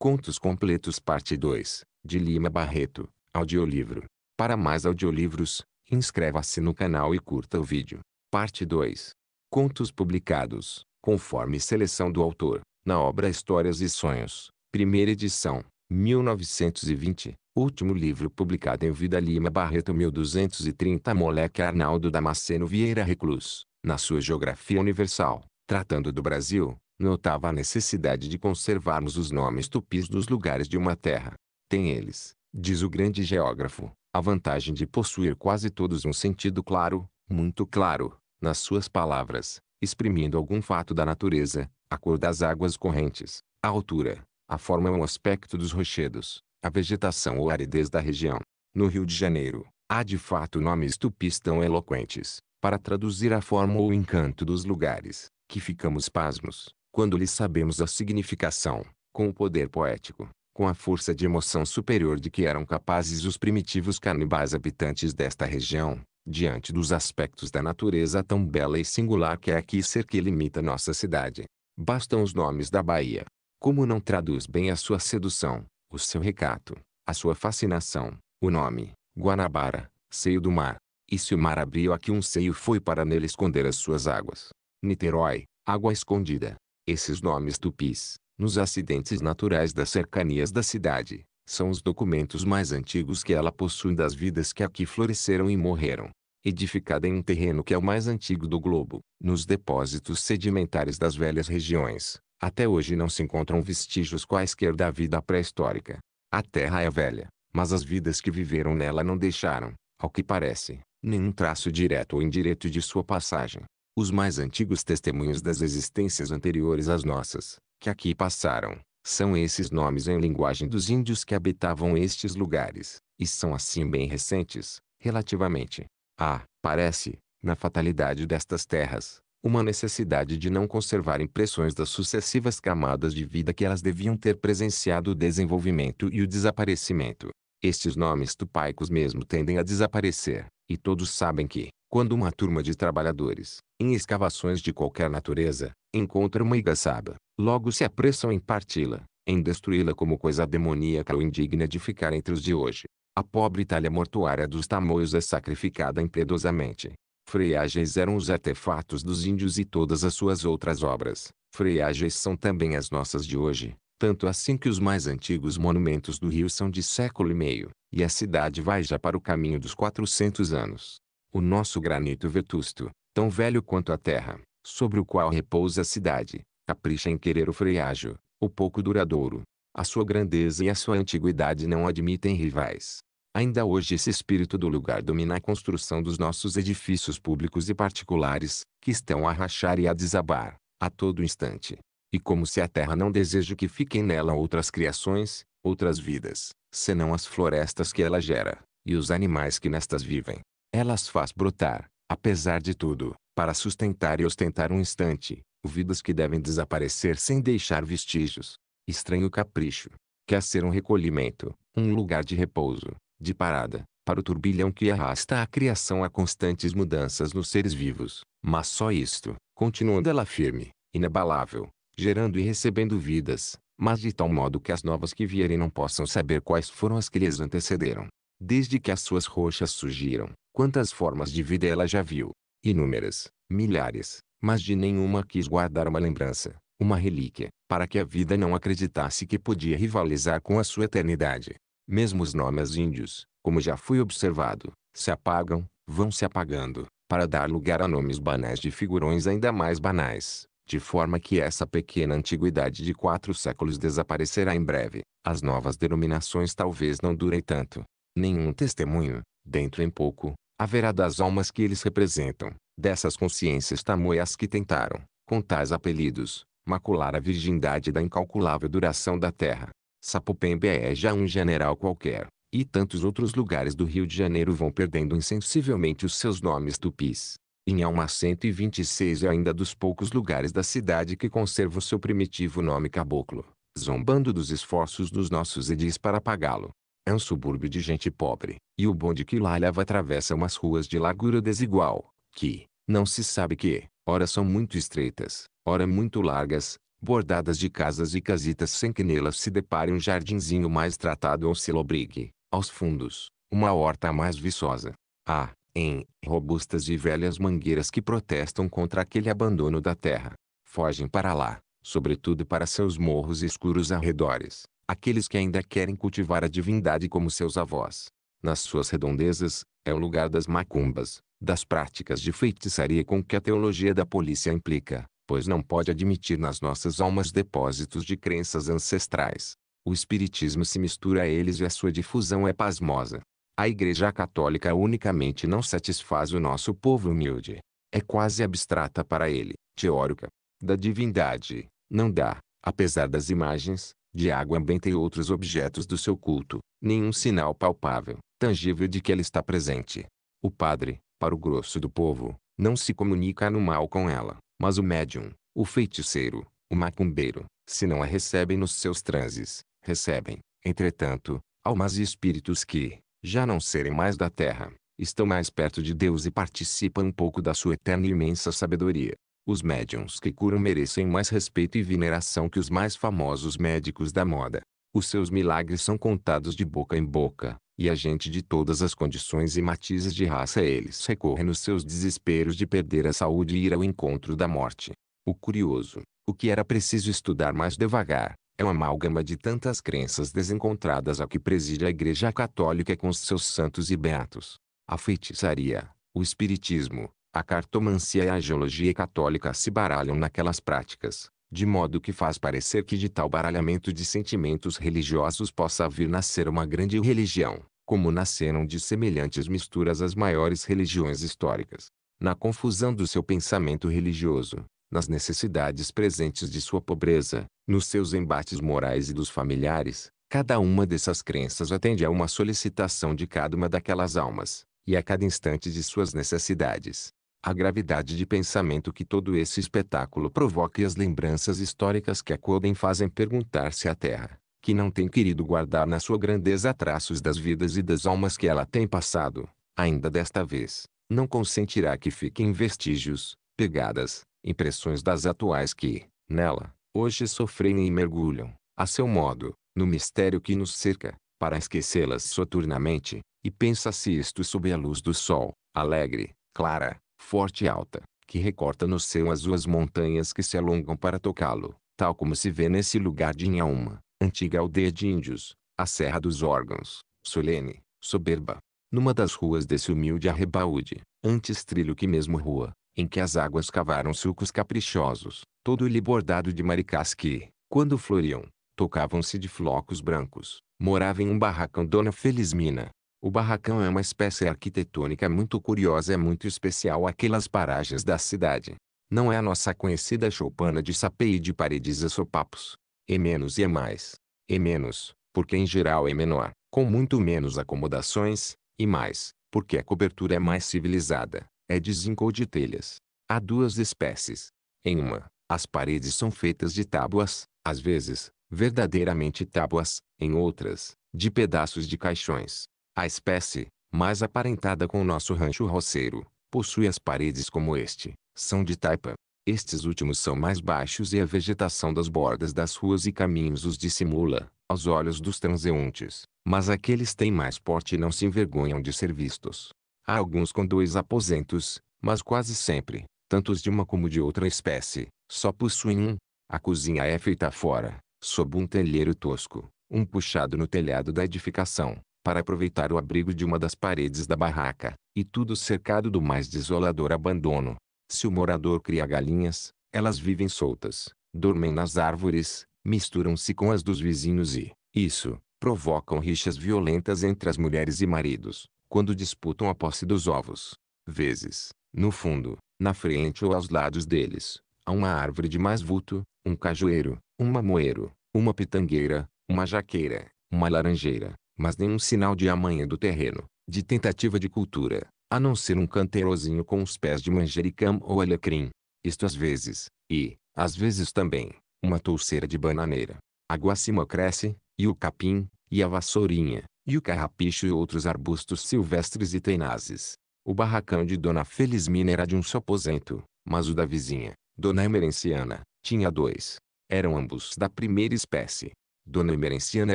Contos Completos Parte 2, de Lima Barreto, audiolivro. Para mais audiolivros, inscreva-se no canal e curta o vídeo. Parte 2. Contos publicados, conforme seleção do autor, na obra Histórias e Sonhos, primeira edição, 1920. Último livro publicado em Vida Lima Barreto 1230 Moleque Arnaldo Damasceno Vieira Reclus, na sua Geografia Universal, tratando do Brasil, notava a necessidade de conservarmos os nomes tupis dos lugares de uma terra. Tem eles, diz o grande geógrafo, a vantagem de possuir quase todos um sentido claro, muito claro, nas suas palavras, exprimindo algum fato da natureza, a cor das águas correntes, a altura, a forma ou aspecto dos rochedos, a vegetação ou aridez da região. No Rio de Janeiro, há de fato nomes tupis tão eloquentes, para traduzir a forma ou o encanto dos lugares, que ficamos pasmos quando lhe sabemos a significação, com o poder poético, com a força de emoção superior de que eram capazes os primitivos canibais habitantes desta região, diante dos aspectos da natureza tão bela e singular que é aqui ser que limita nossa cidade. Bastam os nomes da Bahia. Como não traduz bem a sua sedução, o seu recato, a sua fascinação, o nome, Guanabara, seio do mar. E se o mar abriu aqui um seio foi para nele esconder as suas águas. Niterói, água escondida. Esses nomes tupis, nos acidentes naturais das cercanias da cidade, são os documentos mais antigos que ela possui das vidas que aqui floresceram e morreram. Edificada em um terreno que é o mais antigo do globo, nos depósitos sedimentares das velhas regiões, até hoje não se encontram vestígios quaisquer da vida pré-histórica. A terra é velha, mas as vidas que viveram nela não deixaram, ao que parece, nenhum traço direto ou indireto de sua passagem. Os mais antigos testemunhos das existências anteriores às nossas, que aqui passaram, são esses nomes em linguagem dos índios que habitavam estes lugares, e são assim bem recentes, relativamente. Ah, parece, na fatalidade destas terras, uma necessidade de não conservar impressões das sucessivas camadas de vida que elas deviam ter presenciado o desenvolvimento e o desaparecimento. Estes nomes tupaicos mesmo tendem a desaparecer, e todos sabem que, quando uma turma de trabalhadores, em escavações de qualquer natureza, encontra uma igaçaba, logo se apressam em parti-la, em destruí-la como coisa demoníaca ou indigna de ficar entre os de hoje. A pobre talha mortuária dos tamoios é sacrificada impiedosamente. Freiagens eram os artefatos dos índios e todas as suas outras obras. Freiagens são também as nossas de hoje, tanto assim que os mais antigos monumentos do Rio são de século e meio, e a cidade vai já para o caminho dos 400 anos o nosso granito vetusto, tão velho quanto a terra, sobre o qual repousa a cidade, capricha em querer o freágio, o pouco duradouro. A sua grandeza e a sua antiguidade não admitem rivais. Ainda hoje esse espírito do lugar domina a construção dos nossos edifícios públicos e particulares, que estão a rachar e a desabar, a todo instante. E como se a terra não deseja que fiquem nela outras criações, outras vidas, senão as florestas que ela gera, e os animais que nestas vivem, ela as faz brotar, apesar de tudo, para sustentar e ostentar um instante, vidas que devem desaparecer sem deixar vestígios. Estranho capricho. Quer ser um recolhimento, um lugar de repouso, de parada, para o turbilhão que arrasta a criação a constantes mudanças nos seres vivos. Mas só isto, continuando ela firme, inabalável, gerando e recebendo vidas, mas de tal modo que as novas que vierem não possam saber quais foram as que lhes antecederam. Desde que as suas roxas surgiram, Quantas formas de vida ela já viu? Inúmeras, milhares, mas de nenhuma quis guardar uma lembrança, uma relíquia, para que a vida não acreditasse que podia rivalizar com a sua eternidade. Mesmo os nomes índios, como já foi observado, se apagam, vão se apagando, para dar lugar a nomes banais de figurões ainda mais banais, de forma que essa pequena antiguidade de quatro séculos desaparecerá em breve. As novas denominações talvez não durem tanto. Nenhum testemunho, dentro em pouco, haverá das almas que eles representam, dessas consciências tamoias que tentaram, com tais apelidos, macular a virgindade da incalculável duração da terra. Sapopembe é já um general qualquer, e tantos outros lugares do Rio de Janeiro vão perdendo insensivelmente os seus nomes tupis. em Alma 126 é ainda dos poucos lugares da cidade que conserva o seu primitivo nome caboclo, zombando dos esforços dos nossos edis para apagá-lo. É um subúrbio de gente pobre, e o bonde que lá leva atravessa umas ruas de largura desigual, que, não se sabe que, ora são muito estreitas, ora muito largas, bordadas de casas e casitas sem que nelas se depare um jardinzinho mais tratado ou se lobrigue, aos fundos, uma horta mais viçosa. Ah, em robustas e velhas mangueiras que protestam contra aquele abandono da terra. Fogem para lá, sobretudo para seus morros escuros arredores, aqueles que ainda querem cultivar a divindade como seus avós. Nas suas redondezas, é o lugar das macumbas, das práticas de feitiçaria com que a teologia da polícia implica, pois não pode admitir nas nossas almas depósitos de crenças ancestrais. O espiritismo se mistura a eles e a sua difusão é pasmosa. A Igreja Católica unicamente não satisfaz o nosso povo humilde. É quase abstrata para ele, teórica. Da divindade, não dá, apesar das imagens, de água benta e outros objetos do seu culto, nenhum sinal palpável, tangível de que ela está presente. O padre, para o grosso do povo, não se comunica no mal com ela, mas o médium, o feiticeiro, o macumbeiro, se não a recebem nos seus transes, recebem, entretanto, almas e espíritos que, já não serem mais da terra, estão mais perto de Deus e participam um pouco da sua eterna e imensa sabedoria. Os médiums que curam merecem mais respeito e veneração que os mais famosos médicos da moda. Os seus milagres são contados de boca em boca, e a gente de todas as condições e matizes de raça eles recorre nos seus desesperos de perder a saúde e ir ao encontro da morte. O curioso, o que era preciso estudar mais devagar, é uma amálgama de tantas crenças desencontradas a que preside a Igreja Católica com seus santos e beatos. A feitiçaria, o espiritismo, a cartomancia e a geologia católica se baralham naquelas práticas, de modo que faz parecer que de tal baralhamento de sentimentos religiosos possa vir nascer uma grande religião, como nasceram de semelhantes misturas as maiores religiões históricas. Na confusão do seu pensamento religioso, nas necessidades presentes de sua pobreza, nos seus embates morais e dos familiares, cada uma dessas crenças atende a uma solicitação de cada uma daquelas almas, e a cada instante de suas necessidades a gravidade de pensamento que todo esse espetáculo provoca e as lembranças históricas que acodem fazem perguntar-se a Terra, que não tem querido guardar na sua grandeza traços das vidas e das almas que ela tem passado, ainda desta vez, não consentirá que fiquem vestígios, pegadas, impressões das atuais que, nela, hoje sofrem e mergulham, a seu modo, no mistério que nos cerca, para esquecê-las soturnamente, e pensa-se isto sob a luz do sol, alegre, clara, forte e alta, que recorta no céu as duas montanhas que se alongam para tocá-lo, tal como se vê nesse lugar de Inhaúma, antiga aldeia de índios, a Serra dos Órgãos, solene, soberba. Numa das ruas desse humilde arrebaúde, antes trilho que mesmo rua, em que as águas cavaram sulcos caprichosos, todo ele bordado de maricás que, quando floriam, tocavam-se de flocos brancos, morava em um barracão Dona Felizmina, o barracão é uma espécie arquitetônica muito curiosa e muito especial aquelas paragens da cidade. Não é a nossa conhecida choupana de sapê e de paredes e sopapos. É menos e é mais. É menos, porque em geral é menor, com muito menos acomodações, e mais, porque a cobertura é mais civilizada, é de zinco ou de telhas. Há duas espécies. Em uma, as paredes são feitas de tábuas, às vezes, verdadeiramente tábuas, em outras, de pedaços de caixões. A espécie, mais aparentada com o nosso rancho roceiro, possui as paredes como este, são de taipa. Estes últimos são mais baixos e a vegetação das bordas das ruas e caminhos os dissimula, aos olhos dos transeuntes, mas aqueles têm mais porte e não se envergonham de ser vistos. Há alguns com dois aposentos, mas quase sempre, tanto os de uma como de outra espécie, só possuem um. A cozinha é feita fora, sob um telheiro tosco, um puxado no telhado da edificação, para aproveitar o abrigo de uma das paredes da barraca, e tudo cercado do mais desolador abandono. Se o morador cria galinhas, elas vivem soltas, dormem nas árvores, misturam-se com as dos vizinhos e, isso, provocam rixas violentas entre as mulheres e maridos, quando disputam a posse dos ovos. Vezes, no fundo, na frente ou aos lados deles, há uma árvore de mais vulto, um cajueiro, um mamoeiro, uma pitangueira, uma jaqueira, uma laranjeira, mas nenhum sinal de amanha do terreno, de tentativa de cultura, a não ser um canteirozinho com os pés de manjericão ou alecrim. Isto às vezes, e, às vezes também, uma touceira de bananeira. A guacima cresce, e o capim, e a vassourinha, e o carrapicho e outros arbustos silvestres e tenazes. O barracão de Dona Felizmina era de um só aposento, mas o da vizinha, Dona Emerenciana, tinha dois. Eram ambos da primeira espécie, Dona Emerenciana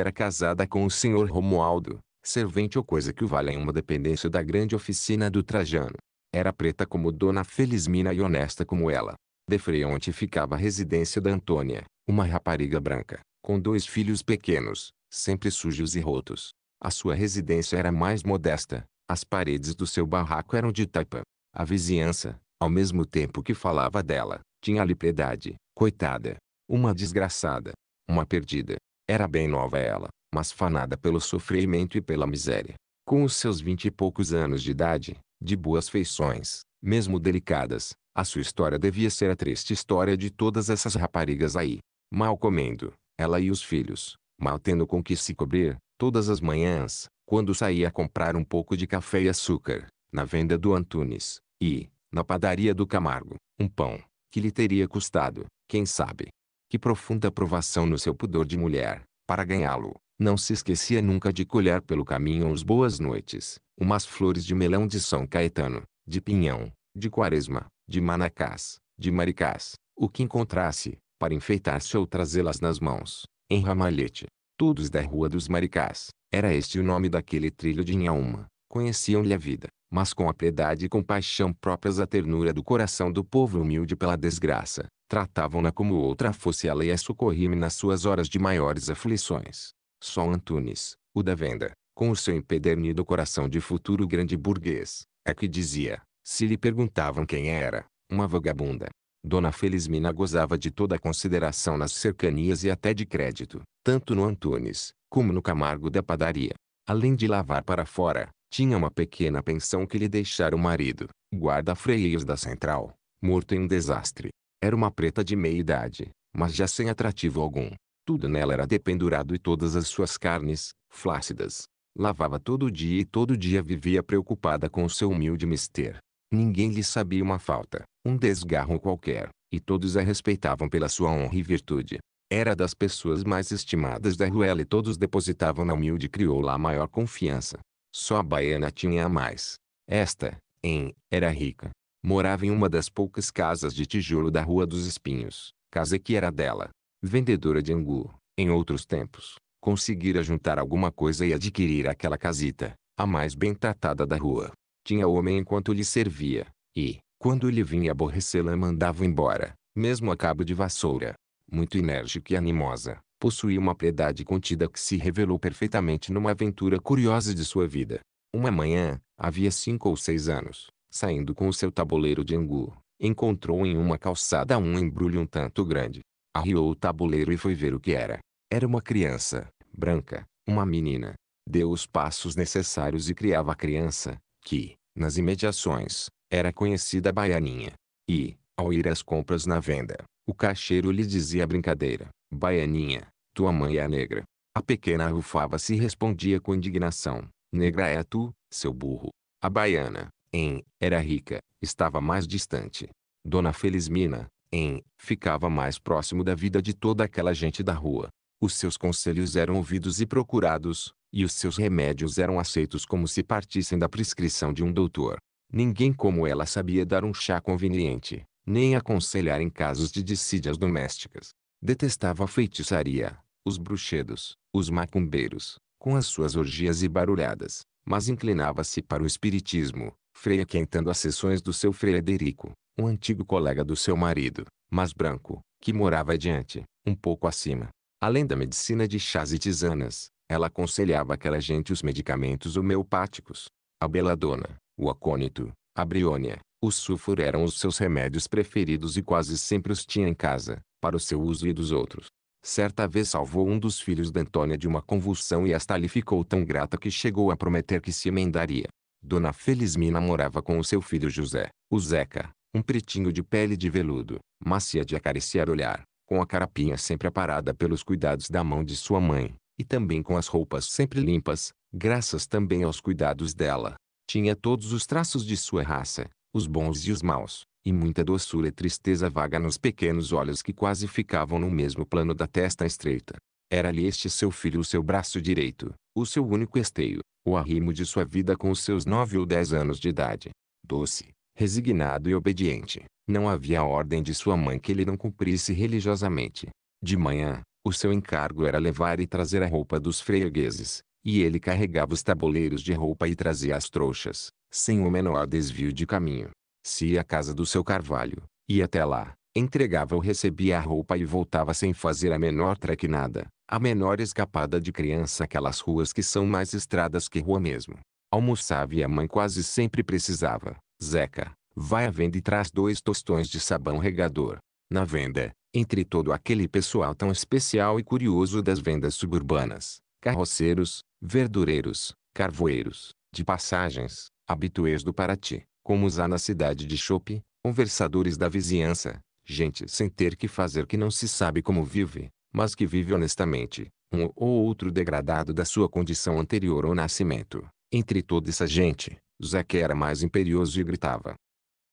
era casada com o senhor Romualdo, servente ou coisa que o vale em uma dependência da grande oficina do Trajano. Era preta como Dona Felizmina e honesta como ela. De Freonte ficava a residência da Antônia, uma rapariga branca, com dois filhos pequenos, sempre sujos e rotos. A sua residência era mais modesta, as paredes do seu barraco eram de taipa. A vizinhança, ao mesmo tempo que falava dela, tinha-lhe piedade, coitada. Uma desgraçada. Uma perdida. Era bem nova ela, mas fanada pelo sofrimento e pela miséria. Com os seus vinte e poucos anos de idade, de boas feições, mesmo delicadas, a sua história devia ser a triste história de todas essas raparigas aí. Mal comendo, ela e os filhos, mal tendo com que se cobrir, todas as manhãs, quando saía a comprar um pouco de café e açúcar, na venda do Antunes, e, na padaria do Camargo, um pão, que lhe teria custado, quem sabe, que profunda provação no seu pudor de mulher, para ganhá-lo. Não se esquecia nunca de colher pelo caminho uns boas noites, umas flores de melão de São Caetano, de Pinhão, de Quaresma, de Manacás, de Maricás, o que encontrasse, para enfeitar-se ou trazê-las nas mãos, em ramalhete. Todos da Rua dos Maricás, era este o nome daquele trilho de Inhaúma, conheciam-lhe a vida, mas com a piedade e compaixão próprias à ternura do coração do povo humilde pela desgraça, Tratavam-na como outra fosse a lei a socorrer-me nas suas horas de maiores aflições. Só Antunes, o da venda, com o seu empedernido coração de futuro grande burguês, é que dizia, se lhe perguntavam quem era, uma vagabunda. Dona Felizmina gozava de toda a consideração nas cercanias e até de crédito, tanto no Antunes, como no Camargo da padaria. Além de lavar para fora, tinha uma pequena pensão que lhe deixara o marido, guarda-freios da central, morto em um desastre. Era uma preta de meia idade, mas já sem atrativo algum. Tudo nela era dependurado e todas as suas carnes, flácidas. Lavava todo dia e todo dia vivia preocupada com o seu humilde mister. Ninguém lhe sabia uma falta, um desgarro qualquer, e todos a respeitavam pela sua honra e virtude. Era das pessoas mais estimadas da ruela e todos depositavam na humilde crioula a maior confiança. Só a baiana tinha a mais. Esta, em, era rica, morava em uma das poucas casas de tijolo da Rua dos Espinhos, casa que era dela. Vendedora de angu, em outros tempos, conseguira juntar alguma coisa e adquirir aquela casita, a mais bem tratada da rua. Tinha homem enquanto lhe servia, e, quando ele vinha aborrecê-la mandava embora, mesmo a cabo de vassoura. Muito enérgica e animosa, possuía uma piedade contida que se revelou perfeitamente numa aventura curiosa de sua vida. Uma manhã, havia cinco ou seis anos, saindo com o seu tabuleiro de angu, encontrou em uma calçada um embrulho um tanto grande. Arriou o tabuleiro e foi ver o que era. Era uma criança, branca, uma menina. Deu os passos necessários e criava a criança, que, nas imediações, era conhecida baianinha. E, ao ir às compras na venda, o caixeiro lhe dizia brincadeira, Baianinha, tua mãe é negra. A pequena rufava-se e respondia com indignação, negra é tu, seu burro. A baiana, em era rica, estava mais distante. Dona Felizmina, em ficava mais próximo da vida de toda aquela gente da rua. Os seus conselhos eram ouvidos e procurados, e os seus remédios eram aceitos como se partissem da prescrição de um doutor. Ninguém como ela sabia dar um chá conveniente, nem aconselhar em casos de dissídias domésticas. Detestava a feitiçaria, os bruxedos, os macumbeiros, com as suas orgias e barulhadas, mas inclinava-se para o espiritismo, Frei aquentando as sessões do seu Frederico, um antigo colega do seu marido, mas branco, que morava adiante, um pouco acima. Além da medicina de chás e tisanas, ela aconselhava aquela gente os medicamentos homeopáticos. A beladona, o acônito, a briônia, o sulfur eram os seus remédios preferidos e quase sempre os tinha em casa, para o seu uso e dos outros. Certa vez salvou um dos filhos de Antônia de uma convulsão e esta lhe ficou tão grata que chegou a prometer que se emendaria. Dona Felizmina morava com o seu filho José, o Zeca, um pretinho de pele de veludo, macia de acariciar olhar, com a carapinha sempre aparada pelos cuidados da mão de sua mãe, e também com as roupas sempre limpas, graças também aos cuidados dela. Tinha todos os traços de sua raça, os bons e os maus, e muita doçura e tristeza vaga nos pequenos olhos que quase ficavam no mesmo plano da testa estreita. Era-lhe este seu filho o seu braço direito, o seu único esteio, o arrimo de sua vida com os seus nove ou dez anos de idade. Doce, resignado e obediente, não havia ordem de sua mãe que ele não cumprisse religiosamente. De manhã, o seu encargo era levar e trazer a roupa dos fregueses, e ele carregava os tabuleiros de roupa e trazia as trouxas, sem o menor desvio de caminho. Se ia à casa do seu carvalho, ia até lá, entregava ou recebia a roupa e voltava sem fazer a menor traquinada, a menor escapada de criança aquelas ruas que são mais estradas que rua mesmo. Almoçava e a mãe quase sempre precisava. Zeca, vai à venda e traz dois tostões de sabão regador. Na venda, entre todo aquele pessoal tão especial e curioso das vendas suburbanas, carroceiros, verdureiros, carvoeiros, de passagens, habituês do Paraty, como usar na cidade de Chope, conversadores da vizinhança, gente sem ter que fazer que não se sabe como vive, mas que vive honestamente, um ou outro degradado da sua condição anterior ao nascimento. Entre toda essa gente, Zeque era mais imperioso e gritava.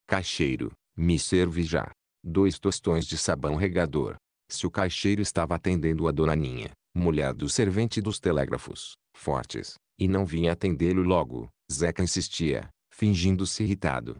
Caixeiro, me serve já. Dois tostões de sabão regador. Se o caixeiro estava atendendo a dona Ninha, mulher do servente dos telégrafos, fortes, e não vinha atendê-lo logo, Zeca insistia, fingindo-se irritado.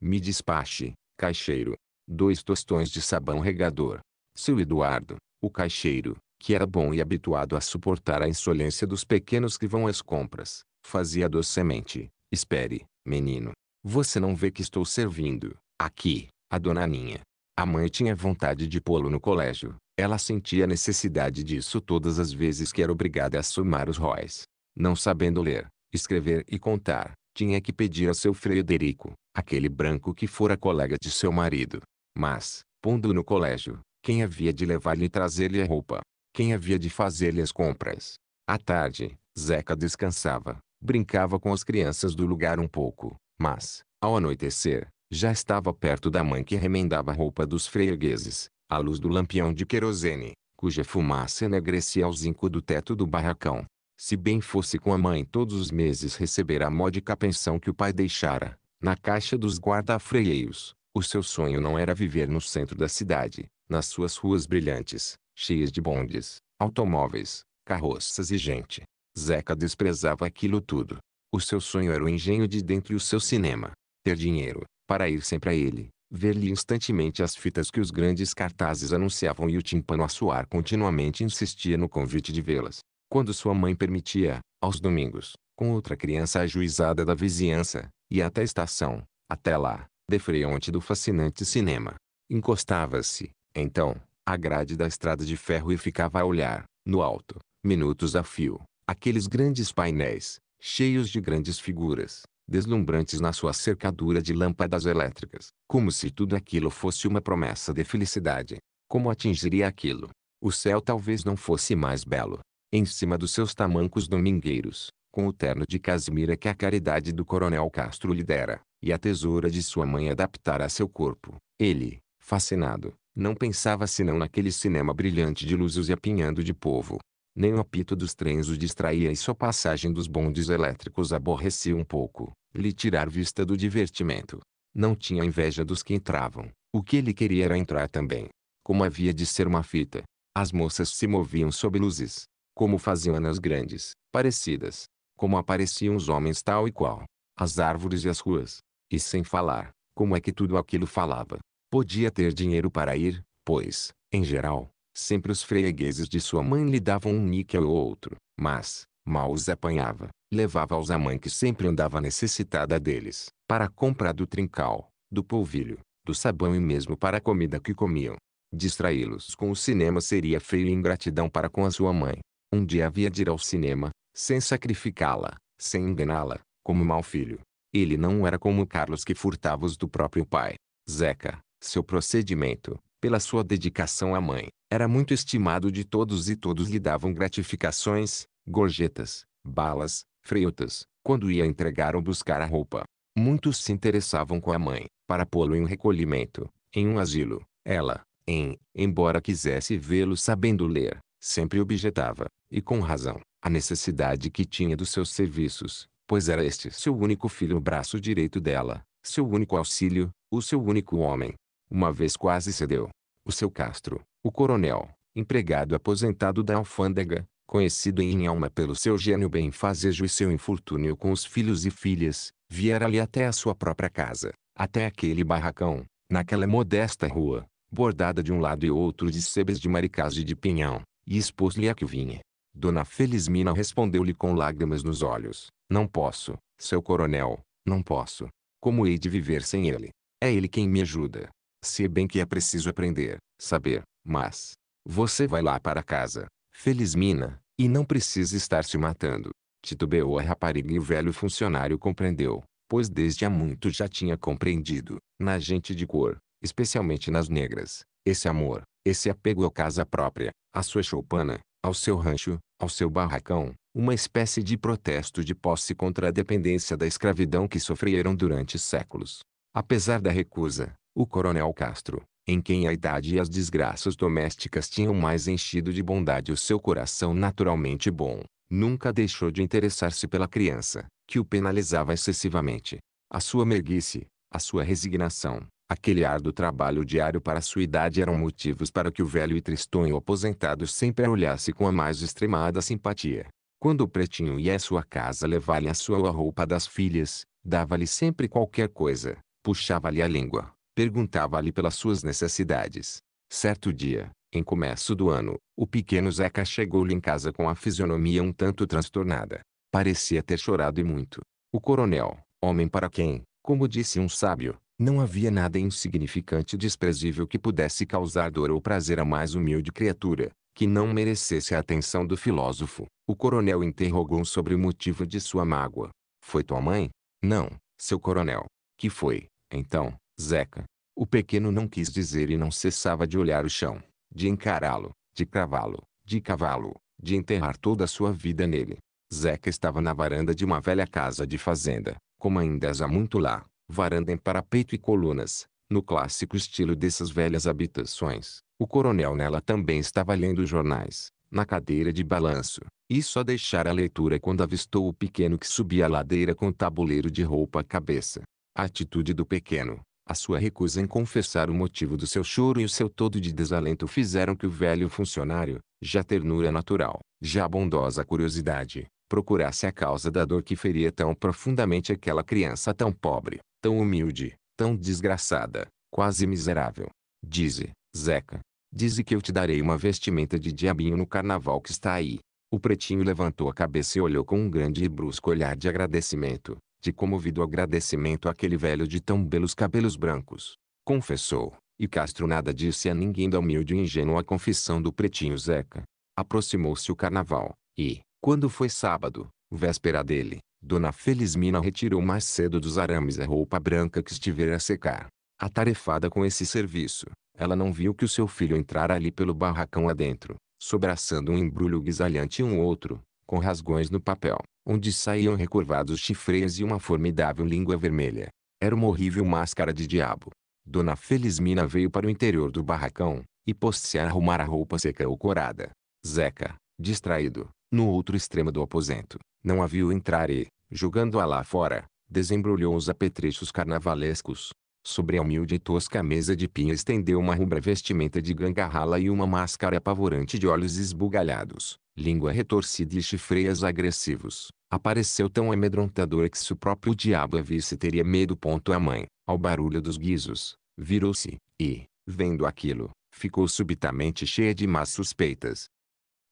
Me despache, caixeiro. Dois tostões de sabão regador. Seu Eduardo, o caixeiro, que era bom e habituado a suportar a insolência dos pequenos que vão às compras, fazia docemente: Espere, menino. Você não vê que estou servindo, aqui, a dona Aninha. A mãe tinha vontade de pô-lo no colégio. Ela sentia necessidade disso todas as vezes que era obrigada a somar os róis. Não sabendo ler, escrever e contar, tinha que pedir a seu Frederico, aquele branco que fora colega de seu marido. Mas, pondo-o no colégio, quem havia de levar-lhe e trazer-lhe a roupa? Quem havia de fazer-lhe as compras? À tarde, Zeca descansava, brincava com as crianças do lugar um pouco, mas, ao anoitecer, já estava perto da mãe que remendava a roupa dos fregueses, à luz do lampião de querosene, cuja fumaça enegrecia ao zinco do teto do barracão. Se bem fosse com a mãe todos os meses receber a módica pensão que o pai deixara, na caixa dos guarda-freios, o seu sonho não era viver no centro da cidade, nas suas ruas brilhantes, cheias de bondes, automóveis, carroças e gente. Zeca desprezava aquilo tudo. O seu sonho era o engenho de dentro e o seu cinema. Ter dinheiro, para ir sempre a ele, ver-lhe instantemente as fitas que os grandes cartazes anunciavam e o timpano a suar continuamente insistia no convite de vê-las. Quando sua mãe permitia, aos domingos, com outra criança ajuizada da vizinhança, e até a estação, até lá, defreonte do fascinante cinema. Encostava-se, então, à grade da estrada de ferro e ficava a olhar, no alto, minutos a fio, aqueles grandes painéis, cheios de grandes figuras, deslumbrantes na sua cercadura de lâmpadas elétricas, como se tudo aquilo fosse uma promessa de felicidade. Como atingiria aquilo? O céu talvez não fosse mais belo. Em cima dos seus tamancos domingueiros, com o terno de casimira que a caridade do coronel Castro lhe dera, e a tesoura de sua mãe adaptara a seu corpo. Ele, fascinado, não pensava senão naquele cinema brilhante de luzes e apinhando de povo. Nem o apito dos trens o distraía e sua passagem dos bondes elétricos aborrecia um pouco, lhe tirar vista do divertimento. Não tinha inveja dos que entravam, o que ele queria era entrar também. Como havia de ser uma fita, as moças se moviam sob luzes, como faziam anas grandes, parecidas, como apareciam os homens tal e qual. As árvores e as ruas, e sem falar, como é que tudo aquilo falava? Podia ter dinheiro para ir, pois, em geral, sempre os fregueses de sua mãe lhe davam um níquel ou outro, mas, mal os apanhava, levava-os à mãe que sempre andava necessitada deles, para a compra do trincal, do polvilho, do sabão e mesmo para a comida que comiam. Distraí-los com o cinema seria feio ingratidão para com a sua mãe. Um dia havia de ir ao cinema, sem sacrificá-la, sem enganá-la, como mau filho. Ele não era como Carlos que furtava os do próprio pai. Zeca, seu procedimento, pela sua dedicação à mãe, era muito estimado de todos e todos lhe davam gratificações, gorjetas, balas, freutas, quando ia entregar ou buscar a roupa. Muitos se interessavam com a mãe, para pô-lo em recolhimento, em um asilo. Ela, em, embora quisesse vê-lo sabendo ler, sempre objetava, e com razão, a necessidade que tinha dos seus serviços, pois era este seu único filho o braço direito dela, seu único auxílio, o seu único homem. Uma vez quase cedeu. O seu Castro, o coronel, empregado aposentado da alfândega, conhecido em alma pelo seu gênio benfazejo e seu infortúnio com os filhos e filhas, viera-lhe até a sua própria casa, até aquele barracão, naquela modesta rua, bordada de um lado e outro de sebes de maricás e de pinhão, e expôs-lhe a que vinha. Dona Felizmina respondeu-lhe com lágrimas nos olhos. Não posso, seu coronel, não posso. Como hei de viver sem ele? É ele quem me ajuda. Se bem que é preciso aprender, saber, mas... Você vai lá para casa, Felizmina, e não precisa estar se matando. Titubeou a rapariga e o velho funcionário compreendeu, pois desde há muito já tinha compreendido, na gente de cor, especialmente nas negras, esse amor, esse apego à casa própria, à sua choupana, ao seu rancho, ao seu barracão, uma espécie de protesto de posse contra a dependência da escravidão que sofreram durante séculos. Apesar da recusa, o coronel Castro, em quem a idade e as desgraças domésticas tinham mais enchido de bondade o seu coração naturalmente bom, nunca deixou de interessar-se pela criança, que o penalizava excessivamente. A sua merguice, a sua resignação, Aquele ar do trabalho diário para sua idade eram motivos para que o velho e tristonho aposentado sempre a olhasse com a mais extremada simpatia. Quando o pretinho ia à sua casa levar-lhe a sua roupa das filhas, dava-lhe sempre qualquer coisa, puxava-lhe a língua, perguntava-lhe pelas suas necessidades. Certo dia, em começo do ano, o pequeno Zeca chegou-lhe em casa com a fisionomia um tanto transtornada. Parecia ter chorado e muito. O coronel, homem para quem, como disse um sábio, não havia nada insignificante e desprezível que pudesse causar dor ou prazer à mais humilde criatura, que não merecesse a atenção do filósofo. O coronel interrogou sobre o motivo de sua mágoa. Foi tua mãe? Não, seu coronel. Que foi, então, Zeca? O pequeno não quis dizer e não cessava de olhar o chão, de encará-lo, de cravá-lo, de cavalo, de enterrar toda a sua vida nele. Zeca estava na varanda de uma velha casa de fazenda, como ainda é há muito lá, varanda em parapeito e colunas, no clássico estilo dessas velhas habitações. O coronel nela também estava lendo jornais, na cadeira de balanço, e só deixara a leitura quando avistou o pequeno que subia a ladeira com o tabuleiro de roupa à cabeça. A atitude do pequeno, a sua recusa em confessar o motivo do seu choro e o seu todo de desalento fizeram que o velho funcionário, já ternura natural, já bondosa curiosidade, procurasse a causa da dor que feria tão profundamente aquela criança tão pobre tão humilde, tão desgraçada, quase miserável. Dize, Zeca. Dize que eu te darei uma vestimenta de diabinho no carnaval que está aí. O pretinho levantou a cabeça e olhou com um grande e brusco olhar de agradecimento, de comovido agradecimento àquele velho de tão belos cabelos brancos. Confessou, e Castro nada disse a ninguém da humilde e ingênua confissão do pretinho Zeca. Aproximou-se o carnaval, e, quando foi sábado, véspera dele, Dona Felizmina retirou mais cedo dos arames a roupa branca que estivera a secar. Atarefada com esse serviço, ela não viu que o seu filho entrara ali pelo barracão adentro, sobraçando um embrulho guisalhante e um outro, com rasgões no papel, onde saíam recurvados chifreias e uma formidável língua vermelha. Era uma horrível máscara de diabo. Dona Felizmina veio para o interior do barracão, e pôs-se a arrumar a roupa seca ou corada. Zeca, distraído, no outro extremo do aposento, não a viu entrar e, jogando-a lá fora, desembrulhou os apetrechos carnavalescos. Sobre a humilde e tosca mesa de pinha estendeu uma rubra vestimenta de gangarrala e uma máscara apavorante de olhos esbugalhados, língua retorcida e chifreias agressivos. Apareceu tão amedrontadora que se o próprio diabo a visse teria medo. A mãe, ao barulho dos guizos, virou-se, e, vendo aquilo, ficou subitamente cheia de más suspeitas.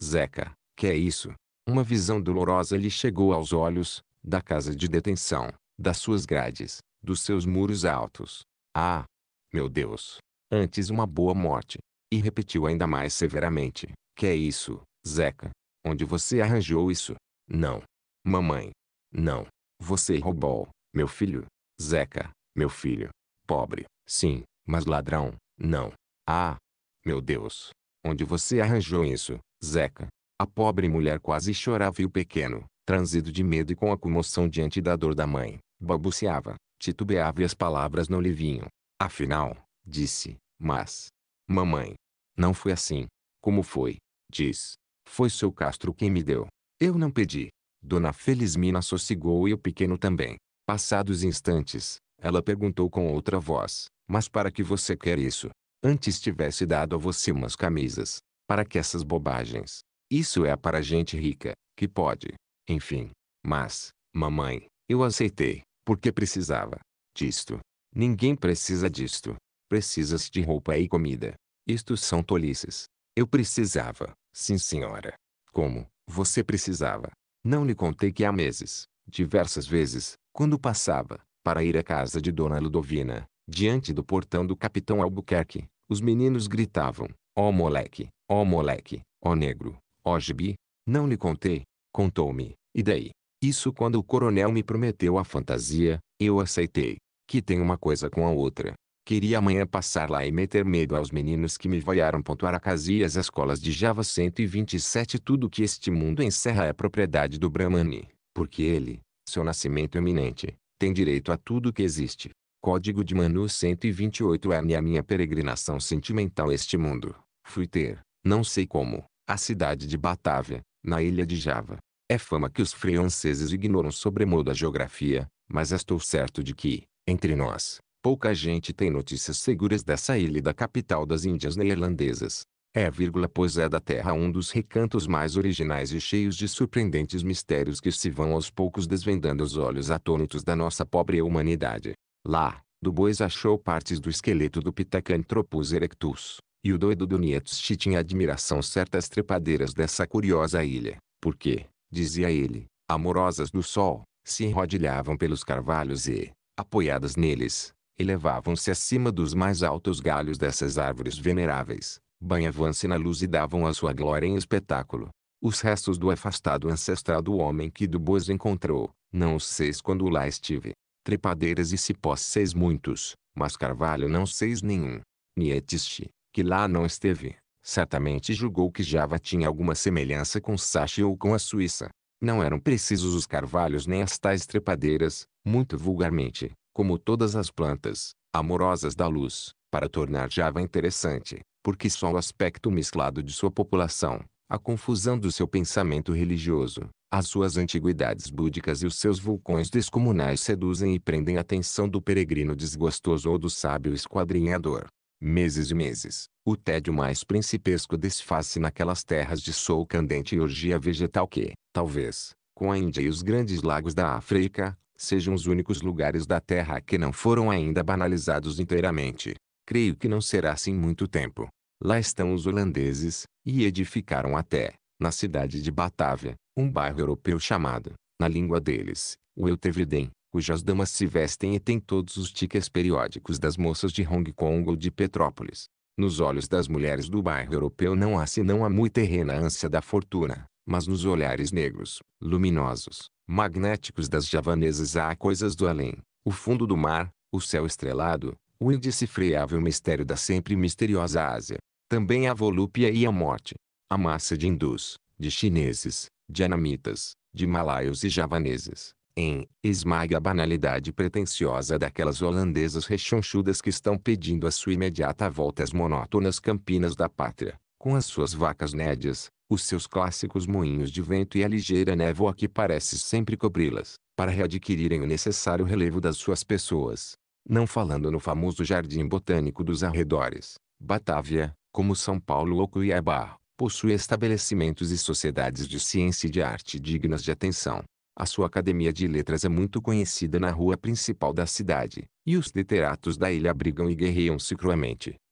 Zeca, que é isso? Uma visão dolorosa lhe chegou aos olhos, da casa de detenção, das suas grades, dos seus muros altos. Ah! Meu Deus! Antes uma boa morte. E repetiu ainda mais severamente: Que é isso, Zeca? Onde você arranjou isso? Não. Mamãe. Não. Você roubou, meu filho. Zeca, meu filho. Pobre, sim, mas ladrão, não. Ah! Meu Deus! Onde você arranjou isso, Zeca? A pobre mulher quase chorava e o pequeno, transido de medo e com a comoção diante da dor da mãe, balbuciava, titubeava e as palavras não lhe vinham. Afinal, disse, mas... Mamãe. Não foi assim. Como foi? Diz. Foi seu Castro quem me deu. Eu não pedi. Dona Felizmina sossegou e o pequeno também. Passados instantes, ela perguntou com outra voz. Mas para que você quer isso? Antes tivesse dado a você umas camisas. Para que essas bobagens? Isso é para gente rica, que pode, enfim. Mas, mamãe, eu aceitei, porque precisava disto. Ninguém precisa disto. Precisas de roupa e comida. Isto são tolices. Eu precisava, sim senhora. Como, você precisava. Não lhe contei que há meses, diversas vezes, quando passava, para ir à casa de Dona Ludovina, diante do portão do capitão Albuquerque, os meninos gritavam, ó oh, moleque, ó oh, moleque, ó oh, negro, ó gibi. Não lhe contei, Contou-me, e daí? Isso quando o coronel me prometeu a fantasia, eu aceitei. Que tem uma coisa com a outra. Queria amanhã passar lá e meter medo aos meninos que me vaiaram. Aracasi e as escolas de Java 127 Tudo que este mundo encerra é propriedade do Brahmani, porque ele, seu nascimento eminente, tem direito a tudo que existe. Código de Manu 128 é A minha peregrinação sentimental este mundo. Fui ter, não sei como, a cidade de Batávia, na ilha de Java. É fama que os franceses ignoram sobremodo a geografia, mas estou certo de que, entre nós, pouca gente tem notícias seguras dessa ilha e da capital das Índias neerlandesas. É, vírgula, pois é da Terra um dos recantos mais originais e cheios de surpreendentes mistérios que se vão aos poucos desvendando os olhos atônitos da nossa pobre humanidade. Lá, Dubois achou partes do esqueleto do Pithecanthropus erectus, e o doido do Nietzsche tinha admiração certas trepadeiras dessa curiosa ilha, porque, dizia ele, amorosas do sol, se enrodilhavam pelos carvalhos e, apoiadas neles, elevavam-se acima dos mais altos galhos dessas árvores veneráveis, banhavam-se na luz e davam a sua glória em espetáculo. Os restos do afastado ancestral do homem que do Boas encontrou, não os seis quando lá estive. Trepadeiras e cipós seis muitos, mas carvalho não seis nenhum. Nietzsche, que lá não esteve, certamente julgou que Java tinha alguma semelhança com Sachi ou com a Suíça. Não eram precisos os carvalhos nem as tais trepadeiras, muito vulgarmente, como todas as plantas, amorosas da luz, para tornar Java interessante, porque só o aspecto mesclado de sua população, a confusão do seu pensamento religioso, as suas antiguidades búdicas e os seus vulcões descomunais seduzem e prendem a atenção do peregrino desgostoso ou do sábio esquadrinhador meses e meses, o tédio mais principesco desfaz-se naquelas terras de sol candente e orgia vegetal que, talvez, com a Índia e os grandes lagos da África, sejam os únicos lugares da Terra que não foram ainda banalizados inteiramente. Creio que não será assim muito tempo. Lá estão os holandeses, e edificaram até, na cidade de Batávia, um bairro europeu chamado, na língua deles, o Eutevriden, cujas damas se vestem e têm todos os tiques periódicos das moças de Hong Kong ou de Petrópolis. Nos olhos das mulheres do bairro europeu não há senão a muito terrena ânsia da fortuna, mas nos olhares negros, luminosos, magnéticos das javanesas há coisas do além, o fundo do mar, o céu estrelado, o indecifreável mistério da sempre misteriosa Ásia. Também a volúpia e a morte. A massa de hindus, de chineses, de anamitas, de malaios e javaneses, em esmaga a banalidade pretensiosa daquelas holandesas rechonchudas que estão pedindo a sua imediata volta às monótonas campinas da pátria, com as suas vacas nédias, os seus clássicos moinhos de vento e a ligeira névoa que parece sempre cobri-las, para readquirirem o necessário relevo das suas pessoas. Não falando no famoso jardim botânico dos arredores, Batávia, como São Paulo ou Cuiabá, possui estabelecimentos e sociedades de ciência e de arte dignas de atenção a sua academia de letras é muito conhecida na rua principal da cidade, e os literatos da ilha brigam e guerreiam-se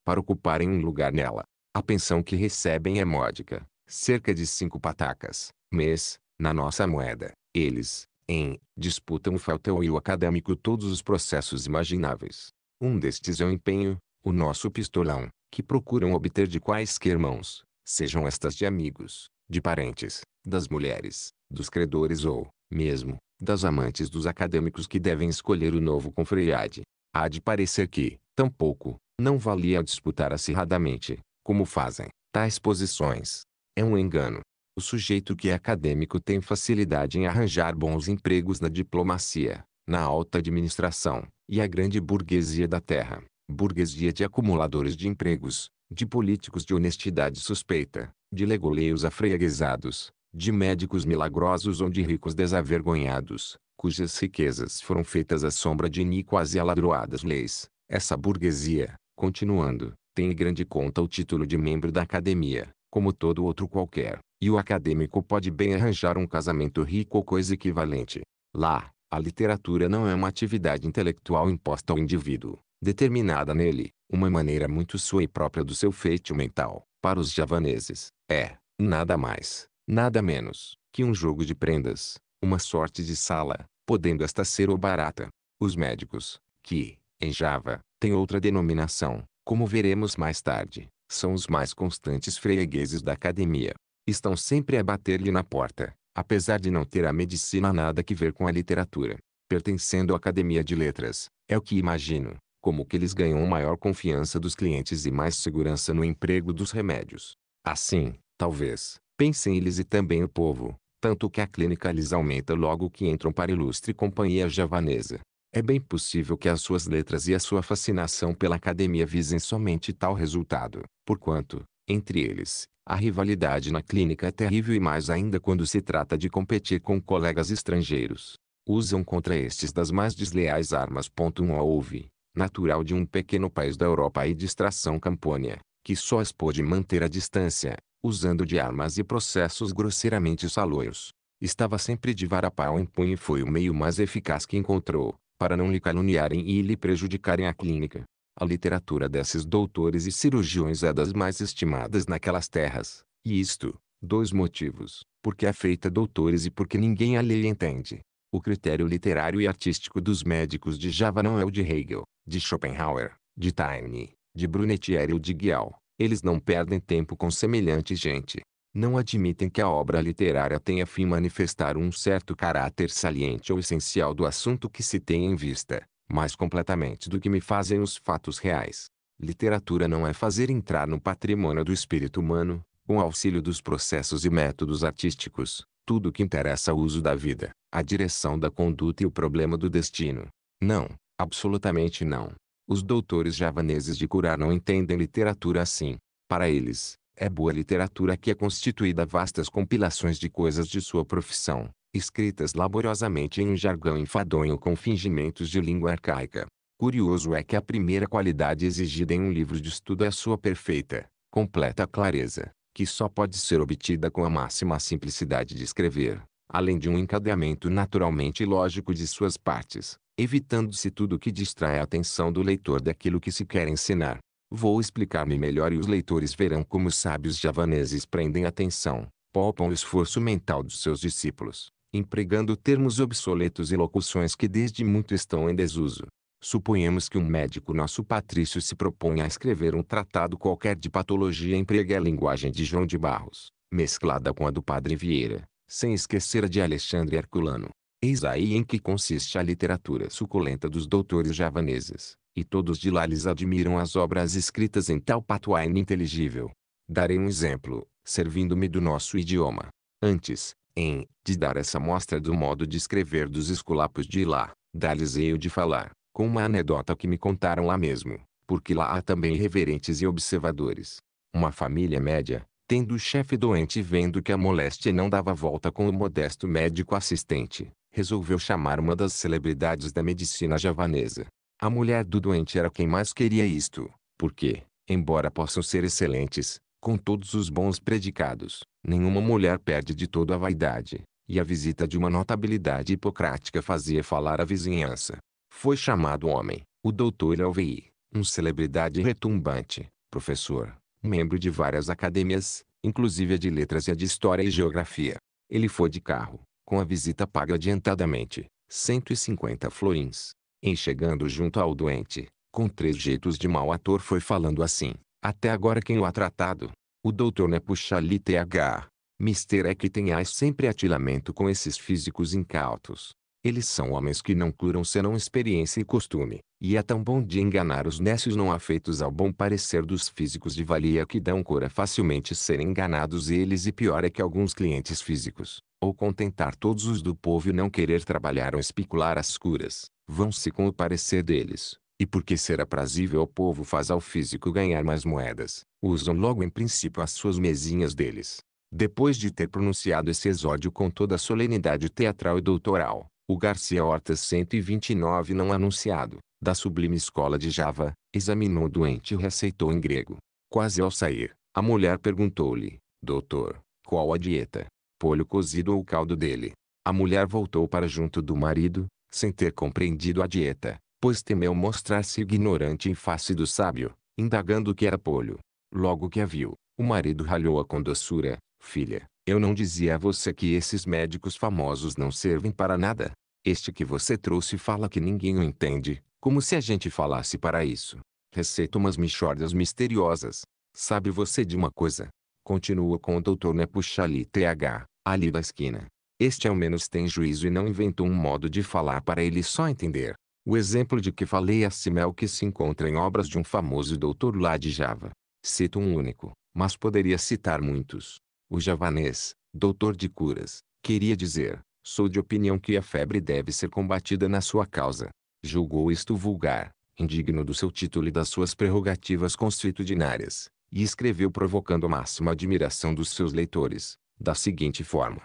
para ocuparem um lugar nela. A pensão que recebem é módica, cerca de cinco patacas, mês, na nossa moeda. Eles, em, disputam o e o acadêmico todos os processos imagináveis. Um destes é o empenho, o nosso pistolão, que procuram obter de quaisquer mãos, sejam estas de amigos, de parentes, das mulheres, dos credores ou, mesmo, das amantes dos acadêmicos que devem escolher o novo confreiade. Há de parecer que, tampouco, não valia disputar acirradamente, como fazem, tais posições. É um engano. O sujeito que é acadêmico tem facilidade em arranjar bons empregos na diplomacia, na alta administração, e a grande burguesia da terra, burguesia de acumuladores de empregos, de políticos de honestidade suspeita, de legoleios afreguesados, de médicos milagrosos ou de ricos desavergonhados, cujas riquezas foram feitas à sombra de iníquas e aladroadas leis. Essa burguesia, continuando, tem em grande conta o título de membro da academia, como todo outro qualquer, e o acadêmico pode bem arranjar um casamento rico ou coisa equivalente. Lá, a literatura não é uma atividade intelectual imposta ao indivíduo, determinada nele, uma maneira muito sua e própria do seu feito mental. Para os javaneses, é, nada mais, nada menos, que um jogo de prendas, uma sorte de sala, podendo esta ser ou barata. Os médicos, que, em Java, têm outra denominação, como veremos mais tarde, são os mais constantes fregueses da academia. Estão sempre a bater-lhe na porta, apesar de não ter a medicina nada que ver com a literatura. Pertencendo à Academia de Letras, é o que imagino, como que eles ganham maior confiança dos clientes e mais segurança no emprego dos remédios. Assim, talvez, Pensem eles e também o povo, tanto que a clínica lhes aumenta logo que entram para ilustre companhia javanesa. É bem possível que as suas letras e a sua fascinação pela academia visem somente tal resultado, porquanto, entre eles, a rivalidade na clínica é terrível e mais ainda quando se trata de competir com colegas estrangeiros. Usam contra estes das mais desleais armas. Um ouve, natural de um pequeno país da Europa e distração campônia, que só as pôde manter à distância, usando de armas e processos grosseiramente saloios, Estava sempre de varapau em punho e foi o meio mais eficaz que encontrou, para não lhe caluniarem e lhe prejudicarem a clínica. A literatura desses doutores e cirurgiões é das mais estimadas naquelas terras, e isto, dois motivos, porque é feita doutores e porque ninguém a lê e entende. O critério literário e artístico dos médicos de Java não é o de Hegel, de Schopenhauer, de Taine, de Brunetière ou de Guial, eles não perdem tempo com semelhante gente. Não admitem que a obra literária tenha fim manifestar um certo caráter saliente ou essencial do assunto que se tem em vista, mais completamente do que me fazem os fatos reais. Literatura não é fazer entrar no patrimônio do espírito humano, com auxílio dos processos e métodos artísticos, tudo o que interessa ao uso da vida, a direção da conduta e o problema do destino. Não, absolutamente não. Os doutores javaneses de curar não entendem literatura assim. Para eles, é boa literatura que é constituída vastas compilações de coisas de sua profissão, escritas laboriosamente em um jargão enfadonho com fingimentos de língua arcaica. Curioso é que a primeira qualidade exigida em um livro de estudo é a sua perfeita, completa clareza, que só pode ser obtida com a máxima simplicidade de escrever, além de um encadeamento naturalmente lógico de suas partes evitando-se tudo que distrai a atenção do leitor daquilo que se quer ensinar. Vou explicar-me melhor e os leitores verão como os sábios javaneses prendem atenção, poupam o esforço mental dos seus discípulos, empregando termos obsoletos e locuções que desde muito estão em desuso. Suponhamos que um médico nosso patrício se proponha a escrever um tratado qualquer de patologia e empregue a linguagem de João de Barros, mesclada com a do padre Vieira, sem esquecer a de Alexandre Herculano. Eis aí em que consiste a literatura suculenta dos doutores javaneses, e todos de lá lhes admiram as obras escritas em tal patuá ininteligível. Darei um exemplo, servindo-me do nosso idioma. Antes, em, de dar essa mostra do modo de escrever dos escolapos de lá, dar-lhes eu de falar, com uma anedota que me contaram lá mesmo, porque lá há também reverentes e observadores. Uma família média, tendo o chefe doente e vendo que a moléstia não dava volta com o modesto médico assistente, resolveu chamar uma das celebridades da medicina javanesa. A mulher do doente era quem mais queria isto, porque, embora possam ser excelentes, com todos os bons predicados, nenhuma mulher perde de todo a vaidade, e a visita de uma notabilidade hipocrática fazia falar a vizinhança. Foi chamado homem, o doutor Alvei, um celebridade retumbante, professor, membro de várias academias, inclusive a de letras e a de história e geografia. Ele foi de carro, com a visita paga adiantadamente, 150 florins. Em chegando junto ao doente, com três jeitos de mau ator foi falando assim, até agora quem o ha tratado? O doutor Nepuchali é TH. Mister é que tem sempre atilamento com esses físicos incautos. Eles são homens que não curam senão experiência e costume, e é tão bom de enganar os nécios não afeitos ao bom parecer dos físicos de valia que dão cor a facilmente serem enganados eles e pior é que alguns clientes físicos, ou contentar todos os do povo e não querer trabalhar ou especular as curas, vão-se com o parecer deles, e porque ser aprazível ao povo faz ao físico ganhar mais moedas, usam logo em princípio as suas mesinhas deles. Depois de ter pronunciado esse exódio com toda a solenidade teatral e doutoral, o Garcia Horta 129 não anunciado, da sublime escola de Java, examinou o doente e receitou em grego. Quase ao sair, a mulher perguntou-lhe, doutor, qual a dieta? Polho cozido ou caldo dele? A mulher voltou para junto do marido, sem ter compreendido a dieta, pois temeu mostrar-se ignorante em face do sábio, indagando o que era polho. Logo que a viu, o marido ralhou-a com doçura, filha, eu não dizia a você que esses médicos famosos não servem para nada? Este que você trouxe fala que ninguém o entende, como se a gente falasse para isso. Receita umas michordas misteriosas. Sabe você de uma coisa? Continua com o doutor Nepuchali TH, ali da esquina. Este ao menos tem juízo e não inventou um modo de falar para ele só entender. O exemplo de que falei é acima é o que se encontra em obras de um famoso doutor lá de Java. Cito um único, mas poderia citar muitos. O javanês, doutor de curas, queria dizer, Sou de opinião que a febre deve ser combatida na sua causa. Julgou isto vulgar, indigno do seu título e das suas prerrogativas constitucionárias, e escreveu provocando a máxima admiração dos seus leitores, da seguinte forma.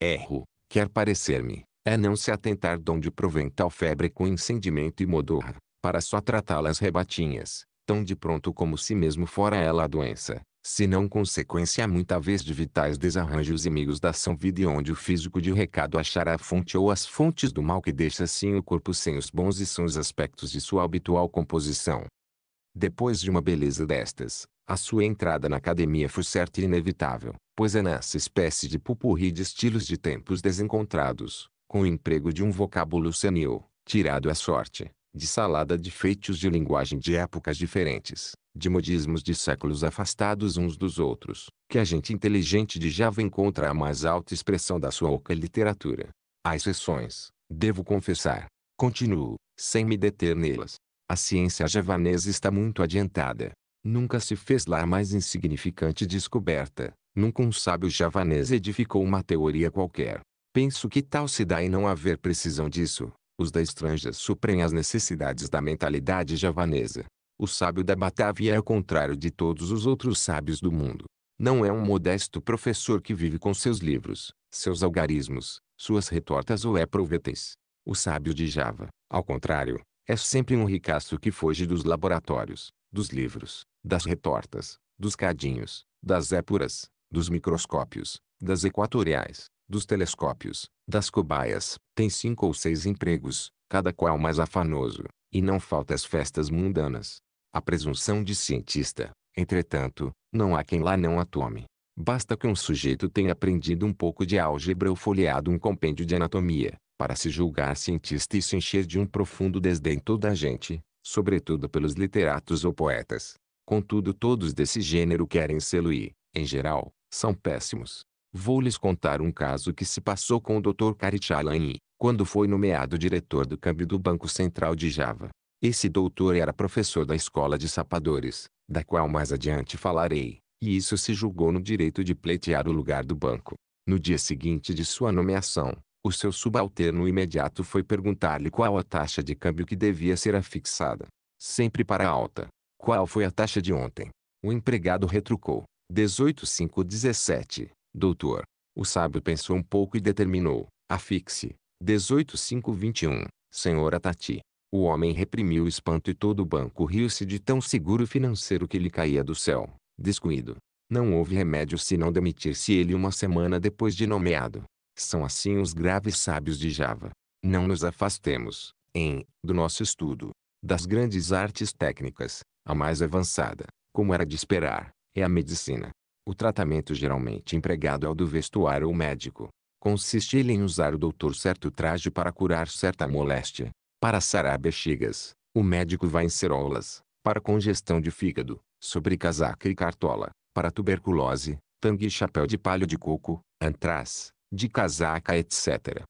Erro, quer parecer-me, é não se atentar donde provém tal febre com incendimento e modorra, para só tratá-las rebatinhas, tão de pronto como se mesmo fora ela a doença, se não consequência muita vez de vitais desarranjos e migos da ação vida e onde o físico de recado achará a fonte ou as fontes do mal que deixa assim o corpo sem os bons e sãos aspectos de sua habitual composição. Depois de uma beleza destas, a sua entrada na academia foi certa e inevitável, pois é nessa espécie de pupurri de estilos de tempos desencontrados, com o emprego de um vocábulo senil, tirado à sorte, de salada de feitos de linguagem de épocas diferentes, de modismos de séculos afastados uns dos outros, que a gente inteligente de Java encontra a mais alta expressão da sua oca literatura. Há exceções, devo confessar. Continuo, sem me deter nelas. A ciência javanesa está muito adiantada. Nunca se fez lá a mais insignificante descoberta. Nunca um sábio javanês edificou uma teoria qualquer. Penso que tal se dá em não haver precisão disso. Os da Estranja suprem as necessidades da mentalidade javanesa. O sábio da Batavia é o contrário de todos os outros sábios do mundo. Não é um modesto professor que vive com seus livros, seus algarismos, suas retortas ou éprovetes. O sábio de Java, ao contrário, é sempre um ricaço que foge dos laboratórios, dos livros, das retortas, dos cadinhos, das épuras, dos microscópios, das equatoriais, dos telescópios, das cobaias, tem cinco ou seis empregos, cada qual mais afanoso, e não falta as festas mundanas. A presunção de cientista, entretanto, não há quem lá não a tome. Basta que um sujeito tenha aprendido um pouco de álgebra ou folheado um compêndio de anatomia, para se julgar cientista e se encher de um profundo desdém toda a gente, sobretudo pelos literatos ou poetas. Contudo todos desse gênero querem sê-lo e, em geral, são péssimos. Vou lhes contar um caso que se passou com o Dr. Karichalani, quando foi nomeado diretor do câmbio do Banco Central de Java. Esse doutor era professor da escola de sapadores, da qual mais adiante falarei, e isso se julgou no direito de pleitear o lugar do banco. No dia seguinte de sua nomeação, o seu subalterno imediato foi perguntar-lhe qual a taxa de câmbio que devia ser afixada. Sempre para alta. Qual foi a taxa de ontem? O empregado retrucou. 18,517. Doutor, o sábio pensou um pouco e determinou, afixe. 18521, Senhora Tati. O homem reprimiu o espanto e todo o banco riu-se de tão seguro financeiro que lhe caía do céu, descuido. Não houve remédio senão demitir-se ele uma semana depois de nomeado. São assim os graves sábios de Java. Não nos afastemos, em, do nosso estudo, das grandes artes técnicas, a mais avançada, como era de esperar, é a medicina. O tratamento geralmente empregado é o do vestuário ou médico. Consiste ele em usar o doutor certo traje para curar certa moléstia, para sarar bexigas, o médico vai em cerolas, para congestão de fígado, sobre casaca e cartola, para tuberculose, tangue e chapéu de palho de coco, antraz, de casaca etc.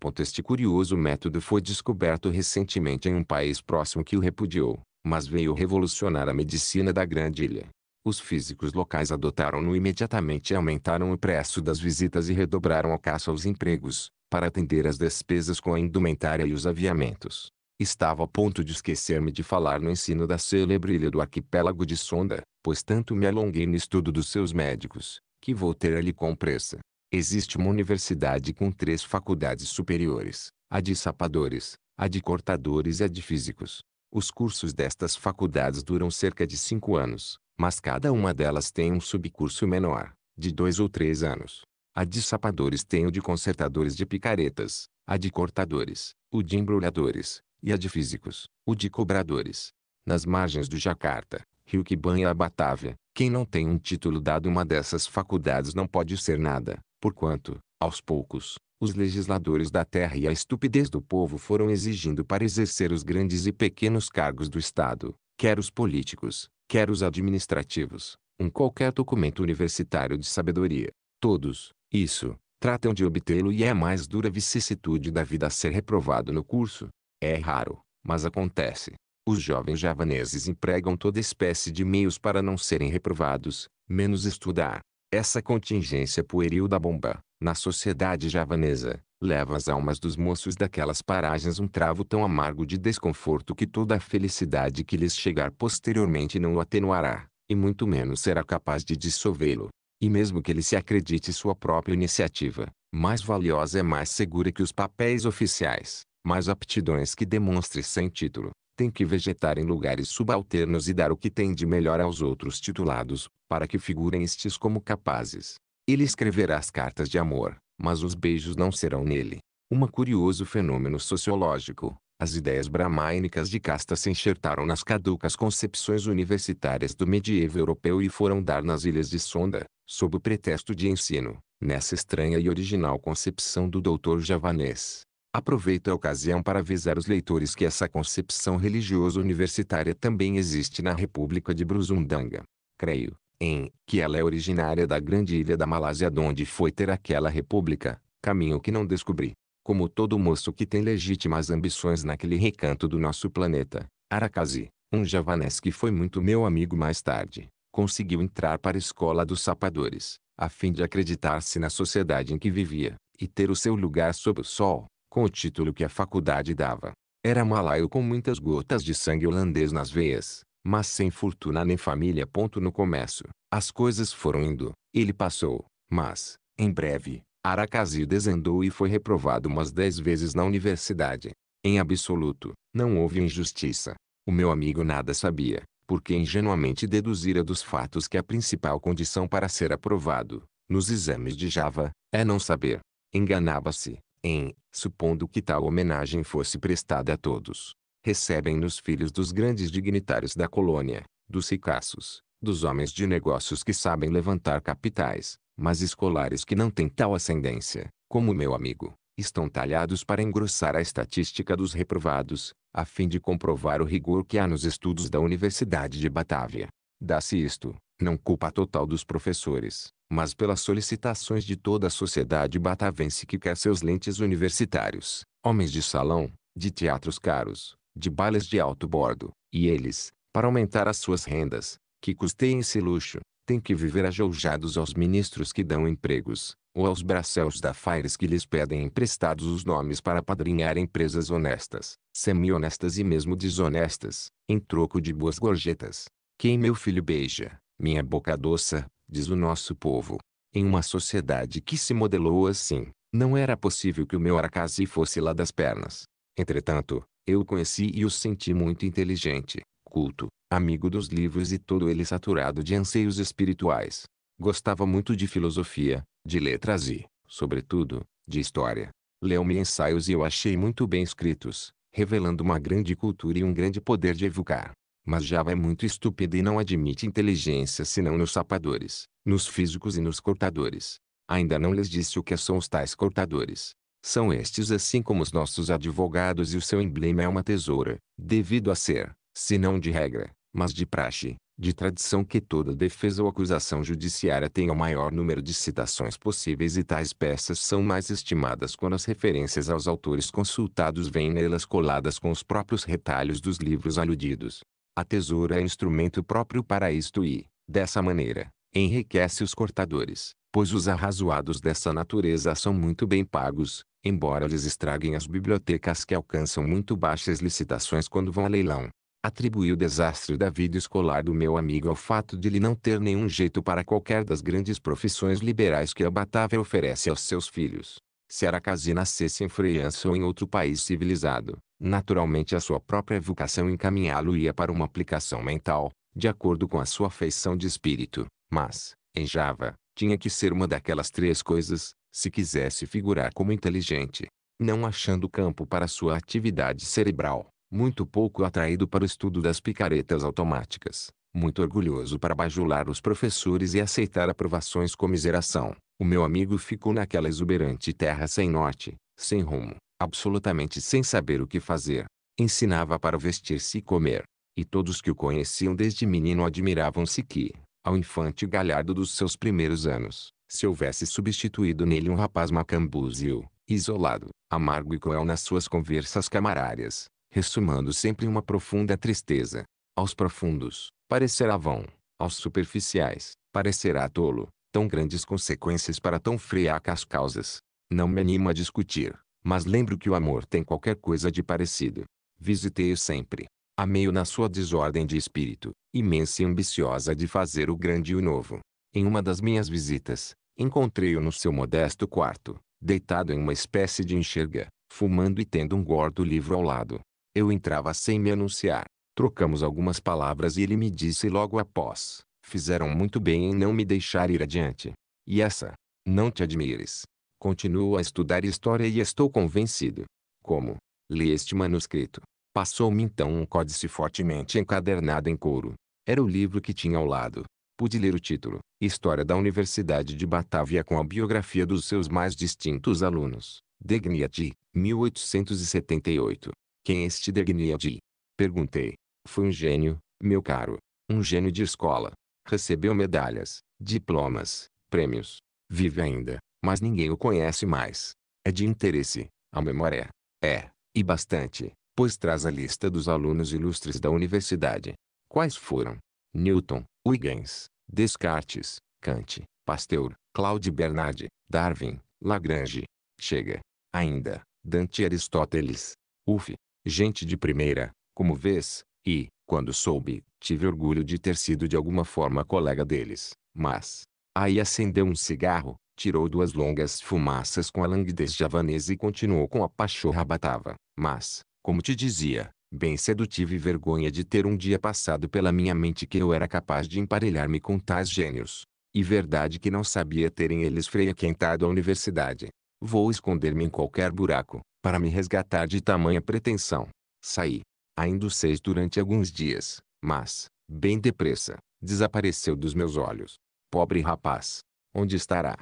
ponto Este curioso método foi descoberto recentemente em um país próximo que o repudiou, mas veio revolucionar a medicina da grande ilha. Os físicos locais adotaram-no imediatamente e aumentaram o preço das visitas e redobraram a caça aos empregos, para atender às despesas com a indumentária e os aviamentos. Estava a ponto de esquecer-me de falar no ensino da célebre ilha do arquipélago de Sonda, pois tanto me alonguei no estudo dos seus médicos, que vou ter ali com pressa. Existe uma universidade com três faculdades superiores, a de sapadores, a de cortadores e a de físicos. Os cursos destas faculdades duram cerca de cinco anos, mas cada uma delas tem um subcurso menor, de dois ou três anos. A de sapadores tem o de consertadores de picaretas, a de cortadores, o de embrulhadores, e a de físicos, o de cobradores. Nas margens do Jacarta, Rio que banha a Batávia, quem não tem um título dado uma dessas faculdades não pode ser nada, porquanto, aos poucos, os legisladores da terra e a estupidez do povo foram exigindo para exercer os grandes e pequenos cargos do Estado, quer os políticos, quer os administrativos, um qualquer documento universitário de sabedoria. Todos, isso, tratam de obtê-lo e é a mais dura vicissitude da vida ser reprovado no curso. É raro, mas acontece. Os jovens javaneses empregam toda espécie de meios para não serem reprovados, menos estudar. Essa contingência pueril da bomba, na sociedade javanesa, leva às almas dos moços daquelas paragens um travo tão amargo de desconforto que toda a felicidade que lhes chegar posteriormente não o atenuará, e muito menos será capaz de dissolvê-lo. E mesmo que ele se acredite sua própria iniciativa, mais valiosa é mais segura que os papéis oficiais, mais aptidões que demonstre sem título, tem que vegetar em lugares subalternos e dar o que tem de melhor aos outros titulados, para que figurem estes como capazes. Ele escreverá as cartas de amor, mas os beijos não serão nele. Um curioso fenômeno sociológico. As ideias brahmânicas de casta se enxertaram nas caducas concepções universitárias do medievo europeu e foram dar nas ilhas de Sonda, sob o pretexto de ensino, nessa estranha e original concepção do doutor javanês. Aproveito a ocasião para avisar os leitores que essa concepção religiosa universitária também existe na República de Brusundanga. Creio, em que ela é originária da grande ilha da Malásia onde foi ter aquela república, caminho que não descobri. Como todo moço que tem legítimas ambições naquele recanto do nosso planeta, Arakazi, um javanês que foi muito meu amigo mais tarde, conseguiu entrar para a escola dos sapadores, a fim de acreditar-se na sociedade em que vivia, e ter o seu lugar sob o sol, com o título que a faculdade dava. Era malaio com muitas gotas de sangue holandês nas veias, mas sem fortuna nem família. Ponto No começo, as coisas foram indo, ele passou, mas, em breve, Aracazi desandou e foi reprovado umas dez vezes na universidade. Em absoluto, não houve injustiça. O meu amigo nada sabia, porque ingenuamente deduzira dos fatos que a principal condição para ser aprovado, nos exames de Java, é não saber. Enganava-se, em, supondo que tal homenagem fosse prestada a todos recebem-nos filhos dos grandes dignitários da colônia, dos ricaços, dos homens de negócios que sabem levantar capitais, mas escolares que não têm tal ascendência, como meu amigo, estão talhados para engrossar a estatística dos reprovados, a fim de comprovar o rigor que há nos estudos da Universidade de Batávia. Dá-se isto, não culpa total dos professores, mas pelas solicitações de toda a sociedade batavense que quer seus lentes universitários, homens de salão, de teatros caros, de bailes de alto bordo, e eles, para aumentar as suas rendas, que custeiem esse luxo, têm que viver ajoujados aos ministros que dão empregos, ou aos bracéus da Faires que lhes pedem emprestados os nomes para padrinhar empresas honestas, semi-honestas e mesmo desonestas, em troco de boas gorjetas. Quem meu filho beija, minha boca doça, diz o nosso povo. Em uma sociedade que se modelou assim, não era possível que o meu aracase fosse lá das pernas. Entretanto, eu o conheci e o senti muito inteligente, culto, amigo dos livros e todo ele saturado de anseios espirituais. Gostava muito de filosofia, de letras e, sobretudo, de história. Leu-me ensaios e eu achei muito bem escritos, revelando uma grande cultura e um grande poder de evocar. Mas Java é muito estúpido e não admite inteligência senão nos sapadores, nos físicos e nos cortadores. Ainda não lhes disse o que são os tais cortadores. São estes assim como os nossos advogados e o seu emblema é uma tesoura, devido a ser, se não de regra, mas de praxe, de tradição que toda defesa ou acusação judiciária tenha o maior número de citações possíveis e tais peças são mais estimadas quando as referências aos autores consultados vêm nelas coladas com os próprios retalhos dos livros aludidos. A tesoura é instrumento próprio para isto e, dessa maneira, enriquece os cortadores, pois os arrazoados dessa natureza são muito bem pagos, embora lhes estraguem as bibliotecas que alcançam muito baixas licitações quando vão a leilão. Atribui o desastre da vida escolar do meu amigo ao fato de ele não ter nenhum jeito para qualquer das grandes profissões liberais que a Batávia oferece aos seus filhos. Se Aracasi nascesse em França ou em outro país civilizado, naturalmente a sua própria vocação encaminhá-lo-ia para uma aplicação mental, de acordo com a sua feição de espírito. Mas, em Java, tinha que ser uma daquelas três coisas, se quisesse figurar como inteligente. Não achando campo para sua atividade cerebral, muito pouco atraído para o estudo das picaretas automáticas, muito orgulhoso para bajular os professores e aceitar aprovações com miseração, o meu amigo ficou naquela exuberante terra sem norte, sem rumo, absolutamente sem saber o que fazer. Ensinava para vestir-se e comer, e todos que o conheciam desde menino admiravam-se que, ao infante galhardo dos seus primeiros anos, se houvesse substituído nele um rapaz macambúzio, isolado, amargo e cruel nas suas conversas camarárias, ressumando sempre uma profunda tristeza. Aos profundos, parecerá vão, aos superficiais, parecerá tolo, tão grandes consequências para tão friacas causas. Não me animo a discutir, mas lembro que o amor tem qualquer coisa de parecido. Visitei-o sempre, a meio na sua desordem de espírito, imensa e ambiciosa de fazer o grande e o novo. Em uma das minhas visitas, encontrei-o no seu modesto quarto, deitado em uma espécie de enxerga, fumando e tendo um gordo livro ao lado. Eu entrava sem me anunciar. Trocamos algumas palavras e ele me disse logo após: Fizeram muito bem em não me deixar ir adiante. E essa? Não te admires. Continuo a estudar história e estou convencido. Como? Li este manuscrito. Passou-me então um códice fortemente encadernado em couro. Era o livro que tinha ao lado. Pude ler o título, História da Universidade de Batávia com a biografia dos seus mais distintos alunos, Degniati, 1878. Quem é este Degniati? Perguntei. Foi um gênio, meu caro. Um gênio de escola. Recebeu medalhas, diplomas, prêmios. Vive ainda, mas ninguém o conhece mais. É de interesse, a memória. É, e bastante, pois traz a lista dos alunos ilustres da universidade. Quais foram? Newton, Huygens, Descartes, Kant, Pasteur, Claude Bernard, Darwin, Lagrange. Chega. Ainda, Dante e Aristóteles. Uf, gente de primeira, como vês, e, quando soube, tive orgulho de ter sido de alguma forma colega deles, mas... Aí acendeu um cigarro, tirou duas longas fumaças com a languidez javanesa e continuou com a pachorra batava, mas, como te dizia, bem cedo tive vergonha de ter um dia passado pela minha mente que eu era capaz de emparelhar-me com tais gênios. E verdade que não sabia terem eles freio a universidade. Vou esconder-me em qualquer buraco, para me resgatar de tamanha pretensão. Saí. Ainda seis durante alguns dias, mas, bem depressa, desapareceu dos meus olhos. Pobre rapaz. Onde estará?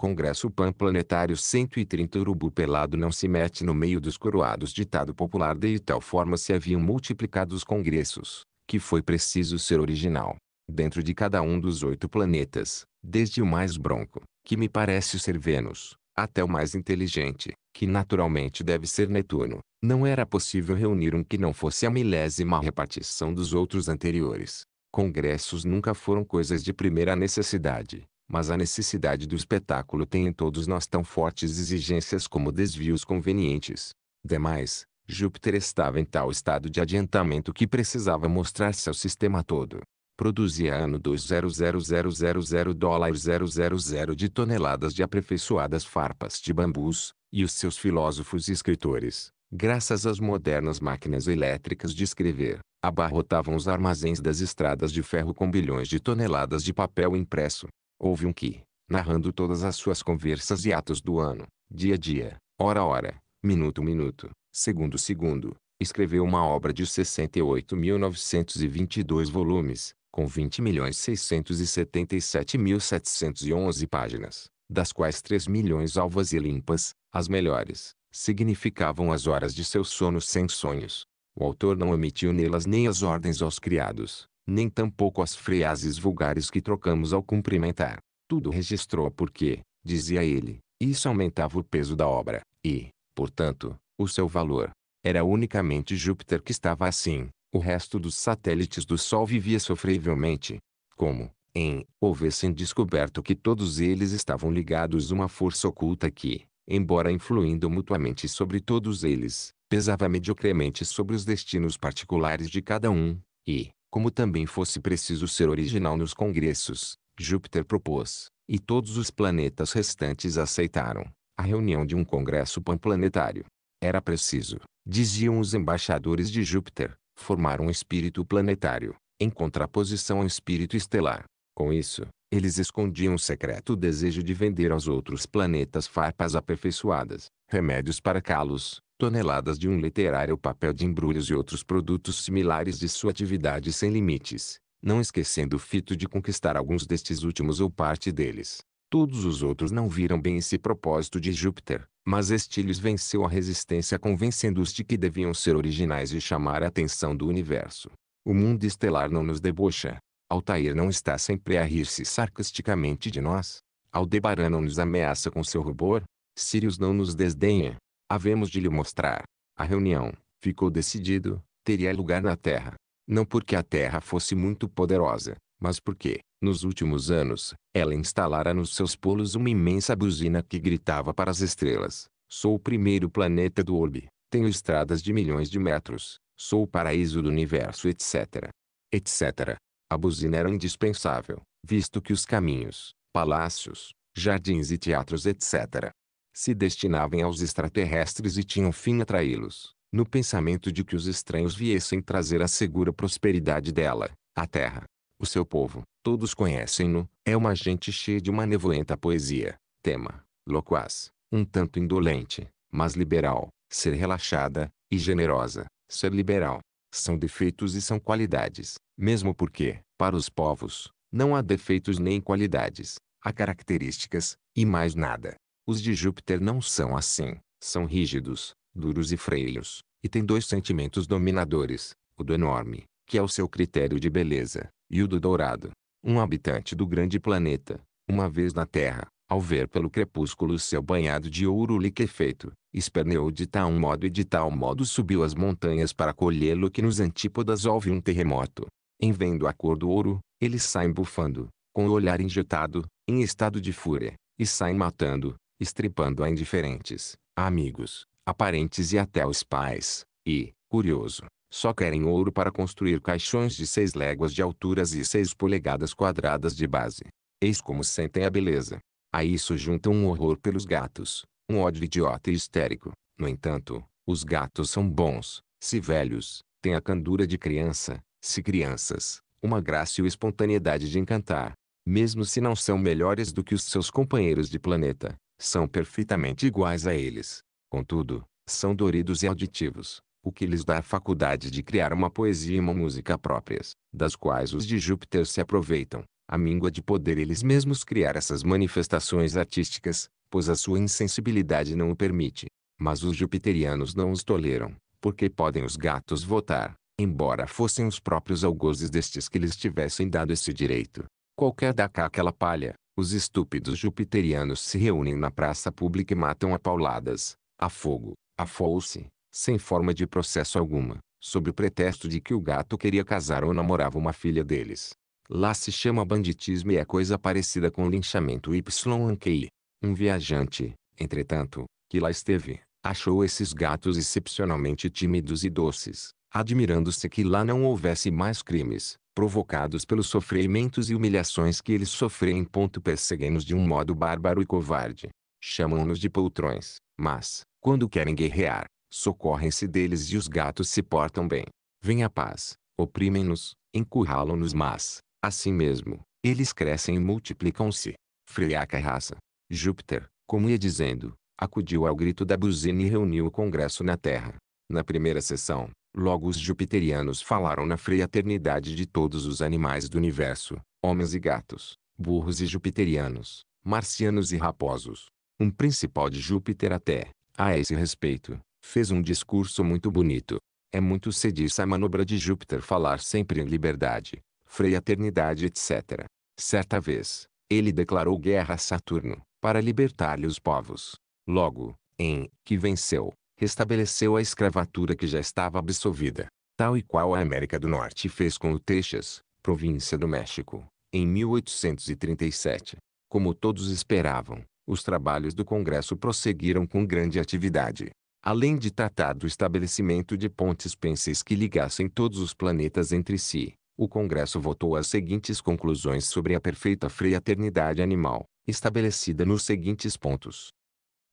Congresso Pan-Planetário 130 Urubu Pelado não se mete no meio dos coroados ditado popular de tal forma se haviam multiplicado os congressos, que foi preciso ser original. Dentro de cada um dos oito planetas, desde o mais bronco, que me parece ser Vênus, até o mais inteligente, que naturalmente deve ser Netuno, não era possível reunir um que não fosse a milésima repartição dos outros anteriores. Congressos nunca foram coisas de primeira necessidade, mas a necessidade do espetáculo tem em todos nós tão fortes exigências como desvios convenientes. Demais, Júpiter estava em tal estado de adiantamento que precisava mostrar-se ao sistema todo. Produzia ano 2000000 dólares 00 de toneladas de aperfeiçoadas farpas de bambus, e os seus filósofos e escritores, graças às modernas máquinas elétricas de escrever, abarrotavam os armazéns das estradas de ferro com bilhões de toneladas de papel impresso. Houve um que, narrando todas as suas conversas e atos do ano, dia a dia, hora a hora, minuto a minuto, segundo a segundo, escreveu uma obra de 68.922 volumes, com 20.677.711 páginas, das quais 3 milhões alvas e limpas, as melhores, significavam as horas de seu sono sem sonhos. O autor não omitiu nelas nem as ordens aos criados, nem tampouco as frases vulgares que trocamos ao cumprimentar. Tudo registrou porque, dizia ele, isso aumentava o peso da obra, e, portanto, o seu valor. Era unicamente Júpiter que estava assim, o resto dos satélites do Sol vivia sofrivelmente. Como, em, houvessem descoberto que todos eles estavam ligados a uma força oculta que, embora influindo mutuamente sobre todos eles, pesava mediocremente sobre os destinos particulares de cada um, e, como também fosse preciso ser original nos congressos, Júpiter propôs, e todos os planetas restantes aceitaram, a reunião de um congresso panplanetário. Era preciso, diziam os embaixadores de Júpiter, formar um espírito planetário, em contraposição ao espírito estelar. Com isso, eles escondiam o secreto desejo de vender aos outros planetas farpas aperfeiçoadas, remédios para calos, toneladas de um literário papel de embrulhos e outros produtos similares de sua atividade sem limites, não esquecendo o fito de conquistar alguns destes últimos ou parte deles. Todos os outros não viram bem esse propósito de Júpiter, mas Estílios venceu a resistência convencendo-os de que deviam ser originais e chamar a atenção do universo. O mundo estelar não nos debocha. Altair não está sempre a rir-se sarcasticamente de nós. Aldebaran não nos ameaça com seu rubor. Sirius não nos desdenha havemos de lhe mostrar. A reunião, ficou decidido, teria lugar na Terra. Não porque a Terra fosse muito poderosa, mas porque, nos últimos anos, ela instalara nos seus polos uma imensa buzina que gritava para as estrelas. Sou o primeiro planeta do orbe, tenho estradas de milhões de metros, sou o paraíso do universo etc. etc. A buzina era indispensável, visto que os caminhos, palácios, jardins e teatros etc se destinavam aos extraterrestres e tinham fim atraí-los, no pensamento de que os estranhos viessem trazer a segura prosperidade dela, a terra. O seu povo, todos conhecem-no, é uma gente cheia de uma nevoenta poesia, tema, loquaz, um tanto indolente, mas liberal, ser relaxada, e generosa, ser liberal. São defeitos e são qualidades, mesmo porque, para os povos, não há defeitos nem qualidades, há características, e mais nada. Os de Júpiter não são assim, são rígidos, duros e freios, e têm dois sentimentos dominadores, o do enorme, que é o seu critério de beleza, e o do dourado. Um habitante do grande planeta, uma vez na Terra, ao ver pelo crepúsculo seu banhado de ouro liquefeito, esperneou de tal modo e de tal modo subiu as montanhas para colhê-lo que nos antípodas houve um terremoto. Em vendo a cor do ouro, ele sai bufando, com o olhar injetado, em estado de fúria, e sai matando, estripando a indiferentes, a amigos, a parentes e até aos pais, e, curioso, só querem ouro para construir caixões de seis léguas de alturas e seis polegadas quadradas de base. Eis como sentem a beleza. A isso juntam um horror pelos gatos, um ódio idiota e histérico. No entanto, os gatos são bons, se velhos, têm a candura de criança, se crianças, uma graça e espontaneidade de encantar. Mesmo se não são melhores do que os seus companheiros de planeta, são perfeitamente iguais a eles. Contudo, são doridos e auditivos, o que lhes dá a faculdade de criar uma poesia e uma música próprias, das quais os de Júpiter se aproveitam, a míngua de poder eles mesmos criar essas manifestações artísticas, pois a sua insensibilidade não o permite. Mas os jupiterianos não os toleram, porque podem os gatos votar, embora fossem os próprios algozes destes que lhes tivessem dado esse direito. Qualquer dá cá aquela palha, os estúpidos jupiterianos se reúnem na praça pública e matam a pauladas, a fogo, a foice, sem forma de processo alguma, sob o pretexto de que o gato queria casar ou namorava uma filha deles. Lá se chama banditismo e é coisa parecida com o linchamento YNQI. Um viajante, entretanto, que lá esteve, achou esses gatos excepcionalmente tímidos e doces, admirando-se que lá não houvesse mais crimes, provocados pelos sofrimentos e humilhações que eles sofrem. Perseguem-nos de um modo bárbaro e covarde. Chamam-nos de poltrões, mas, quando querem guerrear, socorrem-se deles e os gatos se portam bem. Vem a paz, oprimem-nos, encurralam-nos mas, assim mesmo, eles crescem e multiplicam-se. Friaca raça. Júpiter, como ia dizendo, acudiu ao grito da buzina e reuniu o congresso na terra. Na primeira sessão, Logo os jupiterianos falaram na fraternidade de todos os animais do universo, homens e gatos, burros e jupiterianos, marcianos e raposos. Um principal de Júpiter até, a esse respeito, fez um discurso muito bonito. É muito sediça a manobra de Júpiter falar sempre em liberdade, fraternidade etc. Certa vez, ele declarou guerra a Saturno, para libertar-lhe os povos. Logo, em que venceu, restabeleceu a escravatura que já estava absolvida, tal e qual a América do Norte fez com o Texas, província do México, em 1837. Como todos esperavam, os trabalhos do Congresso prosseguiram com grande atividade. Além de tratar do estabelecimento de pontes pênsis que ligassem todos os planetas entre si, o Congresso votou as seguintes conclusões sobre a perfeita fraternidade animal, estabelecida nos seguintes pontos: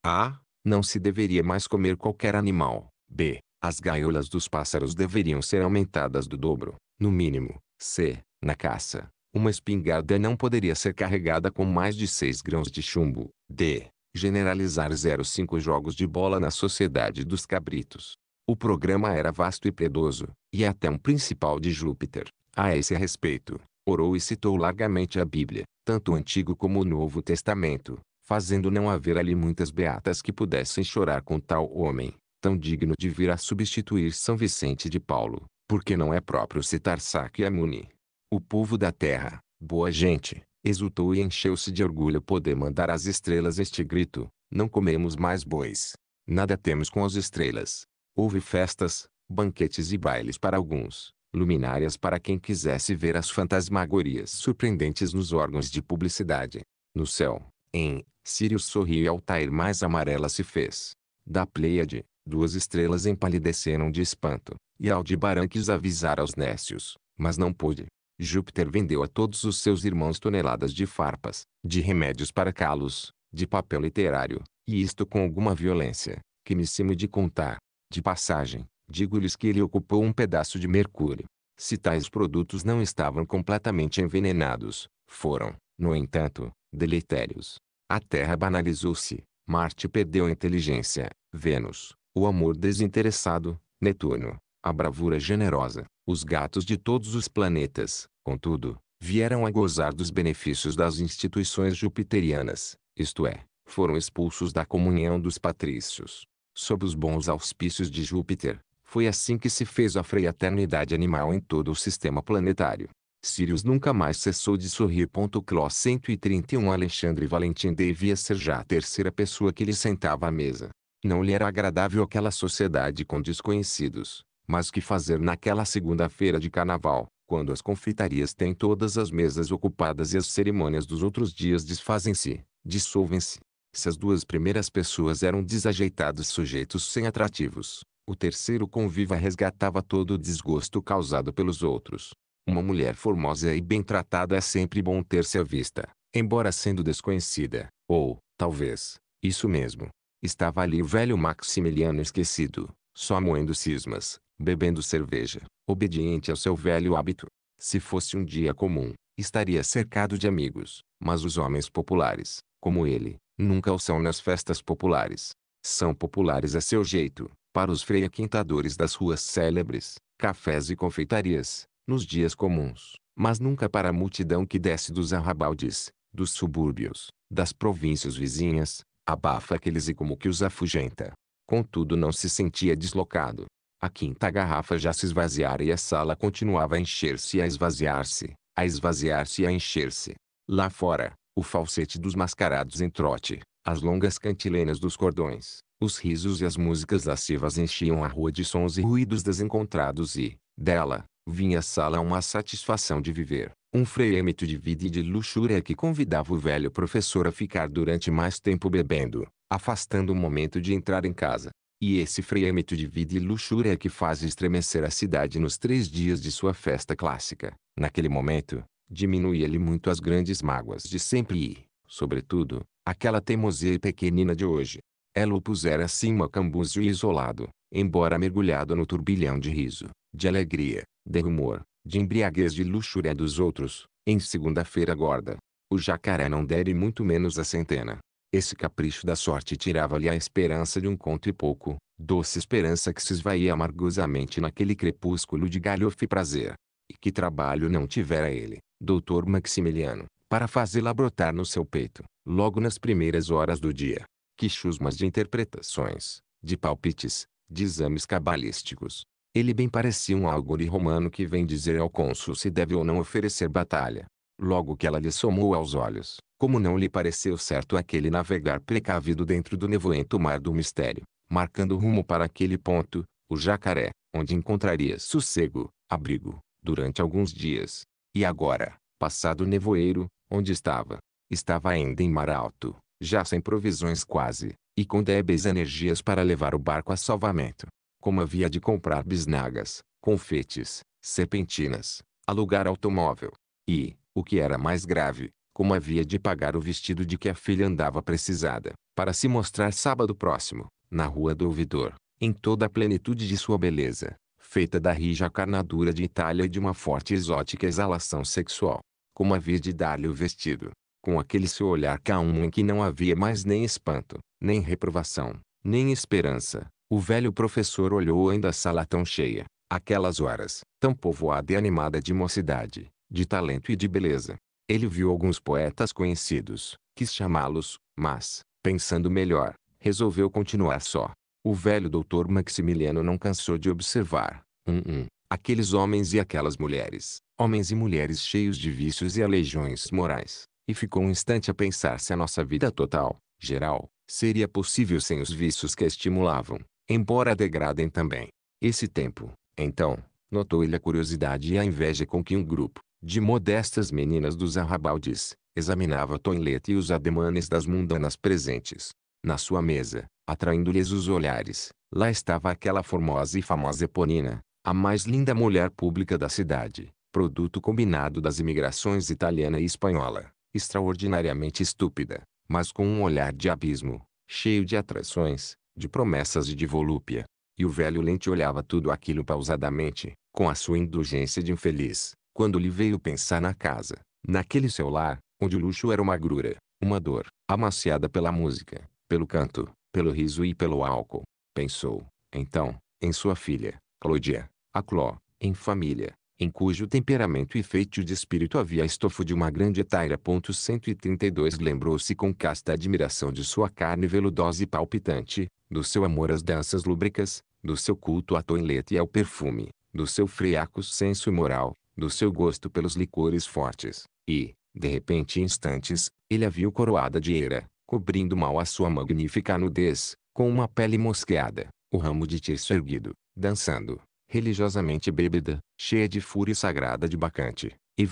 a. Não se deveria mais comer qualquer animal. B. As gaiolas dos pássaros deveriam ser aumentadas do dobro, no mínimo. C. Na caça, uma espingarda não poderia ser carregada com mais de 6 grãos de chumbo. D. Generalizar 05 jogos de bola na Sociedade dos Cabritos. O programa era vasto e predoso, e é até um principal de Júpiter. A esse respeito, orou e citou largamente a Bíblia, tanto o Antigo como o Novo Testamento, fazendo não haver ali muitas beatas que pudessem chorar com tal homem, tão digno de vir a substituir São Vicente de Paulo, porque não é próprio citar Amuni. O povo da terra, boa gente, exultou e encheu-se de orgulho poder mandar às estrelas este grito, não comemos mais bois. Nada temos com as estrelas. Houve festas, banquetes e bailes para alguns, luminárias para quem quisesse ver as fantasmagorias surpreendentes nos órgãos de publicidade. No céu, em Sirius sorriu e Altair mais amarela se fez. Da Pleiade, duas estrelas empalideceram de espanto, e Aldebaran quis avisar aos Nécios, mas não pôde. Júpiter vendeu a todos os seus irmãos toneladas de farpas, de remédios para calos, de papel literário, e isto com alguma violência, que me cimo de contar. De passagem, digo-lhes que ele ocupou um pedaço de mercúrio. Se tais produtos não estavam completamente envenenados, foram, no entanto, deletérios. A Terra banalizou-se, Marte perdeu a inteligência, Vênus, o amor desinteressado, Netuno, a bravura generosa, os gatos de todos os planetas, contudo, vieram a gozar dos benefícios das instituições jupiterianas, isto é, foram expulsos da comunhão dos patrícios. Sob os bons auspícios de Júpiter, foi assim que se fez a fraternidade animal em todo o sistema planetário. Sirius nunca mais cessou de sorrir. Cló 131 Alexandre Valentim devia ser já a terceira pessoa que lhe sentava à mesa. Não lhe era agradável aquela sociedade com desconhecidos. Mas que fazer naquela segunda-feira de carnaval, quando as confeitarias têm todas as mesas ocupadas e as cerimônias dos outros dias desfazem-se, dissolvem-se. Se as duas primeiras pessoas eram desajeitados sujeitos sem atrativos, o terceiro conviva resgatava todo o desgosto causado pelos outros. Uma mulher formosa e bem tratada é sempre bom ter-se à vista, embora sendo desconhecida, ou, talvez, isso mesmo. Estava ali o velho Maximiliano esquecido, só moendo cismas, bebendo cerveja, obediente ao seu velho hábito. Se fosse um dia comum, estaria cercado de amigos, mas os homens populares, como ele, nunca o são nas festas populares. São populares a seu jeito, para os freiaquintadores das ruas célebres, cafés e confeitarias, nos dias comuns, mas nunca para a multidão que desce dos arrabaldes, dos subúrbios, das províncias vizinhas, abafa aqueles e como que os afugenta. Contudo não se sentia deslocado. A quinta garrafa já se esvaziara e a sala continuava a encher-se e a esvaziar-se, a esvaziar-se e a encher-se. Lá fora, o falsete dos mascarados em trote, as longas cantilenas dos cordões, os risos e as músicas lascivas enchiam a rua de sons e ruídos desencontrados e, dela, Vinha a sala é uma satisfação de viver, um freêmito de vida e de luxúria que convidava o velho professor a ficar durante mais tempo bebendo, afastando o momento de entrar em casa. E esse freêmito de vida e luxúria que faz estremecer a cidade nos três dias de sua festa clássica. Naquele momento, diminuía-lhe muito as grandes mágoas de sempre e, sobretudo, aquela teimosia pequenina de hoje. Ela o pusera assim macambúzio e isolado, embora mergulhado no turbilhão de riso, de alegria, de rumor, de embriaguez de luxúria dos outros, em segunda-feira gorda. O jacaré não dera e muito menos a centena. Esse capricho da sorte tirava-lhe a esperança de um conto e pouco, doce esperança que se esvaía amargosamente naquele crepúsculo de galhofe prazer. E que trabalho não tivera ele, doutor Maximiliano, para fazê-la brotar no seu peito, logo nas primeiras horas do dia. Que chusmas de interpretações, de palpites, de exames cabalísticos, ele bem parecia um algore romano que vem dizer ao cônsul se deve ou não oferecer batalha. Logo que ela lhe somou aos olhos, como não lhe pareceu certo aquele navegar precavido dentro do nevoento mar do mistério, marcando rumo para aquele ponto, o jacaré, onde encontraria sossego, abrigo, durante alguns dias. E agora, passado o nevoeiro, onde estava? Estava ainda em mar alto, já sem provisões quase, e com débeis energias para levar o barco a salvamento como havia de comprar bisnagas, confetes, serpentinas, alugar automóvel. E, o que era mais grave, como havia de pagar o vestido de que a filha andava precisada, para se mostrar sábado próximo, na rua do ouvidor, em toda a plenitude de sua beleza, feita da rija carnadura de Itália e de uma forte e exótica exalação sexual, como havia de dar-lhe o vestido, com aquele seu olhar calmo em que não havia mais nem espanto, nem reprovação, nem esperança, o velho professor olhou ainda a sala tão cheia, aquelas horas, tão povoada e animada de mocidade, de talento e de beleza. Ele viu alguns poetas conhecidos, quis chamá-los, mas, pensando melhor, resolveu continuar só. O velho doutor Maximiliano não cansou de observar, um, um, aqueles homens e aquelas mulheres, homens e mulheres cheios de vícios e aleijões morais, e ficou um instante a pensar se a nossa vida total, geral, seria possível sem os vícios que a estimulavam, embora degradem também. Esse tempo, então, notou ele a curiosidade e a inveja com que um grupo, de modestas meninas dos arrabaldes, examinava a toilette e os ademanes das mundanas presentes. Na sua mesa, atraindo-lhes os olhares, lá estava aquela formosa e famosa Eponina, a mais linda mulher pública da cidade, produto combinado das imigrações italiana e espanhola, extraordinariamente estúpida, mas com um olhar de abismo, cheio de atrações, de promessas e de volúpia. E o velho lente olhava tudo aquilo pausadamente, com a sua indulgência de infeliz, quando lhe veio pensar na casa, naquele seu lar, onde o luxo era uma agrura, uma dor, amaciada pela música, pelo canto, pelo riso e pelo álcool. Pensou, então, em sua filha, Clodia, a Cló, em família, em cujo temperamento e feitio de espírito havia estofo de uma grande taira. 132 Lembrou-se com casta admiração de sua carne veludosa e palpitante, do seu amor às danças lúbricas, do seu culto à toilette e ao perfume, do seu friaco senso moral, do seu gosto pelos licores fortes, e, de repente instantes, ele a viu coroada de eira, cobrindo mal a sua magnífica nudez, com uma pele mosqueada, o ramo de tirso erguido, dançando, religiosamente bêbeda, cheia de fúria sagrada de Bacante, e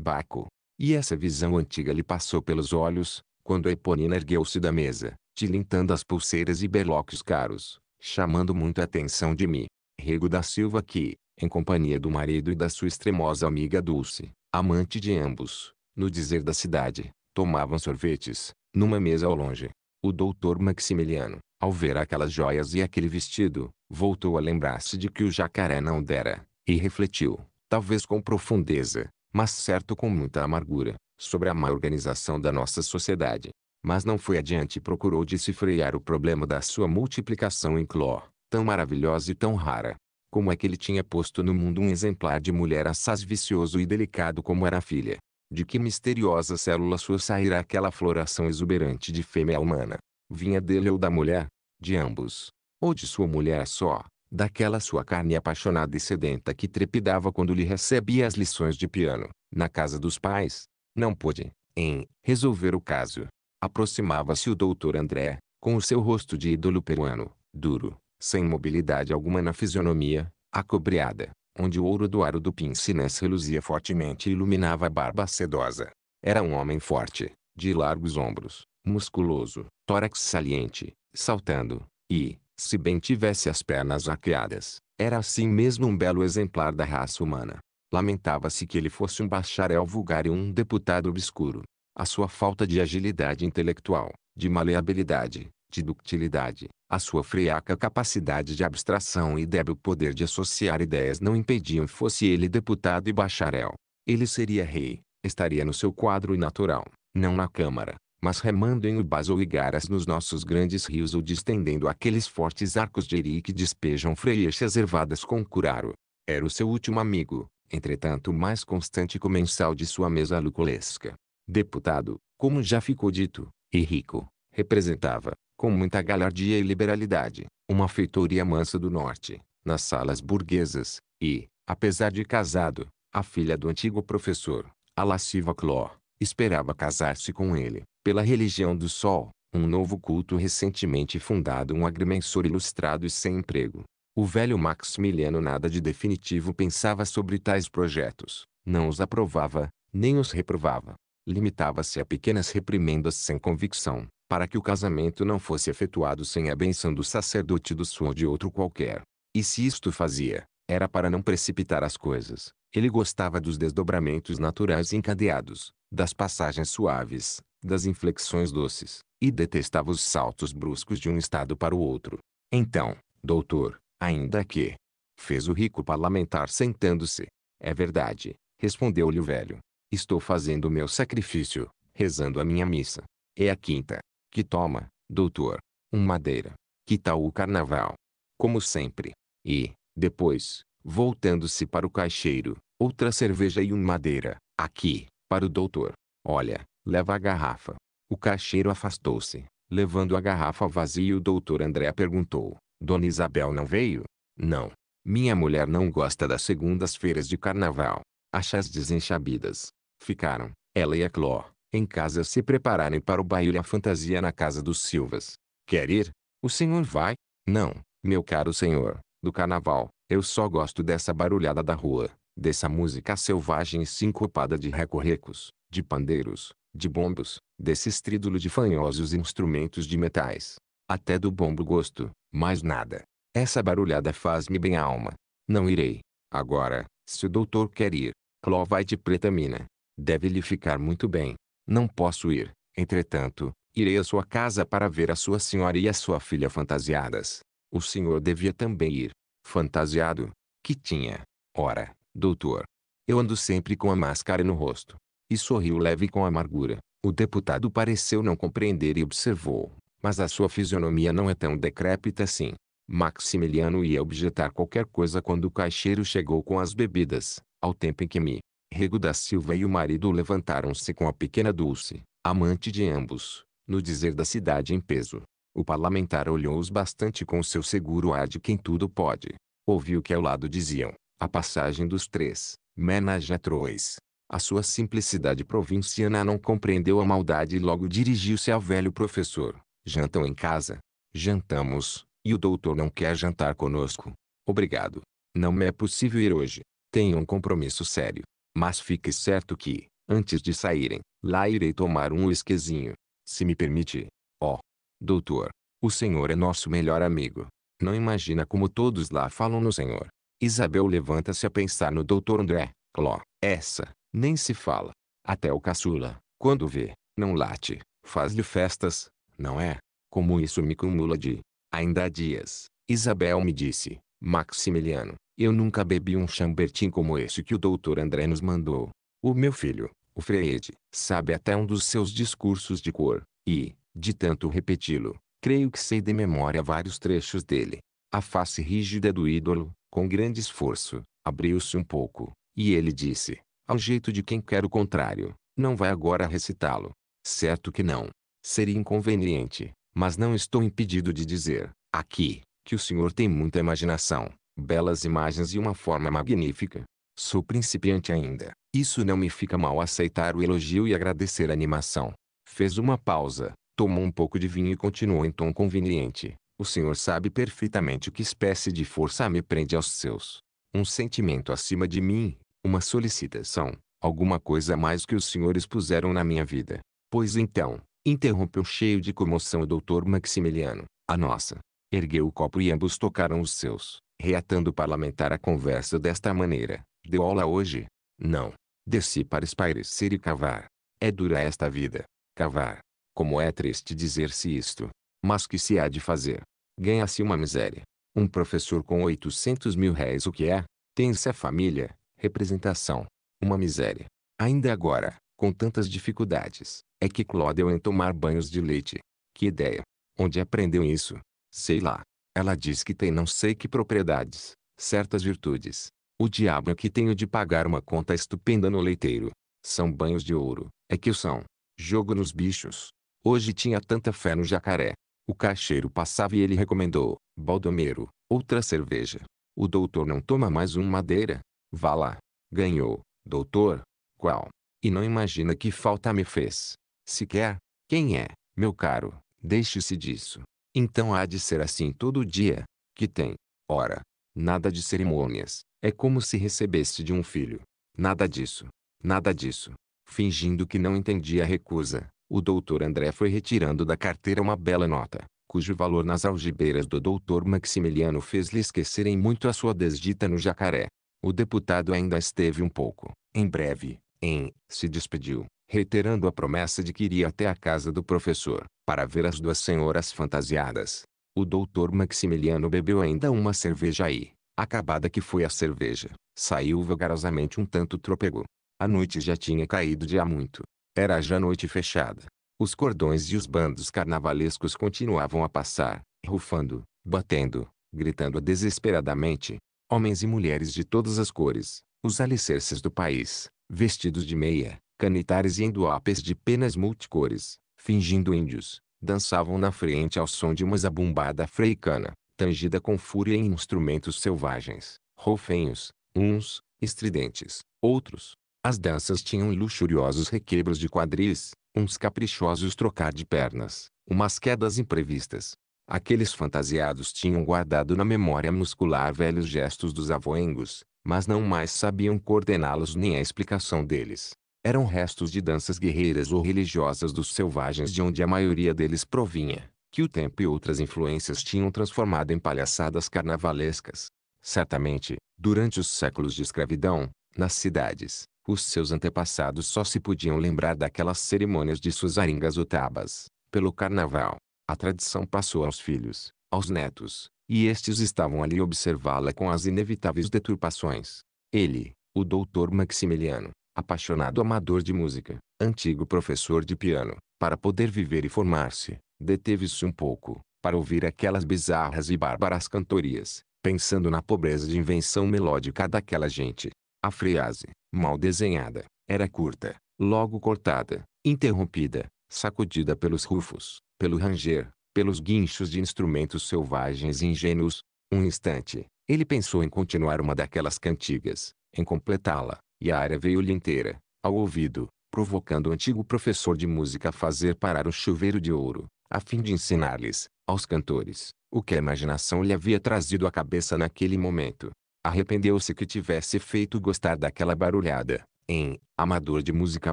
Baco. E essa visão antiga lhe passou pelos olhos, quando a Eponina ergueu-se da mesa, tilintando as pulseiras e berloques caros, chamando muito a atenção de mim. Rego da Silva que, em companhia do marido e da sua extremosa amiga Dulce, amante de ambos, no dizer da cidade, tomavam sorvetes, numa mesa ao longe, o doutor Maximiliano, ao ver aquelas joias e aquele vestido, voltou a lembrar-se de que o jacaré não dera, e refletiu, talvez com profundeza, mas certo com muita amargura, sobre a má organização da nossa sociedade. Mas não foi adiante e procurou decifrear o problema da sua multiplicação em Cló, tão maravilhosa e tão rara. Como é que ele tinha posto no mundo um exemplar de mulher assaz vicioso e delicado como era a filha, de que misteriosa célula sua sairá aquela floração exuberante de fêmea humana? Vinha dele ou da mulher? De ambos. Ou de sua mulher só, daquela sua carne apaixonada e sedenta que trepidava quando lhe recebia as lições de piano, na casa dos pais? Não pôde, em, resolver o caso. Aproximava-se o doutor André, com o seu rosto de ídolo peruano, duro, sem mobilidade alguma na fisionomia, acobreada, onde o ouro do aro do pince-nez reluzia fortemente e iluminava a barba sedosa. Era um homem forte, de largos ombros, musculoso, tórax saliente, saltando, e, se bem tivesse as pernas arqueadas, era assim mesmo um belo exemplar da raça humana. Lamentava-se que ele fosse um bacharel vulgar e um deputado obscuro. A sua falta de agilidade intelectual, de maleabilidade, de ductilidade, a sua friaca capacidade de abstração e débil poder de associar ideias não impediam fosse ele deputado e bacharel. Ele seria rei, estaria no seu quadro natural, não na Câmara, mas remando em Ubás ou Igaras nos nossos grandes rios ou distendendo aqueles fortes arcos de Eri que despejam freias reservadas com Curaro. Era o seu último amigo, entretanto o mais constante comensal de sua mesa luculesca. Deputado, como já ficou dito, e rico, representava, com muita galhardia e liberalidade, uma feitoria mansa do norte, nas salas burguesas, e, apesar de casado, a filha do antigo professor, a lasciva Cló, esperava casar-se com ele, pela religião do sol, um novo culto recentemente fundado um agrimensor ilustrado e sem emprego. O velho Maximiliano nada de definitivo pensava sobre tais projetos, não os aprovava, nem os reprovava. Limitava-se a pequenas reprimendas sem convicção, para que o casamento não fosse efetuado sem a benção do sacerdote do sul ou de outro qualquer. E se isto fazia, era para não precipitar as coisas. Ele gostava dos desdobramentos naturais encadeados, das passagens suaves, das inflexões doces, e detestava os saltos bruscos de um estado para o outro. Então, doutor, ainda que... Fez o rico parlamentar sentando-se. É verdade, respondeu-lhe o velho. Estou fazendo o meu sacrifício, rezando a minha missa. É a quinta. Que toma, doutor, um madeira. Que tal o carnaval? Como sempre. E, depois, voltando-se para o caixeiro, outra cerveja e um madeira. Aqui, para o doutor. Olha, leva a garrafa. O caixeiro afastou-se, levando a garrafa vazia e o doutor André perguntou. Dona Isabel não veio? Não. Minha mulher não gosta das segundas-feiras de carnaval. Achas desenchabidas. Ficaram, ela e a Cló, em casa se prepararem para o baile e a fantasia na casa dos Silvas. Quer ir? O senhor vai? Não, meu caro senhor, do carnaval, eu só gosto dessa barulhada da rua, dessa música selvagem e sincopada de recorrecos, de pandeiros, de bombos, desse estrídulo de fanhosos instrumentos de metais. Até do bombo gosto, mais nada. Essa barulhada faz-me bem a alma. Não irei. Agora, se o doutor quer ir, Cló vai de Pretamina. Deve lhe ficar muito bem. Não posso ir, entretanto, irei à sua casa para ver a sua senhora e a sua filha fantasiadas. O senhor devia também ir. Fantasiado? Que tinha? Ora, doutor. Eu ando sempre com a máscara no rosto. E sorriu leve com amargura. O deputado pareceu não compreender e observou. Mas a sua fisionomia não é tão decrépita assim. Maximiliano ia objetar qualquer coisa quando o caixeiro chegou com as bebidas, ao tempo em que me Rego da Silva e o marido levantaram-se com a pequena Dulce, amante de ambos, no dizer da cidade em peso. O parlamentar olhou-os bastante com seu seguro ar de quem tudo pode. Ouviu que ao lado diziam, a passagem dos três, menage à trois. A sua simplicidade provinciana não compreendeu a maldade e logo dirigiu-se ao velho professor. Jantam em casa? Jantamos, e o doutor não quer jantar conosco. Obrigado. Não me é possível ir hoje. Tenho um compromisso sério. Mas fique certo que, antes de saírem, lá irei tomar um esquezinho. Se me permite. Ó, oh, doutor, o senhor é nosso melhor amigo. Não imagina como todos lá falam no senhor. Isabel levanta-se a pensar no doutor André. Cló, essa, nem se fala. Até o caçula, quando vê, não late, faz-lhe festas, não é? Como isso me cumula de... Ainda há dias, Isabel me disse, Maximiliano, eu nunca bebi um chambertin como esse que o doutor André nos mandou. O meu filho, o Freire, sabe até um dos seus discursos de cor, e, de tanto repeti-lo, creio que sei de memória vários trechos dele. A face rígida do ídolo, com grande esforço, abriu-se um pouco, e ele disse, ao jeito de quem quer o contrário, não vai agora recitá-lo. Certo que não. Seria inconveniente, mas não estou impedido de dizer, aqui, que o senhor tem muita imaginação belas imagens e uma forma magnífica. Sou principiante ainda. Isso não me fica mal aceitar o elogio e agradecer a animação. Fez uma pausa, tomou um pouco de vinho e continuou em tom conveniente. O senhor sabe perfeitamente que espécie de força me prende aos seus. Um sentimento acima de mim, uma solicitação, alguma coisa mais que os senhores puseram na minha vida. Pois então, interrompeu cheio de comoção o doutor Maximiliano, a nossa. Ergueu o copo e ambos tocaram os seus reatando o parlamentar a conversa desta maneira. Deu aula hoje? Não. Desci para espairecer e cavar. É dura esta vida. Cavar. Como é triste dizer-se isto. Mas que se há de fazer? Ganha-se uma miséria. Um professor com 800 mil réis o que é? Tem-se a família, representação. Uma miséria. Ainda agora, com tantas dificuldades, é que Claude em tomar banhos de leite. Que ideia! Onde aprendeu isso? Sei lá. Ela diz que tem não sei que propriedades, certas virtudes. O diabo é que tenho de pagar uma conta estupenda no leiteiro. São banhos de ouro, é que são. Jogo nos bichos. Hoje tinha tanta fé no jacaré. O caixeiro passava e ele recomendou, Baldomero, outra cerveja. O doutor não toma mais um madeira? Vá lá. Ganhou, doutor. Qual? E não imagina que falta me fez. Sequer. Quem é, meu caro, deixe-se disso. Então há de ser assim todo dia, que tem, ora, nada de cerimônias, é como se recebesse de um filho. Nada disso, nada disso. Fingindo que não entendia a recusa, o doutor André foi retirando da carteira uma bela nota, cujo valor nas algibeiras do doutor Maximiliano fez-lhe esquecerem muito a sua desdita no jacaré. O deputado ainda esteve um pouco, em breve, em, se despediu, reiterando a promessa de que iria até a casa do professor, para ver as duas senhoras fantasiadas. O doutor Maximiliano bebeu ainda uma cerveja e, acabada que foi a cerveja, saiu vagarosamente um tanto trôpego. A noite já tinha caído de há muito. Era já noite fechada. Os cordões e os bandos carnavalescos continuavam a passar, rufando, batendo, gritando desesperadamente. Homens e mulheres de todas as cores, os alicerces do país, vestidos de meia, canitares e enduapes de penas multicores, fingindo índios, dançavam na frente ao som de uma zabumbada africana, tangida com fúria em instrumentos selvagens, roufenhos, uns, estridentes, outros. As danças tinham luxuriosos requebros de quadris, uns caprichosos trocar de pernas, umas quedas imprevistas. Aqueles fantasiados tinham guardado na memória muscular velhos gestos dos avoengos, mas não mais sabiam coordená-los nem a explicação deles. Eram restos de danças guerreiras ou religiosas dos selvagens de onde a maioria deles provinha, que o tempo e outras influências tinham transformado em palhaçadas carnavalescas. Certamente, durante os séculos de escravidão, nas cidades, os seus antepassados só se podiam lembrar daquelas cerimônias de suas aringas ou tabas, pelo carnaval. A tradição passou aos filhos, aos netos, e estes estavam ali observá-la com as inevitáveis deturpações. Ele, o doutor Maximiliano, apaixonado amador de música, antigo professor de piano, para poder viver e formar-se, deteve-se um pouco, para ouvir aquelas bizarras e bárbaras cantorias, pensando na pobreza de invenção melódica daquela gente. A frase, mal desenhada, era curta, logo cortada, interrompida, sacudida pelos rufos, pelo ranger, pelos guinchos de instrumentos selvagens e ingênuos. Um instante, ele pensou em continuar uma daquelas cantigas, em completá-la, e a área veio-lhe inteira, ao ouvido, provocando o antigo professor de música a fazer parar o chuveiro de ouro, a fim de ensinar-lhes, aos cantores, o que a imaginação lhe havia trazido à cabeça naquele momento. Arrependeu-se que tivesse feito gostar daquela barulhada. Em Amador de Música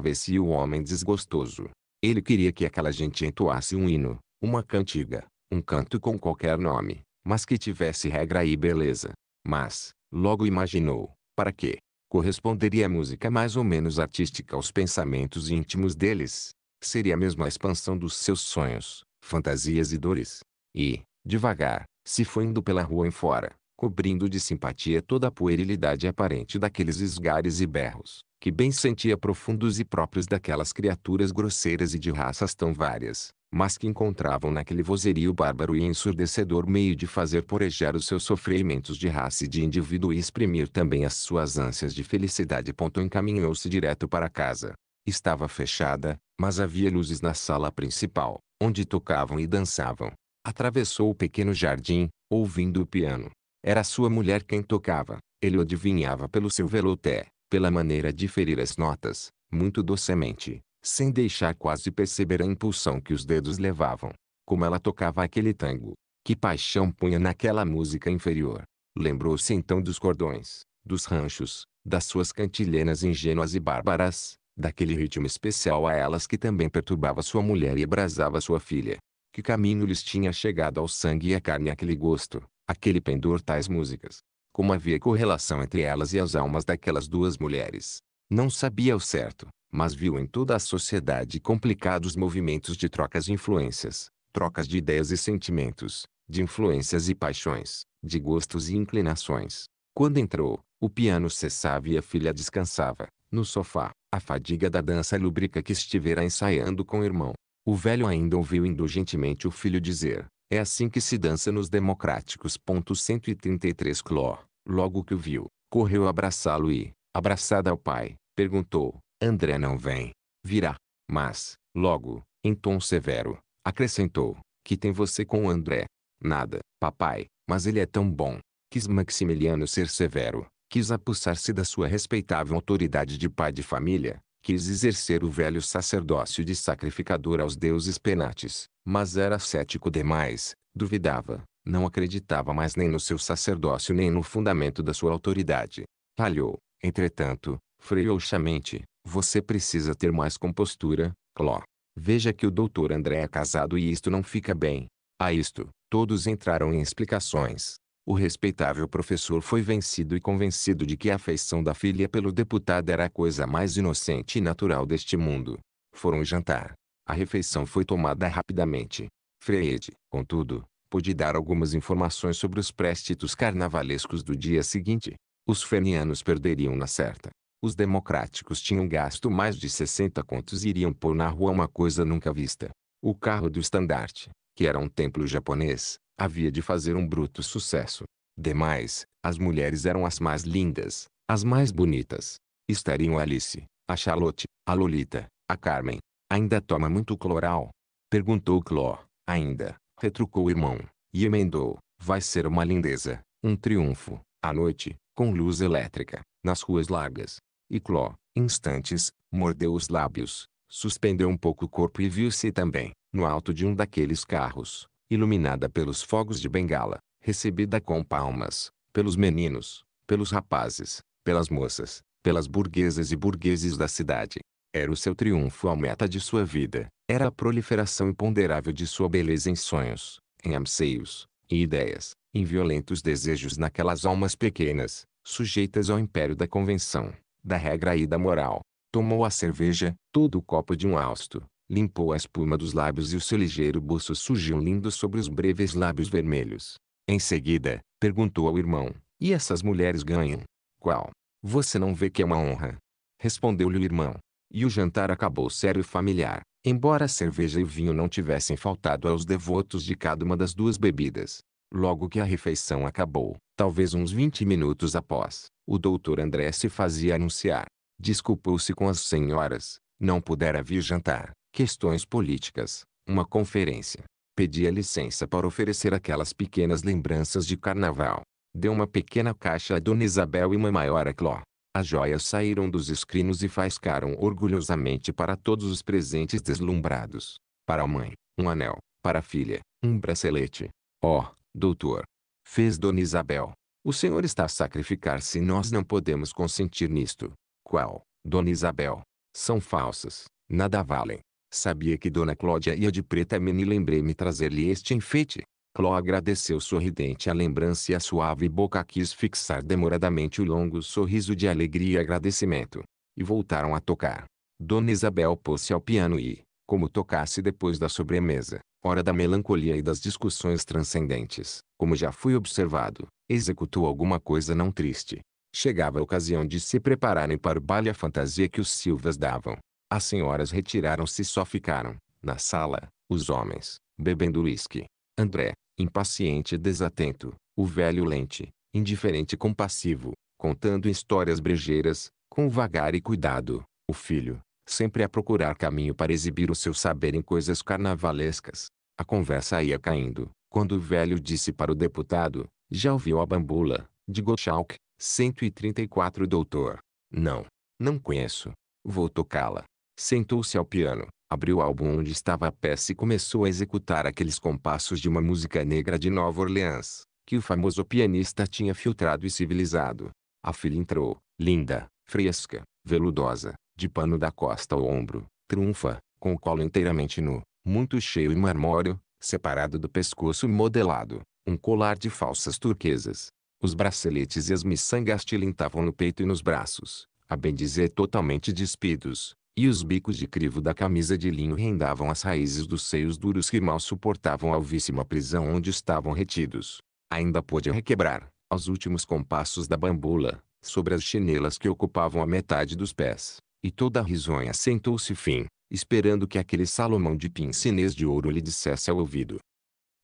vê-se o homem desgostoso. Ele queria que aquela gente entoasse um hino, uma cantiga, um canto com qualquer nome, mas que tivesse regra e beleza. Mas, logo imaginou, para quê? corresponderia música mais ou menos artística aos pensamentos íntimos deles. Seria mesmo a expansão dos seus sonhos, fantasias e dores. E, devagar, se foi indo pela rua em fora, cobrindo de simpatia toda a puerilidade aparente daqueles esgares e berros, que bem sentia profundos e próprios daquelas criaturas grosseiras e de raças tão várias, mas que encontravam naquele vozerio bárbaro e ensurdecedor meio de fazer porejar os seus sofrimentos de raça e de indivíduo e exprimir também as suas ânsias de felicidade. Encaminhou-se direto para casa. Estava fechada, mas havia luzes na sala principal, onde tocavam e dançavam. Atravessou o pequeno jardim, ouvindo o piano. Era sua mulher quem tocava. Ele o adivinhava pelo seu velouté, pela maneira de ferir as notas, muito docemente, sem deixar quase perceber a impulsão que os dedos levavam. Como ela tocava aquele tango, que paixão punha naquela música inferior. Lembrou-se então dos cordões, dos ranchos, das suas cantilenas ingênuas e bárbaras, daquele ritmo especial a elas que também perturbava sua mulher e abrasava sua filha. Que caminho lhes tinha chegado ao sangue e à carne aquele gosto, aquele pendor tais músicas? Como havia correlação entre elas e as almas daquelas duas mulheres? Não sabia o certo, mas viu em toda a sociedade complicados movimentos de trocas de influências, trocas de ideias e sentimentos, de influências e paixões, de gostos e inclinações. Quando entrou, o piano cessava e a filha descansava, no sofá, a fadiga da dança lúbrica que estivera ensaiando com o irmão. O velho ainda ouviu indulgentemente o filho dizer, é assim que se dança nos democráticos. 133 Cló, logo que o viu, correu abraçá-lo e, abraçada ao pai, perguntou: André não vem. Virá. Mas, logo, em tom severo, acrescentou: Que tem você com o André? Nada, papai, mas ele é tão bom. Quis Maximiliano ser severo, quis apossar-se da sua respeitável autoridade de pai de família, quis exercer o velho sacerdócio de sacrificador aos deuses penates, mas era cético demais, duvidava, não acreditava mais nem no seu sacerdócio nem no fundamento da sua autoridade. Talhou, Entretanto, frouxamente, você precisa ter mais compostura, Cló. Veja que o doutor André é casado e isto não fica bem. A isto, todos entraram em explicações. O respeitável professor foi vencido e convencido de que a afeição da filha pelo deputado era a coisa mais inocente e natural deste mundo. Foram jantar. A refeição foi tomada rapidamente. Freire, contudo, pôde dar algumas informações sobre os préstitos carnavalescos do dia seguinte. Os fenianos perderiam na certa. Os democráticos tinham gasto mais de 60 contos e iriam pôr na rua uma coisa nunca vista. O carro do estandarte, que era um templo japonês, havia de fazer um bruto sucesso. Demais, as mulheres eram as mais lindas, as mais bonitas. Estariam a Alice, a Charlotte, a Lolita, a Carmen. Ainda toma muito cloral? Perguntou Cló, ainda, retrucou o irmão, e emendou. Vai ser uma lindeza, um triunfo. À noite, com luz elétrica, nas ruas largas. E Cló, instantes, mordeu os lábios, suspendeu um pouco o corpo e viu-se também, no alto de um daqueles carros, iluminada pelos fogos de bengala, recebida com palmas, pelos meninos, pelos rapazes, pelas moças, pelas burguesas e burgueses da cidade. Era o seu triunfo a meta de sua vida, era a proliferação imponderável de sua beleza em sonhos, em anseios em ideias, em violentos desejos naquelas almas pequenas, sujeitas ao império da convenção, da regra e da moral. Tomou a cerveja, todo o copo de um hausto, limpou a espuma dos lábios e o seu ligeiro buço surgiu lindo sobre os breves lábios vermelhos. Em seguida, perguntou ao irmão, e essas mulheres ganham? Qual? Você não vê que é uma honra? Respondeu-lhe o irmão. E o jantar acabou sério e familiar, embora a cerveja e o vinho não tivessem faltado aos devotos de cada uma das duas bebidas. Logo que a refeição acabou, talvez uns 20 minutos após, o doutor André se fazia anunciar. Desculpou-se com as senhoras, não pudera vir jantar, questões políticas, uma conferência. Pedia licença para oferecer aquelas pequenas lembranças de carnaval. Deu uma pequena caixa a Dona Isabel e uma maior a Cló. As joias saíram dos escrinos e faiscaram orgulhosamente para todos os presentes deslumbrados. Para a mãe, um anel. Para a filha, um bracelete. Oh, Doutor, fez Dona Isabel. O senhor está a sacrificar-se e nós não podemos consentir nisto. Qual, Dona Isabel? São falsas, nada valem. Sabia que Dona Cláudia ia de preta mini lembrei-me trazer-lhe este enfeite. Cló agradeceu sorridente a lembrança e a suave boca quis fixar demoradamente o longo sorriso de alegria e agradecimento. E voltaram a tocar. Dona Isabel pôs-se ao piano e, como tocasse depois da sobremesa, hora da melancolia e das discussões transcendentes, como já fui observado, executou alguma coisa não triste. Chegava a ocasião de se prepararem para o baile a fantasia que os Silvas davam. As senhoras retiraram-se e só ficaram, na sala, os homens, bebendo uísque. André, impaciente e desatento, o velho lente, indiferente e compassivo, contando histórias brejeiras, com vagar e cuidado, o filho, sempre a procurar caminho para exibir o seu saber em coisas carnavalescas, a conversa ia caindo, quando o velho disse para o deputado, já ouviu a bambula, de Gottschalk, 134 doutor. Não, não conheço. Vou tocá-la. Sentou-se ao piano, abriu o álbum onde estava a peça e começou a executar aqueles compassos de uma música negra de Nova Orleans, que o famoso pianista tinha filtrado e civilizado. A filha entrou, linda, fresca, veludosa, de pano da costa ao ombro, trunfa, com o colo inteiramente nu, muito cheio e marmóreo, separado do pescoço modelado, um colar de falsas turquesas. Os braceletes e as miçangas tilintavam no peito e nos braços, a bem dizer totalmente despidos, e os bicos de crivo da camisa de linho rendavam as raízes dos seios duros que mal suportavam a alvíssima prisão onde estavam retidos. Ainda pôde requebrar, aos últimos compassos da bambula, sobre as chinelas que ocupavam a metade dos pés, e toda a risonha sentou-se fim, esperando que aquele Salomão de pincenês de ouro lhe dissesse ao ouvido.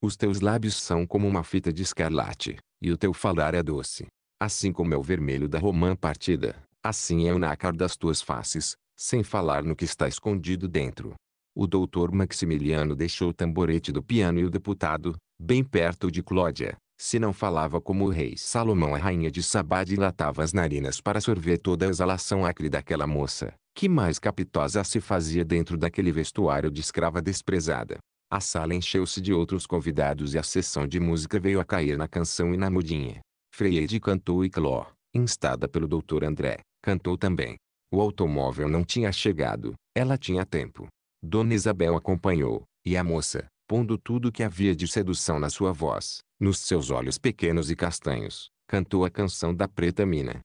Os teus lábios são como uma fita de escarlate, e o teu falar é doce. Assim como é o vermelho da romã partida, assim é o nácar das tuas faces, sem falar no que está escondido dentro. O doutor Maximiliano deixou o tamborete do piano e o deputado, bem perto de Clódia, se não falava como o rei Salomão a rainha de Sabá dilatava as narinas para sorver toda a exalação acre daquela moça que mais capitosa se fazia dentro daquele vestuário de escrava desprezada. A sala encheu-se de outros convidados e a sessão de música veio a cair na canção e na mudinha. Freire cantou e Cló, instada pelo doutor André, cantou também. O automóvel não tinha chegado, ela tinha tempo. Dona Isabel acompanhou, e a moça, pondo tudo que havia de sedução na sua voz, nos seus olhos pequenos e castanhos, cantou a canção da preta mina.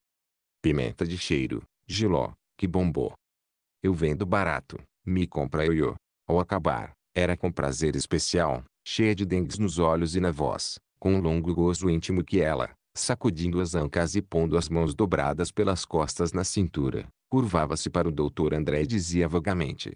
Pimenta de cheiro, giló, que bombou. Eu vendo barato, me compra eu. Ao acabar, era com prazer especial, cheia de dengues nos olhos e na voz, com um longo gozo íntimo que ela, sacudindo as ancas e pondo as mãos dobradas pelas costas na cintura, curvava-se para o doutor André e dizia vagamente.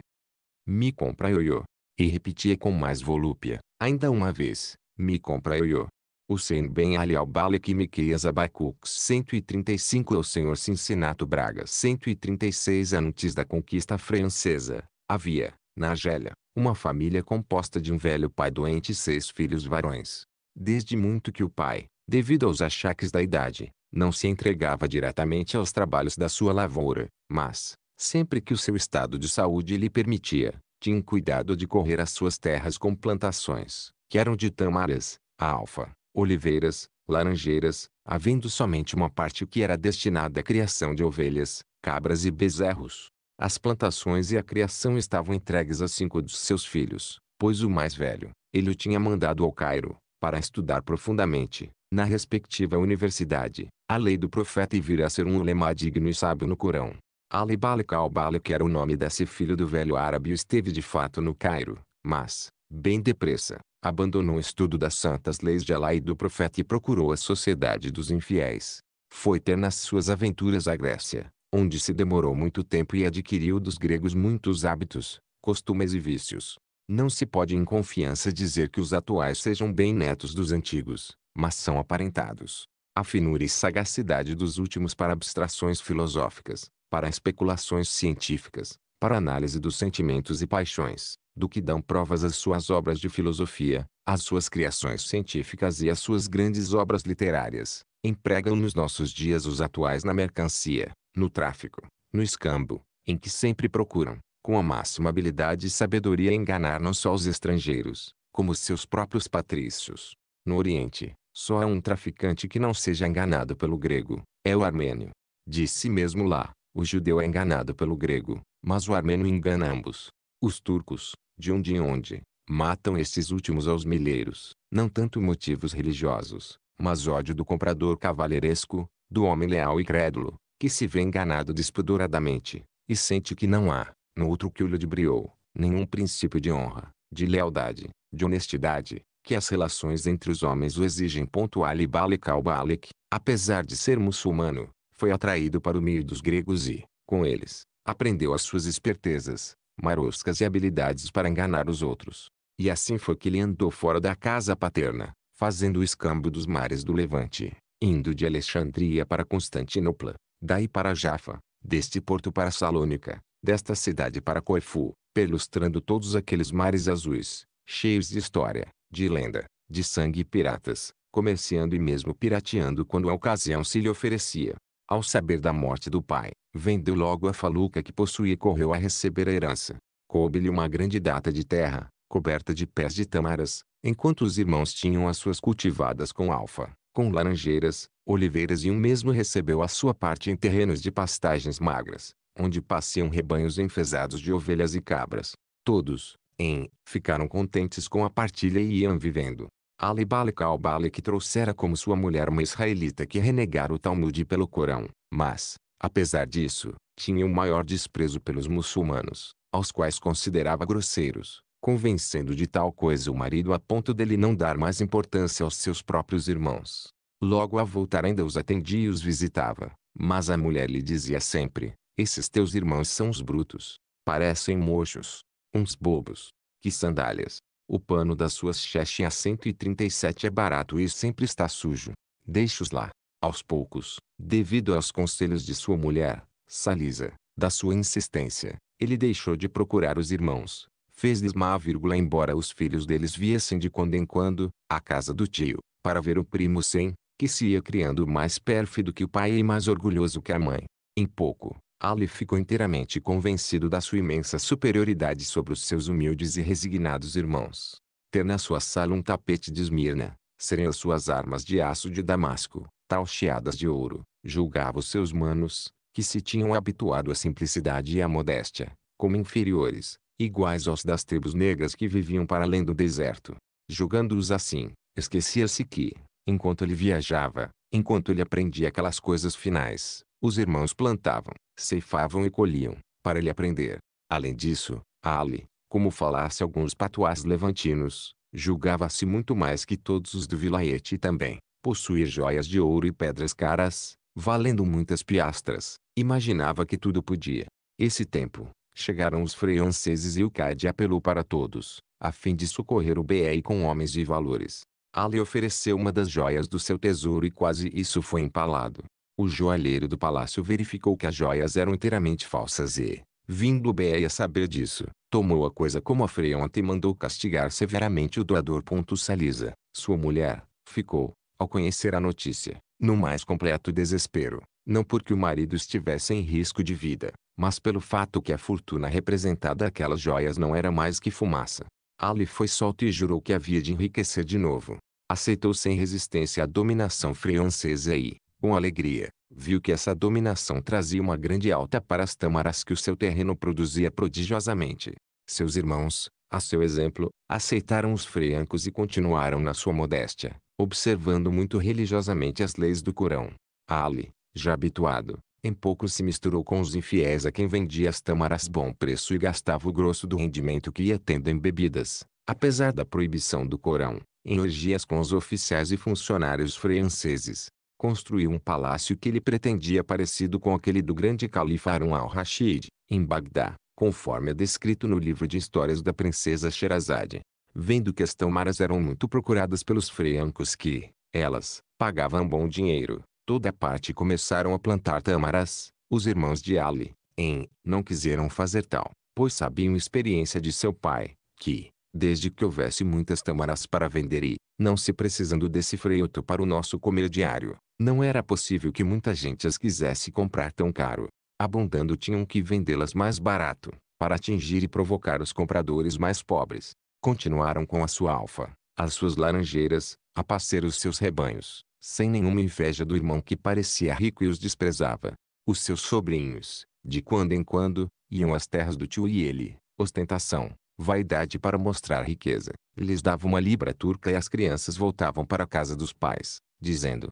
Me compra eu. E repetia com mais volúpia, ainda uma vez, me compra eu. Hussein Ben Ali Al-Balek Miqueias Abacux 135 O senhor Cincinato Braga 136 Antes da conquista francesa, havia, na Argélia, uma família composta de um velho pai doente e seis filhos varões. Desde muito que o pai, devido aos achaques da idade, não se entregava diretamente aos trabalhos da sua lavoura, mas, sempre que o seu estado de saúde lhe permitia, tinha cuidado de correr as suas terras com plantações, que eram de tamaras, a alfa, oliveiras, laranjeiras, havendo somente uma parte que era destinada à criação de ovelhas, cabras e bezerros. As plantações e a criação estavam entregues a cinco dos seus filhos, pois o mais velho, ele o tinha mandado ao Cairo, para estudar profundamente, na respectiva universidade, a lei do profeta e vir a ser um ulema digno e sábio no Corão. Ali Balik al era o nome desse filho do velho árabe esteve de fato no Cairo, mas, bem depressa, Abandonou o estudo das santas leis de Alá e do profeta e procurou a sociedade dos infiéis. Foi ter nas suas aventuras a Grécia, onde se demorou muito tempo e adquiriu dos gregos muitos hábitos, costumes e vícios. Não se pode em confiança dizer que os atuais sejam bem netos dos antigos, mas são aparentados. A finura e sagacidade dos últimos para abstrações filosóficas, para especulações científicas, para análise dos sentimentos e paixões, do que dão provas as suas obras de filosofia, as suas criações científicas e as suas grandes obras literárias, empregam nos nossos dias os atuais na mercancia, no tráfico, no escambo, em que sempre procuram, com a máxima habilidade e sabedoria enganar não só os estrangeiros, como seus próprios patrícios. No Oriente, só há um traficante que não seja enganado pelo grego, é o armênio. De si mesmo lá, o judeu é enganado pelo grego, mas o armênio engana ambos. Os turcos, de onde em onde, matam estes últimos aos milheiros, não tanto motivos religiosos, mas ódio do comprador cavalheiresco, do homem leal e crédulo, que se vê enganado despodoradamente, e sente que não há, no outro que o ludibriou, nenhum princípio de honra, de lealdade, de honestidade, que as relações entre os homens o exigem. Ali Balek al-Balek, apesar de ser muçulmano, foi atraído para o meio dos gregos e, com eles, Aprendeu as suas espertezas, maroscas e habilidades para enganar os outros. E assim foi que ele andou fora da casa paterna, fazendo o escambo dos mares do Levante, indo de Alexandria para Constantinopla, daí para Jaffa, deste porto para Salônica, desta cidade para Corfu, perlustrando todos aqueles mares azuis, cheios de história, de lenda, de sangue e piratas, comerciando e mesmo pirateando quando a ocasião se lhe oferecia. Ao saber da morte do pai, vendeu logo a faluca que possuía e correu a receber a herança. Coube-lhe uma grande data de terra, coberta de pés de tamaras, enquanto os irmãos tinham as suas cultivadas com alfa, com laranjeiras, oliveiras e um mesmo recebeu a sua parte em terrenos de pastagens magras, onde passeiam rebanhos enfesados de ovelhas e cabras. Todos, em, ficaram contentes com a partilha e iam vivendo, Alibalik al-Balik trouxera como sua mulher uma israelita que renegara o Talmud pelo Corão, mas, apesar disso, tinha o um maior desprezo pelos muçulmanos, aos quais considerava grosseiros, convencendo de tal coisa o marido a ponto dele não dar mais importância aos seus próprios irmãos. Logo a voltar ainda os atendia e os visitava, mas a mulher lhe dizia sempre, esses teus irmãos são os brutos, parecem mochos, uns bobos, que sandálias, o pano das suas chechem a 137 é barato e sempre está sujo. Deixe-os lá. Aos poucos, devido aos conselhos de sua mulher, Salisa, da sua insistência, ele deixou de procurar os irmãos. Fez-lhes má vírgula embora os filhos deles viessem de quando em quando, à casa do tio, para ver o primo sem, que se ia criando mais pérfido que o pai e mais orgulhoso que a mãe. Em pouco, Ali ficou inteiramente convencido da sua imensa superioridade sobre os seus humildes e resignados irmãos. Ter na sua sala um tapete de esmirna, serem as suas armas de aço de damasco, talcheadas de ouro, julgava os seus manos, que se tinham habituado à simplicidade e à modéstia, como inferiores, iguais aos das tribos negras que viviam para além do deserto. Julgando-os assim, esquecia-se que, enquanto ele viajava, enquanto ele aprendia aquelas coisas finais, os irmãos plantavam, ceifavam e colhiam, para lhe aprender. Além disso, Ali, como falasse alguns patuás levantinos, julgava-se muito mais que todos os do Vilaiete também, possuir joias de ouro e pedras caras, valendo muitas piastras, imaginava que tudo podia. Esse tempo, chegaram os freanceses e o Cade apelou para todos, a fim de socorrer o BR com homens de valores. Ali ofereceu uma das joias do seu tesouro e quase isso foi empalado. O joalheiro do palácio verificou que as joias eram inteiramente falsas e, vindo o Béia saber disso, tomou a coisa como a freonte e mandou castigar severamente o doador. Salisa, sua mulher, ficou, ao conhecer a notícia, no mais completo desespero, não porque o marido estivesse em risco de vida, mas pelo fato que a fortuna representada aquelas joias não era mais que fumaça. Ali foi solto e jurou que havia de enriquecer de novo. Aceitou sem resistência a dominação francesa e, com alegria, viu que essa dominação trazia uma grande alta para as tâmaras que o seu terreno produzia prodigiosamente. Seus irmãos, a seu exemplo, aceitaram os freancos e continuaram na sua modéstia, observando muito religiosamente as leis do Corão. Ali, já habituado, em pouco se misturou com os infiéis a quem vendia as tâmaras bom preço e gastava o grosso do rendimento que ia tendo em bebidas, apesar da proibição do Corão, em orgias com os oficiais e funcionários franceses construiu um palácio que ele pretendia parecido com aquele do grande califa Harun al-Rashid, em Bagdá, conforme é descrito no livro de histórias da princesa Sherazade. Vendo que as tamaras eram muito procuradas pelos freiancos que, elas, pagavam bom dinheiro, toda a parte começaram a plantar tamaras. Os irmãos de Ali, em, não quiseram fazer tal, pois sabiam experiência de seu pai, que, desde que houvesse muitas tâmaras para vender e, não se precisando desse freito para o nosso comer diário, não era possível que muita gente as quisesse comprar tão caro. Abundando tinham que vendê-las mais barato, para atingir e provocar os compradores mais pobres. Continuaram com a sua alfa, as suas laranjeiras, a passear os seus rebanhos, sem nenhuma inveja do irmão que parecia rico e os desprezava. Os seus sobrinhos, de quando em quando, iam às terras do tio e ele, ostentação, vaidade para mostrar riqueza, lhes dava uma libra turca e as crianças voltavam para a casa dos pais, dizendo: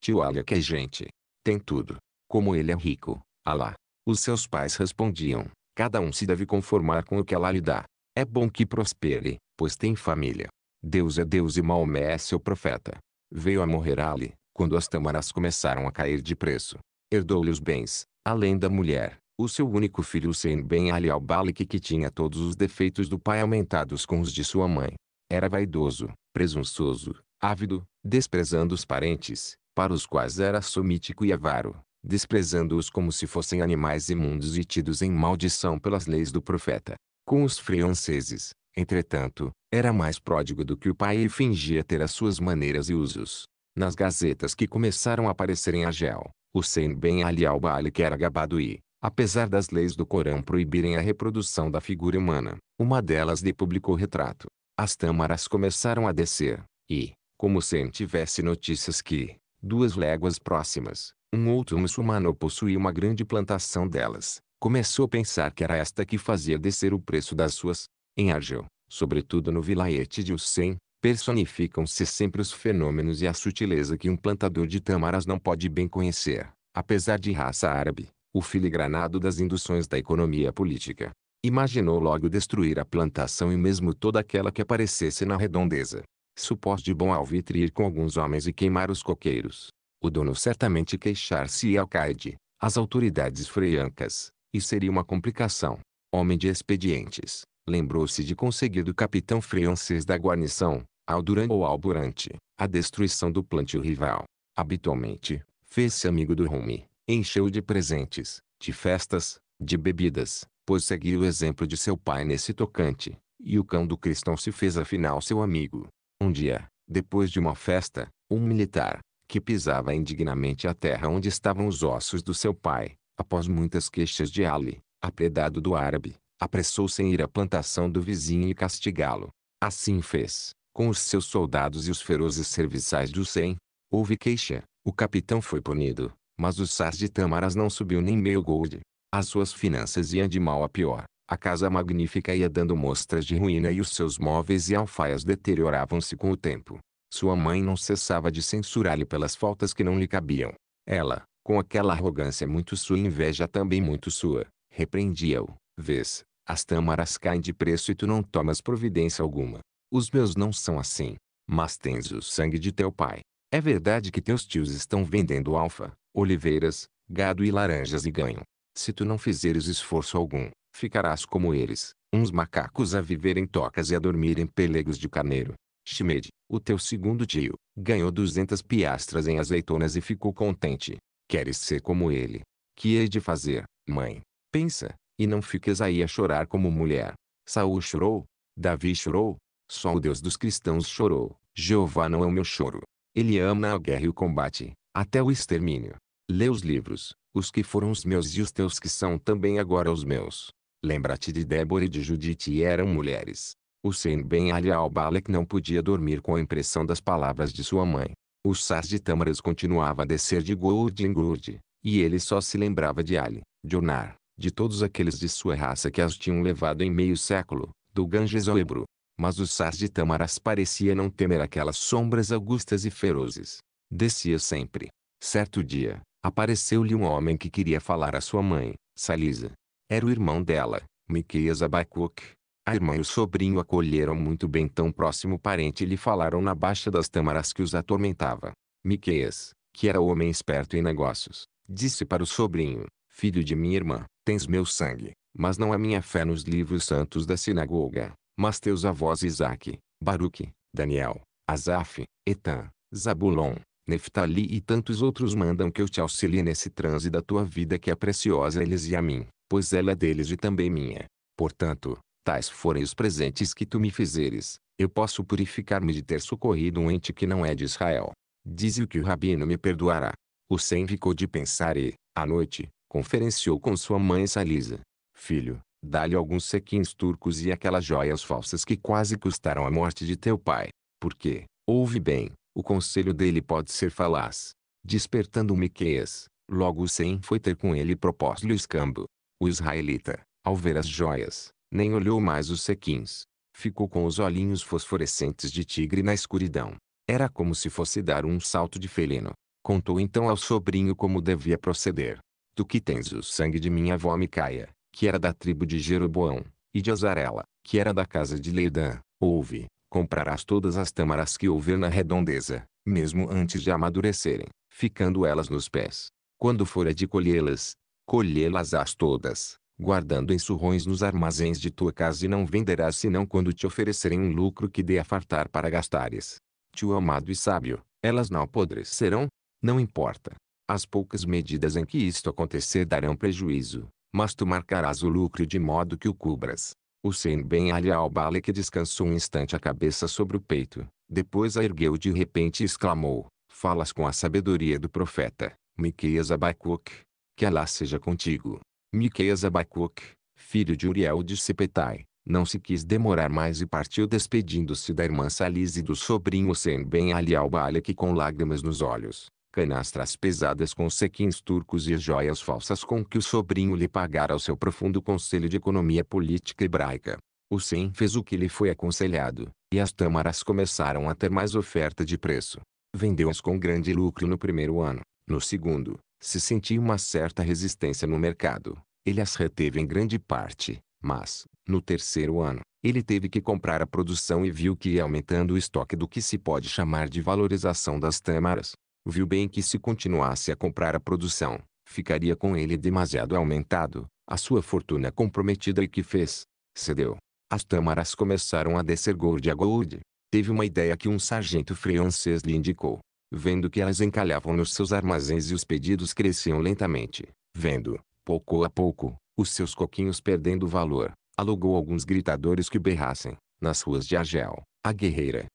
Tio olha que é gente, tem tudo, como ele é rico, alá. Os seus pais respondiam: Cada um se deve conformar com o que Alá lhe dá. É bom que prospere, pois tem família. Deus é Deus e Maomé é seu profeta. Veio a morrer Ali, quando as tâmaras começaram a cair de preço. Herdou-lhe os bens, além da mulher, o seu único filho Hussein Ben Ali al-Balik que tinha todos os defeitos do pai aumentados com os de sua mãe. Era vaidoso, presunçoso, ávido, desprezando os parentes, para os quais era somítico e avaro, desprezando-os como se fossem animais imundos e tidos em maldição pelas leis do profeta. Com os franceses, entretanto, era mais pródigo do que o pai e fingia ter as suas maneiras e usos. Nas gazetas que começaram a aparecer em Agel, Hussein Ben Ali al-Balik era gabado e, apesar das leis do Corão proibirem a reprodução da figura humana, uma delas lhe publicou retrato. As tâmaras começaram a descer, e, como Sem tivesse notícias que, duas léguas próximas, um outro muçulmano possuía uma grande plantação delas, começou a pensar que era esta que fazia descer o preço das suas. Em Argel, sobretudo no vilaete de Hussein, personificam-se sempre os fenômenos e a sutileza que um plantador de tâmaras não pode bem conhecer, apesar de raça árabe o filigranado das induções da economia política. Imaginou logo destruir a plantação e mesmo toda aquela que aparecesse na redondeza. Supôs de bom alvitre ir com alguns homens e queimar os coqueiros. O dono certamente queixar-se-ia ao as às autoridades freiancas, e seria uma complicação. Homem de expedientes, lembrou-se de conseguir do capitão francês da guarnição, Alduran ou Alburante, a destruição do plantio rival. Habitualmente, fez-se amigo do Rumi encheu de presentes, de festas, de bebidas, pois seguiu o exemplo de seu pai nesse tocante, e o cão do cristão se fez afinal seu amigo. Um dia, depois de uma festa, um militar, que pisava indignamente a terra onde estavam os ossos do seu pai, após muitas queixas de Ali, apredado do árabe, apressou-se em ir à plantação do vizinho e castigá-lo. Assim fez, com os seus soldados e os ferozes serviçais do Sem. Houve queixa, o capitão foi punido, mas o SAS de Tâmaras não subiu nem meio gold. As suas finanças iam de mal a pior. A casa magnífica ia dando mostras de ruína e os seus móveis e alfaias deterioravam-se com o tempo. Sua mãe não cessava de censurá-lo pelas faltas que não lhe cabiam. Ela, com aquela arrogância muito sua e inveja também muito sua, repreendia-o. Vês, as tâmaras caem de preço e tu não tomas providência alguma. Os meus não são assim. Mas tens o sangue de teu pai. É verdade que teus tios estão vendendo alfa, oliveiras, gado e laranjas e ganho. Se tu não fizeres esforço algum, ficarás como eles, uns macacos a viverem tocas e a dormirem pelegos de carneiro. Shimed, o teu segundo tio, ganhou duzentas piastras em azeitonas e ficou contente. Queres ser como ele? Que hei de fazer, mãe? Pensa, e não fiques aí a chorar como mulher. Saul chorou, Davi chorou, só o Deus dos cristãos chorou. Jeová não é o meu choro. Ele ama a guerra e o combate até o extermínio. Lê os livros, os que foram os meus e os teus que são também agora os meus. Lembra-te de Débora e de Judite e eram mulheres. O Sen Ben Ali al-Balek não podia dormir com a impressão das palavras de sua mãe. O sas de Tâmaras continuava a descer de gourde em gourde, e ele só se lembrava de Ali, de Onar, de todos aqueles de sua raça que as tinham levado em meio século, do Ganges ao Ebro. Mas o sas de Tâmaras parecia não temer aquelas sombras augustas e ferozes. Descia sempre. Certo dia, apareceu-lhe um homem que queria falar à sua mãe, Salisa. Era o irmão dela, Miqueias Abacuque. A irmã e o sobrinho acolheram muito bem tão próximo parente e lhe falaram na baixa das tâmaras que os atormentava. Miqueias, que era homem esperto em negócios, disse para o sobrinho, filho de minha irmã, tens meu sangue, mas não a minha fé nos livros santos da sinagoga, mas teus avós Isaac, Baruque, Daniel, Azaf, Etan, Zabulon, Neftali e tantos outros mandam que eu te auxilie nesse transe da tua vida que é preciosa a eles e a mim, pois ela é deles e também minha. Portanto, tais forem os presentes que tu me fizeres, eu posso purificar-me de ter socorrido um ente que não é de Israel. Dize o que o rabino me perdoará. O Sem ficou de pensar e, à noite, conferenciou com sua mãe Salisa. Filho, dá-lhe alguns sequins turcos e aquelas joias falsas que quase custaram a morte de teu pai. Porque, ouve bem, o conselho dele pode ser falaz. Despertando Miqueias, logo Sem foi ter com ele e propôs-lhe o escambo. O israelita, ao ver as joias, nem olhou mais os sequins. Ficou com os olhinhos fosforescentes de tigre na escuridão. Era como se fosse dar um salto de felino. Contou então ao sobrinho como devia proceder. Tu que tens o sangue de minha avó Micaia, que era da tribo de Jeroboão, e de Azarela, que era da casa de Leidã, ouve, comprarás todas as tâmaras que houver na redondeza, mesmo antes de amadurecerem, ficando elas nos pés. Quando fora de colhê-las, colhê-las-ás todas, guardando em surrões nos armazéns de tua casa e não venderás senão quando te oferecerem um lucro que dê a fartar para gastares. Tio amado e sábio, elas não apodrecerão? Não importa. As poucas medidas em que isto acontecer darão prejuízo, mas tu marcarás o lucro de modo que o cubras. Hussein Ben Ali al-Balek descansou um instante a cabeça sobre o peito, depois a ergueu de repente e exclamou, Falas com a sabedoria do profeta, Miqueias Abacuc, que Alá seja contigo. Miqueias Abacuc, filho de Uriel de Sepetai, não se quis demorar mais e partiu despedindo-se da irmã Salise e do sobrinho Hussein Ben Ali al-Balek com lágrimas nos olhos canastras pesadas com sequins turcos e joias falsas com que o sobrinho lhe pagara o seu profundo conselho de economia política hebraica. O Sem fez o que lhe foi aconselhado, e as tâmaras começaram a ter mais oferta de preço. Vendeu-as com grande lucro no primeiro ano. No segundo, se sentiu uma certa resistência no mercado. Ele as reteve em grande parte, mas, no terceiro ano, ele teve que comprar a produção e viu que ia aumentando o estoque do que se pode chamar de valorização das tâmaras. Viu bem que se continuasse a comprar a produção, ficaria com ele demasiado aumentado, a sua fortuna comprometida e que fez, cedeu. As tâmaras começaram a descer gold a gold. Teve uma ideia que um sargento francês lhe indicou. Vendo que elas encalhavam nos seus armazéns e os pedidos cresciam lentamente, vendo, pouco a pouco, os seus coquinhos perdendo valor, alugou alguns gritadores que berrassem, nas ruas de Argel, a guerreira.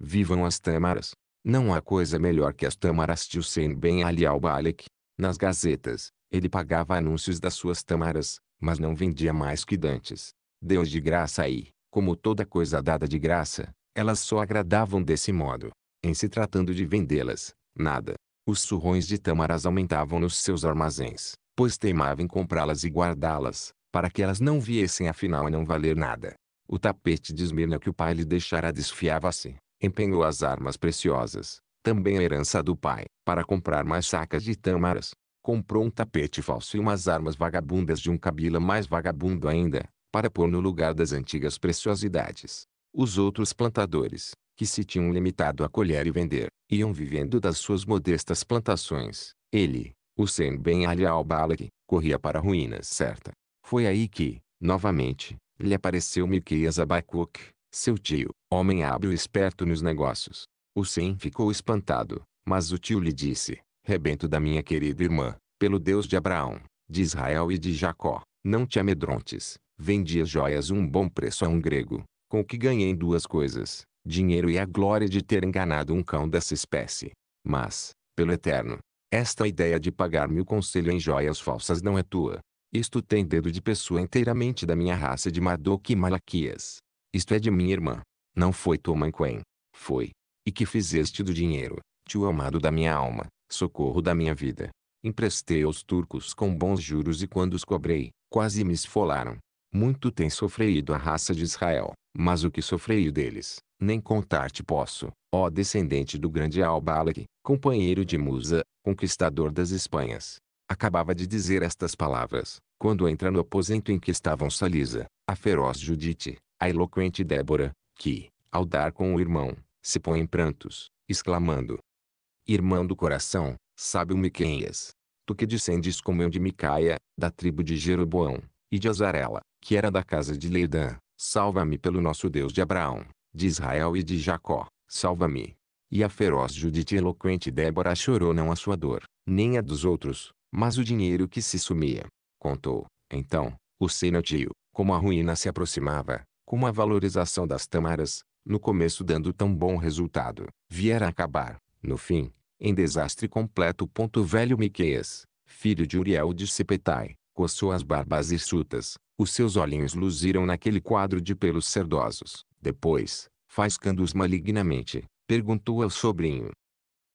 Vivam as tâmaras! Não há coisa melhor que as tâmaras de Hussein Ben Ali al-Balek. Nas gazetas, ele pagava anúncios das suas tâmaras, mas não vendia mais que dantes. Deus de graça aí, como toda coisa dada de graça, elas só agradavam desse modo. Em se tratando de vendê-las, nada. Os surrões de tâmaras aumentavam nos seus armazéns, pois teimava em comprá-las e guardá-las, para que elas não viessem afinal a não valer nada. O tapete de Esmirna que o pai lhe deixara desfiava-se, empenhou as armas preciosas, também a herança do pai, para comprar mais sacas de tâmaras. Comprou um tapete falso e umas armas vagabundas de um cabila mais vagabundo ainda, para pôr no lugar das antigas preciosidades. Os outros plantadores, que se tinham limitado a colher e vender, iam vivendo das suas modestas plantações. Ele, o Sen Ben Ali al-Balak, corria para a ruína certa. Foi aí que, novamente, lhe apareceu Miqueias Abacuc, seu tio, homem hábil e esperto nos negócios. O Sim ficou espantado, mas o tio lhe disse, rebento da minha querida irmã, pelo Deus de Abraão, de Israel e de Jacó, não te amedrontes, vendi as joias um bom preço a um grego, com o que ganhei duas coisas, dinheiro e a glória de ter enganado um cão dessa espécie. Mas, pelo Eterno, esta ideia de pagar-me o conselho em joias falsas não é tua. Isto tem dedo de pessoa inteiramente da minha raça de Madoc e Malaquias. Isto é de minha irmã. Não foi tua mãe Quen. Foi. E que fizeste do dinheiro, tio amado da minha alma, socorro da minha vida. Emprestei aos turcos com bons juros e quando os cobrei, quase me esfolaram. Muito tem sofrido a raça de Israel, mas o que sofrei deles, nem contar-te posso, ó descendente do grande al companheiro de Musa, conquistador das Espanhas. Acabava de dizer estas palavras, quando entra no aposento em que estavam Salisa, a feroz Judite, a eloquente Débora, que, ao dar com o irmão, se põe em prantos, exclamando: Irmão do coração, sabe me quem és. Tu que descendes como eu de Micaia, da tribo de Jeroboão, e de Azarela, que era da casa de Leidã, salva-me pelo nosso Deus de Abraão, de Israel e de Jacó, salva-me. E a feroz Judite eloquente Débora chorou não a sua dor, nem a dos outros, mas o dinheiro que se sumia. Contou, então, o seno tio, como a ruína se aproximava, uma valorização das tâmaras, no começo dando tão bom resultado, viera acabar, no fim, em desastre completo. O velho Miqueias, filho de Uriel de Sepetai, coçou as barbas hirsutas, os seus olhinhos luziram naquele quadro de pelos cerdosos. Depois, faiscando-os malignamente, perguntou ao sobrinho.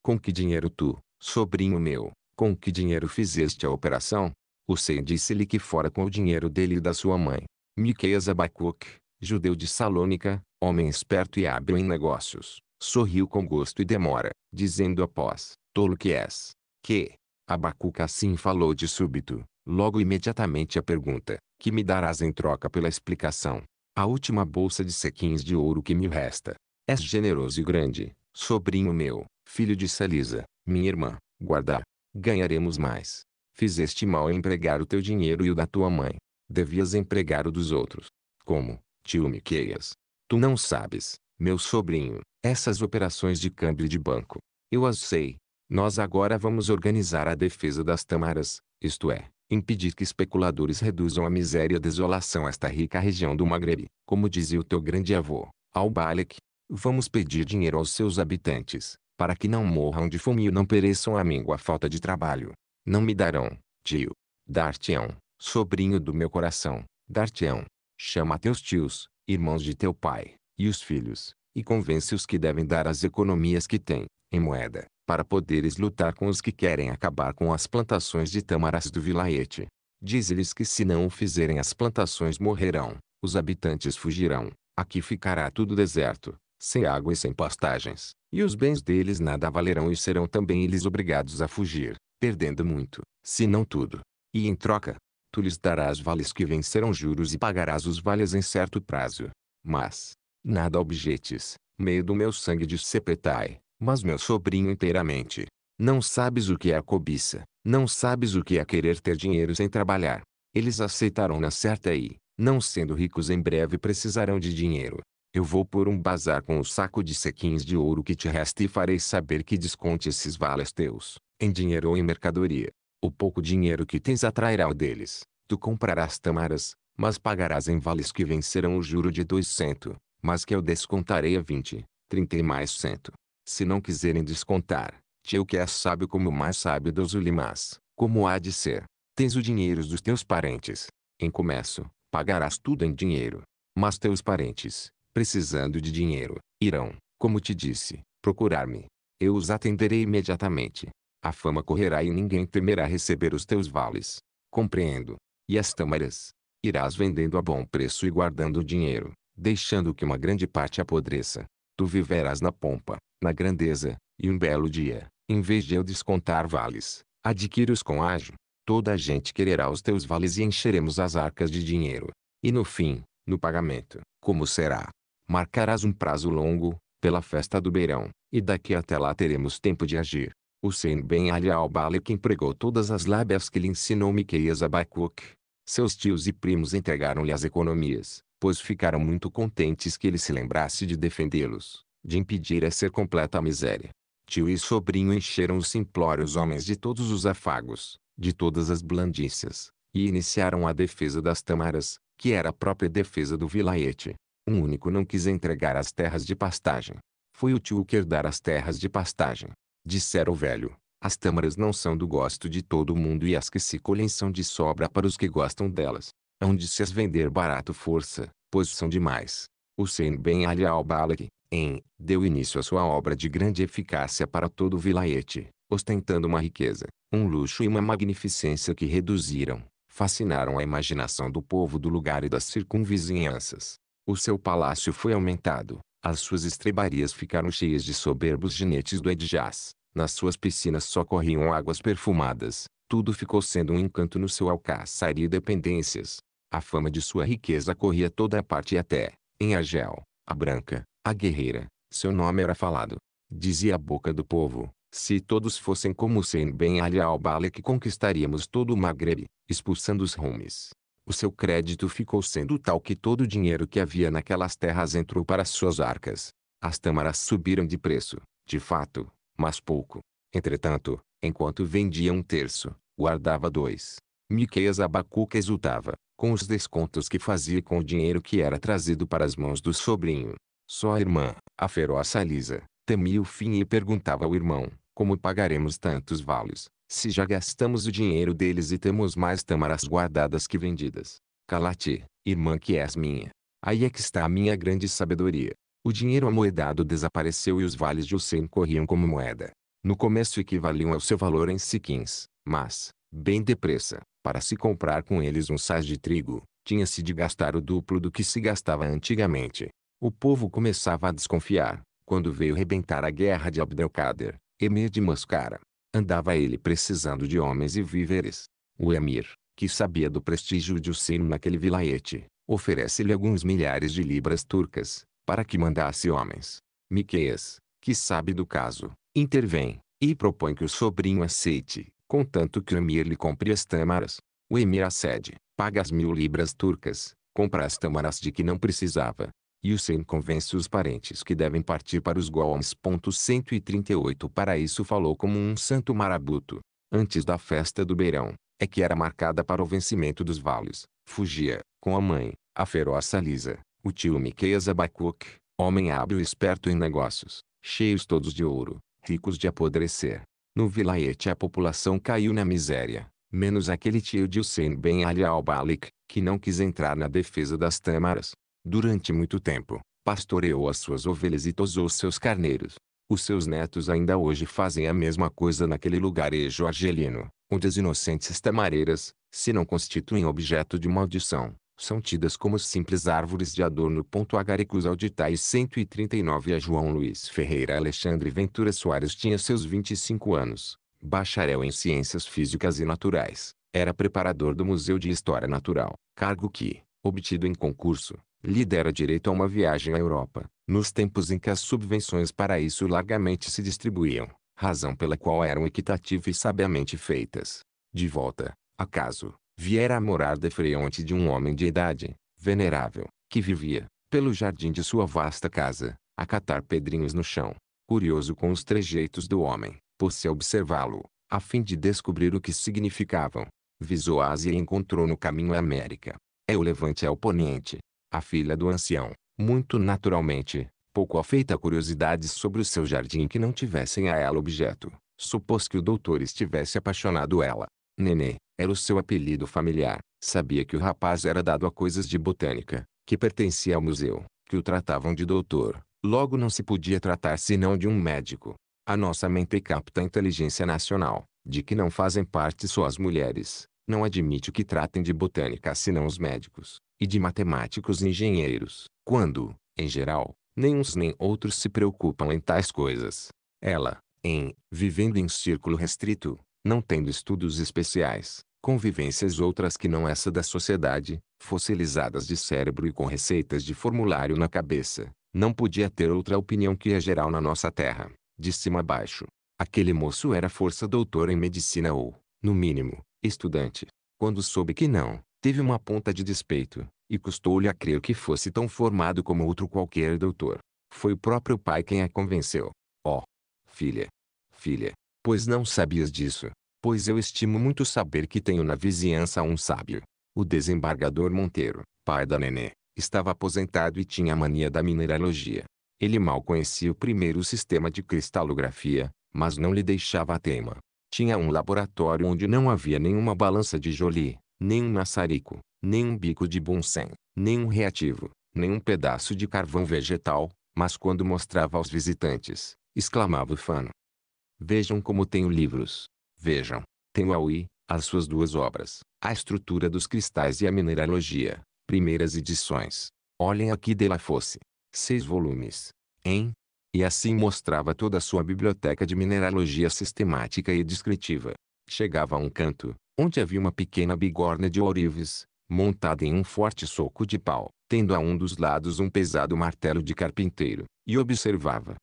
Com que dinheiro tu, sobrinho meu, com que dinheiro fizeste a operação? O Sei disse-lhe que fora com o dinheiro dele e da sua mãe. Miqueias Abacuque, judeu de Salônica, homem esperto e hábil em negócios, sorriu com gosto e demora, dizendo após, tolo que és, que, Abacuca assim falou de súbito, logo imediatamente a pergunta, que me darás em troca pela explicação, a última bolsa de sequins de ouro que me resta, és generoso e grande, sobrinho meu, filho de Salisa, minha irmã, guarda, ganharemos mais, fizeste mal em empregar o teu dinheiro e o da tua mãe, devias empregar o dos outros, como, tio Miqueias. Tu não sabes, meu sobrinho, essas operações de câmbio de banco. Eu as sei. Nós agora vamos organizar a defesa das tamaras, isto é, impedir que especuladores reduzam a miséria e a desolação a esta rica região do Magrebe, como dizia o teu grande avô, Al-Balek. Vamos pedir dinheiro aos seus habitantes, para que não morram de fome e não pereçam a míngua falta de trabalho. Não me darão, tio. Dar-te-ão, sobrinho do meu coração, dar-te-ão, Chama teus tios, irmãos de teu pai, e os filhos, e convence-os que devem dar as economias que têm, em moeda, para poderes lutar com os que querem acabar com as plantações de tâmaras do vilaete. Diz-lhes que se não o fizerem as plantações morrerão, os habitantes fugirão, aqui ficará tudo deserto, sem água e sem pastagens, e os bens deles nada valerão e serão também eles obrigados a fugir, perdendo muito, se não tudo. E em troca, Tu lhes darás vales que vencerão juros e pagarás os vales em certo prazo. Mas, nada objetes, meio do meu sangue sepetai, mas meu sobrinho inteiramente. Não sabes o que é a cobiça, não sabes o que é querer ter dinheiro sem trabalhar. Eles aceitarão na certa e, não sendo ricos em breve precisarão de dinheiro. Eu vou por um bazar com o saco de sequins de ouro que te resta e farei saber que desconte esses vales teus, em dinheiro ou em mercadoria. O pouco dinheiro que tens atrairá o deles. Tu comprarás tamaras, mas pagarás em vales que vencerão o juro de dois cento, mas que eu descontarei a vinte, trinta e mais cento. Se não quiserem descontar, teu que és sábio como o mais sábio dos ulimás, como há de ser. Tens o dinheiro dos teus parentes. Em comércio, pagarás tudo em dinheiro. Mas teus parentes, precisando de dinheiro, irão, como te disse, procurar-me. Eu os atenderei imediatamente. A fama correrá e ninguém temerá receber os teus vales. Compreendo. E as tâmaras? Irás vendendo a bom preço e guardando o dinheiro, deixando que uma grande parte apodreça. Tu viverás na pompa, na grandeza, e um belo dia, em vez de eu descontar vales, adquire-os com ágio. Toda a gente quererá os teus vales e encheremos as arcas de dinheiro. E no fim, no pagamento, como será? Marcarás um prazo longo, pela festa do beirão, e daqui até lá teremos tempo de agir. Sen Ben Ali al-Balik empregou todas as lábias que lhe ensinou Miqueias Abacuc. Seus tios e primos entregaram-lhe as economias, pois ficaram muito contentes que ele se lembrasse de defendê-los, de impedir a ser completa a miséria. Tio e sobrinho encheram os simplórios homens de todos os afagos, de todas as blandícias, e iniciaram a defesa das tamaras, que era a própria defesa do vilaiete. Um único não quis entregar as terras de pastagem. Foi o tio quer dar as terras de pastagem dissera o velho. As tâmaras não são do gosto de todo mundo e as que se colhem são de sobra para os que gostam delas. Hão de se as vender barato força, pois são demais. O Sen Ben Ali al-Balak, em, deu início à sua obra de grande eficácia para todo o vilaete, ostentando uma riqueza, um luxo e uma magnificência que reduziram, fascinaram a imaginação do povo do lugar e das circunvizinhanças. O seu palácio foi aumentado, as suas estrebarias ficaram cheias de soberbos jinetes do Edjaz, nas suas piscinas só corriam águas perfumadas. Tudo ficou sendo um encanto no seu alcaçar e dependências. A fama de sua riqueza corria toda a parte e até, em Argel a branca, a guerreira, seu nome era falado. Dizia a boca do povo, se todos fossem como Sen Ben Ali al balek que conquistaríamos todo o Maghreb, expulsando os rumes. O seu crédito ficou sendo tal que todo o dinheiro que havia naquelas terras entrou para suas arcas. As tâmaras subiram de preço. De fato, mas pouco. Entretanto, enquanto vendia um terço, guardava dois. Miqueias Abacuca exultava, com os descontos que fazia com o dinheiro que era trazido para as mãos do sobrinho. Só a irmã, a feroz Alisa, temia o fim e perguntava ao irmão, como pagaremos tantos vales, se já gastamos o dinheiro deles e temos mais tâmaras guardadas que vendidas? Calate, irmã que és minha. Aí é que está a minha grande sabedoria. O dinheiro amoedado desapareceu e os vales de Hussein corriam como moeda. No começo equivaliam ao seu valor em siquins, mas, bem depressa, para se comprar com eles um sais de trigo, tinha-se de gastar o duplo do que se gastava antigamente. O povo começava a desconfiar, quando veio rebentar a guerra de Abdelkader, emir de Mascara. Andava ele precisando de homens e víveres. O emir, que sabia do prestígio de Hussein naquele vilaete, oferece-lhe alguns milhares de libras turcas, para que mandasse homens. Miqueias, que sabe do caso, intervém, e propõe que o sobrinho aceite, contanto que o emir lhe compre as tâmaras. O emir acede, paga as mil libras turcas, compra as tâmaras de que não precisava. E o Sem convence os parentes que devem partir para os Goans. 138 Para isso falou como um santo marabuto. Antes da festa do beirão, é que era marcada para o vencimento dos vales, fugia, com a mãe, a feroz Lisa, o tio Miqueias Abacuc, homem hábil e esperto em negócios, cheios todos de ouro, ricos de apodrecer. No vilaete a população caiu na miséria, menos aquele tio de Hussein Ben Ali al-Balik, que não quis entrar na defesa das tâmaras. Durante muito tempo, pastoreou as suas ovelhas e tosou seus carneiros. Os seus netos ainda hoje fazem a mesma coisa naquele lugarejo argelino, onde as inocentes tamareiras, se não constituem objeto de maldição, são tidas como simples árvores de adorno. Agaricus Auditai 139 A João Luiz Ferreira Alexandre Ventura Soares tinha seus 25 anos, bacharel em Ciências Físicas e Naturais, era preparador do Museu de História Natural, cargo que, obtido em concurso, lhe dera direito a uma viagem à Europa, nos tempos em que as subvenções para isso largamente se distribuíam, razão pela qual eram equitativas e sabiamente feitas. De volta, acaso, viera a morar de defreonte de um homem de idade, venerável, que vivia, pelo jardim de sua vasta casa, a catar pedrinhos no chão, curioso com os trejeitos do homem, pôs se observá-lo, a fim de descobrir o que significavam. Visou a Ásia e encontrou no caminho a América. É o levante ao poniente. A filha do ancião, muito naturalmente, pouco afeita a curiosidades sobre o seu jardim que não tivessem a ela objeto, supôs que o doutor estivesse apaixonado ela. Nenê, era o seu apelido familiar. Sabia que o rapaz era dado a coisas de botânica, que pertencia ao museu, que o tratavam de doutor. Logo não se podia tratar senão de um médico. A nossa mente capta a inteligência nacional, de que não fazem parte só as mulheres. Não admite que tratem de botânica senão os médicos, e de matemáticos e engenheiros, quando, em geral, nem uns nem outros se preocupam em tais coisas. Ela, em vivendo em círculo restrito, não tendo estudos especiais, convivências outras que não essa da sociedade, fossilizadas de cérebro e com receitas de formulário na cabeça, não podia ter outra opinião que é geral na nossa terra, de cima a baixo. Aquele moço era força doutor em medicina ou, no mínimo, estudante. Quando soube que não, teve uma ponta de despeito, e custou-lhe a crer que fosse tão formado como outro qualquer doutor. Foi o próprio pai quem a convenceu. Ó, oh, filha, filha, pois não sabias disso pois eu estimo muito saber que tenho na vizinhança um sábio. O desembargador Monteiro, pai da Nenê, estava aposentado e tinha mania da mineralogia. Ele mal conhecia o primeiro sistema de cristalografia, mas não lhe deixava a tema. Tinha um laboratório onde não havia nenhuma balança de Jolie, nem um maçarico, nem um bico de Bunsen, nem um reativo, nem um pedaço de carvão vegetal, mas quando mostrava aos visitantes, exclamava o fano. Vejam como tenho livros. Vejam, tem Aui, as suas duas obras, A Estrutura dos Cristais e A Mineralogia, primeiras edições. Olhem aqui de la fosse. Seis volumes. Hein? E assim mostrava toda a sua biblioteca de mineralogia sistemática e descritiva. Chegava a um canto, onde havia uma pequena bigorna de ourives, montada em um forte soco de pau, tendo a um dos lados um pesado martelo de carpinteiro, e observava.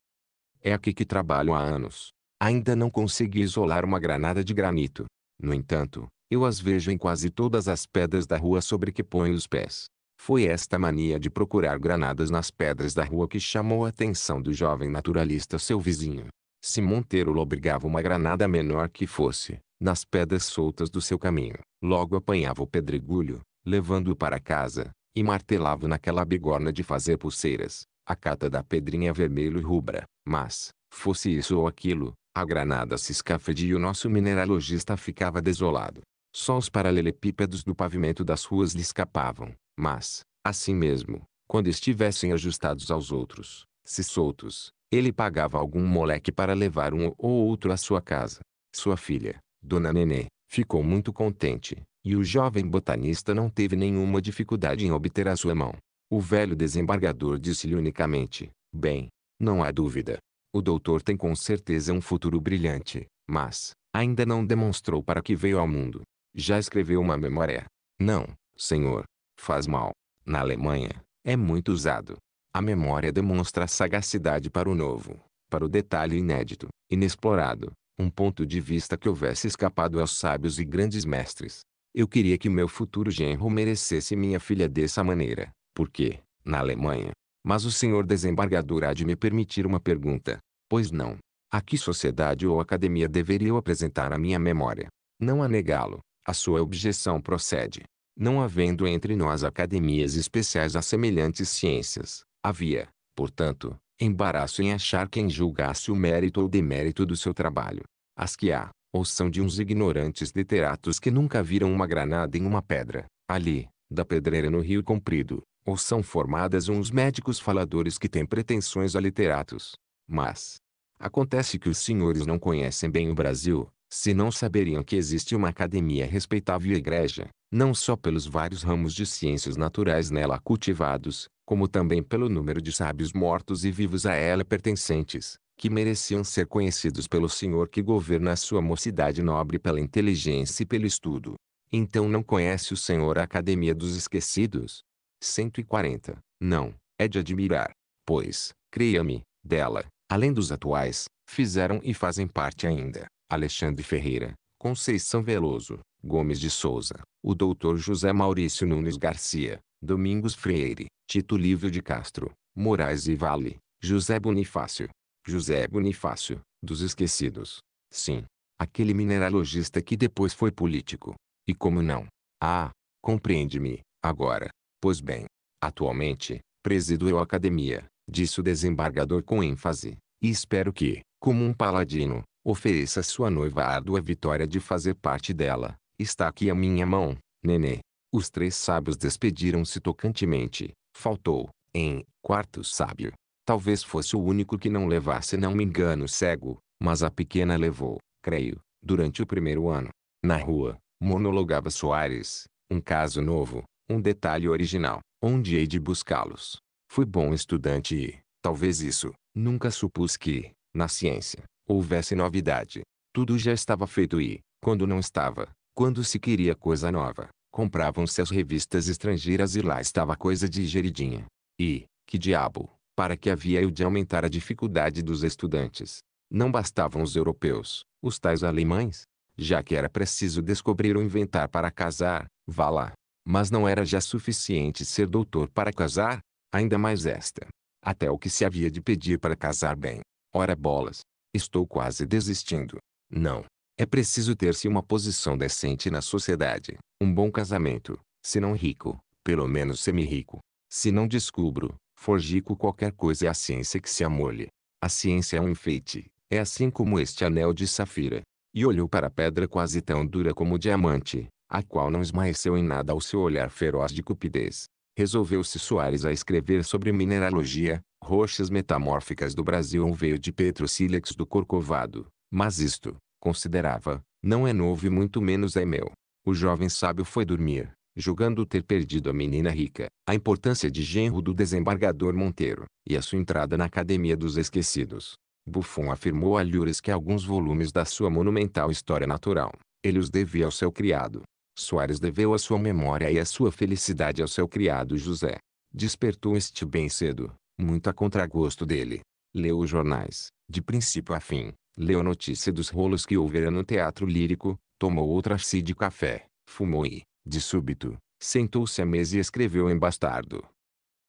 É aqui que trabalho há anos. Ainda não consegui isolar uma granada de granito. No entanto, eu as vejo em quase todas as pedras da rua sobre que ponho os pés. Foi esta mania de procurar granadas nas pedras da rua que chamou a atenção do jovem naturalista seu vizinho. Se Monteiro lobrigava uma granada menor que fosse, nas pedras soltas do seu caminho, logo apanhava o pedregulho, levando-o para casa, e martelava naquela bigorna de fazer pulseiras, a cata da pedrinha vermelho e rubra. Mas, fosse isso ou aquilo, a granada se escafedia e o nosso mineralogista ficava desolado. Só os paralelepípedos do pavimento das ruas lhe escapavam, mas, assim mesmo, quando estivessem ajustados aos outros, se soltos, ele pagava algum moleque para levar um ou outro à sua casa. Sua filha, Dona Nenê, ficou muito contente, e o jovem botanista não teve nenhuma dificuldade em obter a sua mão. O velho desembargador disse-lhe unicamente, bem, não há dúvida, o doutor tem com certeza um futuro brilhante, mas ainda não demonstrou para que veio ao mundo. Já escreveu uma memória? Não, senhor. Faz mal. Na Alemanha, é muito usado. A memória demonstra sagacidade para o novo, para o detalhe inédito, inexplorado, um ponto de vista que houvesse escapado aos sábios e grandes mestres. Eu queria que meu futuro genro merecesse minha filha dessa maneira, porque, na Alemanha, mas o senhor desembargador há de me permitir uma pergunta. Pois não. A que sociedade ou academia deveria eu apresentar a minha memória? Não a negá-lo. A sua objeção procede. Não havendo entre nós academias especiais a semelhantes ciências, havia, portanto, embaraço em achar quem julgasse o mérito ou demérito do seu trabalho. As que há, ou são de uns ignorantes literatos que nunca viram uma granada em uma pedra, ali, da pedreira no rio comprido, ou são formadas uns médicos faladores que têm pretensões a literatos. Mas, acontece que os senhores não conhecem bem o Brasil, se não saberiam que existe uma academia respeitável e igreja, não só pelos vários ramos de ciências naturais nela cultivados, como também pelo número de sábios mortos e vivos a ela pertencentes, que mereciam ser conhecidos pelo Senhor que governa a sua mocidade nobre pela inteligência e pelo estudo. Então não conhece o Senhor a Academia dos Esquecidos? 140. Não, é de admirar. Pois, creia-me, dela, além dos atuais, fizeram e fazem parte ainda, Alexandre Ferreira, Conceição Veloso, Gomes de Souza, o Dr. José Maurício Nunes Garcia, Domingos Freire, Tito Livre de Castro, Moraes e Vale, José Bonifácio. José Bonifácio, dos esquecidos. Sim, aquele mineralogista que depois foi político. E como não? Ah, compreende-me, agora. Pois bem, atualmente, presido eu a academia, disse o desembargador com ênfase, e espero que, como um paladino, ofereça sua noiva a árdua vitória de fazer parte dela. Está aqui a minha mão, nenê. Os três sábios despediram-se tocantemente. Faltou, em, quarto sábio. Talvez fosse o único que não levasse não me engano cego, mas a pequena levou, creio, durante o primeiro ano. Na rua, monologava Soares, um caso novo, um detalhe original, onde hei de buscá-los. Fui bom estudante e, talvez isso, nunca supus que, na ciência, houvesse novidade. Tudo já estava feito e, quando não estava, quando se queria coisa nova, compravam-se as revistas estrangeiras e lá estava coisa digeridinha. E, que diabo, para que havia eu de aumentar a dificuldade dos estudantes? Não bastavam os europeus, os tais alemães? Já que era preciso descobrir ou inventar para casar, vá lá, mas não era já suficiente ser doutor para casar, ainda mais esta. Até o que se havia de pedir para casar bem. Ora bolas, estou quase desistindo. Não. É preciso ter-se uma posição decente na sociedade, um bom casamento, se não rico, pelo menos semi-rico. Se não descubro, forjico qualquer coisa é a ciência que se amolhe. A ciência é um enfeite, é assim como este anel de safira. E olhou para a pedra quase tão dura como o diamante, a qual não esmaeceu em nada o seu olhar feroz de cupidez. Resolveu-se Soares a escrever sobre mineralogia, rochas metamórficas do Brasil ou veio de Petrosílex do Corcovado, mas isto, considerava, não é novo e muito menos é meu. O jovem sábio foi dormir, julgando ter perdido a menina rica, a importância de genro do desembargador Monteiro, e a sua entrada na Academia dos Esquecidos. Buffon afirmou a Lures que alguns volumes da sua monumental História Natural, ele os devia ao seu criado, Soares deveu a sua memória e a sua felicidade ao seu criado José. Despertou este bem cedo, muito a contragosto dele. Leu os jornais, de princípio a fim, leu a notícia dos rolos que houvera no teatro lírico, tomou outra si de café, fumou e, de súbito, sentou-se à mesa e escreveu em bastardo.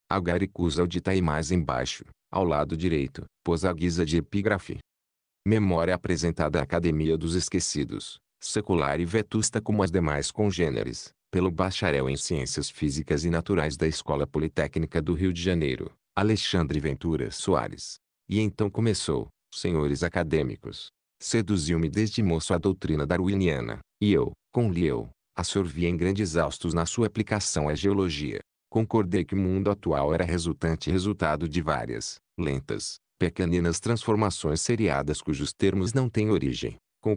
Agaricusa audita e mais embaixo, ao lado direito, pôs a guisa de epígrafe. Memória apresentada à Academia dos Esquecidos, secular e vetusta como as demais congêneres, pelo bacharel em Ciências Físicas e Naturais da Escola Politécnica do Rio de Janeiro, Alexandre Ventura Soares. E então começou, senhores acadêmicos. Seduziu-me desde moço a doutrina darwiniana, e eu, com Lieu, absorvi em grandes austos na sua aplicação à geologia. Concordei que o mundo atual era resultante e resultado de várias, lentas, pequeninas transformações seriadas cujos termos não têm origem. Com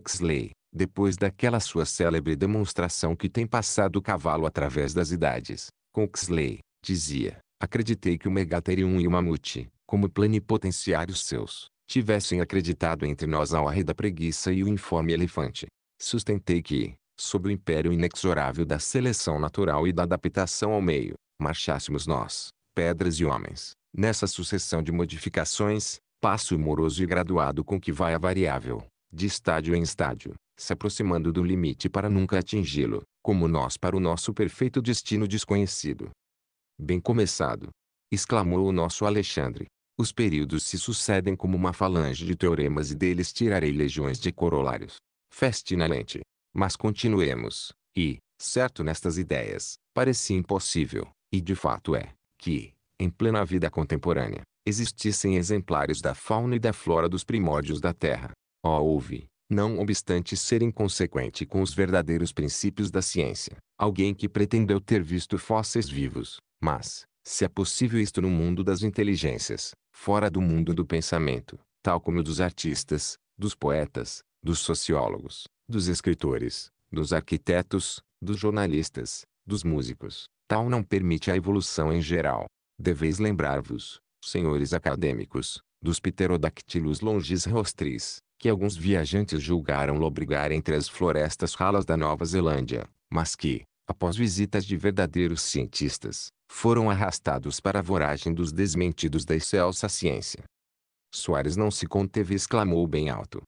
depois daquela sua célebre demonstração que tem passado o cavalo através das idades, Coxley, dizia, acreditei que o Megatherium e o Mamute, como plenipotenciários seus, tivessem acreditado entre nós a horre da preguiça e o informe elefante. Sustentei que, sob o império inexorável da seleção natural e da adaptação ao meio, marchássemos nós, pedras e homens, nessa sucessão de modificações, passo humoroso e graduado com que vai a variável, de estádio em estádio, se aproximando do limite para nunca atingi-lo, como nós para o nosso perfeito destino desconhecido. Bem começado! exclamou o nosso Alexandre. Os períodos se sucedem como uma falange de teoremas e deles tirarei legiões de corolários. lente. Mas continuemos, e, certo nestas ideias, parecia impossível, e de fato é, que, em plena vida contemporânea, existissem exemplares da fauna e da flora dos primórdios da Terra. Oh, houve, não obstante ser inconsequente com os verdadeiros princípios da ciência. Alguém que pretendeu ter visto fósseis vivos, mas, se é possível isto no mundo das inteligências, fora do mundo do pensamento, tal como dos artistas, dos poetas, dos sociólogos, dos escritores, dos arquitetos, dos jornalistas, dos músicos, tal não permite a evolução em geral. Deveis lembrar-vos, senhores acadêmicos, dos pterodactilos longis rostris, que alguns viajantes julgaram lobrigar entre as florestas ralas da Nova Zelândia, mas que, após visitas de verdadeiros cientistas, foram arrastados para a voragem dos desmentidos da excelsa ciência. Soares não se conteve e exclamou bem alto.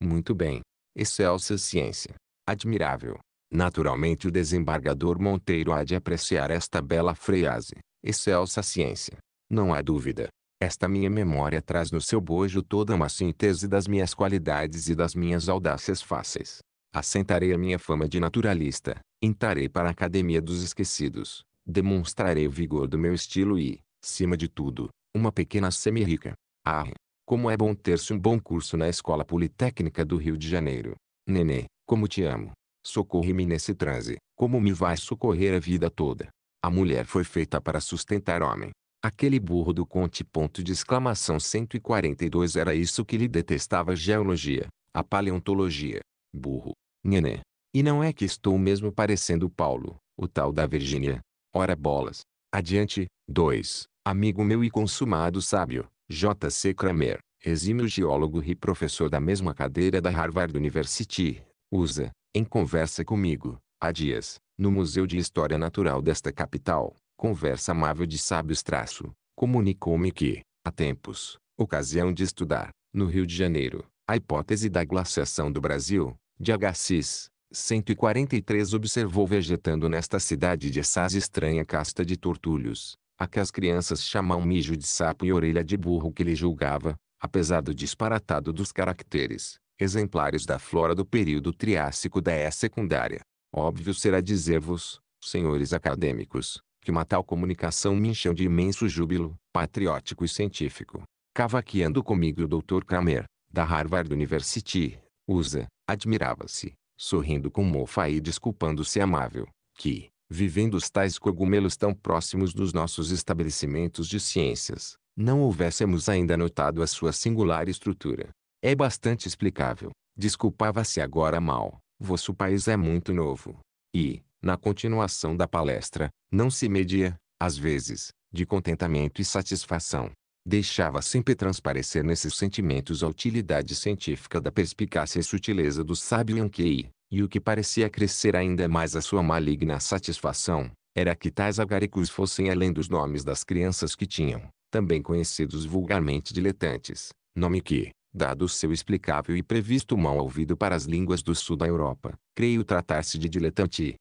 Muito bem, excelsa ciência. Admirável. Naturalmente o desembargador Monteiro há de apreciar esta bela frase, excelsa ciência. Não há dúvida, esta minha memória traz no seu bojo toda uma síntese das minhas qualidades e das minhas audácias fáceis. Assentarei a minha fama de naturalista, intarei para a academia dos esquecidos, demonstrarei o vigor do meu estilo e, cima de tudo, uma pequena semi-rica. Ah, como é bom ter-se um bom curso na Escola Politécnica do Rio de Janeiro. Nenê, como te amo. Socorre-me nesse transe, como me vai socorrer a vida toda. A mulher foi feita para sustentar homem. Aquele burro do conte ponto de exclamação 142 era isso que lhe detestava geologia, a paleontologia. Burro. Nhanê. E não é que estou mesmo parecendo Paulo, o tal da Virgínia. Ora bolas. Adiante, 2. Amigo meu e consumado sábio, J.C. Kramer, exímio geólogo e professor da mesma cadeira da Harvard University, usa, em conversa comigo, há dias, no Museu de História Natural desta capital, conversa amável de sábios traço, comunicou-me que, há tempos, ocasião de estudar, no Rio de Janeiro, a hipótese da glaciação do Brasil, de Agassiz, 143 observou vegetando nesta cidade de Assaz estranha casta de tortulhos, a que as crianças chamam mijo de sapo e orelha de burro que ele julgava, apesar do disparatado dos caracteres, exemplares da flora do período Triássico da E secundária. Óbvio será dizer-vos, senhores acadêmicos, que uma tal comunicação me encheu de imenso júbilo, patriótico e científico. Cavaqueando comigo o Dr. Kramer, da Harvard University, USA, admirava-se, sorrindo com mofa e desculpando-se amável, que, vivendo os tais cogumelos tão próximos dos nossos estabelecimentos de ciências, não houvéssemos ainda notado a sua singular estrutura. É bastante explicável. Desculpava-se agora mal. Vosso país é muito novo. E, na continuação da palestra, não se media, às vezes, de contentamento e satisfação. Deixava sempre transparecer nesses sentimentos a utilidade científica da perspicácia e sutileza do sábio Yankei, e o que parecia crescer ainda mais a sua maligna satisfação, era que tais agaricus fossem além dos nomes das crianças que tinham, também conhecidos vulgarmente diletantes, nome que, dado o seu explicável e previsto mal ouvido para as línguas do sul da Europa, creio tratar-se de diletante.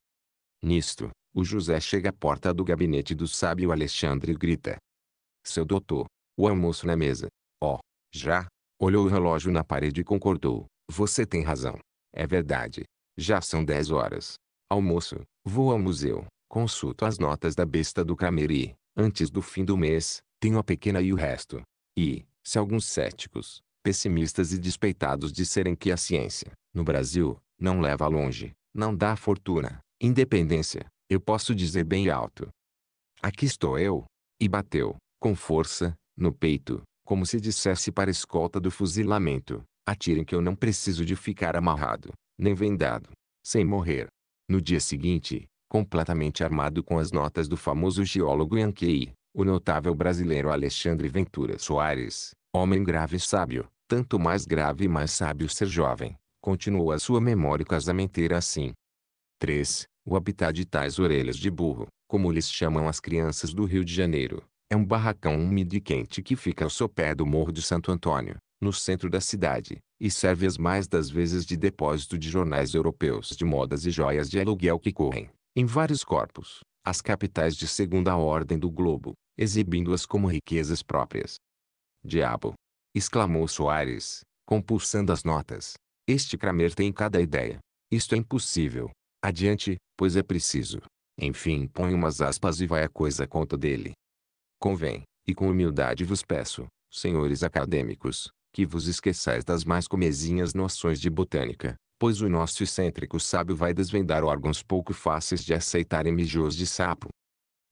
Nisto, o José chega à porta do gabinete do sábio Alexandre e grita. Seu doutor, o almoço na mesa. Ó, oh, já? Olhou o relógio na parede e concordou. Você tem razão. É verdade. Já são dez horas. Almoço, vou ao museu, consulto as notas da besta do Cameri. Antes do fim do mês, tenho a pequena e o resto. E, se alguns céticos, pessimistas e despeitados disserem que a ciência, no Brasil, não leva longe, não dá fortuna, Independência, eu posso dizer bem alto. Aqui estou eu. E bateu, com força, no peito, como se dissesse para a escolta do fuzilamento: atirem que eu não preciso de ficar amarrado, nem vendado, sem morrer. No dia seguinte, completamente armado com as notas do famoso geólogo Yankee, o notável brasileiro Alexandre Ventura Soares, homem grave e sábio, tanto mais grave e mais sábio ser jovem, continuou a sua memória casamenteira assim. 3. O habitat de tais orelhas de burro, como lhes chamam as crianças do Rio de Janeiro, é um barracão úmido e quente que fica ao sopé do Morro de Santo Antônio, no centro da cidade, e serve as mais das vezes de depósito de jornais europeus de modas e joias de aluguel que correm, em vários corpos, as capitais de segunda ordem do globo, exibindo-as como riquezas próprias. Diabo! exclamou Soares, compulsando as notas. Este Kramer tem cada ideia. Isto é impossível. Adiante, pois é preciso. Enfim põe umas aspas e vai a coisa conta dele. Convém, e com humildade vos peço, senhores acadêmicos, que vos esqueçais das mais comezinhas noções de botânica, pois o nosso excêntrico sábio vai desvendar órgãos pouco fáceis de aceitar e mijôs de sapo.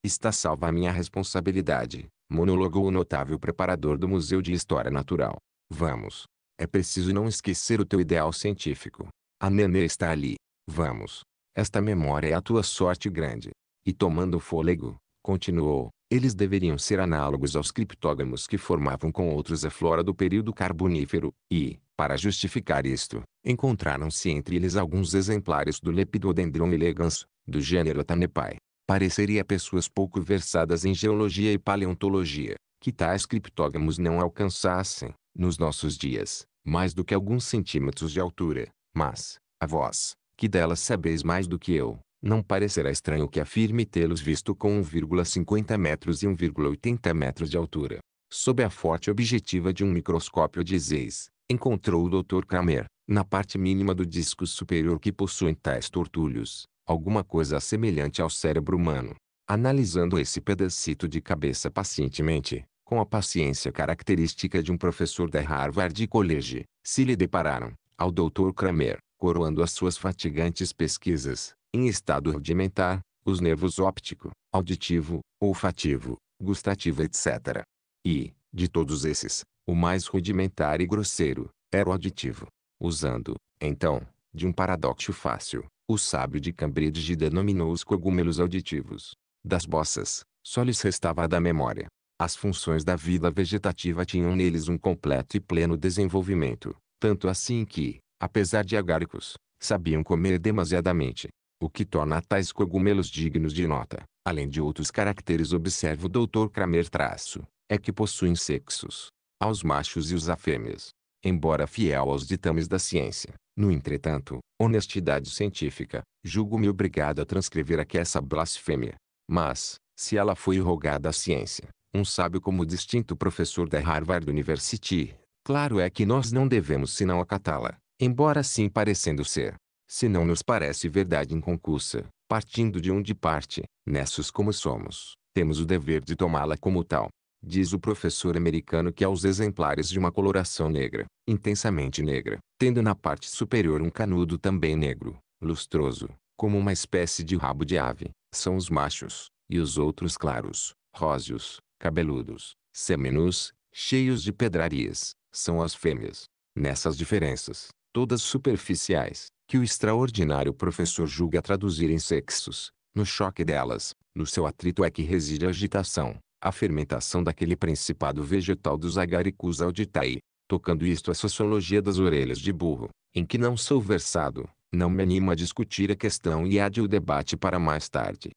Está salva a minha responsabilidade, monologou o notável preparador do Museu de História Natural. Vamos. É preciso não esquecer o teu ideal científico. A nenê está ali. Vamos. Esta memória é a tua sorte grande. E tomando fôlego, continuou, eles deveriam ser análogos aos criptógamos que formavam com outros a flora do período carbonífero, e, para justificar isto, encontraram-se entre eles alguns exemplares do Lepidodendron elegans, do gênero Tanepai. Pareceria pessoas pouco versadas em geologia e paleontologia, que tais criptógamos não alcançassem, nos nossos dias, mais do que alguns centímetros de altura, mas, a voz, que delas sabeis mais do que eu, não parecerá estranho que afirme tê-los visto com 1,50 metros e 1,80 metros de altura. Sob a forte objetiva de um microscópio dizeis, encontrou o Dr. Kramer, na parte mínima do disco superior que possuem tais tortulhos, alguma coisa semelhante ao cérebro humano. Analisando esse pedacito de cabeça pacientemente, com a paciência característica de um professor da Harvard College, se lhe depararam, ao Dr. Kramer, coroando as suas fatigantes pesquisas, em estado rudimentar, os nervos óptico, auditivo, olfativo, gustativo etc. E, de todos esses, o mais rudimentar e grosseiro, era o auditivo. Usando, então, de um paradoxo fácil, o sábio de Cambridge denominou os cogumelos auditivos. Das bossas, só lhes restava da memória. As funções da vida vegetativa tinham neles um completo e pleno desenvolvimento, tanto assim que, apesar de agáricos, sabiam comer demasiadamente, o que torna tais cogumelos dignos de nota. Além de outros caracteres observa o Dr. Kramer traço, é que possuem sexos, aos machos e os fêmeas. Embora fiel aos ditames da ciência, no entretanto, honestidade científica, julgo-me obrigado a transcrever aqui essa blasfêmia. Mas, se ela foi rogada à ciência, um sábio como distinto professor da Harvard University, claro é que nós não devemos senão acatá-la embora assim parecendo ser. Se não nos parece verdade inconcursa, partindo de onde parte, nessos como somos, temos o dever de tomá-la como tal. Diz o professor americano que aos exemplares de uma coloração negra, intensamente negra, tendo na parte superior um canudo também negro, lustroso, como uma espécie de rabo de ave, são os machos, e os outros claros, róseos, cabeludos, seminus, cheios de pedrarias, são as fêmeas. Nessas diferenças, todas superficiais, que o extraordinário professor julga traduzir em sexos. No choque delas, no seu atrito é que reside a agitação, a fermentação daquele principado vegetal dos agaricus auditae. Tocando isto a é sociologia das orelhas de burro, em que não sou versado, não me animo a discutir a questão e há de o debate para mais tarde.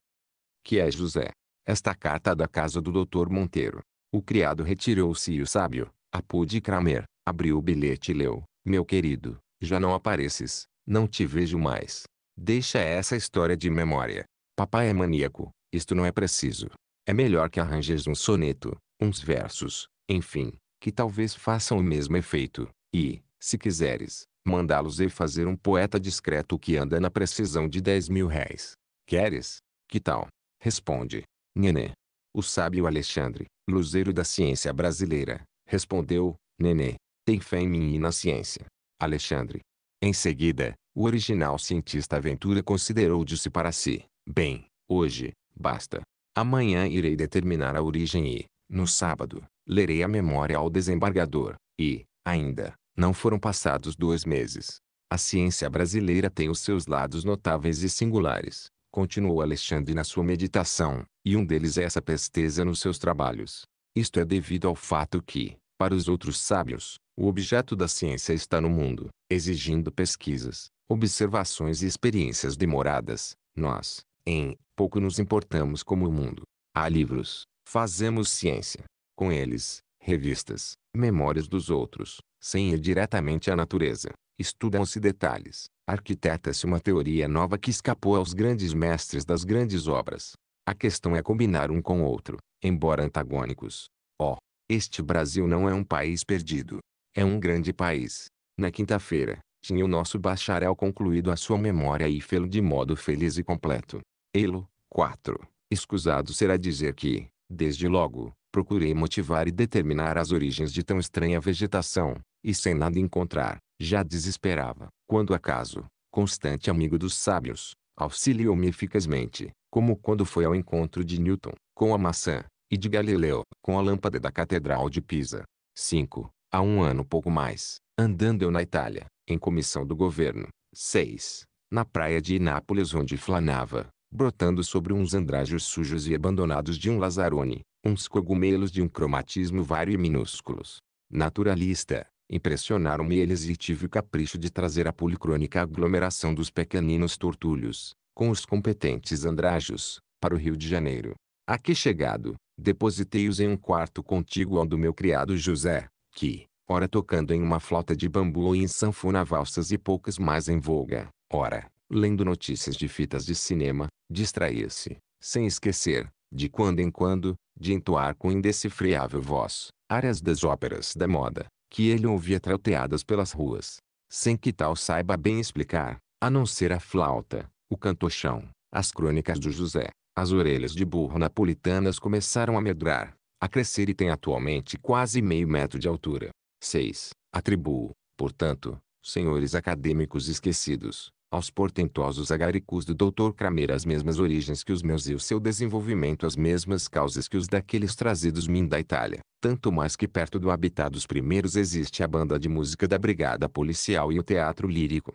Que é José? Esta carta é da casa do Dr. Monteiro. O criado retirou-se e o sábio, Apude Kramer, abriu o bilhete e leu. Meu querido, já não apareces, não te vejo mais. Deixa essa história de memória. Papai é maníaco, isto não é preciso. É melhor que arranjes um soneto, uns versos, enfim, que talvez façam o mesmo efeito, e, se quiseres, mandá-los e fazer um poeta discreto que anda na precisão de 10 mil réis. Queres? Que tal? Responde. Nenê. O sábio Alexandre, luzeiro da ciência brasileira, respondeu, Nenê, tem fé em mim e na ciência. Alexandre. Em seguida, o original cientista Aventura considerou disse para si, bem, hoje, basta. Amanhã irei determinar a origem e, no sábado, lerei a memória ao desembargador, e, ainda, não foram passados dois meses. A ciência brasileira tem os seus lados notáveis e singulares, continuou Alexandre na sua meditação, e um deles é essa presteza nos seus trabalhos. Isto é devido ao fato que, para os outros sábios, o objeto da ciência está no mundo, exigindo pesquisas, observações e experiências demoradas. Nós, em, pouco nos importamos como o mundo. Há livros, fazemos ciência. Com eles, revistas, memórias dos outros, sem ir diretamente à natureza. Estudam-se detalhes, arquiteta-se uma teoria nova que escapou aos grandes mestres das grandes obras. A questão é combinar um com o outro, embora antagônicos. Oh, este Brasil não é um país perdido. É um grande país. Na quinta-feira, tinha o nosso bacharel concluído a sua memória e fê-lo de modo feliz e completo. Elo, 4. Escusado será dizer que, desde logo, procurei motivar e determinar as origens de tão estranha vegetação, e sem nada encontrar, já desesperava, quando acaso, constante amigo dos sábios, auxiliou-me eficazmente, como quando foi ao encontro de Newton, com a maçã, e de Galileu, com a lâmpada da Catedral de Pisa. 5. Há um ano pouco mais, andando eu na Itália, em comissão do governo. 6. Na praia de Inápolis onde flanava, brotando sobre uns andrajos sujos e abandonados de um lazarone, uns cogumelos de um cromatismo vário e minúsculos. Naturalista, impressionaram-me eles e tive o capricho de trazer a policrônica aglomeração dos pequeninos tortulhos, com os competentes andrajos, para o Rio de Janeiro. Aqui chegado, depositei-os em um quarto contíguo ao do meu criado José, que, ora tocando em uma flauta de bambu ou em sanfona valsas e poucas mais em voga, ora, lendo notícias de fitas de cinema, distraía-se, sem esquecer, de quando em quando, de entoar com indecifrável voz, áreas das óperas da moda, que ele ouvia trauteadas pelas ruas, sem que tal saiba bem explicar, a não ser a flauta, o cantochão, as crônicas do José, as orelhas de burro napolitanas começaram a medrar, a crescer e tem atualmente quase meio metro de altura. 6. Atribuo, portanto, senhores acadêmicos esquecidos, aos portentosos agaricus do Dr. Kramer as mesmas origens que os meus e o seu desenvolvimento as mesmas causas que os daqueles trazidos mim da Itália. Tanto mais que perto do habitat dos primeiros existe a banda de música da Brigada Policial e o teatro lírico.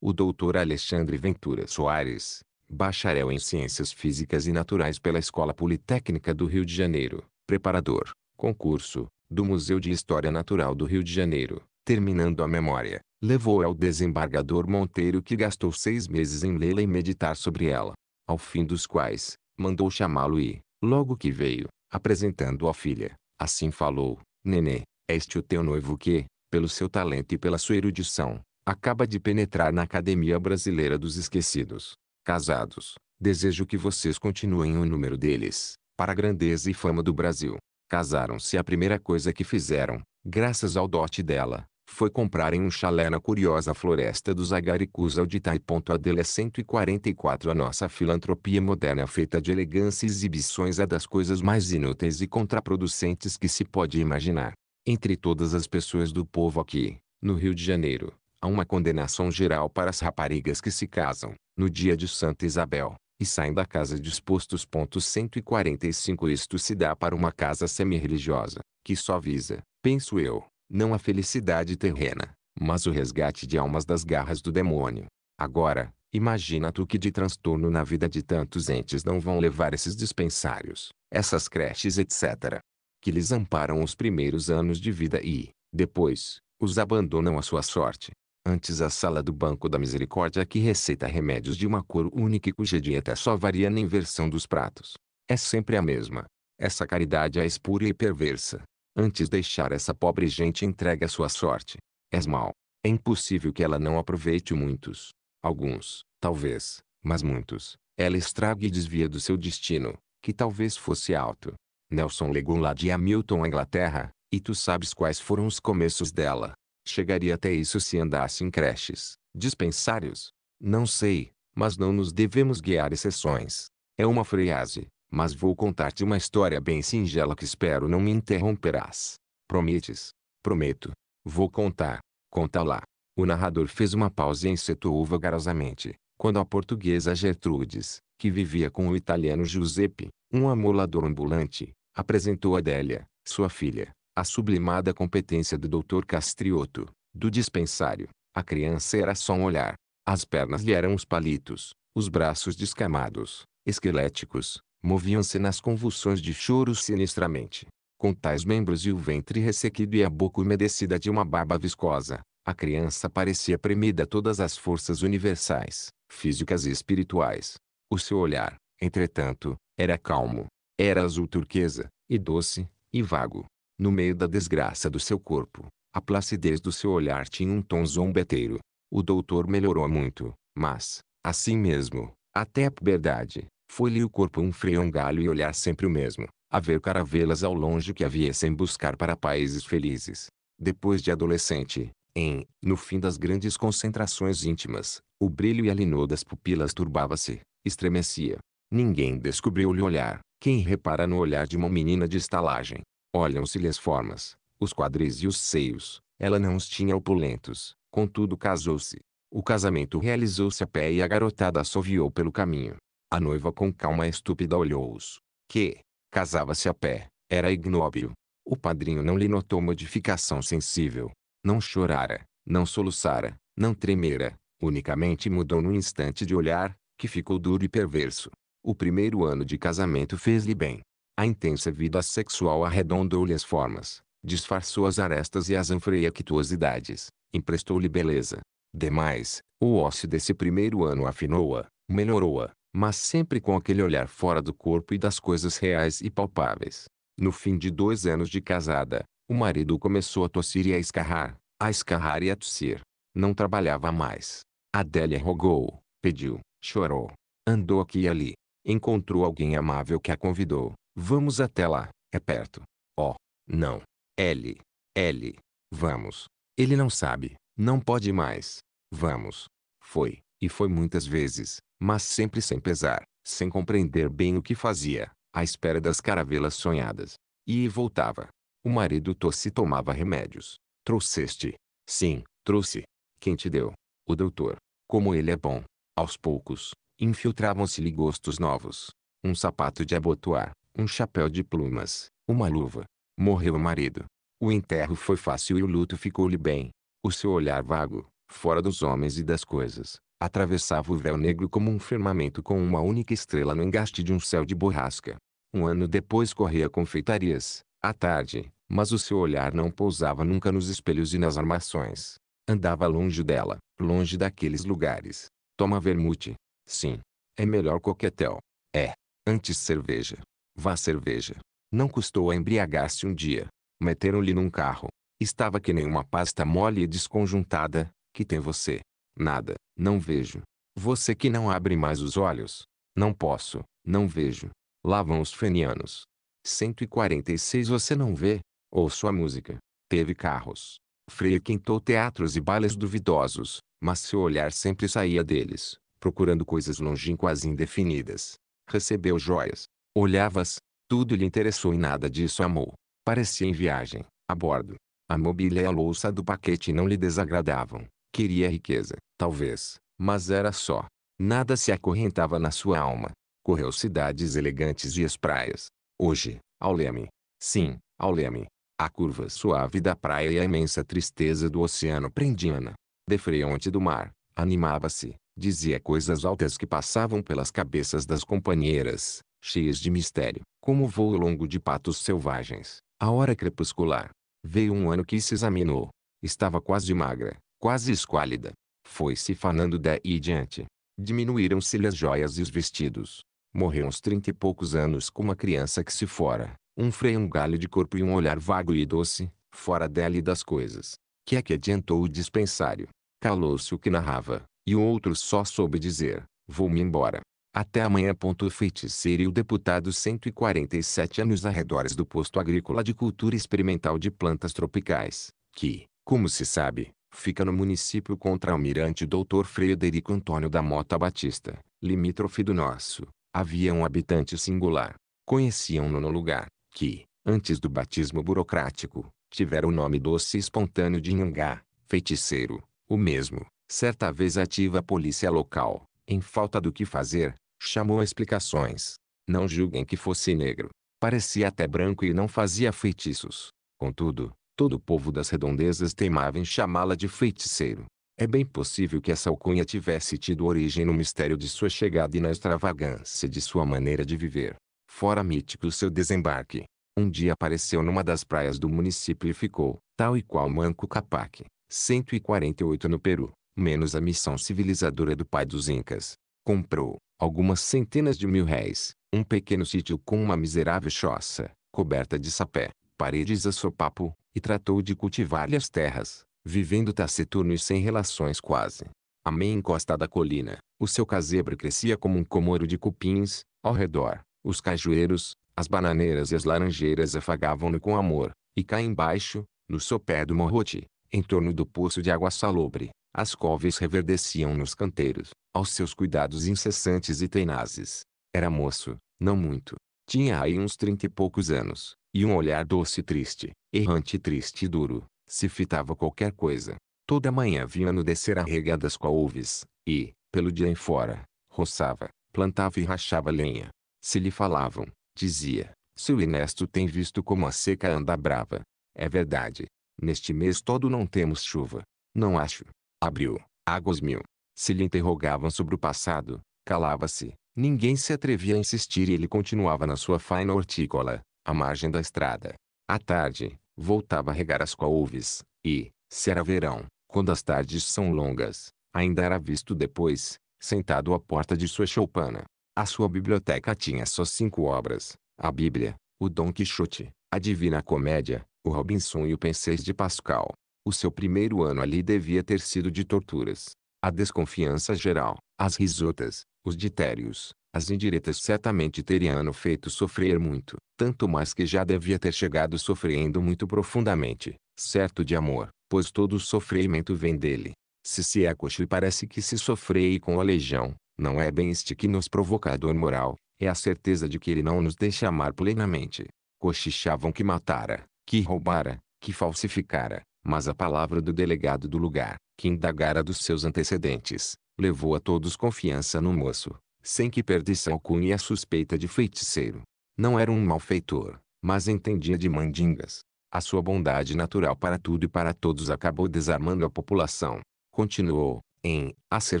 O Dr. Alexandre Ventura Soares, bacharel em Ciências Físicas e Naturais pela Escola Politécnica do Rio de Janeiro, preparador, concurso, do Museu de História Natural do Rio de Janeiro, terminando a memória, levou ao desembargador Monteiro que gastou seis meses em lê-la e meditar sobre ela, ao fim dos quais, mandou chamá-lo e, logo que veio, apresentando a filha, assim falou, Nenê, este o teu noivo que, pelo seu talento e pela sua erudição, acaba de penetrar na Academia Brasileira dos Esquecidos, casados. Desejo que vocês continuem o número deles, para a grandeza e fama do Brasil. Casaram-se a primeira coisa que fizeram, graças ao dote dela, foi comprarem um chalé na curiosa floresta dos agaricus ao de Itaiponto. é 144 A nossa filantropia moderna feita de elegância e exibições é das coisas mais inúteis e contraproducentes que se pode imaginar. Entre todas as pessoas do povo aqui, no Rio de Janeiro, há uma condenação geral para as raparigas que se casam, no dia de Santa Isabel, e saem da casa dispostos. 145 Isto se dá para uma casa semi-religiosa, que só visa, penso eu, não a felicidade terrena, mas o resgate de almas das garras do demônio. Agora, imagina tu que de transtorno na vida de tantos entes não vão levar esses dispensários, essas creches etc. Que lhes amparam os primeiros anos de vida e, depois, os abandonam à sua sorte. Antes a sala do Banco da Misericórdia que receita remédios de uma cor única e cuja dieta só varia na inversão dos pratos. É sempre a mesma. Essa caridade é espúria e perversa. Antes deixar essa pobre gente entregue à sua sorte. És mal. É impossível que ela não aproveite muitos. Alguns, talvez, mas muitos. Ela estraga e desvia do seu destino, que talvez fosse alto. Nelson legou lá de Hamilton à Inglaterra, e tu sabes quais foram os começos dela. Chegaria até isso se andasse em creches, dispensários? Não sei, mas não nos devemos guiar exceções. É uma frase, mas vou contar-te uma história bem singela que espero não me interromperás. Prometes? Prometo. Vou contar. Conta lá. O narrador fez uma pausa e encetou vagarosamente, quando a portuguesa Gertrudes, que vivia com o italiano Giuseppe, um amolador ambulante, apresentou Adélia, sua filha, a sublimada competência do doutor Castrioto, do dispensário. A criança era só um olhar. As pernas lhe eram os palitos, os braços descamados, esqueléticos, moviam-se nas convulsões de choro sinistramente. Com tais membros e o ventre ressequido e a boca umedecida de uma barba viscosa, a criança parecia premida a todas as forças universais, físicas e espirituais. O seu olhar, entretanto, era calmo, era azul turquesa, e doce, e vago. No meio da desgraça do seu corpo, a placidez do seu olhar tinha um tom zombeteiro. O doutor melhorou muito, mas, assim mesmo, até a puberdade, foi-lhe o corpo um freio um galho e olhar sempre o mesmo, a ver caravelas ao longe que a viessem buscar para países felizes. Depois de adolescente, em, no fim das grandes concentrações íntimas, o brilho e a linô das pupilas turbava-se, estremecia. Ninguém descobriu-lhe olhar. Quem repara no olhar de uma menina de estalagem, Olham-se-lhe as formas, os quadris e os seios. Ela não os tinha opulentos, contudo casou-se. O casamento realizou-se a pé e a garotada assoviou pelo caminho. A noiva com calma estúpida olhou-os. Que, casava-se a pé, era ignóbil. O padrinho não lhe notou modificação sensível. Não chorara, não soluçara, não tremera. Unicamente mudou no instante de olhar, que ficou duro e perverso. O primeiro ano de casamento fez-lhe bem. A intensa vida sexual arredondou-lhe as formas, disfarçou as arestas e as anfreactuosidades, emprestou-lhe beleza. Demais, o ócio desse primeiro ano afinou-a, melhorou-a, mas sempre com aquele olhar fora do corpo e das coisas reais e palpáveis. No fim de dois anos de casada, o marido começou a tossir e a escarrar, a escarrar e a tossir. Não trabalhava mais. Adélia rogou, pediu, chorou. Andou aqui e ali. Encontrou alguém amável que a convidou. Vamos até lá. É perto. Oh, não. L. L. Vamos. Ele não sabe. Não pode mais. Vamos. Foi. E foi muitas vezes, mas sempre sem pesar, sem compreender bem o que fazia, à espera das caravelas sonhadas. E voltava. O marido tosse e tomava remédios. Trouxeste. Sim, trouxe. Quem te deu? O doutor. Como ele é bom. Aos poucos, infiltravam-se-lhe gostos novos. Um sapato de abotoar, um chapéu de plumas, uma luva. Morreu o marido. O enterro foi fácil e o luto ficou-lhe bem. O seu olhar vago, fora dos homens e das coisas, atravessava o véu negro como um firmamento com uma única estrela no engaste de um céu de borrasca. Um ano depois corria confeitarias, à tarde, mas o seu olhar não pousava nunca nos espelhos e nas armações. Andava longe dela, longe daqueles lugares. Toma vermute. Sim. É melhor coquetel. É. Antes cerveja. Vá cerveja. Não custou a embriagar-se um dia. Meteram-lhe num carro. Estava que nem uma pasta mole e desconjuntada, que tem você. Nada, não vejo. Você que não abre mais os olhos. Não posso, não vejo. Lá vão os fenianos. 146 Você não vê? Ouço a música. Teve carros. Freire quintou teatros e bailes duvidosos, mas seu olhar sempre saía deles, procurando coisas longínquas e indefinidas. Recebeu joias, Olhavas, tudo lhe interessou e nada disso amou. Parecia em viagem, a bordo. A mobília e a louça do paquete não lhe desagradavam. Queria riqueza, talvez, mas era só. Nada se acorrentava na sua alma. Correu cidades elegantes e as praias. Hoje, ao leme. Sim, ao leme. A curva suave da praia e a imensa tristeza do oceano prendiana. De freonte do mar, animava-se, dizia coisas altas que passavam pelas cabeças das companheiras, cheias de mistério, como o vôo longo de patos selvagens. A hora crepuscular. Veio um ano que se examinou. Estava quase magra, quase esquálida. Foi-se fanando daí diante. Diminuíram-se-lhe as joias e os vestidos. Morreu aos trinta e poucos anos com uma criança que se fora. Um freio, um galho de corpo e um olhar vago e doce, fora dela e das coisas. Que é que adiantou o dispensário? Calou-se o que narrava, e o outro só soube dizer, vou-me embora. Até amanhã. O feiticeiro e o deputado 147 anos arredores do posto agrícola de cultura experimental de plantas tropicais, que, como se sabe, fica no município contra-almirante Dr. Frederico Antônio da Mota Batista, limítrofe do nosso, havia um habitante singular. Conheciam-no no lugar, que, antes do batismo burocrático, tivera o nome doce e espontâneo de Nhangá, feiticeiro, o mesmo, certa vez ativa a polícia local em falta do que fazer, chamou a explicações. Não julguem que fosse negro. Parecia até branco e não fazia feitiços. Contudo, todo o povo das redondezas teimava em chamá-la de feiticeiro. É bem possível que essa alcunha tivesse tido origem no mistério de sua chegada e na extravagância de sua maneira de viver. Fora mítico seu desembarque. Um dia apareceu numa das praias do município e ficou, tal e qual Manco Capac, 148 no Peru menos a missão civilizadora do pai dos Incas. Comprou, algumas centenas de mil réis, um pequeno sítio com uma miserável choça, coberta de sapé, paredes a sopapo, e tratou de cultivar-lhe as terras, vivendo taciturno e sem relações quase. A meia encosta da colina, o seu casebre crescia como um comoro de cupins, ao redor, os cajueiros, as bananeiras e as laranjeiras afagavam-no com amor, e cá embaixo, no sopé do morrote, em torno do poço de água salobre, as coves reverdeciam nos canteiros, aos seus cuidados incessantes e tenazes. Era moço, não muito. Tinha aí uns trinta e poucos anos, e um olhar doce e triste, errante e triste e duro, se fitava qualquer coisa. Toda manhã vinha-no descer arregadas das couves, e, pelo dia em fora, roçava, plantava e rachava lenha. Se lhe falavam, dizia, seu Inesto tem visto como a seca anda brava. É verdade. Neste mês todo não temos chuva. Não acho, Abriu. Agosmiu. Se lhe interrogavam sobre o passado, calava-se. Ninguém se atrevia a insistir e ele continuava na sua faina hortícola, à margem da estrada. À tarde, voltava a regar as couves, e, se era verão, quando as tardes são longas, ainda era visto depois, sentado à porta de sua choupana. A sua biblioteca tinha só cinco obras, a Bíblia, o Dom Quixote, a Divina Comédia, o Robinson e o Penseis de Pascal. O seu primeiro ano ali devia ter sido de torturas. A desconfiança geral, as risotas, os ditérios, as indiretas certamente teriam feito sofrer muito, tanto mais que já devia ter chegado sofrendo muito profundamente, certo de amor, pois todo o sofrimento vem dele. Se se é coxo e parece que se e com a legião, não é bem este que nos provoca a dor moral, é a certeza de que ele não nos deixa amar plenamente. Cochichavam que matara, que roubara, que falsificara, mas a palavra do delegado do lugar, que indagara dos seus antecedentes, levou a todos confiança no moço, sem que perdesse a alcunha e a suspeita de feiticeiro. Não era um malfeitor, mas entendia de mandingas. A sua bondade natural para tudo e para todos acabou desarmando a população. Continuou, em, a ser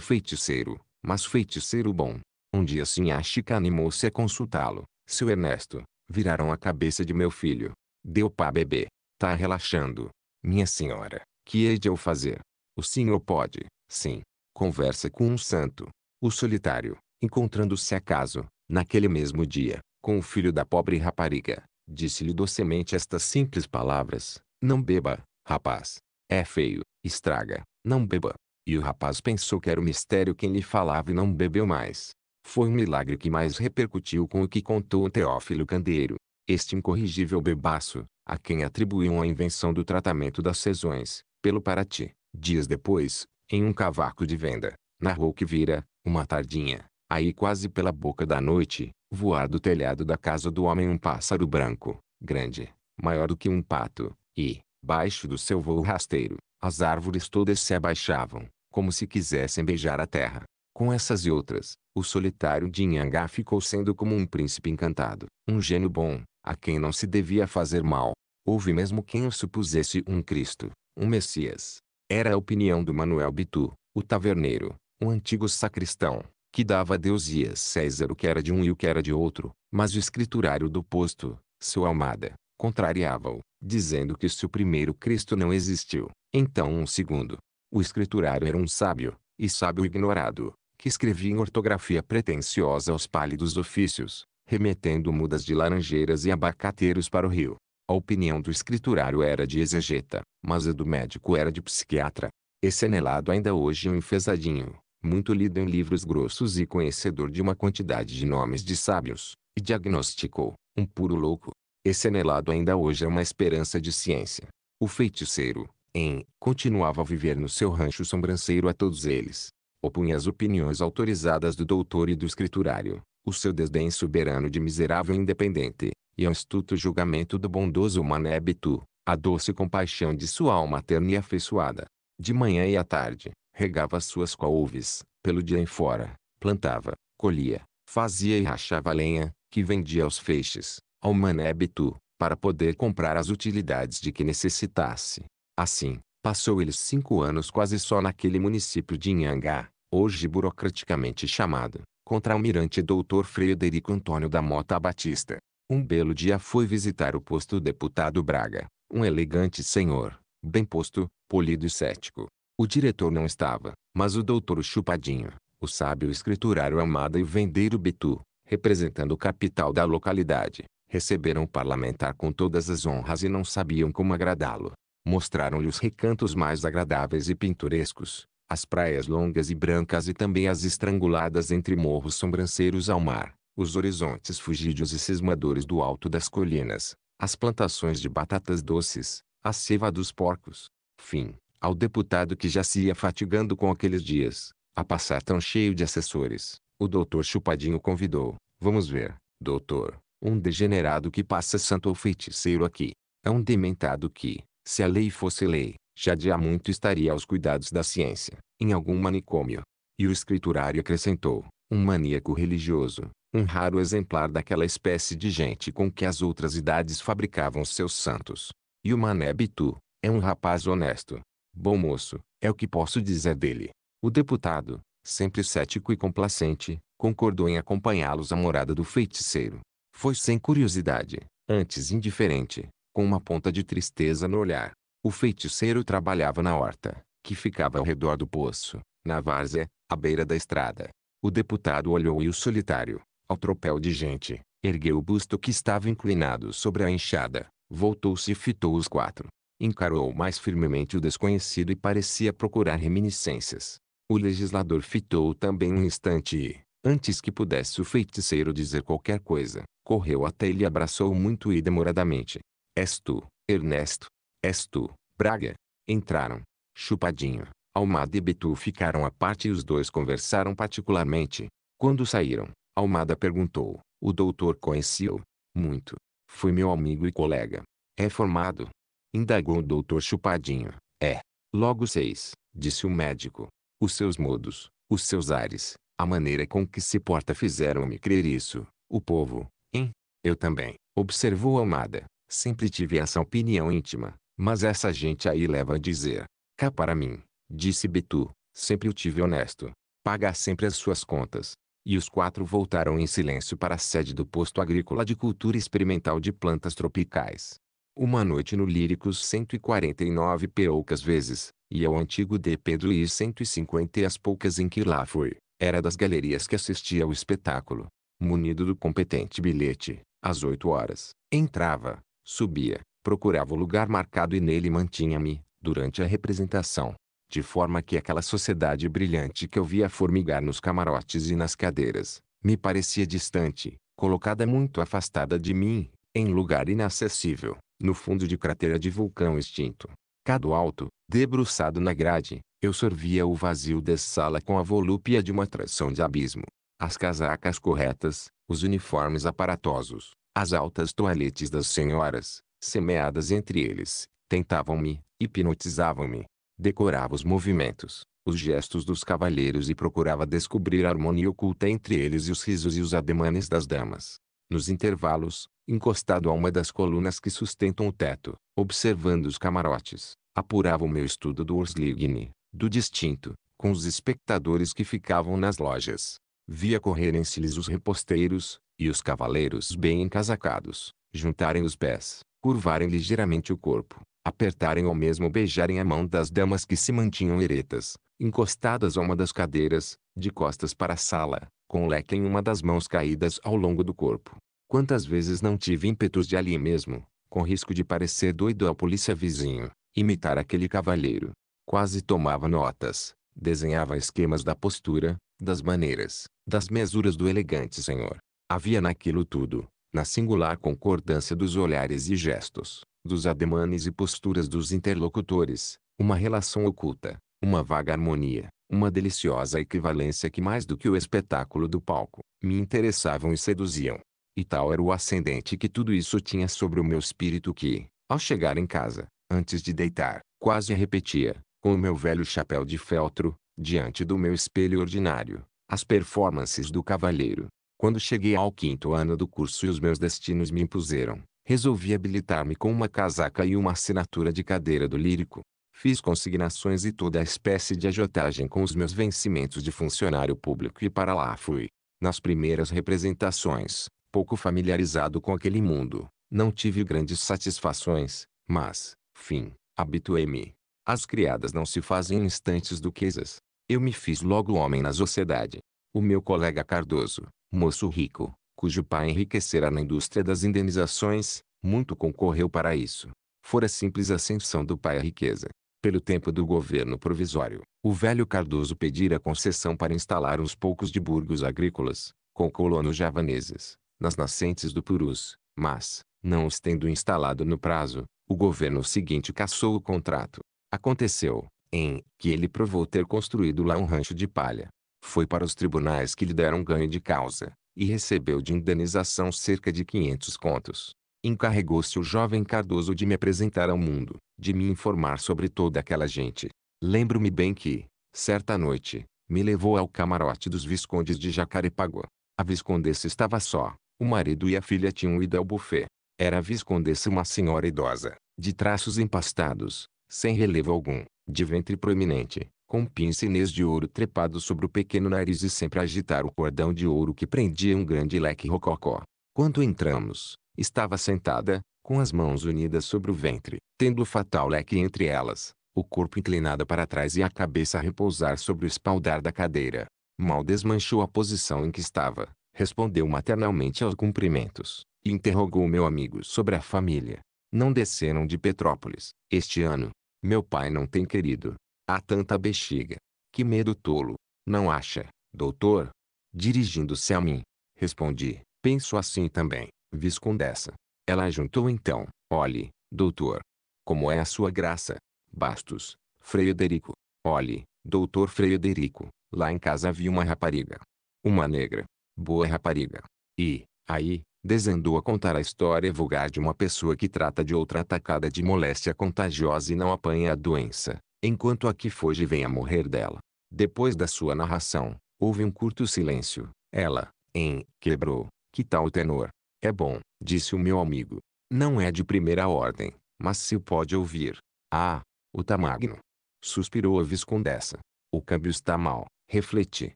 feiticeiro, mas feiticeiro bom. Um dia Chica animou-se a consultá-lo. Seu Ernesto, viraram a cabeça de meu filho. Deu pá bebê, Tá relaxando. Minha senhora, que hei de eu fazer? O senhor pode, sim. Conversa com um santo. O solitário, encontrando-se acaso, naquele mesmo dia, com o filho da pobre rapariga, disse-lhe docemente estas simples palavras: Não beba, rapaz. É feio, estraga, não beba. E o rapaz pensou que era o mistério quem lhe falava e não bebeu mais. Foi um milagre que mais repercutiu com o que contou o Teófilo Candeiro. Este incorrigível bebaço, a quem atribuíam a invenção do tratamento das sezões, pelo Paraty. Dias depois, em um cavaco de venda, narrou que vira, uma tardinha, aí quase pela boca da noite, voar do telhado da casa do homem um pássaro branco, grande, maior do que um pato, e, baixo do seu voo rasteiro, as árvores todas se abaixavam, como se quisessem beijar a terra. Com essas e outras, o solitário de Inhangá ficou sendo como um príncipe encantado, um gênio bom, a quem não se devia fazer mal, Houve mesmo quem o supusesse um Cristo, um Messias. Era a opinião do Manuel Bitu, o taverneiro, um antigo sacristão, que dava a Deus e a César o que era de um e o que era de outro, mas o escriturário do posto, seu Almada, contrariava-o, dizendo que se o primeiro Cristo não existiu, então um segundo. O escriturário era um sábio, e sábio ignorado, que escrevia em ortografia pretensiosa aos pálidos ofícios, remetendo mudas de laranjeiras e abacateiros para o rio. A opinião do escriturário era de exegeta, mas a do médico era de psiquiatra. Esse anelado ainda hoje é um enfesadinho, muito lido em livros grossos e conhecedor de uma quantidade de nomes de sábios, e diagnosticou, um puro louco. Esse anelado ainda hoje é uma esperança de ciência. O feiticeiro, em, continuava a viver no seu rancho sombranceiro a todos eles. Opunha as opiniões autorizadas do doutor e do escriturário, o seu desdém soberano de miserável independente, e ao astuto julgamento do bondoso Manebitu, a doce compaixão de sua alma terna e afeiçoada. De manhã e à tarde, regava suas couves, pelo dia em fora, plantava, colhia, fazia e rachava lenha, que vendia aos feixes, ao Manebitu, para poder comprar as utilidades de que necessitasse. Assim, passou ele cinco anos quase só naquele município de Inhangá, hoje burocraticamente chamado, contra-almirante Dr. Frederico Antônio da Mota Batista, um belo dia foi visitar o posto deputado Braga, um elegante senhor, bem posto, polido e cético. O diretor não estava, mas o doutor Chupadinho, o sábio escriturário Amada e vendeiro Bitu, representando o capital da localidade, receberam o parlamentar com todas as honras e não sabiam como agradá-lo. Mostraram-lhe os recantos mais agradáveis e pintorescos, as praias longas e brancas e também as estranguladas entre morros sobranceiros ao mar os horizontes fugídios e cismadores do alto das colinas, as plantações de batatas doces, a seiva dos porcos. Fim, ao deputado que já se ia fatigando com aqueles dias, a passar tão cheio de assessores, o doutor Chupadinho convidou. Vamos ver, doutor, um degenerado que passa santo ou feiticeiro aqui. É um dementado que, se a lei fosse lei, já de há muito estaria aos cuidados da ciência, em algum manicômio. E o escriturário acrescentou, um maníaco religioso, um raro exemplar daquela espécie de gente com que as outras idades fabricavam seus santos. E o Mané Bitu, é um rapaz honesto. Bom moço, é o que posso dizer dele. O deputado, sempre cético e complacente, concordou em acompanhá-los à morada do feiticeiro. Foi sem curiosidade, antes indiferente, com uma ponta de tristeza no olhar. O feiticeiro trabalhava na horta, que ficava ao redor do poço, na várzea, à beira da estrada. O deputado olhou-o solitário, ao tropel de gente, ergueu o busto que estava inclinado sobre a enxada, voltou-se e fitou os quatro. Encarou mais firmemente o desconhecido e parecia procurar reminiscências. O legislador fitou também um instante e, antes que pudesse o feiticeiro dizer qualquer coisa, correu até ele e abraçou muito e demoradamente. És tu, Ernesto. És tu, Braga. Entraram. Chupadinho, Almada e Betu ficaram à parte e os dois conversaram particularmente. Quando saíram, Almada perguntou. O doutor conheceu. Muito. Foi meu amigo e colega. É formado? Indagou o doutor chupadinho. É. Logo seis, disse o médico. Os seus modos, os seus ares, a maneira com que se porta fizeram-me crer isso. O povo, hein? Eu também, observou Almada. Sempre tive essa opinião íntima, mas essa gente aí leva a dizer. Cá para mim, disse Bitu. Sempre o tive honesto. Paga sempre as suas contas. E os quatro voltaram em silêncio para a sede do posto agrícola de cultura experimental de plantas tropicais. Uma noite no Líricos 149 poucas vezes, e ao antigo D. Pedro e 150 e as poucas em que lá fui, era das galerias que assistia ao espetáculo. Munido do competente bilhete, às oito horas, entrava, subia, procurava o lugar marcado e nele mantinha-me, durante a representação, de forma que aquela sociedade brilhante que eu via formigar nos camarotes e nas cadeiras, me parecia distante, colocada muito afastada de mim, em lugar inacessível, no fundo de cratera de vulcão extinto. Cado alto, debruçado na grade, eu sorvia o vazio dessa sala com a volúpia de uma atração de abismo. As casacas corretas, os uniformes aparatosos, as altas toalhetes das senhoras, semeadas entre eles, tentavam-me, hipnotizavam-me, decorava os movimentos, os gestos dos cavalheiros e procurava descobrir a harmonia oculta entre eles e os risos e os ademanes das damas. Nos intervalos, encostado a uma das colunas que sustentam o teto, observando os camarotes, apurava o meu estudo do Orsligny, do distinto, com os espectadores que ficavam nas lojas. Via correrem-se-lhes os reposteiros, e os cavaleiros bem encasacados, juntarem os pés, curvarem ligeiramente o corpo, apertarem ou mesmo beijarem a mão das damas que se mantinham eretas, encostadas a uma das cadeiras, de costas para a sala, com o leque em uma das mãos caídas ao longo do corpo. Quantas vezes não tive ímpetos de ali mesmo, com risco de parecer doido ao polícia vizinho, imitar aquele cavalheiro. Quase tomava notas, desenhava esquemas da postura, das maneiras, das mesuras do elegante senhor. Havia naquilo tudo, na singular concordância dos olhares e gestos, dos ademanes e posturas dos interlocutores, uma relação oculta, uma vaga harmonia, uma deliciosa equivalência que mais do que o espetáculo do palco, me interessavam e seduziam. E tal era o ascendente que tudo isso tinha sobre o meu espírito que, ao chegar em casa, antes de deitar, quase repetia, com o meu velho chapéu de feltro, diante do meu espelho ordinário, as performances do cavalheiro. Quando cheguei ao quinto ano do curso e os meus destinos me impuseram, Resolvi habilitar-me com uma casaca e uma assinatura de cadeira do lírico. Fiz consignações e toda a espécie de ajotagem com os meus vencimentos de funcionário público e para lá fui. Nas primeiras representações, pouco familiarizado com aquele mundo, não tive grandes satisfações, mas, fim, habituei-me. As criadas não se fazem em instantes duquesas. Eu me fiz logo homem na sociedade. O meu colega Cardoso, moço rico, cujo pai enriquecera na indústria das indenizações, muito concorreu para isso. Fora simples ascensão do pai à riqueza. Pelo tempo do governo provisório, o velho Cardoso pedira concessão para instalar uns poucos de burgos agrícolas, com colonos javaneses, nas nascentes do Purus, mas, não os tendo instalado no prazo, o governo seguinte cassou o contrato. Aconteceu, em, que ele provou ter construído lá um rancho de palha. Foi para os tribunais que lhe deram ganho de causa, e recebeu de indenização cerca de 500 contos. Encarregou-se o jovem Cardoso de me apresentar ao mundo, de me informar sobre toda aquela gente. Lembro-me bem que, certa noite, me levou ao camarote dos Viscondes de Jacarepaguá. A Viscondessa estava só, o marido e a filha tinham ido ao buffet. Era a Viscondessa uma senhora idosa, de traços empastados, sem relevo algum, de ventre proeminente, com pince-nez de ouro trepado sobre o pequeno nariz e sempre agitar o cordão de ouro que prendia um grande leque rococó. Quando entramos, estava sentada, com as mãos unidas sobre o ventre, tendo o fatal leque entre elas, o corpo inclinado para trás e a cabeça a repousar sobre o espaldar da cadeira. Mal desmanchou a posição em que estava, respondeu maternalmente aos cumprimentos, e interrogou meu amigo sobre a família. Não desceram de Petrópolis, este ano. Meu pai não tem querido, Há tanta bexiga. Que medo tolo. Não acha, doutor? Dirigindo-se a mim, respondi, penso assim também, viscondessa. Ela ajuntou então, olhe, doutor. Como é a sua graça? Bastos, Frederico. Olhe, doutor Frederico, lá em casa vi uma rapariga. Uma negra. Boa rapariga. E, aí, desandou a contar a história vulgar de uma pessoa que trata de outra atacada de moléstia contagiosa e não apanha a doença, enquanto a que foge vem a morrer dela. Depois da sua narração, houve um curto silêncio. Ela, em, quebrou. Que tal o tenor? É bom, disse o meu amigo. Não é de primeira ordem, mas se pode ouvir. Ah, o tamagno. Suspirou a viscondessa. O câmbio está mal, refleti.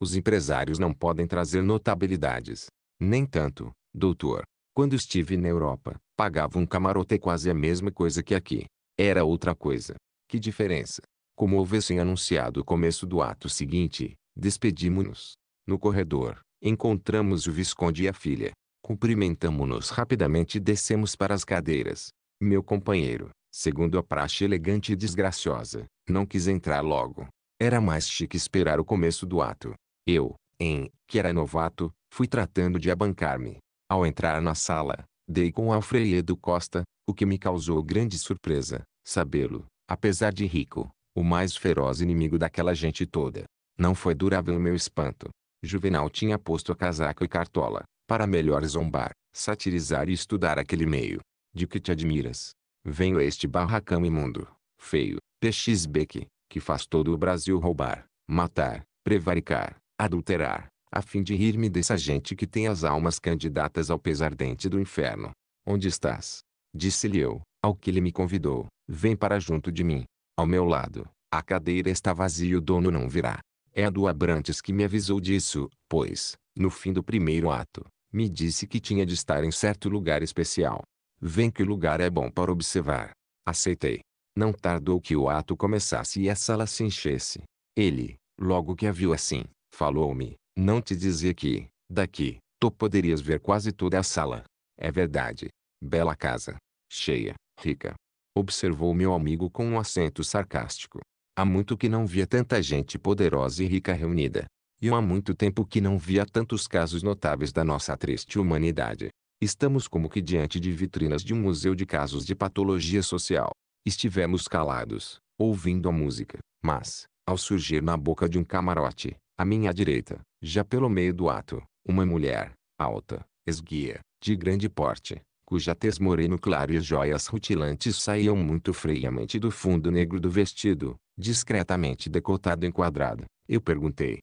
Os empresários não podem trazer notabilidades. Nem tanto, doutor. Quando estive na Europa, pagava um camarote quase a mesma coisa que aqui. Era outra coisa. Que diferença! Como houvessem anunciado o começo do ato seguinte, despedimos nos No corredor, encontramos o Visconde e a filha. cumprimentamos nos rapidamente e descemos para as cadeiras. Meu companheiro, segundo a praxe elegante e desgraciosa, não quis entrar logo. Era mais chique esperar o começo do ato. Eu, em, que era novato, fui tratando de abancar-me. Ao entrar na sala, dei com Alfredo Costa, o que me causou grande surpresa, sabê-lo, apesar de rico, o mais feroz inimigo daquela gente toda. Não foi durável o meu espanto. Juvenal tinha posto a casaco e cartola, para melhor zombar, satirizar e estudar aquele meio. De que te admiras? Venho a este barracão imundo, feio, PXBQ, que faz todo o Brasil roubar, matar, prevaricar, adulterar, a fim de rir-me dessa gente que tem as almas candidatas ao pesar dente do inferno. Onde estás? Disse-lhe eu, ao que ele me convidou. Vem para junto de mim. Ao meu lado, a cadeira está vazia e o dono não virá. É a do Abrantes que me avisou disso, pois, no fim do primeiro ato, me disse que tinha de estar em certo lugar especial. Vem que o lugar é bom para observar. Aceitei. Não tardou que o ato começasse e a sala se enchesse. Ele, logo que a viu assim, falou-me, não te dizia que, daqui, tu poderias ver quase toda a sala. É verdade. Bela casa. Cheia, rica, observou meu amigo com um acento sarcástico. Há muito que não via tanta gente poderosa e rica reunida. E há muito tempo que não via tantos casos notáveis da nossa triste humanidade. Estamos como que diante de vitrinas de um museu de casos de patologia social. Estivemos calados, ouvindo a música, mas, ao surgir na boca de um camarote, à minha direita, já pelo meio do ato, uma mulher, alta, esguia, de grande porte, cuja tez moreno claro e joias rutilantes saíam muito freiamente do fundo negro do vestido, discretamente decotado enquadrado. Eu perguntei.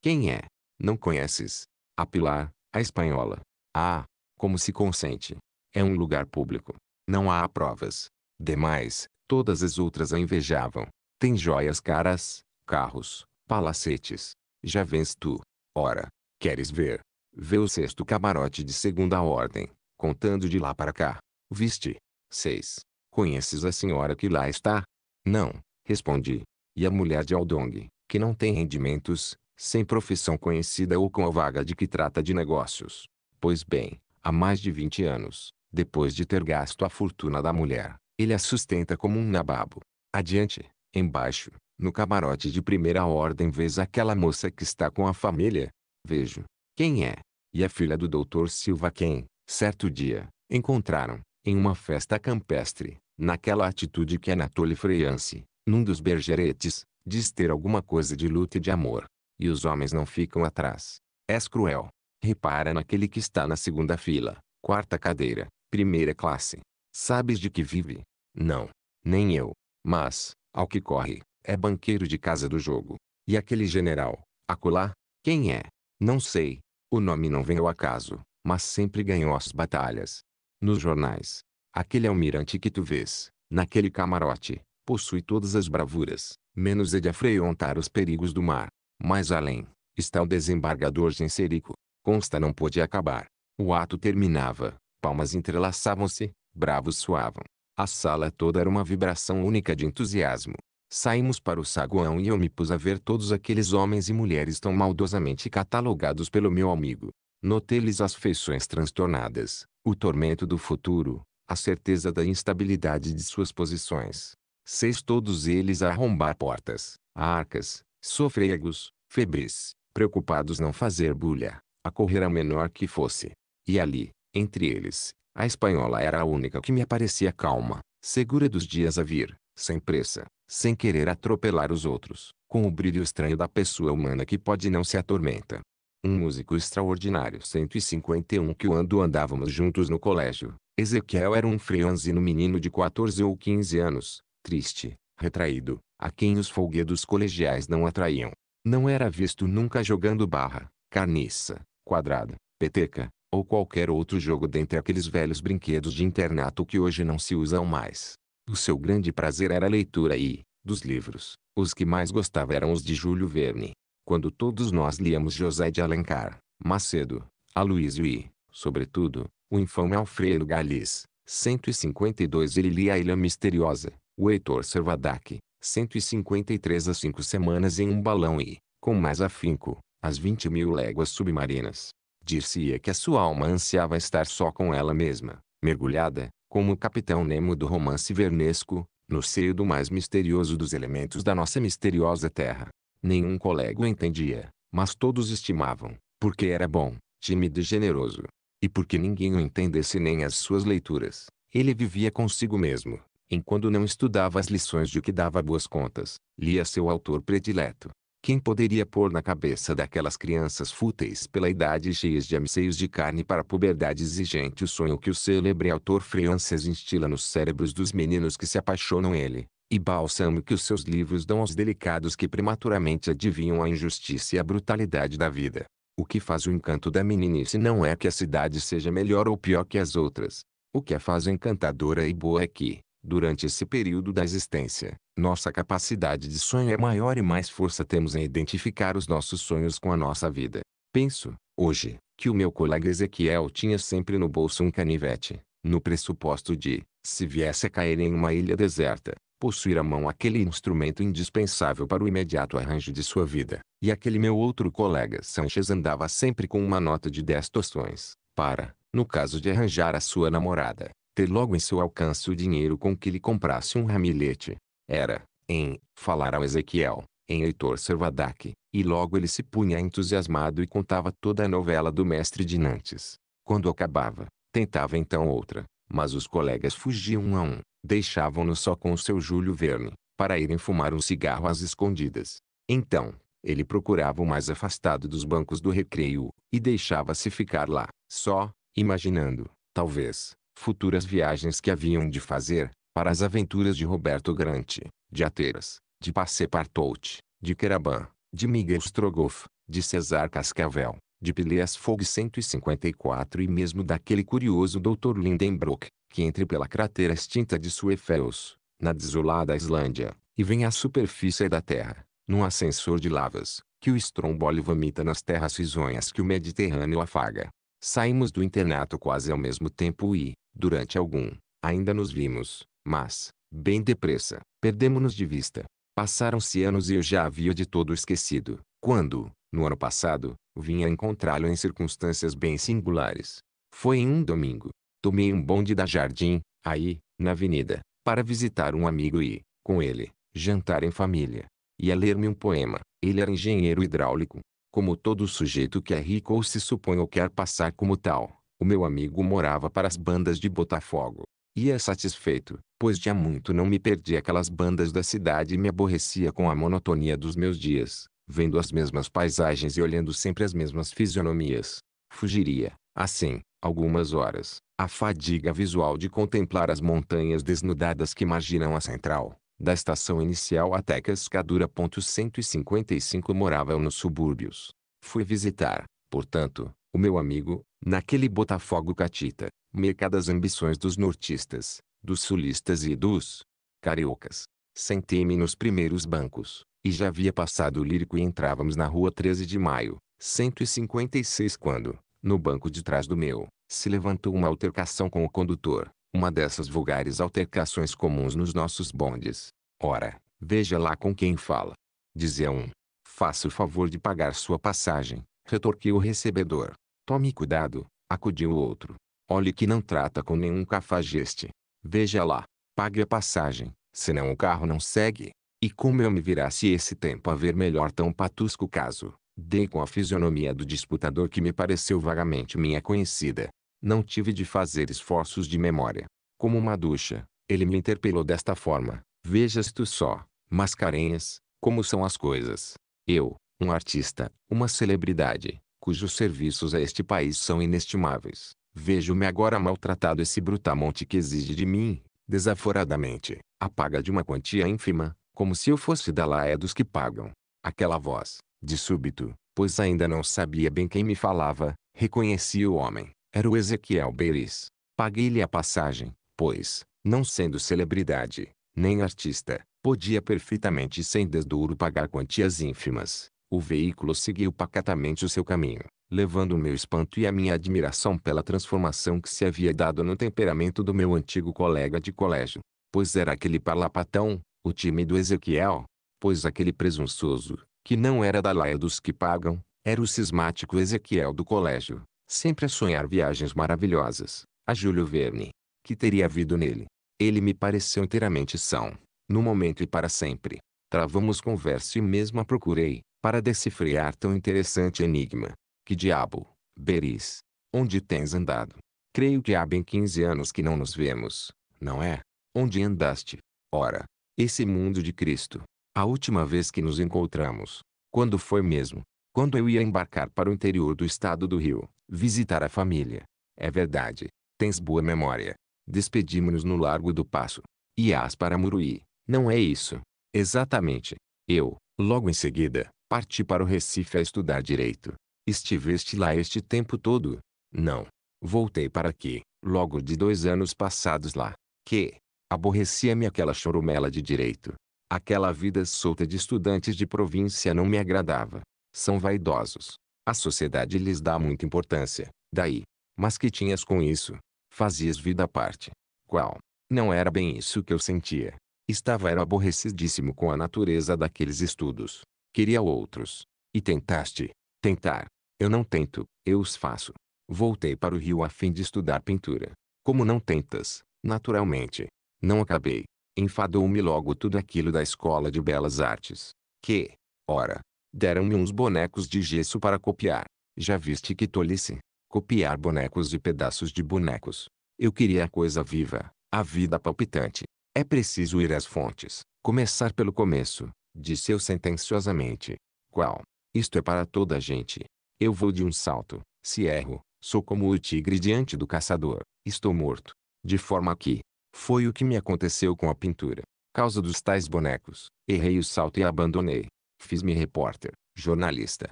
Quem é? Não conheces? A Pilar, a espanhola. Ah, como se consente. É um lugar público. Não há provas. Demais, todas as outras a invejavam. Tem joias caras, carros, palacetes. Já vens tu. Ora, queres ver? Vê o sexto camarote de segunda ordem contando de lá para cá. Viste? 6. Conheces a senhora que lá está? Não, respondi. E a mulher de Aldong, que não tem rendimentos, sem profissão conhecida ou com a vaga de que trata de negócios. Pois bem, há mais de 20 anos, depois de ter gasto a fortuna da mulher, ele a sustenta como um nababo. Adiante, embaixo, no camarote de primeira ordem vês aquela moça que está com a família. Vejo. Quem é? E a filha do doutor Silva quem? Certo dia, encontraram, em uma festa campestre, naquela atitude que Anatole é Freiance, num dos bergeretes, diz ter alguma coisa de luta e de amor. E os homens não ficam atrás. És cruel. Repara naquele que está na segunda fila, quarta cadeira, primeira classe. Sabes de que vive? Não. Nem eu. Mas, ao que corre, é banqueiro de casa do jogo. E aquele general, acolá, quem é? Não sei. O nome não vem ao acaso mas sempre ganhou as batalhas. Nos jornais, aquele almirante que tu vês, naquele camarote, possui todas as bravuras, menos a é de afrontar os perigos do mar. Mais além, está o desembargador Genserico. Consta não pôde acabar. O ato terminava, palmas entrelaçavam-se, bravos suavam. A sala toda era uma vibração única de entusiasmo. Saímos para o saguão e eu me pus a ver todos aqueles homens e mulheres tão maldosamente catalogados pelo meu amigo. Notei-lhes as feições transtornadas, o tormento do futuro, a certeza da instabilidade de suas posições. Seis todos eles a arrombar portas, arcas, sofregos, febris, preocupados não fazer bulha, a correr a menor que fosse. E ali, entre eles, a espanhola era a única que me aparecia calma, segura dos dias a vir, sem pressa, sem querer atropelar os outros, com o brilho estranho da pessoa humana que pode não se atormenta, um músico extraordinário 151 que quando andávamos juntos no colégio, Ezequiel era um freanzino menino de 14 ou 15 anos, triste, retraído, a quem os folguedos colegiais não atraíam. Não era visto nunca jogando barra, carniça, quadrada, peteca, ou qualquer outro jogo dentre aqueles velhos brinquedos de internato que hoje não se usam mais. O seu grande prazer era a leitura e, dos livros, os que mais gostava eram os de Júlio Verne, quando todos nós liamos José de Alencar, Macedo, Aloysio e, sobretudo, o infame Alfredo Galis, 152 ele lia A Ilha Misteriosa, o Heitor Servadac, 153 a Cinco semanas em um balão e, com mais afinco, as 20 mil léguas submarinas. Dir-se-ia que a sua alma ansiava estar só com ela mesma, mergulhada, como o capitão Nemo do romance vernesco, no seio do mais misterioso dos elementos da nossa misteriosa terra. Nenhum colega o entendia, mas todos estimavam, porque era bom, tímido e generoso. E porque ninguém o entendesse nem as suas leituras, ele vivia consigo mesmo, enquanto não estudava as lições de que dava boas contas, lia seu autor predileto. Quem poderia pôr na cabeça daquelas crianças fúteis pela idade cheias de anseios de carne para a puberdade exigente o sonho que o célebre autor francês instila nos cérebros dos meninos que se apaixonam ele? e bálsamo que os seus livros dão aos delicados que prematuramente adivinham a injustiça e a brutalidade da vida. O que faz o encanto da meninice não é que a cidade seja melhor ou pior que as outras. O que a faz encantadora e boa é que, durante esse período da existência, nossa capacidade de sonho é maior e mais força temos em identificar os nossos sonhos com a nossa vida. Penso, hoje, que o meu colega Ezequiel tinha sempre no bolso um canivete, no pressuposto de, se viesse a cair em uma ilha deserta, possuir à mão aquele instrumento indispensável para o imediato arranjo de sua vida. E aquele meu outro colega Sanchez andava sempre com uma nota de 10 tostões, para, no caso de arranjar a sua namorada, ter logo em seu alcance o dinheiro com que lhe comprasse um ramilhete. Era, em, falar ao Ezequiel, em Heitor Servadac, e logo ele se punha entusiasmado e contava toda a novela do mestre de Nantes. Quando acabava, tentava então outra, mas os colegas fugiam um a um, Deixavam-no só com o seu Júlio Verne, para irem fumar um cigarro às escondidas. Então, ele procurava o mais afastado dos bancos do recreio, e deixava-se ficar lá, só, imaginando, talvez, futuras viagens que haviam de fazer, para as aventuras de Roberto Grant, de Ateiras, de Passepartout, de Keraban, de Miguel Strogoff, de César Cascavel, de Pileas Fogg 154 e mesmo daquele curioso Dr. Lindenbrock, que entre pela cratera extinta de Suefeus, na desolada Islândia, e venha à superfície da Terra, num ascensor de lavas, que o estrombólio vomita nas terras risonhas que o Mediterrâneo afaga. Saímos do internato quase ao mesmo tempo e, durante algum, ainda nos vimos, mas, bem depressa, perdemos-nos de vista. Passaram-se anos e eu já havia de todo esquecido, quando, no ano passado, vinha encontrá-lo em circunstâncias bem singulares. Foi em um domingo, Tomei um bonde da Jardim, aí, na avenida, para visitar um amigo e, com ele, jantar em família. Ia ler-me um poema. Ele era engenheiro hidráulico. Como todo sujeito que é rico ou se supõe ou quer passar como tal, o meu amigo morava para as bandas de Botafogo. Ia é satisfeito, pois já muito não me perdi aquelas bandas da cidade e me aborrecia com a monotonia dos meus dias, vendo as mesmas paisagens e olhando sempre as mesmas fisionomias. Fugiria, assim, algumas horas, a fadiga visual de contemplar as montanhas desnudadas que marginam a central, da estação inicial até Cascadura. 155 morava nos subúrbios. Fui visitar, portanto, o meu amigo, naquele Botafogo catita, mercado das ambições dos nortistas, dos sulistas e dos cariocas. Sentei-me nos primeiros bancos, e já havia passado o lírico e entrávamos na rua 13 de maio, 156 quando, no banco de trás do meu, se levantou uma altercação com o condutor, uma dessas vulgares altercações comuns nos nossos bondes. Ora, veja lá com quem fala. Dizia um. Faça o favor de pagar sua passagem, retorquiu o recebedor. Tome cuidado, acudiu o outro. Olhe que não trata com nenhum cafajeste. Veja lá, pague a passagem, senão o carro não segue. E como eu me virasse esse tempo a ver melhor tão patusco caso. Dei com a fisionomia do disputador que me pareceu vagamente minha conhecida. Não tive de fazer esforços de memória. Como uma ducha, ele me interpelou desta forma. Vejas tu só, Mascarenhas, como são as coisas. Eu, um artista, uma celebridade, cujos serviços a este país são inestimáveis. Vejo-me agora maltratado esse brutamonte que exige de mim, desaforadamente, a paga de uma quantia ínfima, como se eu fosse da laia dos que pagam. Aquela voz, de súbito, pois ainda não sabia bem quem me falava, reconheci o homem. Era o Ezequiel Beris. Paguei-lhe a passagem, pois, não sendo celebridade, nem artista, podia perfeitamente sem desdouro pagar quantias ínfimas. O veículo seguiu pacatamente o seu caminho, levando o meu espanto e a minha admiração pela transformação que se havia dado no temperamento do meu antigo colega de colégio. Pois era aquele parlapatão, o tímido Ezequiel. Pois aquele presunçoso, que não era da laia dos que pagam, era o cismático Ezequiel do colégio, sempre a sonhar viagens maravilhosas, a Júlio Verne, que teria havido nele. Ele me pareceu inteiramente são, no momento e para sempre. Travamos conversa e mesmo a procurei, para decifrar tão interessante enigma. Que diabo, Beris, onde tens andado? Creio que há bem 15 anos que não nos vemos, não é? Onde andaste? Ora, esse mundo de Cristo, a última vez que nos encontramos, quando foi mesmo? Quando eu ia embarcar para o interior do estado do Rio, visitar a família. É verdade, tens boa memória. Despedimos-nos no Largo do Passo. Iás para Muruí, não é isso? Exatamente. Eu, logo em seguida, parti para o Recife a estudar direito. Estiveste lá este tempo todo? Não. Voltei para aqui, logo de dois anos passados lá. Que? Aborrecia-me aquela choromela de direito. Aquela vida solta de estudantes de província não me agradava. São vaidosos. A sociedade lhes dá muita importância. Daí. Mas que tinhas com isso? Fazias vida à parte. Qual? Não era bem isso que eu sentia. Estava era aborrecidíssimo com a natureza daqueles estudos. Queria outros. E tentaste. Tentar. Eu não tento, eu os faço. Voltei para o Rio a fim de estudar pintura. Como não tentas, naturalmente. Não acabei. Enfadou-me logo tudo aquilo da escola de belas artes. Que, ora, deram-me uns bonecos de gesso para copiar. Já viste que tolice, copiar bonecos e pedaços de bonecos. Eu queria a coisa viva, a vida palpitante. É preciso ir às fontes, começar pelo começo, disse eu sentenciosamente. Qual? Isto é para toda a gente. Eu vou de um salto, se erro, sou como o tigre diante do caçador, estou morto. De forma que, foi o que me aconteceu com a pintura. Causa dos tais bonecos, errei o salto e abandonei. Fiz-me repórter, jornalista,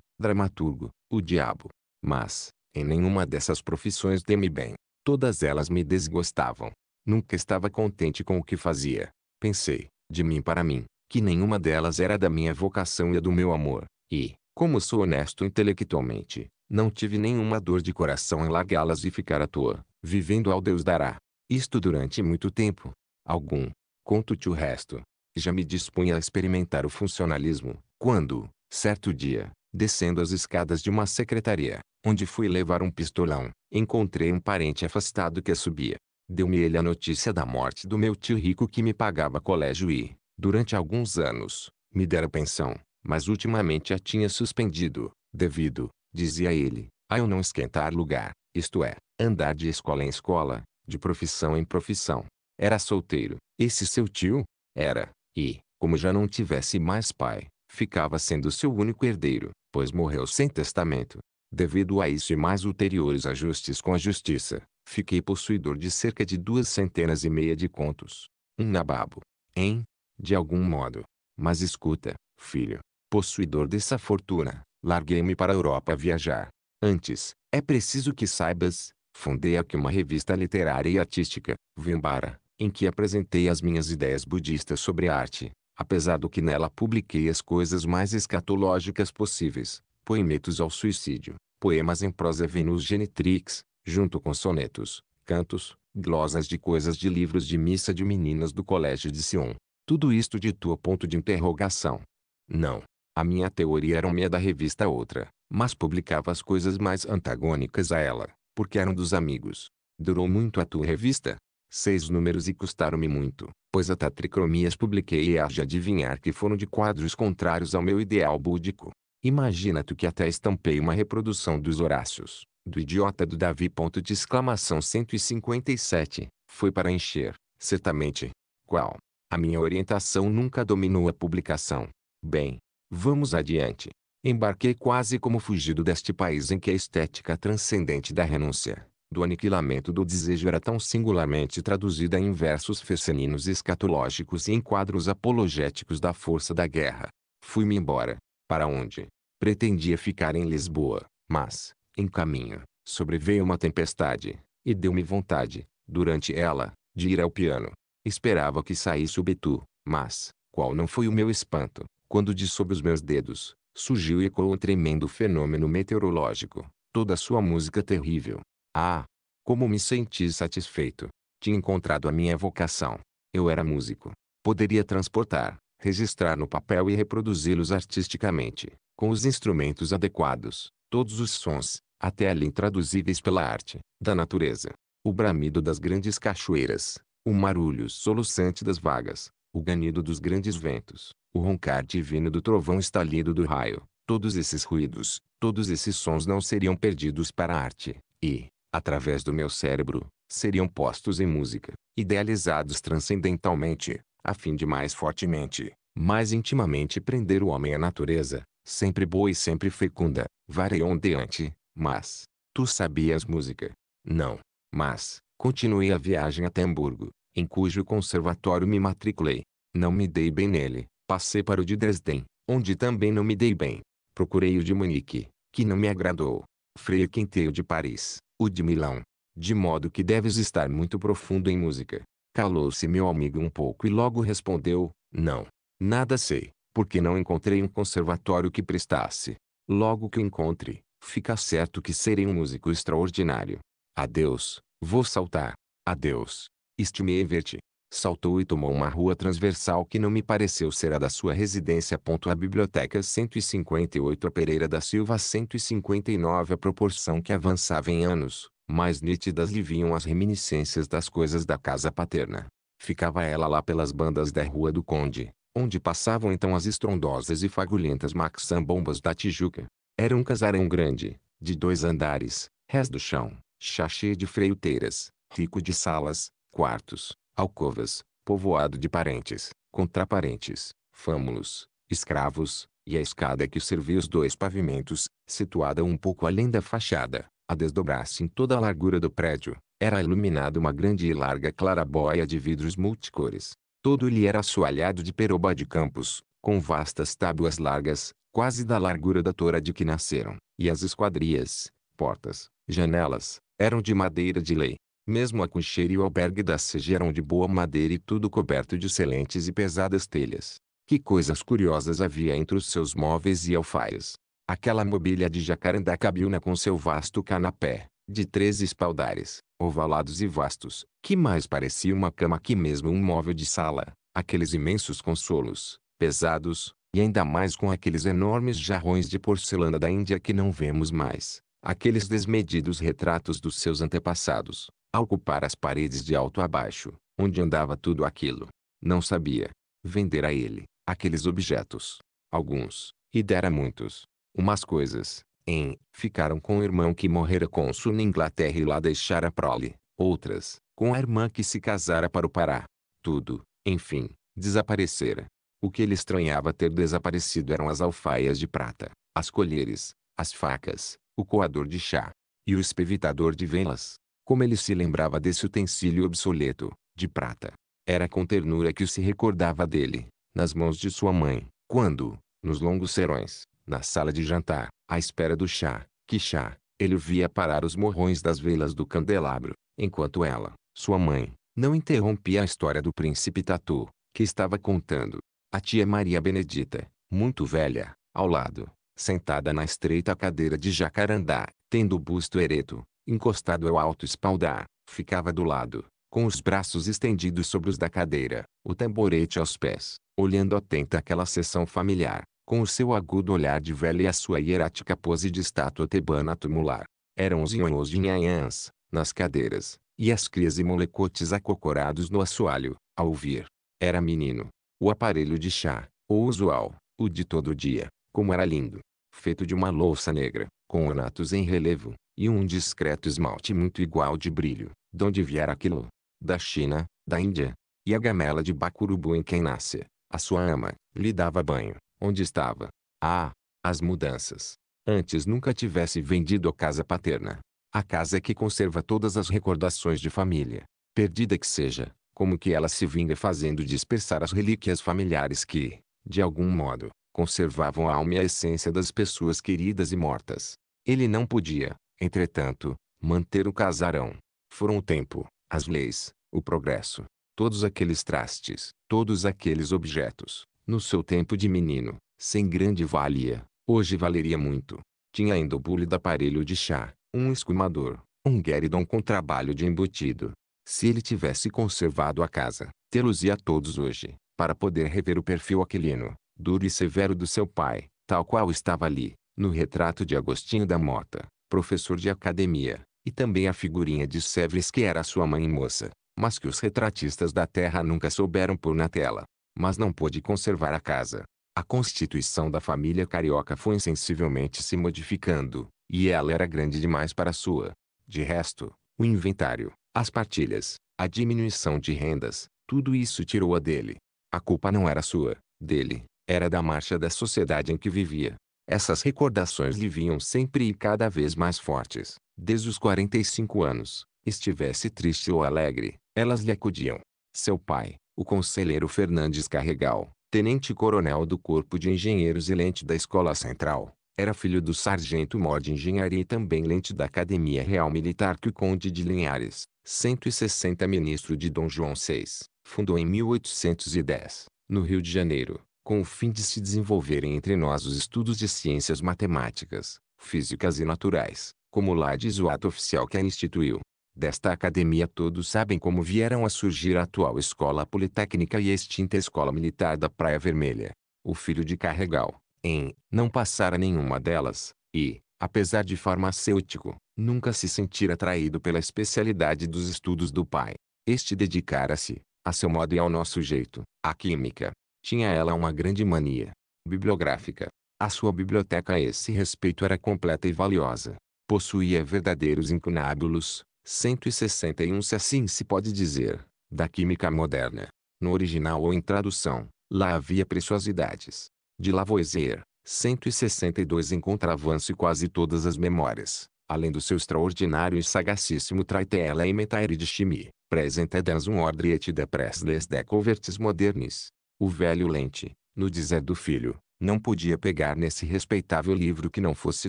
dramaturgo, o diabo. Mas, em nenhuma dessas profissões dei-me bem. Todas elas me desgostavam. Nunca estava contente com o que fazia. Pensei, de mim para mim, que nenhuma delas era da minha vocação e do meu amor. E, como sou honesto intelectualmente, não tive nenhuma dor de coração em largá-las e ficar à toa, vivendo ao Deus dará. Isto durante muito tempo. Algum. Conto-te o resto. Já me dispunha a experimentar o funcionalismo, quando, certo dia, descendo as escadas de uma secretaria, onde fui levar um pistolão, encontrei um parente afastado que subia. Deu-me ele a notícia da morte do meu tio rico que me pagava colégio e, durante alguns anos, me dera pensão, mas ultimamente a tinha suspendido, devido, dizia ele, a eu não esquentar lugar, isto é, andar de escola em escola, de profissão em profissão. Era solteiro. Esse seu tio? Era. E, como já não tivesse mais pai, ficava sendo seu único herdeiro, pois morreu sem testamento. Devido a isso e mais ulteriores ajustes com a justiça, fiquei possuidor de cerca de duas centenas e meia de contos. Um nababo. Hein? De algum modo. Mas escuta, filho. Possuidor dessa fortuna, larguei-me para a Europa viajar. Antes, é preciso que saibas, fundei aqui uma revista literária e artística, Vembara, em que apresentei as minhas ideias budistas sobre arte, apesar do que nela publiquei as coisas mais escatológicas possíveis, poemetos ao suicídio, poemas em prosa Venus Genitrix, junto com sonetos, cantos, glosas de coisas de livros de missa de meninas do colégio de Sion. Tudo isto de tua ponto de interrogação. Não. A minha teoria era uma da revista outra, mas publicava as coisas mais antagônicas a ela porque eram dos amigos. Durou muito a tua revista. Seis números e custaram-me muito, pois até tricromias publiquei e há de adivinhar que foram de quadros contrários ao meu ideal búdico. Imagina tu que até estampei uma reprodução dos Horácios, do idiota do Davi. Ponto de exclamação 157, foi para encher, certamente. Qual? A minha orientação nunca dominou a publicação. Bem, vamos adiante. Embarquei quase como fugido deste país em que a estética transcendente da renúncia, do aniquilamento do desejo era tão singularmente traduzida em versos fesseninos escatológicos e em quadros apologéticos da força da guerra. Fui-me embora, para onde? Pretendia ficar em Lisboa, mas, em caminho, sobreveio uma tempestade, e deu-me vontade, durante ela, de ir ao piano. Esperava que saísse o Betu, mas, qual não foi o meu espanto, quando de sob os meus dedos, surgiu e ecoou um tremendo fenômeno meteorológico, toda sua música terrível. Ah! Como me senti satisfeito! Tinha encontrado a minha vocação. Eu era músico. Poderia transportar, registrar no papel e reproduzi-los artisticamente, com os instrumentos adequados, todos os sons, até ali intraduzíveis pela arte, da natureza. O bramido das grandes cachoeiras, o marulho soluçante das vagas, o ganido dos grandes ventos, o roncar divino do trovão estalido do raio, todos esses ruídos, todos esses sons não seriam perdidos para a arte, e, através do meu cérebro, seriam postos em música, idealizados transcendentalmente, a fim de mais fortemente, mais intimamente prender o homem à natureza, sempre boa e sempre fecunda, variondeante, mas, tu sabias música? Não. Mas, continuei a viagem até Hamburgo, em cujo conservatório me matriculei. Não me dei bem nele, passei para o de Dresden, onde também não me dei bem. Procurei o de Munique, que não me agradou. Freio quentei o de Paris, o de Milão. De modo que deves estar muito profundo em música. Calou-se meu amigo um pouco e logo respondeu, não, nada sei, porque não encontrei um conservatório que prestasse. Logo que o encontre, fica certo que serei um músico extraordinário. Adeus, vou saltar. Adeus. Este Mevert, saltou e tomou uma rua transversal que não me pareceu ser a da sua residência. A biblioteca 158 a Pereira da Silva 159 a proporção que avançava em anos, mais nítidas lhe vinham as reminiscências das coisas da casa paterna. Ficava ela lá pelas bandas da Rua do Conde, onde passavam então as estrondosas e fagulhentas maxambombas da Tijuca. Era um casarão grande, de dois andares, res do chão, chachê de freiuteiras, rico de salas, quartos, alcovas, povoado de parentes, contraparentes, fâmulos, escravos, e a escada que servia os dois pavimentos, situada um pouco além da fachada, a desdobrar-se em toda a largura do prédio, era iluminada uma grande e larga clarabóia de vidros multicores. Todo ele era assoalhado de peroba de campos, com vastas tábuas largas, quase da largura da tora de que nasceram, e as esquadrias, portas, janelas, eram de madeira de lei, mesmo a cocheira e o albergue da Sege eram de boa madeira e tudo coberto de excelentes e pesadas telhas. Que coisas curiosas havia entre os seus móveis e alfaias. Aquela mobília de jacarandá cabiúna com seu vasto canapé, de três espaldares, ovalados e vastos, que mais parecia uma cama que mesmo um móvel de sala, aqueles imensos consolos, pesados, e ainda mais com aqueles enormes jarrões de porcelana da Índia que não vemos mais, aqueles desmedidos retratos dos seus antepassados, a ocupar as paredes de alto a baixo, onde andava tudo aquilo. Não sabia vender a ele aqueles objetos. Alguns, e dera muitos. Umas coisas, em, ficaram com o irmão que morrera cônsul na Inglaterra e lá deixara prole. Outras, com a irmã que se casara para o Pará. Tudo, enfim, desaparecera. O que ele estranhava ter desaparecido eram as alfaias de prata, as colheres, as facas, o coador de chá e o espevitador de velas como ele se lembrava desse utensílio obsoleto, de prata. Era com ternura que se recordava dele, nas mãos de sua mãe, quando, nos longos serões, na sala de jantar, à espera do chá, que chá, ele via parar os morrões das velas do candelabro, enquanto ela, sua mãe, não interrompia a história do príncipe Tatu, que estava contando. A tia Maria Benedita, muito velha, ao lado, sentada na estreita cadeira de jacarandá, tendo o busto ereto, encostado ao alto espaldar, ficava do lado, com os braços estendidos sobre os da cadeira, o tamborete aos pés, olhando atenta aquela sessão familiar, com o seu agudo olhar de velha e a sua hierática pose de estátua tebana tumular. Eram os nhonhos de nhanhãs, nas cadeiras, e as crias e molecotes acocorados no assoalho, a ouvir. Era menino. O aparelho de chá, o usual, o de todo dia, como era lindo. Feito de uma louça negra, com ornatos em relevo, e um discreto esmalte muito igual de brilho, donde viera aquilo, da China, da Índia, e a gamela de Bacurubu em quem nasce, a sua ama, lhe dava banho, onde estava. Ah, as mudanças. Antes nunca tivesse vendido a casa paterna. A casa é que conserva todas as recordações de família, perdida que seja, como que ela se vinga fazendo dispersar as relíquias familiares que, de algum modo, conservavam a alma e a essência das pessoas queridas e mortas. Ele não podia, Entretanto, manter o casarão, foram o tempo, as leis, o progresso, todos aqueles trastes, todos aqueles objetos, no seu tempo de menino, sem grande valia, hoje valeria muito. Tinha ainda o bule de aparelho de chá, um escumador, um guéridon com trabalho de embutido. Se ele tivesse conservado a casa, tê-los-ia todos hoje, para poder rever o perfil aquilino, duro e severo do seu pai, tal qual estava ali, no retrato de Agostinho da Mota, professor de academia, e também a figurinha de Sevres que era sua mãe moça, mas que os retratistas da terra nunca souberam pôr na tela. Mas não pôde conservar a casa. A constituição da família carioca foi insensivelmente se modificando, e ela era grande demais para sua. De resto, o inventário, as partilhas, a diminuição de rendas, tudo isso tirou-a dele. A culpa não era sua, dele, era da marcha da sociedade em que vivia. Essas recordações lhe vinham sempre e cada vez mais fortes. Desde os 45 anos, estivesse triste ou alegre, elas lhe acudiam. Seu pai, o conselheiro Fernandes Carregal, tenente-coronel do Corpo de Engenheiros e lente da Escola Central, era filho do sargento mor de engenharia e também lente da Academia Real Militar que o conde de Linhares, 160 ministro de Dom João VI, fundou em 1810, no Rio de Janeiro, com o fim de se desenvolverem entre nós os estudos de ciências matemáticas, físicas e naturais, como lá diz o ato oficial que a instituiu. Desta academia todos sabem como vieram a surgir a atual Escola Politécnica e a extinta Escola Militar da Praia Vermelha. O filho de Carregal, em, não passar a nenhuma delas, e, apesar de farmacêutico, nunca se sentir atraído pela especialidade dos estudos do pai. Este dedicara-se, a seu modo e ao nosso jeito, à química, tinha ela uma grande mania bibliográfica. A sua biblioteca a esse respeito era completa e valiosa. Possuía verdadeiros incunábulos, 161 se assim se pode dizer, da química moderna. No original ou em tradução, lá havia preciosidades. De Lavoisier, 162 encontravam-se quase todas as memórias, além do seu extraordinário e sagacíssimo Traitela e Metaire de Chimie, presentedans um ordre et de press des découvertes modernes. O velho Lente, no dizer do filho, não podia pegar nesse respeitável livro que não fosse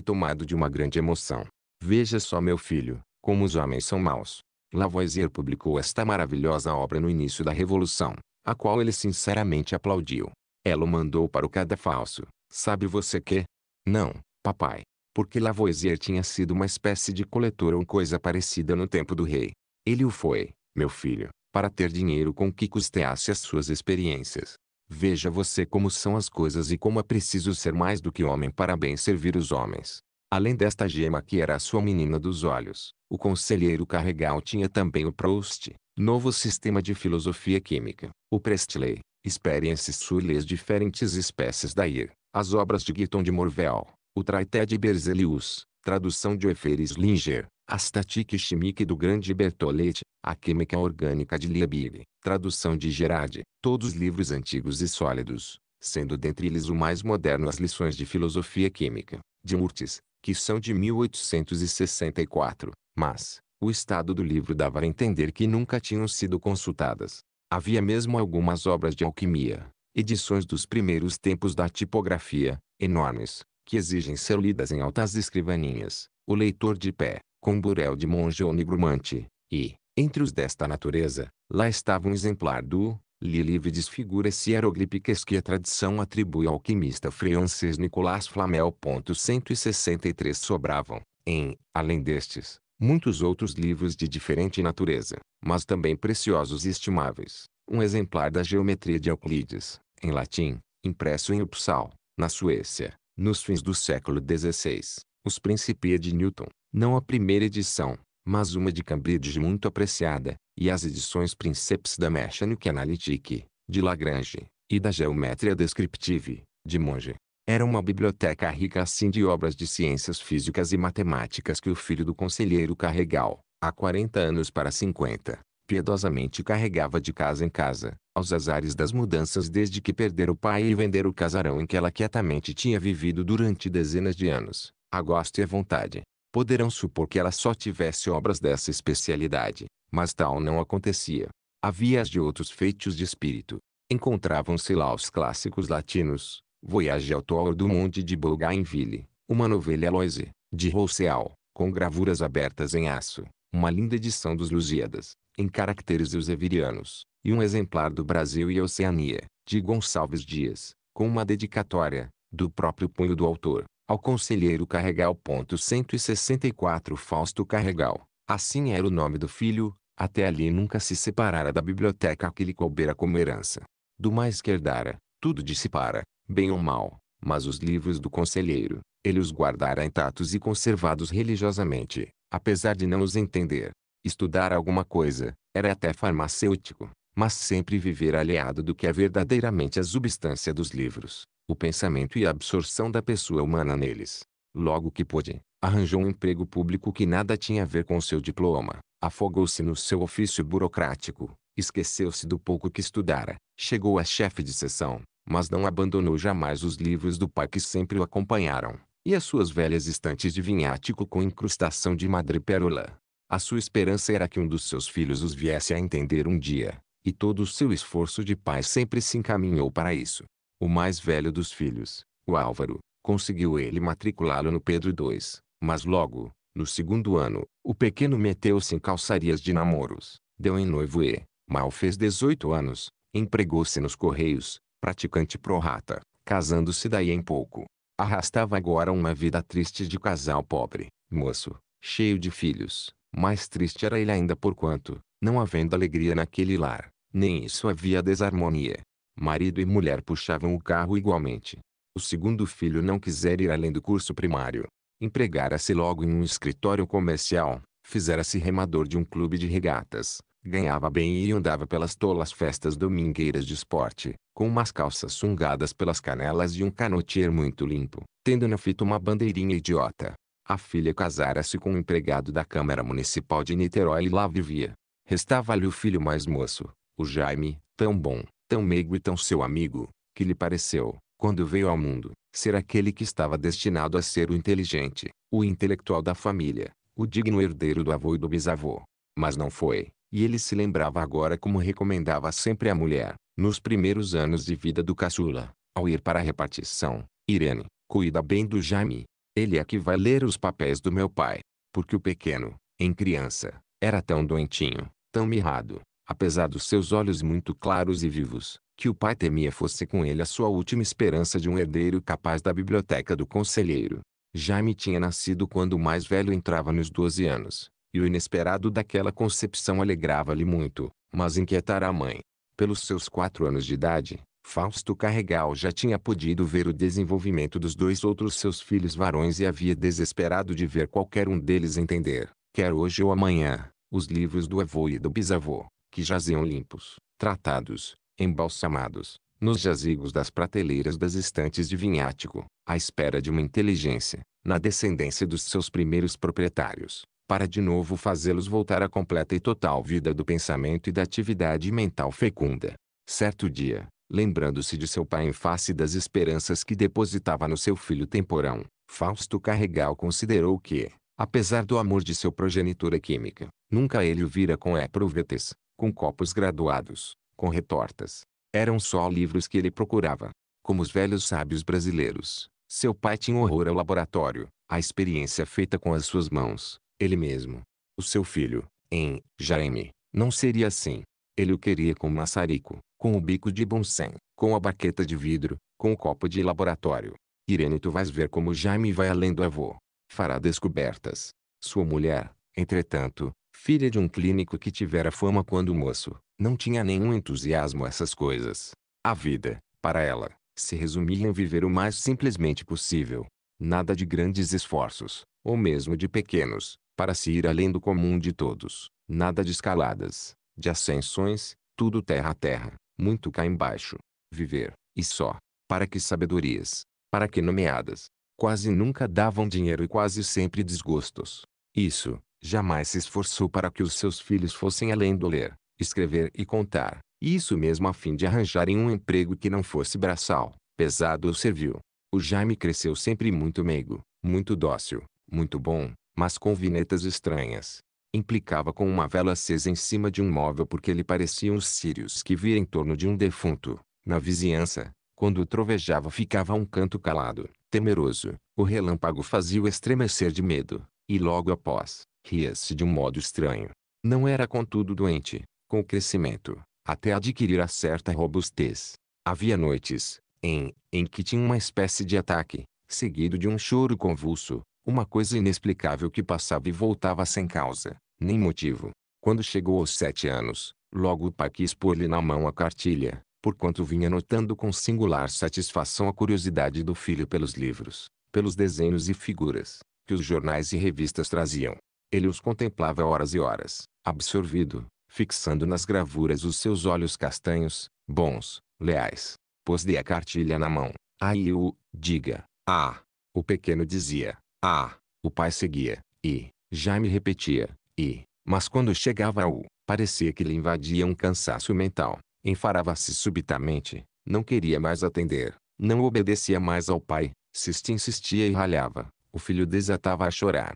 tomado de uma grande emoção. Veja só meu filho, como os homens são maus. Lavoisier publicou esta maravilhosa obra no início da Revolução, a qual ele sinceramente aplaudiu. Ela o mandou para o cadafalso. Sabe você que? Não, papai. Porque Lavoisier tinha sido uma espécie de coletor ou coisa parecida no tempo do rei. Ele o foi, meu filho, para ter dinheiro com que custeasse as suas experiências. Veja você como são as coisas e como é preciso ser mais do que homem para bem servir os homens. Além desta gema que era a sua menina dos olhos, o conselheiro Carregal tinha também o Proust, novo sistema de filosofia química, o Prestley, experiências sur les diferentes espécies da IR, as obras de Guiton de Morvel, o Traité de Berzelius, tradução de Eferes Linger, Astatic Chimique do Grande Bertoletti, A Química Orgânica de Liebig, tradução de Gerard, todos livros antigos e sólidos, sendo dentre eles o mais moderno As Lições de Filosofia Química, de Urtis, que são de 1864, mas, o estado do livro dava a entender que nunca tinham sido consultadas. Havia mesmo algumas obras de alquimia, edições dos primeiros tempos da tipografia, enormes, que exigem ser lidas em altas escrivaninhas, o leitor de pé, com burel de monge ou nigromante, e, entre os desta natureza, lá estava um exemplar do Lilive desfigura esse hieroglípicas que a tradição atribui ao alquimista francês Nicolas Flamel. 163 sobravam, em, além destes, muitos outros livros de diferente natureza, mas também preciosos e estimáveis. Um exemplar da geometria de Euclides, em latim, impresso em Uppsal, na Suécia, nos fins do século XVI, os Principia de Newton, não a primeira edição, mas uma de Cambridge muito apreciada, e as edições Princeps da Mechanic Analytic, de Lagrange, e da Geometria Descriptive, de Monge. Era uma biblioteca rica assim de obras de ciências físicas e matemáticas que o filho do conselheiro Carregal, há 40 anos para 50, piedosamente carregava de casa em casa, aos azares das mudanças desde que perdera o pai e vender o casarão em que ela quietamente tinha vivido durante dezenas de anos a gosto e a vontade. Poderão supor que ela só tivesse obras dessa especialidade, mas tal não acontecia. Havia as de outros feitos de espírito. Encontravam-se lá os clássicos latinos, Voyage ao Touro do Monte de Bougainville, uma novela Loise, de Rousseau, com gravuras abertas em aço, uma linda edição dos Lusíadas, em caracteres eusevirianos, e um exemplar do Brasil e Oceania, de Gonçalves Dias, com uma dedicatória, do próprio punho do autor ao conselheiro Carregal. 164 Fausto Carregal, assim era o nome do filho, até ali nunca se separara da biblioteca que lhe coubera como herança. Do mais que herdara, tudo dissipara, bem ou mal, mas os livros do conselheiro, ele os guardara intactos e conservados religiosamente, apesar de não os entender. Estudar alguma coisa, era até farmacêutico, mas sempre viver aliado do que é verdadeiramente a substância dos livros, o pensamento e a absorção da pessoa humana neles. Logo que pôde, arranjou um emprego público que nada tinha a ver com seu diploma, afogou-se no seu ofício burocrático, esqueceu-se do pouco que estudara, chegou a chefe de sessão, mas não abandonou jamais os livros do pai que sempre o acompanharam, e as suas velhas estantes de vinhático com incrustação de madrepérola. A sua esperança era que um dos seus filhos os viesse a entender um dia, e todo o seu esforço de pai sempre se encaminhou para isso o mais velho dos filhos, o Álvaro, conseguiu ele matriculá-lo no Pedro II, mas logo, no segundo ano, o pequeno meteu-se em calçarias de namoros, deu em noivo e, mal fez 18 anos, empregou-se nos correios, praticante prorata, casando-se daí em pouco. Arrastava agora uma vida triste de casal pobre, moço, cheio de filhos. Mais triste era ele ainda por quanto, não havendo alegria naquele lar, nem isso havia desarmonia. Marido e mulher puxavam o carro igualmente. O segundo filho não quiser ir além do curso primário. Empregara-se logo em um escritório comercial, fizera-se remador de um clube de regatas, ganhava bem e andava pelas tolas festas domingueiras de esporte, com umas calças sungadas pelas canelas e um canotier muito limpo, tendo na fita uma bandeirinha idiota. A filha casara-se com um empregado da Câmara Municipal de Niterói e lá vivia. Restava-lhe o filho mais moço, o Jaime, tão bom, tão meigo e tão seu amigo, que lhe pareceu, quando veio ao mundo, ser aquele que estava destinado a ser o inteligente, o intelectual da família, o digno herdeiro do avô e do bisavô. Mas não foi, e ele se lembrava agora como recomendava sempre a mulher, nos primeiros anos de vida do caçula, ao ir para a repartição, Irene, cuida bem do Jaime. Ele é que vai ler os papéis do meu pai, porque o pequeno, em criança, era tão doentinho, tão mirrado, apesar dos seus olhos muito claros e vivos, que o pai temia fosse com ele a sua última esperança de um herdeiro capaz da biblioteca do conselheiro. Jaime tinha nascido quando o mais velho entrava nos 12 anos, e o inesperado daquela concepção alegrava-lhe muito, mas inquietara a mãe. Pelos seus quatro anos de idade, Fausto Carregal já tinha podido ver o desenvolvimento dos dois outros seus filhos varões e havia desesperado de ver qualquer um deles entender, quer hoje ou amanhã, os livros do avô e do bisavô, que jaziam limpos, tratados, embalsamados, nos jazigos das prateleiras das estantes de vinhático, à espera de uma inteligência, na descendência dos seus primeiros proprietários, para de novo fazê-los voltar à completa e total vida do pensamento e da atividade mental fecunda. Certo dia, lembrando-se de seu pai em face das esperanças que depositava no seu filho temporão, Fausto Carregal considerou que, apesar do amor de seu progenitora química, nunca ele o vira com éprovetes, com copos graduados, com retortas. Eram só livros que ele procurava. Como os velhos sábios brasileiros, seu pai tinha horror ao laboratório, à experiência feita com as suas mãos, ele mesmo. O seu filho, em Jaime, não seria assim. Ele o queria com maçarico, com o bico de bonsen, com a baqueta de vidro, com o copo de laboratório. Irene tu vais ver como Jaime vai além do avô. Fará descobertas. Sua mulher, entretanto, filha de um clínico que tivera fama quando moço, não tinha nenhum entusiasmo a essas coisas. A vida, para ela, se resumia em viver o mais simplesmente possível. Nada de grandes esforços, ou mesmo de pequenos, para se ir além do comum de todos. Nada de escaladas, de ascensões, tudo terra a terra, muito cá embaixo. Viver, e só. Para que sabedorias, para que nomeadas. Quase nunca davam dinheiro e quase sempre desgostos. Isso, jamais se esforçou para que os seus filhos fossem além do ler, escrever e contar, e isso mesmo a fim de arranjarem um emprego que não fosse braçal, pesado ou servil. O Jaime cresceu sempre muito meigo, muito dócil, muito bom, mas com vinetas estranhas. Implicava com uma vela acesa em cima de um móvel porque lhe pareciam os círios que vira em torno de um defunto. Na vizinhança, quando trovejava ficava a um canto calado, temeroso. O relâmpago fazia-o estremecer de medo, e logo após, ria-se de um modo estranho. Não era contudo doente, com o crescimento, até adquirir a certa robustez. Havia noites, em, em que tinha uma espécie de ataque, seguido de um choro convulso, uma coisa inexplicável que passava e voltava sem causa, nem motivo. Quando chegou aos sete anos, logo o pai quis pôr-lhe na mão a cartilha, porquanto vinha notando com singular satisfação a curiosidade do filho pelos livros, pelos desenhos e figuras, que os jornais e revistas traziam. Ele os contemplava horas e horas, absorvido, fixando nas gravuras os seus olhos castanhos, bons, leais. Pôs-lhe a cartilha na mão. Aí o, diga, ah. O pequeno dizia, ah. O pai seguia, e, já me repetia, e, mas quando chegava ao, parecia que lhe invadia um cansaço mental. Enfarava-se subitamente, não queria mais atender, não obedecia mais ao pai, Siste insistia e ralhava. O filho desatava a chorar.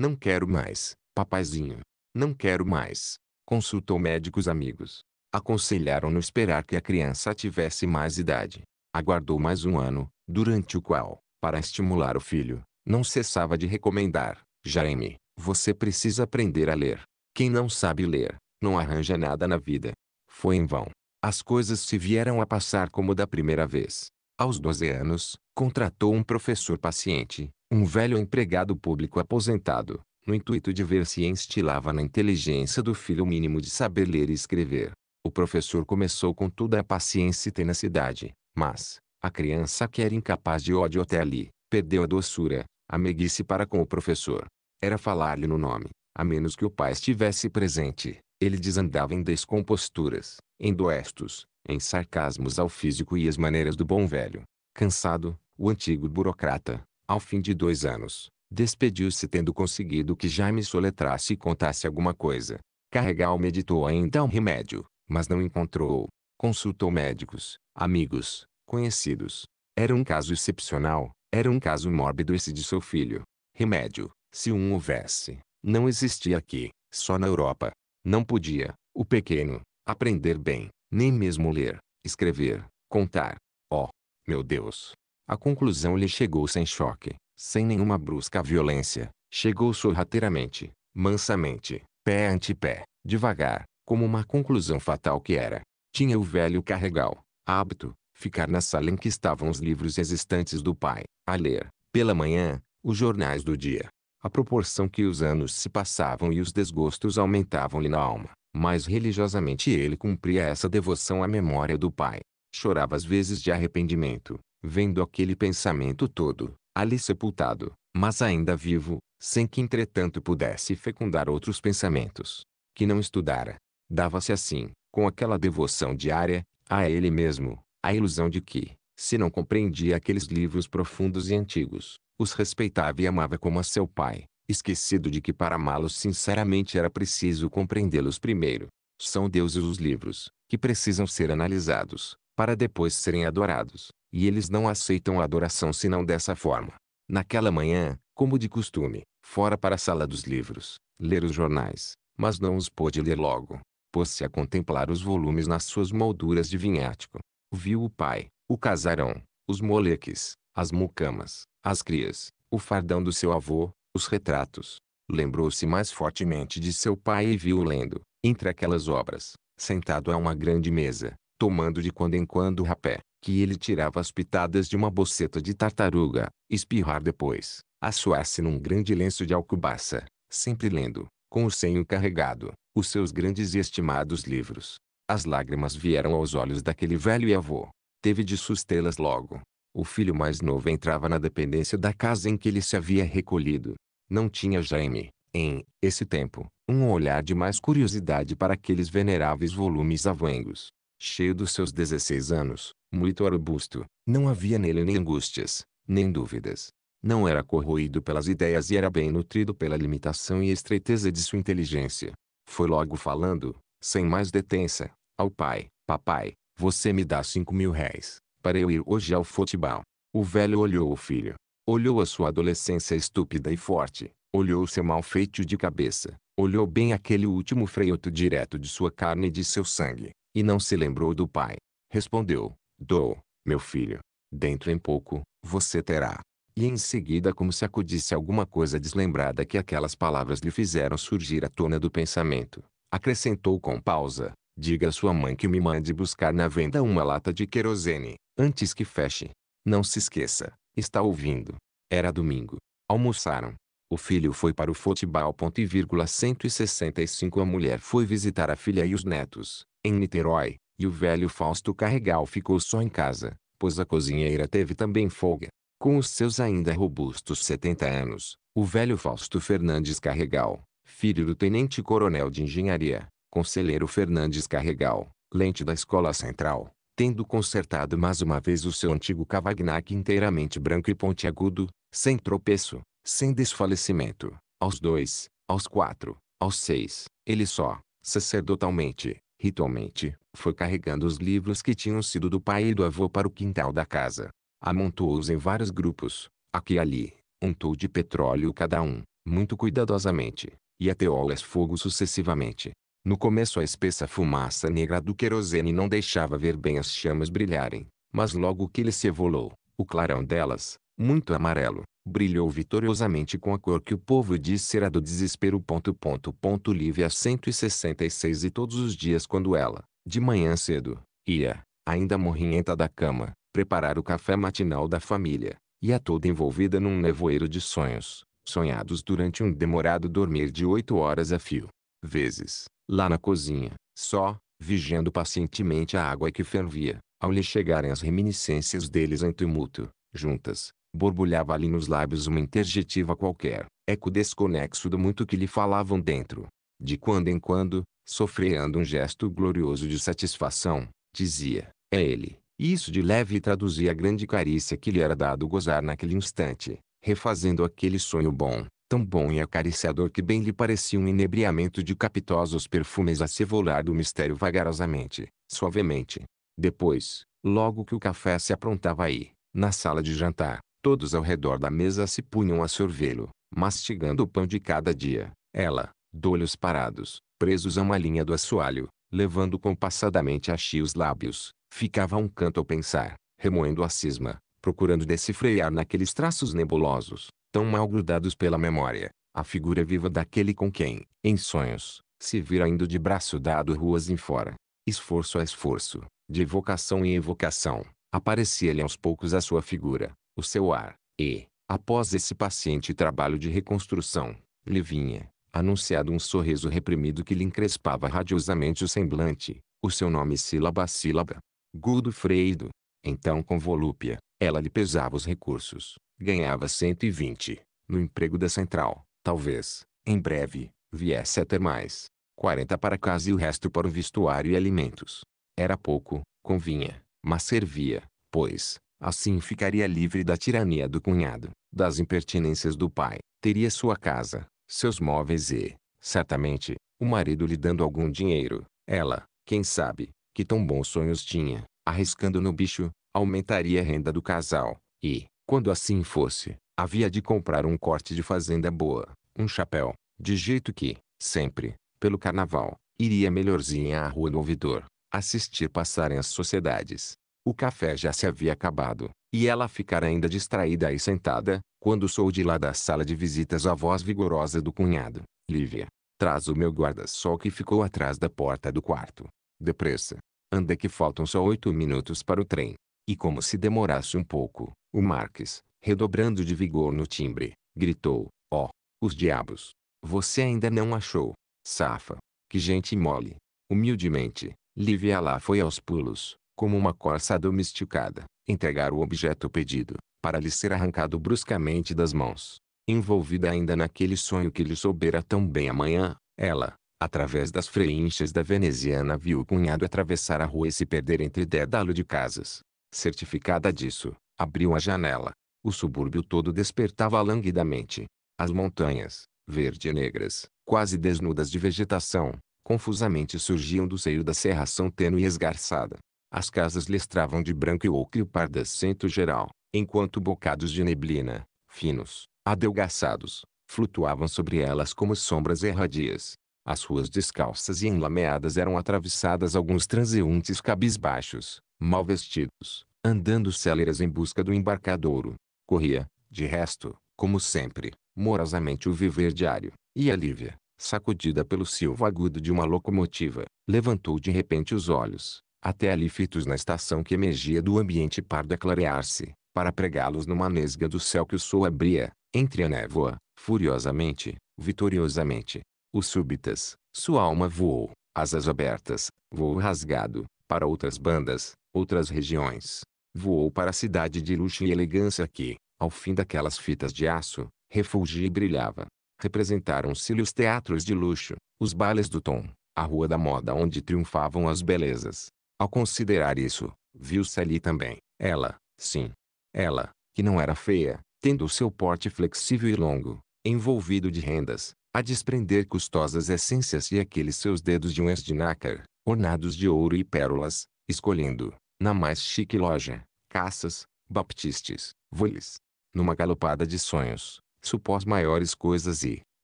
Não quero mais, papaizinho. Não quero mais. Consultou médicos amigos. Aconselharam-no esperar que a criança tivesse mais idade. Aguardou mais um ano, durante o qual, para estimular o filho, não cessava de recomendar: Jaime, você precisa aprender a ler. Quem não sabe ler, não arranja nada na vida. Foi em vão. As coisas se vieram a passar como da primeira vez aos 12 anos, contratou um professor paciente, um velho empregado público aposentado, no intuito de ver se instilava na inteligência do filho o mínimo de saber ler e escrever. O professor começou com toda a paciência e tenacidade, mas, a criança que era incapaz de ódio até ali, perdeu a doçura, a meiguice para com o professor. Era falar-lhe no nome, a menos que o pai estivesse presente, ele desandava em descomposturas, em doestos, em sarcasmos ao físico e às maneiras do bom velho. Cansado, o antigo burocrata, ao fim de dois anos, despediu-se tendo conseguido que Jaime soletrasse e contasse alguma coisa. Carregal meditou ainda um remédio, mas não encontrou. Consultou médicos, amigos, conhecidos. Era um caso excepcional, era um caso mórbido esse de seu filho. Remédio, se um houvesse, não existia aqui, só na Europa. Não podia, o pequeno, aprender bem nem mesmo ler, escrever, contar. Oh, meu Deus! A conclusão lhe chegou sem choque, sem nenhuma brusca violência. Chegou sorrateiramente, mansamente, pé ante pé, devagar, como uma conclusão fatal que era. Tinha o velho carregal, hábito, ficar na sala em que estavam os livros existentes do pai, a ler, pela manhã, os jornais do dia. A proporção que os anos se passavam e os desgostos aumentavam-lhe na alma mas religiosamente ele cumpria essa devoção à memória do pai. Chorava às vezes de arrependimento, vendo aquele pensamento todo, ali sepultado, mas ainda vivo, sem que entretanto pudesse fecundar outros pensamentos, que não estudara. Dava-se assim, com aquela devoção diária, a ele mesmo, a ilusão de que, se não compreendia aqueles livros profundos e antigos, os respeitava e amava como a seu pai, esquecido de que para amá-los sinceramente era preciso compreendê-los primeiro. São deuses os livros, que precisam ser analisados, para depois serem adorados, e eles não aceitam a adoração senão dessa forma. Naquela manhã, como de costume, fora para a sala dos livros, ler os jornais, mas não os pôde ler logo. Pôs-se a contemplar os volumes nas suas molduras de vinhático. Viu o pai, o casarão, os moleques, as mucamas, as crias, o fardão do seu avô, os retratos. Lembrou-se mais fortemente de seu pai e viu o lendo, entre aquelas obras, sentado a uma grande mesa, tomando de quando em quando rapé, que ele tirava as pitadas de uma boceta de tartaruga, espirrar depois, assoar-se num grande lenço de alcobaça, sempre lendo, com o senho carregado, os seus grandes e estimados livros. As lágrimas vieram aos olhos daquele velho avô. Teve de sustê-las logo. O filho mais novo entrava na dependência da casa em que ele se havia recolhido, não tinha Jaime, em esse tempo, um olhar de mais curiosidade para aqueles veneráveis volumes avoengos. Cheio dos seus 16 anos, muito arbusto, não havia nele nem angústias, nem dúvidas. Não era corroído pelas ideias e era bem nutrido pela limitação e estreiteza de sua inteligência. Foi logo falando, sem mais detença, ao pai: Papai, você me dá cinco mil réis, para eu ir hoje ao futebol. O velho olhou o filho, Olhou a sua adolescência estúpida e forte, olhou seu mal feito de cabeça, olhou bem aquele último freioto direto de sua carne e de seu sangue, e não se lembrou do pai. Respondeu, Dou, meu filho, dentro em pouco, você terá. E em seguida como se acudisse alguma coisa deslembrada que aquelas palavras lhe fizeram surgir à tona do pensamento, acrescentou com pausa, diga a sua mãe que me mande buscar na venda uma lata de querosene, antes que feche. Não se esqueça, Está ouvindo. Era domingo. Almoçaram. O filho foi para o futebol. Ponto e vírgula 165 A mulher foi visitar a filha e os netos, em Niterói, e o velho Fausto Carregal ficou só em casa, pois a cozinheira teve também folga. Com os seus ainda robustos 70 anos, o velho Fausto Fernandes Carregal, filho do tenente-coronel de engenharia, conselheiro Fernandes Carregal, lente da Escola Central, tendo consertado mais uma vez o seu antigo cavagnac inteiramente branco e pontiagudo, sem tropeço, sem desfalecimento, aos dois, aos quatro, aos seis, ele só, sacerdotalmente, ritualmente, foi carregando os livros que tinham sido do pai e do avô para o quintal da casa. amontou os em vários grupos, aqui e ali, untou de petróleo cada um, muito cuidadosamente, e ateou-as fogo sucessivamente, no começo a espessa fumaça negra do querosene não deixava ver bem as chamas brilharem, mas logo que ele se evolou, o clarão delas, muito amarelo, brilhou vitoriosamente com a cor que o povo diz ser a do desespero. Ponto, ponto, ponto, Lívia 166 e todos os dias quando ela, de manhã cedo, ia, ainda morrinhenta da cama, preparar o café matinal da família, e a toda envolvida num nevoeiro de sonhos, sonhados durante um demorado dormir de oito horas a fio. Vezes, lá na cozinha, só, vigiando pacientemente a água que fervia, ao lhe chegarem as reminiscências deles em tumulto, juntas, borbulhava ali nos lábios uma interjetiva qualquer, eco desconexo do muito que lhe falavam dentro. De quando em quando, sofreando um gesto glorioso de satisfação, dizia, é ele. E isso de leve traduzia a grande carícia que lhe era dado gozar naquele instante, refazendo aquele sonho bom, tão bom e acariciador que bem lhe parecia um inebriamento de capitosos perfumes a se volar do mistério vagarosamente, suavemente. Depois, logo que o café se aprontava aí, na sala de jantar, todos ao redor da mesa se punham a sorvê-lo, mastigando o pão de cada dia. Ela, dolhos parados, presos a uma linha do assoalho, levando compassadamente a chi os lábios, ficava a um canto ao pensar, remoendo a cisma, procurando decifrear naqueles traços nebulosos, tão mal grudados pela memória, a figura viva daquele com quem, em sonhos, se vira indo de braço dado ruas em fora. Esforço a esforço, de evocação em evocação, aparecia-lhe aos poucos a sua figura, o seu ar, e, após esse paciente trabalho de reconstrução, lhe vinha, anunciado um sorriso reprimido que lhe encrespava radiosamente o semblante, o seu nome sílaba a sílaba. Gudo Freido. Então convolúpia, ela lhe pesava os recursos. Ganhava 120. No emprego da central, talvez, em breve, viesse a ter mais. 40 para casa e o resto para o vestuário e alimentos. Era pouco, convinha, mas servia, pois, assim ficaria livre da tirania do cunhado, das impertinências do pai, teria sua casa, seus móveis e, certamente, o marido lhe dando algum dinheiro. Ela, quem sabe, que tão bons sonhos tinha, arriscando no bicho, aumentaria a renda do casal, e, quando assim fosse, havia de comprar um corte de fazenda boa, um chapéu, de jeito que, sempre, pelo carnaval, iria melhorzinha à rua do ouvidor, assistir passarem as sociedades. O café já se havia acabado, e ela ficara ainda distraída e sentada, quando sou de lá da sala de visitas a voz vigorosa do cunhado, Lívia. Traz o meu guarda-sol que ficou atrás da porta do quarto. Depressa. Anda que faltam só oito minutos para o trem. E como se demorasse um pouco, o Marques, redobrando de vigor no timbre, gritou: Ó, oh, os diabos! Você ainda não achou, safa! Que gente mole! Humildemente, Lívia lá foi aos pulos, como uma corça domesticada, entregar o objeto pedido, para lhe ser arrancado bruscamente das mãos. Envolvida ainda naquele sonho que lhe soubera tão bem amanhã, ela, através das freinchas da veneziana viu o cunhado atravessar a rua e se perder entre dédalo de casas. Certificada disso, abriu a janela. O subúrbio todo despertava languidamente. As montanhas, verde negras, quase desnudas de vegetação, confusamente surgiam do seio da serração tênue e esgarçada. As casas listravam de branco e ocre o pardacento geral, enquanto bocados de neblina, finos, adelgaçados, flutuavam sobre elas como sombras erradias. As ruas descalças e enlameadas eram atravessadas alguns transeuntes cabisbaixos, mal vestidos, andando céleres em busca do embarcadouro. Corria, de resto, como sempre, morosamente o viver diário, e a Lívia, sacudida pelo silvo agudo de uma locomotiva, levantou de repente os olhos, até ali fitos na estação que emergia do ambiente pardo a clarear-se, para pregá-los numa nesga do céu que o sol abria, entre a névoa, furiosamente, vitoriosamente. Os súbitas, sua alma voou, asas abertas, voo rasgado, para outras bandas, outras regiões. Voou para a cidade de luxo e elegância que, ao fim daquelas fitas de aço, refulgia e brilhava. Representaram-se lhe os teatros de luxo, os bailes do tom, a rua da moda onde triunfavam as belezas. Ao considerar isso, viu-se ali também, ela, sim, ela, que não era feia, tendo o seu porte flexível e longo, envolvido de rendas, a desprender custosas essências e aqueles seus dedos de um nácar ornados de ouro e pérolas, escolhendo, na mais chique loja, caças, baptistes, voiles. Numa galopada de sonhos, supôs maiores coisas e,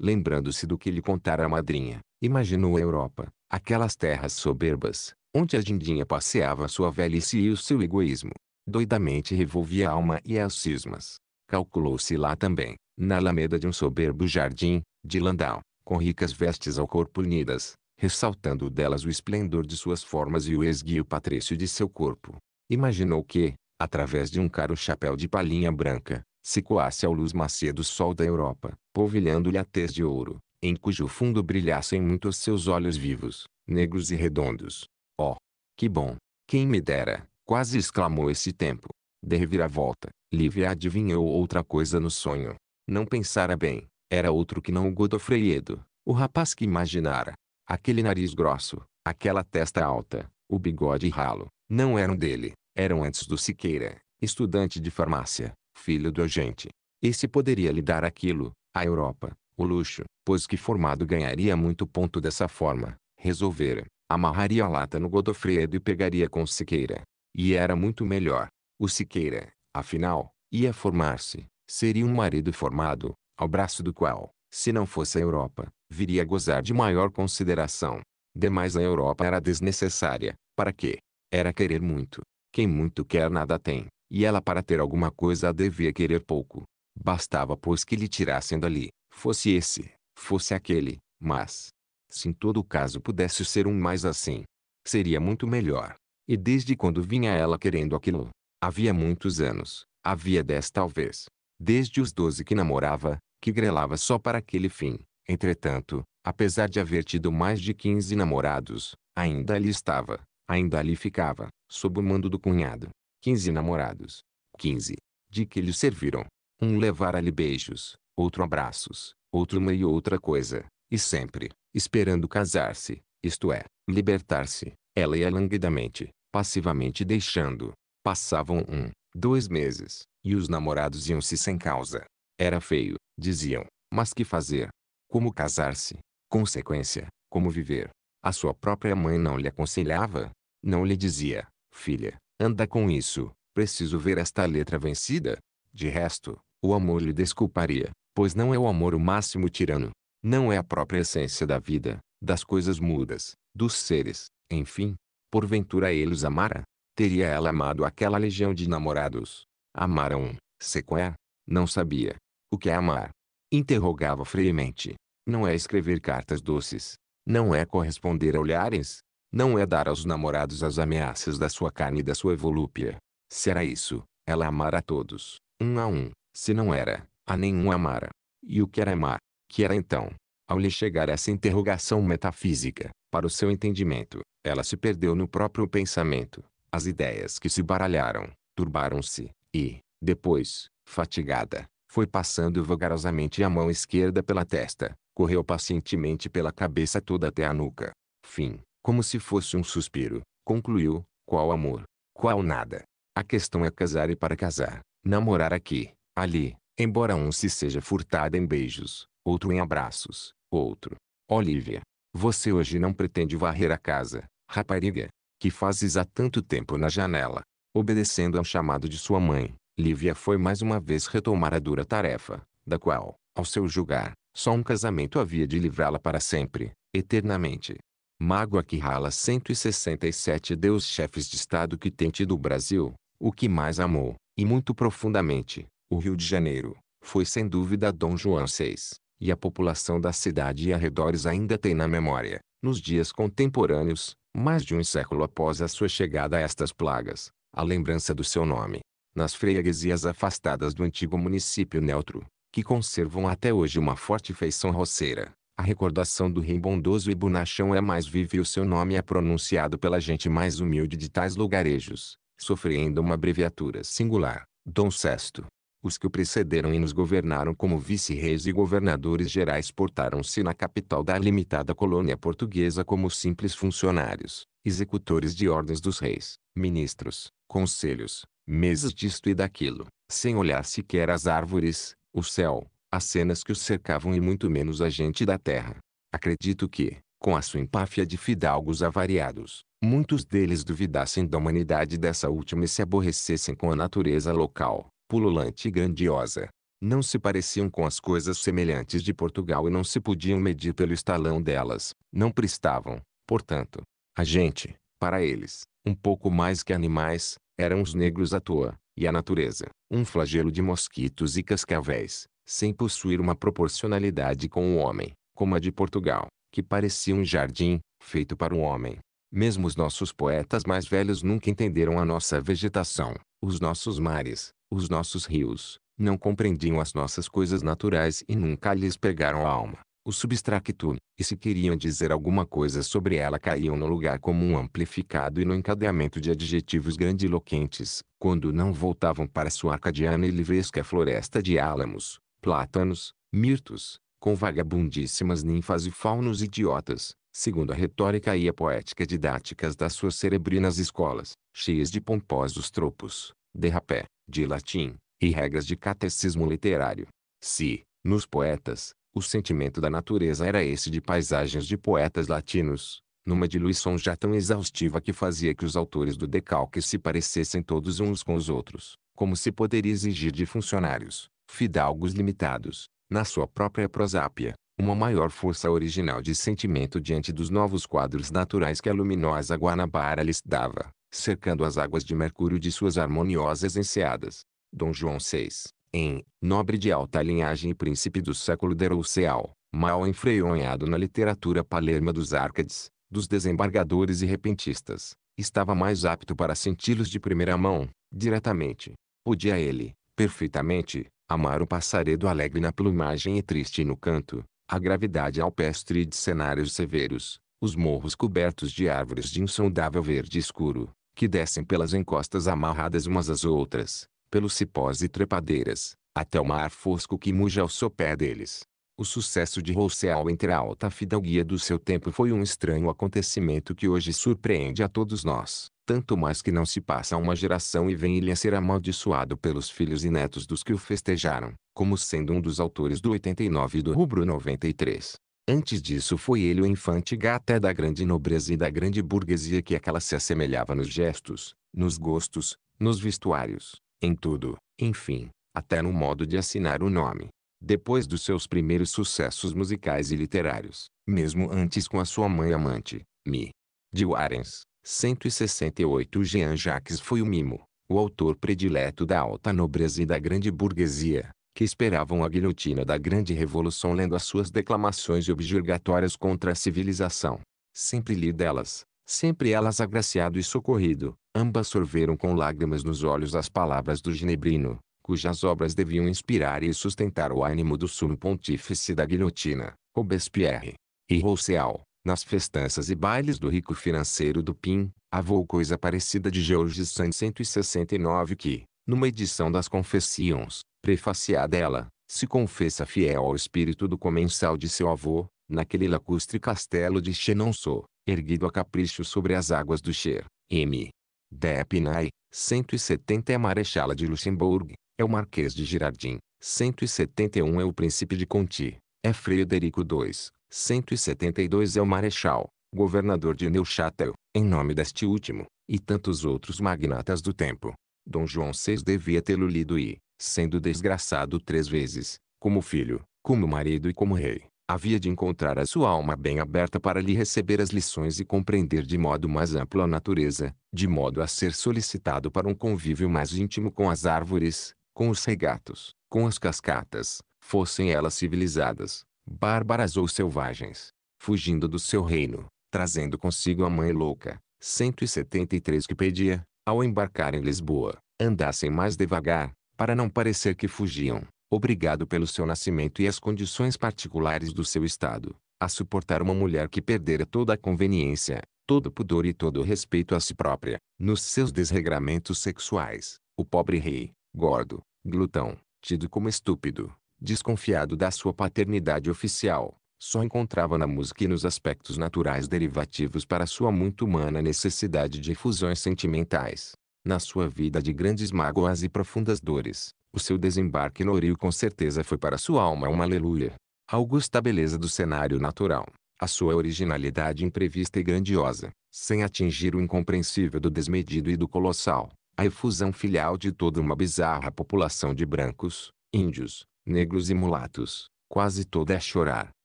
lembrando-se do que lhe contara a madrinha, imaginou a Europa, aquelas terras soberbas, onde a Dindinha passeava sua velhice e o seu egoísmo. Doidamente revolvia a alma e as cismas. Calculou-se lá também, na alameda de um soberbo jardim, de Landau, com ricas vestes ao corpo unidas, ressaltando delas o esplendor de suas formas e o esguio patrício de seu corpo. Imaginou que, através de um caro chapéu de palhinha branca, se coasse a luz macia do sol da Europa, polvilhando-lhe a tez de ouro, em cujo fundo brilhassem muito os seus olhos vivos, negros e redondos. Oh! Que bom! Quem me dera! Quase exclamou esse tempo. De reviravolta, Lívia adivinhou outra coisa no sonho. Não pensara bem, era outro que não o Godofredo, o rapaz que imaginara. Aquele nariz grosso, aquela testa alta, o bigode ralo, não eram dele, eram antes do Siqueira, estudante de farmácia, filho do agente. Esse poderia lhe dar aquilo, a Europa, o luxo, pois que formado ganharia muito ponto dessa forma, resolvera, amarraria a lata no Godofredo e pegaria com o Siqueira. E era muito melhor. O Siqueira, afinal, ia formar-se, seria um marido formado, ao braço do qual, se não fosse a Europa, viria a gozar de maior consideração. Demais a Europa era desnecessária, para quê? Era querer muito. Quem muito quer nada tem, e ela para ter alguma coisa devia querer pouco. Bastava pois que lhe tirassem dali, fosse esse, fosse aquele, mas... Se em todo caso pudesse ser um mais assim, seria muito melhor. E desde quando vinha ela querendo aquilo? Havia muitos anos, havia dez talvez. Desde os doze que namorava, que grelava só para aquele fim, Entretanto, apesar de haver tido mais de 15 namorados, ainda ali estava, ainda ali ficava, sob o mando do cunhado. 15 namorados. 15. De que lhe serviram. Um levara-lhe beijos, outro abraços, outro uma e outra coisa, e sempre, esperando casar-se, isto é, libertar-se, ela ia languidamente, passivamente deixando. Passavam um, dois meses, e os namorados iam-se sem causa. Era feio, diziam, mas que fazer? Como casar-se? Consequência, como viver? A sua própria mãe não lhe aconselhava. Não lhe dizia, filha, anda com isso, preciso ver esta letra vencida. De resto, o amor lhe desculparia, pois não é o amor o máximo tirano. Não é a própria essência da vida, das coisas mudas, dos seres, enfim. Porventura ele os amara? Teria ela amado aquela legião de namorados? Amaram, sequer? Não sabia. O que é amar? Interrogava freemente. Não é escrever cartas doces. Não é corresponder a olhares. Não é dar aos namorados as ameaças da sua carne e da sua volúpia. Será isso, ela amara a todos, um a um, se não era, a nenhum amara. E o que era amar? Que era então? Ao lhe chegar essa interrogação metafísica, para o seu entendimento, ela se perdeu no próprio pensamento. As ideias que se baralharam, turbaram-se, e, depois, fatigada, foi passando vagarosamente a mão esquerda pela testa, correu pacientemente pela cabeça toda até a nuca. Fim, como se fosse um suspiro, concluiu: qual amor, qual nada. A questão é casar e para casar, namorar aqui, ali, embora um se seja furtado em beijos, outro em abraços, outro. Olivia, você hoje não pretende varrer a casa, rapariga, que fazes há tanto tempo na janela, obedecendo ao chamado de sua mãe, Lívia foi mais uma vez retomar a dura tarefa, da qual, ao seu julgar, só um casamento havia de livrá-la para sempre, eternamente. Mágoa que rala 167 deus chefes de Estado que tem tido o Brasil, o que mais amou, e muito profundamente, o Rio de Janeiro, foi sem dúvida Dom João VI, e a população da cidade e arredores ainda tem na memória, nos dias contemporâneos, mais de um século após a sua chegada a estas plagas, a lembrança do seu nome nas freguesias afastadas do antigo município neutro, que conservam até hoje uma forte feição roceira. A recordação do rei bondoso e bonachão é mais viva e o seu nome é pronunciado pela gente mais humilde de tais lugarejos, sofrendo uma abreviatura singular, Dom VI. Os que o precederam e nos governaram como vice-reis e governadores gerais portaram-se na capital da limitada colônia portuguesa como simples funcionários, executores de ordens dos reis, ministros, conselhos, meses disto e daquilo, sem olhar sequer as árvores, o céu, as cenas que o cercavam e muito menos a gente da terra. Acredito que, com a sua empáfia de fidalgos avariados, muitos deles duvidassem da humanidade dessa última e se aborrecessem com a natureza local, pululante e grandiosa. Não se pareciam com as coisas semelhantes de Portugal e não se podiam medir pelo estalão delas, não prestavam, portanto, a gente, para eles, um pouco mais que animais, eram os negros à toa, e a natureza, um flagelo de mosquitos e cascavéis, sem possuir uma proporcionalidade com o homem, como a de Portugal, que parecia um jardim, feito para o homem. Mesmo os nossos poetas mais velhos nunca entenderam a nossa vegetação, os nossos mares, os nossos rios, não compreendiam as nossas coisas naturais e nunca lhes pegaram a alma o subtracto, e se queriam dizer alguma coisa sobre ela caíam no lugar comum amplificado e no encadeamento de adjetivos grandiloquentes, quando não voltavam para sua arcadiana e livresca floresta de álamos, plátanos, mirtos, com vagabundíssimas ninfas e faunos idiotas, segundo a retórica e a poética didáticas das suas cerebrinas escolas, cheias de pomposos tropos, derrapé, de latim, e regras de catecismo literário. Se, nos poetas, o sentimento da natureza era esse de paisagens de poetas latinos, numa diluição já tão exaustiva que fazia que os autores do Decalque se parecessem todos uns com os outros, como se poderia exigir de funcionários, fidalgos limitados, na sua própria prosápia, uma maior força original de sentimento diante dos novos quadros naturais que a luminosa Guanabara lhes dava, cercando as águas de Mercúrio de suas harmoniosas enseadas. Dom João VI, em Nobre de alta linhagem e príncipe do século Derouceal, mal enfreonhado na literatura palerma dos árcades, dos desembargadores e repentistas, estava mais apto para senti-los de primeira mão, diretamente. Podia ele, perfeitamente, amar o passaredo alegre na plumagem e triste no canto, a gravidade alpestre de cenários severos, os morros cobertos de árvores de insondável verde escuro, que descem pelas encostas amarradas umas às outras, pelos cipós e trepadeiras, até o mar fosco que muge ao sopé deles. O sucesso de Rousseau entre a alta fidalguia do seu tempo foi um estranho acontecimento que hoje surpreende a todos nós, tanto mais que não se passa uma geração e vem ele a ser amaldiçoado pelos filhos e netos dos que o festejaram, como sendo um dos autores do 89 e do rubro 93. Antes disso foi ele o infante gaté da grande nobreza e da grande burguesia que aquela se assemelhava nos gestos, nos gostos, nos vestuários, em tudo, enfim, até no modo de assinar o nome. Depois dos seus primeiros sucessos musicais e literários, mesmo antes com a sua mãe amante, Mi. De Warens, 168 Jean Jacques foi o mimo, o autor predileto da alta nobreza e da grande burguesia, que esperavam a guilhotina da grande revolução lendo as suas declamações objurgatórias contra a civilização. Sempre li delas, sempre elas agraciado e socorrido, Ambas sorveram com lágrimas nos olhos as palavras do ginebrino, cujas obras deviam inspirar e sustentar o ânimo do sumo pontífice da guilhotina, Robespierre. E Rousseau, nas festanças e bailes do rico financeiro do PIN, avou coisa parecida de Georges Sand 169 que, numa edição das Confessions, prefaciada ela, se confessa fiel ao espírito do comensal de seu avô, naquele lacustre castelo de Chenonceau, erguido a capricho sobre as águas do Cher, M. Depinay, 170 é Marechala de Luxemburgo, é o Marquês de Girardim, 171 é o Príncipe de Conti, é Frederico II, 172 é o Marechal, governador de Neuchâtel, em nome deste último, e tantos outros magnatas do tempo. Dom João VI devia tê-lo lido e, sendo desgraçado três vezes, como filho, como marido e como rei, havia de encontrar a sua alma bem aberta para lhe receber as lições e compreender de modo mais amplo a natureza, de modo a ser solicitado para um convívio mais íntimo com as árvores, com os regatos, com as cascatas, fossem elas civilizadas, bárbaras ou selvagens, fugindo do seu reino, trazendo consigo a mãe louca, 173 que pedia, ao embarcar em Lisboa, andassem mais devagar, para não parecer que fugiam, obrigado pelo seu nascimento e as condições particulares do seu estado, a suportar uma mulher que perdera toda a conveniência, todo pudor e todo respeito a si própria, nos seus desregramentos sexuais, o pobre rei, gordo, glutão, tido como estúpido, desconfiado da sua paternidade oficial, só encontrava na música e nos aspectos naturais derivativos para sua muito humana necessidade de efusões sentimentais. Na sua vida de grandes mágoas e profundas dores, o seu desembarque no Rio com certeza foi para sua alma uma aleluia. A augusta beleza do cenário natural, a sua originalidade imprevista e grandiosa, sem atingir o incompreensível do desmedido e do colossal, a efusão filial de toda uma bizarra população de brancos, índios, negros e mulatos, quase toda a chorar,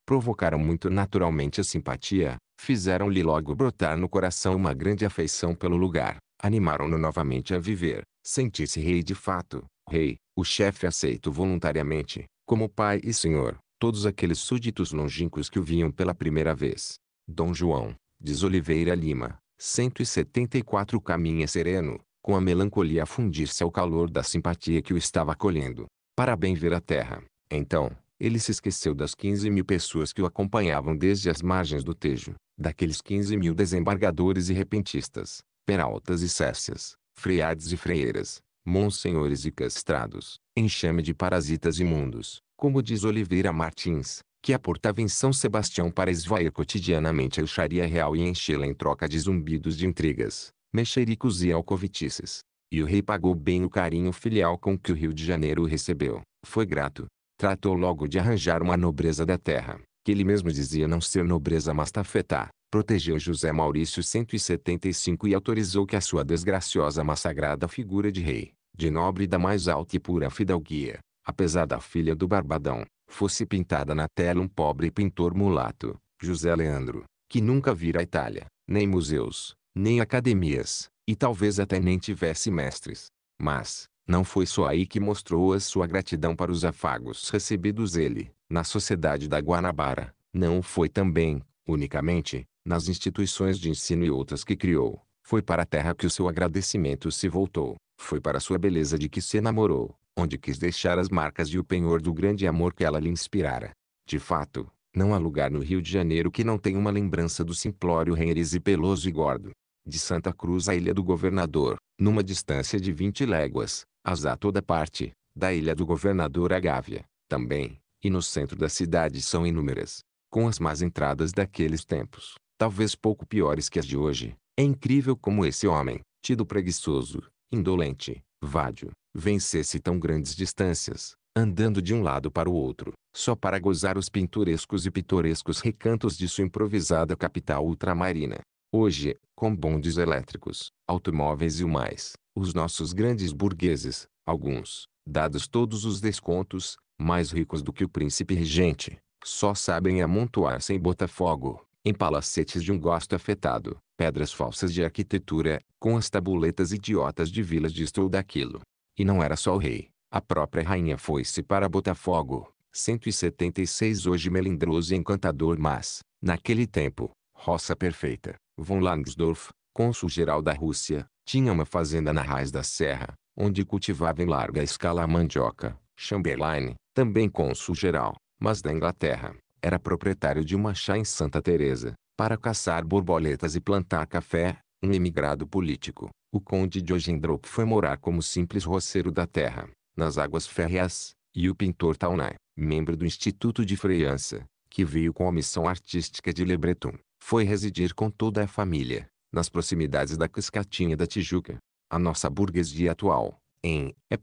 provocaram muito naturalmente a simpatia, fizeram-lhe logo brotar no coração uma grande afeição pelo lugar, animaram-no novamente a viver, sentir-se rei de fato, rei, o chefe aceito voluntariamente, como pai e senhor, todos aqueles súditos longínquos que o viam pela primeira vez. Dom João, diz Oliveira Lima, 174 caminha sereno, com a melancolia a fundir-se ao calor da simpatia que o estava acolhendo. Para bem ver a terra, então, ele se esqueceu das 15 mil pessoas que o acompanhavam desde as margens do Tejo, daqueles 15 mil desembargadores e repentistas, peraltas e cécias, freades e freiras, monsenhores e castrados, enxame de parasitas imundos, como diz Oliveira Martins, que aportava em São Sebastião para esvair cotidianamente a luxaria real e enchê-la em troca de zumbidos de intrigas, mexericos e alcovitices. E o rei pagou bem o carinho filial com que o Rio de Janeiro o recebeu. Foi grato. Tratou logo de arranjar uma nobreza da terra, que ele mesmo dizia não ser nobreza mas tafetá, protegeu José Maurício 175 e autorizou que a sua desgraciosa massagrada figura de rei, de nobre da mais alta e pura fidalguia, apesar da filha do Barbadão, fosse pintada na tela um pobre pintor mulato, José Leandro, que nunca vira a Itália, nem museus, nem academias, e talvez até nem tivesse mestres. Mas, não foi só aí que mostrou a sua gratidão para os afagos recebidos ele, na Sociedade da Guanabara, não foi também, unicamente, nas instituições de ensino e outras que criou. Foi para a terra que o seu agradecimento se voltou. Foi para sua beleza de que se enamorou, onde quis deixar as marcas e o penhor do grande amor que ela lhe inspirara. De fato, não há lugar no Rio de Janeiro que não tenha uma lembrança do simplório Reires e Peloso e Gordo. De Santa Cruz à Ilha do Governador, numa distância de 20 léguas, as há toda parte, da Ilha do Governador à Gávea, também, e no centro da cidade são inúmeras, com as más entradas daqueles tempos talvez pouco piores que as de hoje. É incrível como esse homem, tido preguiçoso, indolente, vádio, vencesse tão grandes distâncias, andando de um lado para o outro, só para gozar os pinturescos e pitorescos recantos de sua improvisada capital ultramarina. Hoje, com bondes elétricos, automóveis e o mais, os nossos grandes burgueses, alguns, dados todos os descontos, mais ricos do que o príncipe regente, só sabem amontoar-se em Botafogo, em palacetes de um gosto afetado, pedras falsas de arquitetura, com as tabuletas idiotas de vilas disto ou daquilo. E não era só o rei, a própria rainha foi-se para Botafogo, 176 hoje melindroso e encantador mas, naquele tempo, roça perfeita. Von Langsdorff, cônsul-geral da Rússia, tinha uma fazenda na raiz da serra, onde cultivava em larga escala a mandioca. Chamberlain, também cônsul-geral, mas da Inglaterra, era proprietário de uma chá em Santa Teresa, para caçar borboletas e plantar café, um emigrado político. O conde de Ogendrop foi morar como simples roceiro da terra, nas águas férreas, e o pintor Taunay, membro do Instituto de Freiança, que veio com a missão artística de Le Breton, foi residir com toda a família, nas proximidades da Cascatinha da Tijuca. A nossa burguesia atual, em, é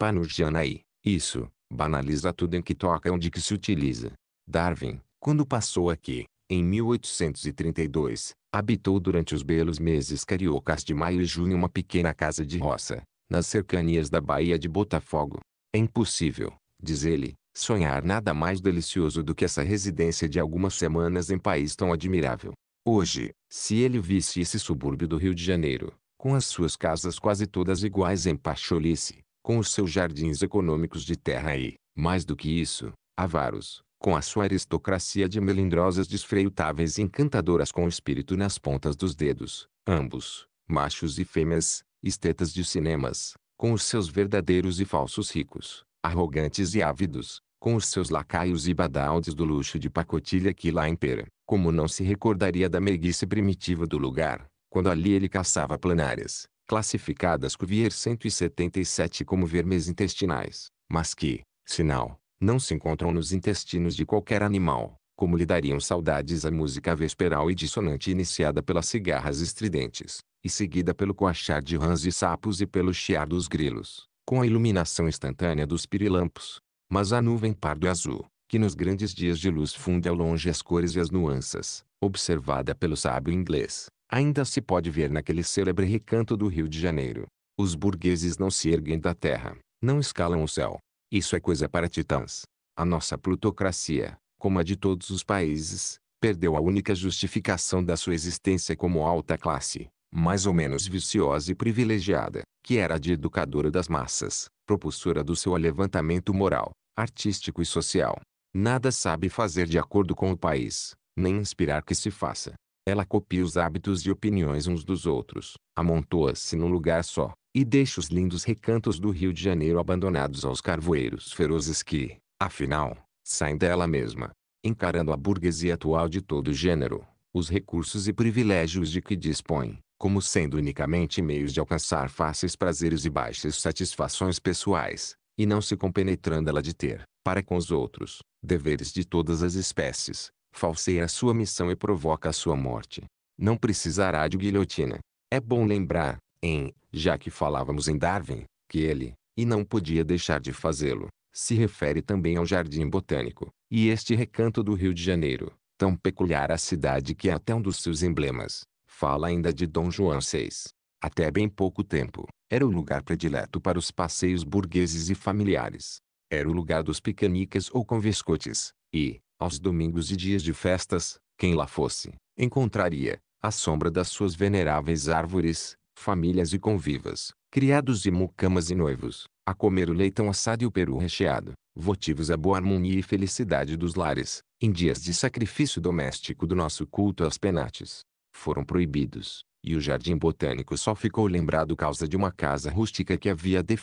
e, isso, banaliza tudo em que toca onde que se utiliza. Darwin, quando passou aqui, em 1832, habitou durante os belos meses cariocas de maio e junho uma pequena casa de roça, nas cercanias da Baía de Botafogo. É impossível, diz ele, sonhar nada mais delicioso do que essa residência de algumas semanas em país tão admirável. Hoje, se ele visse esse subúrbio do Rio de Janeiro, com as suas casas quase todas iguais em pacholice, com os seus jardins econômicos de terra e, mais do que isso, avaros, com a sua aristocracia de melindrosas desfreitáveis e encantadoras com o espírito nas pontas dos dedos, ambos, machos e fêmeas, estetas de cinemas, com os seus verdadeiros e falsos ricos, arrogantes e ávidos, com os seus lacaios e badaldes do luxo de pacotilha que lá impera, como não se recordaria da meiguice primitiva do lugar, quando ali ele caçava planárias, classificadas Cuvier 177 como vermes intestinais, mas que, sinal, não se encontram nos intestinos de qualquer animal, como lhe dariam saudades a música vesperal e dissonante iniciada pelas cigarras estridentes, e seguida pelo coachar de rãs e sapos e pelo chiar dos grilos, com a iluminação instantânea dos pirilampos. Mas a nuvem pardo-azul, que nos grandes dias de luz funde ao longe as cores e as nuances, observada pelo sábio inglês, ainda se pode ver naquele célebre recanto do Rio de Janeiro. Os burgueses não se erguem da terra, não escalam o céu, isso é coisa para titãs. A nossa plutocracia, como a de todos os países, perdeu a única justificação da sua existência como alta classe, mais ou menos viciosa e privilegiada, que era a de educadora das massas, propulsora do seu alevantamento moral, artístico e social. Nada sabe fazer de acordo com o país, nem inspirar que se faça. Ela copia os hábitos e opiniões uns dos outros, amontoa-se num lugar só, e deixa os lindos recantos do Rio de Janeiro abandonados aos carvoeiros ferozes que, afinal, saem dela mesma, encarando a burguesia atual de todo gênero, os recursos e privilégios de que dispõe, como sendo unicamente meios de alcançar fáceis prazeres e baixas satisfações pessoais, e não se compenetrando ela de ter, para com os outros, deveres de todas as espécies, falseia sua missão e provoca a sua morte. Não precisará de guilhotina. É bom lembrar, em, já que falávamos em Darwin, que ele, e não podia deixar de fazê-lo, se refere também ao Jardim Botânico, e este recanto do Rio de Janeiro, tão peculiar à cidade que é até um dos seus emblemas, fala ainda de Dom João VI. Até bem pouco tempo, era o lugar predileto para os passeios burgueses e familiares. Era o lugar dos picanicas ou convescotes, e, aos domingos e dias de festas, quem lá fosse, encontraria, à sombra das suas veneráveis árvores, famílias e convivas, criados e mucamas e noivos, a comer o leitão assado e o peru recheado, votivos à boa harmonia e felicidade dos lares, em dias de sacrifício doméstico do nosso culto aos penates. Foram proibidos, e o jardim botânico só ficou lembrado causa de uma casa rústica que havia de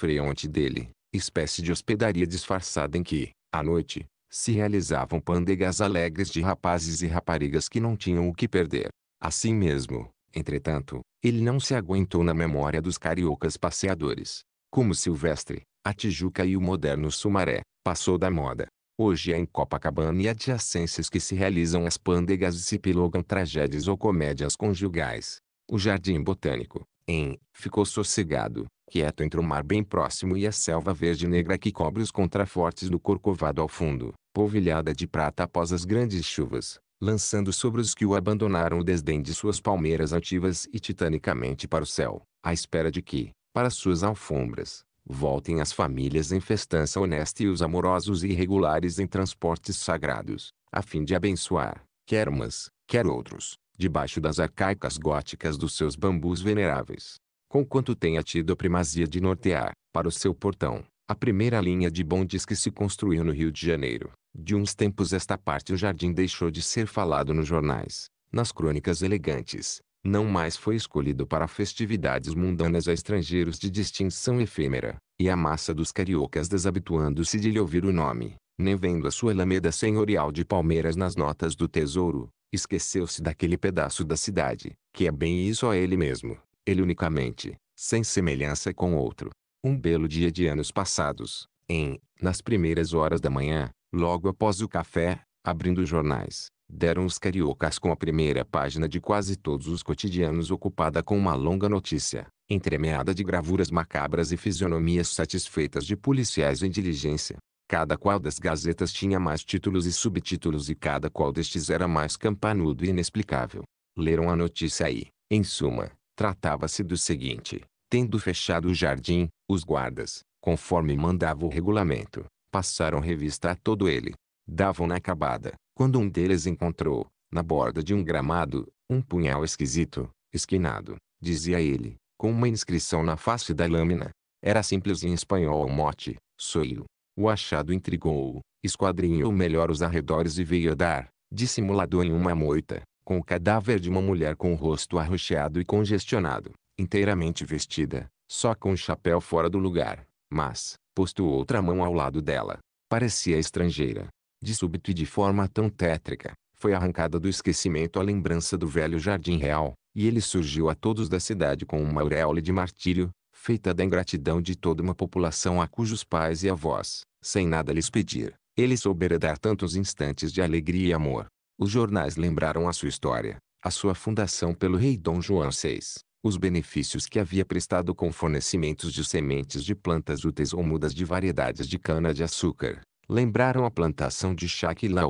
dele, espécie de hospedaria disfarçada em que, à noite, se realizavam pandegas alegres de rapazes e raparigas que não tinham o que perder. Assim mesmo, entretanto, ele não se aguentou na memória dos cariocas passeadores. Como Silvestre, a Tijuca e o moderno Sumaré, passou da moda. Hoje é em Copacabana e adjacências que se realizam as pândegas e se pilogam tragédias ou comédias conjugais. O Jardim Botânico, em, ficou sossegado, quieto entre o mar bem próximo e a selva verde negra que cobre os contrafortes do Corcovado ao fundo polvilhada de prata após as grandes chuvas, lançando sobre os que o abandonaram o desdém de suas palmeiras altivas e titanicamente para o céu, à espera de que, para suas alfombras, voltem as famílias em festança honesta e os amorosos e irregulares em transportes sagrados, a fim de abençoar, quer umas, quer outros, debaixo das arcaicas góticas dos seus bambus veneráveis. Conquanto tenha tido a primazia de nortear, para o seu portão, a primeira linha de bondes que se construiu no Rio de Janeiro. De uns tempos esta parte o jardim deixou de ser falado nos jornais, nas crônicas elegantes. Não mais foi escolhido para festividades mundanas a estrangeiros de distinção efêmera, e a massa dos cariocas desabituando-se de lhe ouvir o nome, nem vendo a sua alameda senhorial de palmeiras nas notas do tesouro, esqueceu-se daquele pedaço da cidade, que é bem isso a ele mesmo, ele unicamente, sem semelhança com outro, um belo dia de anos passados, em, nas primeiras horas da manhã, logo após o café, abrindo os jornais, deram os cariocas com a primeira página de quase todos os cotidianos ocupada com uma longa notícia, entremeada de gravuras macabras e fisionomias satisfeitas de policiais em diligência. Cada qual das gazetas tinha mais títulos e subtítulos e cada qual destes era mais campanudo e inexplicável. Leram a notícia aí. Em suma, tratava-se do seguinte: Tendo fechado o jardim, os guardas, conforme mandava o regulamento, passaram revista a todo ele. Davam na acabada, quando um deles encontrou, na borda de um gramado, um punhal esquisito, esquinado, dizia ele, com uma inscrição na face da lâmina. Era simples em espanhol o mote, sou eu. O achado intrigou-o, esquadrinhou melhor os arredores e veio dar, dissimulado em uma moita, com o cadáver de uma mulher com o rosto arroxeado e congestionado inteiramente vestida, só com o chapéu fora do lugar, mas, posto outra mão ao lado dela, parecia estrangeira. De súbito e de forma tão tétrica, foi arrancada do esquecimento a lembrança do velho jardim real, e ele surgiu a todos da cidade com uma auréole de martírio, feita da ingratidão de toda uma população a cujos pais e avós, sem nada lhes pedir, ele soubera dar tantos instantes de alegria e amor. Os jornais lembraram a sua história, a sua fundação pelo rei Dom João VI, os benefícios que havia prestado com fornecimentos de sementes de plantas úteis ou mudas de variedades de cana-de-açúcar, lembraram a plantação de chá que lá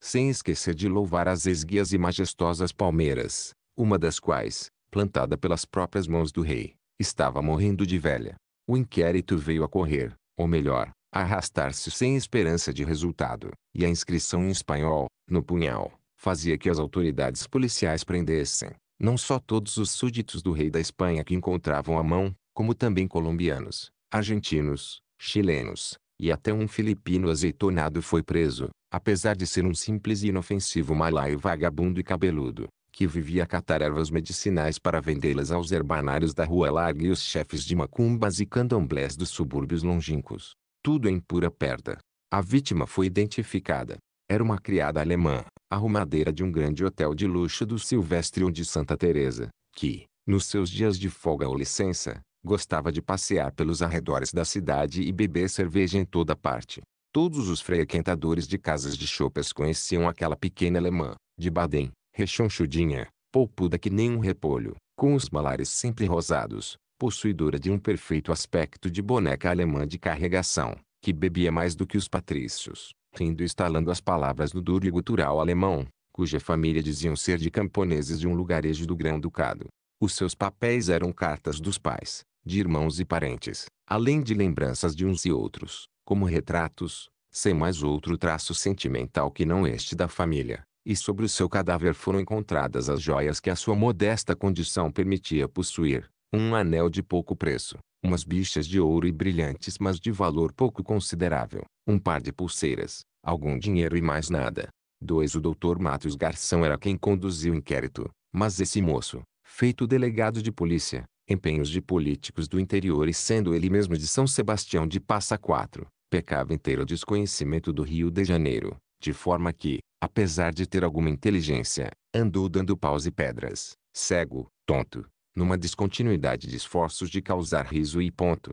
sem esquecer de louvar as esguias e majestosas palmeiras, uma das quais, plantada pelas próprias mãos do rei, estava morrendo de velha. O inquérito veio a correr, ou melhor, a arrastar-se sem esperança de resultado, e a inscrição em espanhol, no punhal, fazia que as autoridades policiais prendessem, não só todos os súditos do rei da Espanha que encontravam a mão, como também colombianos, argentinos, chilenos, e até um filipino azeitonado foi preso, apesar de ser um simples e inofensivo malaio vagabundo e cabeludo, que vivia a catar ervas medicinais para vendê-las aos herbanários da rua larga e os chefes de macumbas e candomblés dos subúrbios longínquos. Tudo em pura perda. A vítima foi identificada. Era uma criada alemã, arrumadeira de um grande hotel de luxo do Silvestre ou de Santa Teresa, que, nos seus dias de folga ou licença, gostava de passear pelos arredores da cidade e beber cerveja em toda parte. Todos os frequentadores de casas de chopas conheciam aquela pequena alemã, de Baden, rechonchudinha, polpuda que nem um repolho, com os malares sempre rosados, possuidora de um perfeito aspecto de boneca alemã de carregação, que bebia mais do que os patrícios, rindo instalando as palavras no duro e gutural alemão, cuja família diziam ser de camponeses de um lugarejo do Grão-Ducado. Os seus papéis eram cartas dos pais, de irmãos e parentes, além de lembranças de uns e outros, como retratos, sem mais outro traço sentimental que não este da família, e sobre o seu cadáver foram encontradas as joias que a sua modesta condição permitia possuir, um anel de pouco preço, umas bichas de ouro e brilhantes mas de valor pouco considerável, um par de pulseiras, algum dinheiro e mais nada. Dois. O doutor Matos Garção era quem conduziu o inquérito, mas esse moço, feito delegado de polícia, empenhos de políticos do interior e sendo ele mesmo de São Sebastião de Passa Quatro, pecava inteiro desconhecimento do Rio de Janeiro, de forma que, apesar de ter alguma inteligência, andou dando paus e pedras, cego, tonto, numa descontinuidade de esforços de causar riso e ponto.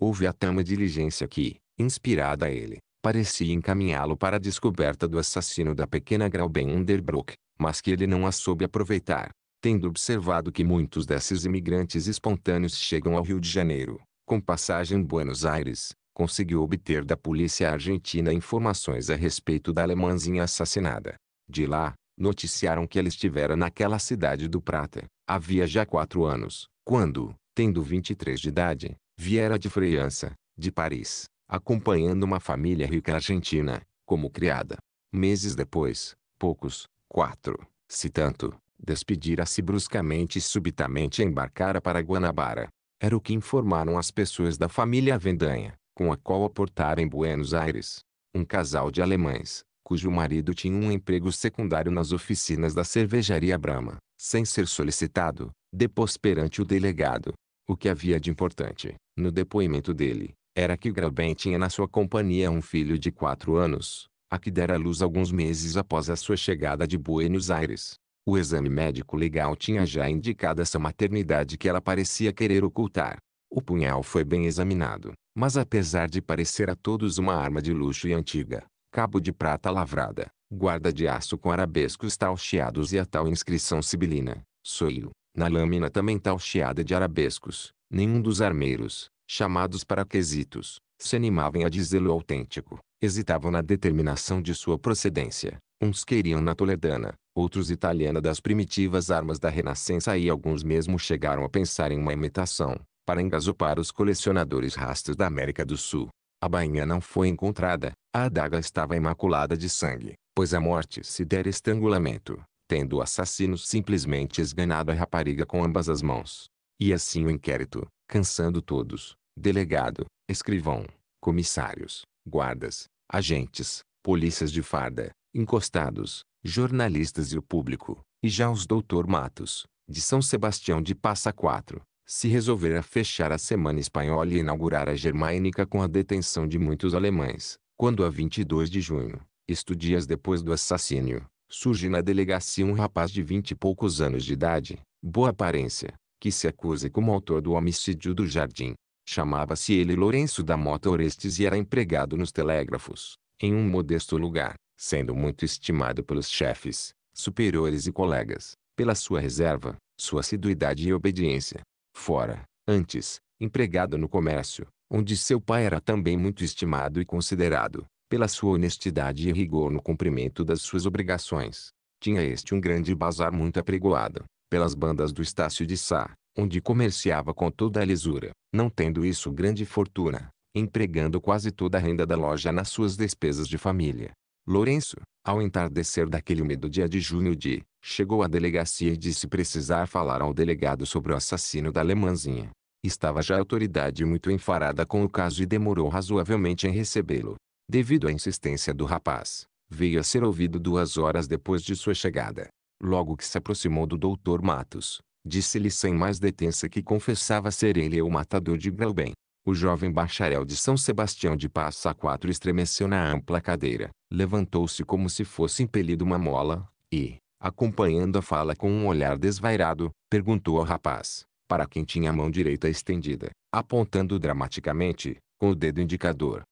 Houve a tama diligência que, inspirada a ele, parecia encaminhá-lo para a descoberta do assassino da pequena Grauben Underbrook, mas que ele não a soube aproveitar. Tendo observado que muitos desses imigrantes espontâneos chegam ao Rio de Janeiro, com passagem em Buenos Aires, conseguiu obter da polícia argentina informações a respeito da alemãzinha assassinada. De lá, noticiaram que ela estivera naquela cidade do Prata, havia já quatro anos, quando, tendo 23 de idade, viera de França, de Paris, acompanhando uma família rica argentina, como criada. Meses depois, poucos, quatro, se tanto, despedira-se bruscamente e subitamente embarcara para Guanabara. Era o que informaram as pessoas da família Vendanha, com a qual aportara em Buenos Aires. Um casal de alemães, cujo marido tinha um emprego secundário nas oficinas da cervejaria Brahma, sem ser solicitado, depôs perante o delegado. O que havia de importante, no depoimento dele, era que Grauben tinha na sua companhia um filho de quatro anos, a que dera luz alguns meses após a sua chegada de Buenos Aires. O exame médico legal tinha já indicado essa maternidade que ela parecia querer ocultar. O punhal foi bem examinado, mas apesar de parecer a todos uma arma de luxo e antiga, cabo de prata lavrada, guarda de aço com arabescos talcheados e a tal inscrição sibilina, soio, na lâmina também talcheada de arabescos, nenhum dos armeiros, chamados para quesitos, se animavam a dizê-lo autêntico, hesitavam na determinação de sua procedência. Uns queriam na toledana, outros italiana das primitivas armas da Renascença e alguns mesmo chegaram a pensar em uma imitação, para engasopar os colecionadores rastros da América do Sul. A bainha não foi encontrada, a adaga estava imaculada de sangue, pois a morte se dera estrangulamento, tendo o assassino simplesmente esganado a rapariga com ambas as mãos. E assim o inquérito, cansando todos, delegado, escrivão, comissários, guardas, agentes, polícias de farda, encostados, jornalistas e o público, e já os doutor Matos, de São Sebastião de Passa Quatro, se resolvera fechar a semana espanhola e inaugurar a germânica com a detenção de muitos alemães, quando a 22 de junho, isto dias depois do assassínio, surge na delegacia um rapaz de vinte e poucos anos de idade, boa aparência, que se acusa como autor do homicídio do Jardim. Chamava-se ele Lourenço da Mota Orestes e era empregado nos telégrafos, em um modesto lugar, sendo muito estimado pelos chefes, superiores e colegas, pela sua reserva, sua assiduidade e obediência. Fora, antes, empregado no comércio, onde seu pai era também muito estimado e considerado, pela sua honestidade e rigor no cumprimento das suas obrigações. Tinha este um grande bazar muito apregoado, pelas bandas do Estácio de Sá, onde comerciava com toda a lisura, não tendo isso grande fortuna, empregando quase toda a renda da loja nas suas despesas de família. Lourenço, ao entardecer daquele úmido dia de junho de, chegou à delegacia e disse precisar falar ao delegado sobre o assassino da alemãzinha. Estava já a autoridade muito enfarada com o caso e demorou razoavelmente em recebê-lo. Devido à insistência do rapaz, veio a ser ouvido duas horas depois de sua chegada. Logo que se aproximou do doutor Matos, disse-lhe sem mais detença que confessava ser ele o matador de Graubem. O jovem bacharel de São Sebastião de Passa Quatro estremeceu na ampla cadeira, levantou-se como se fosse impelido uma mola, e, acompanhando a fala com um olhar desvairado, perguntou ao rapaz, para quem tinha a mão direita estendida, apontando dramaticamente, com o dedo indicador.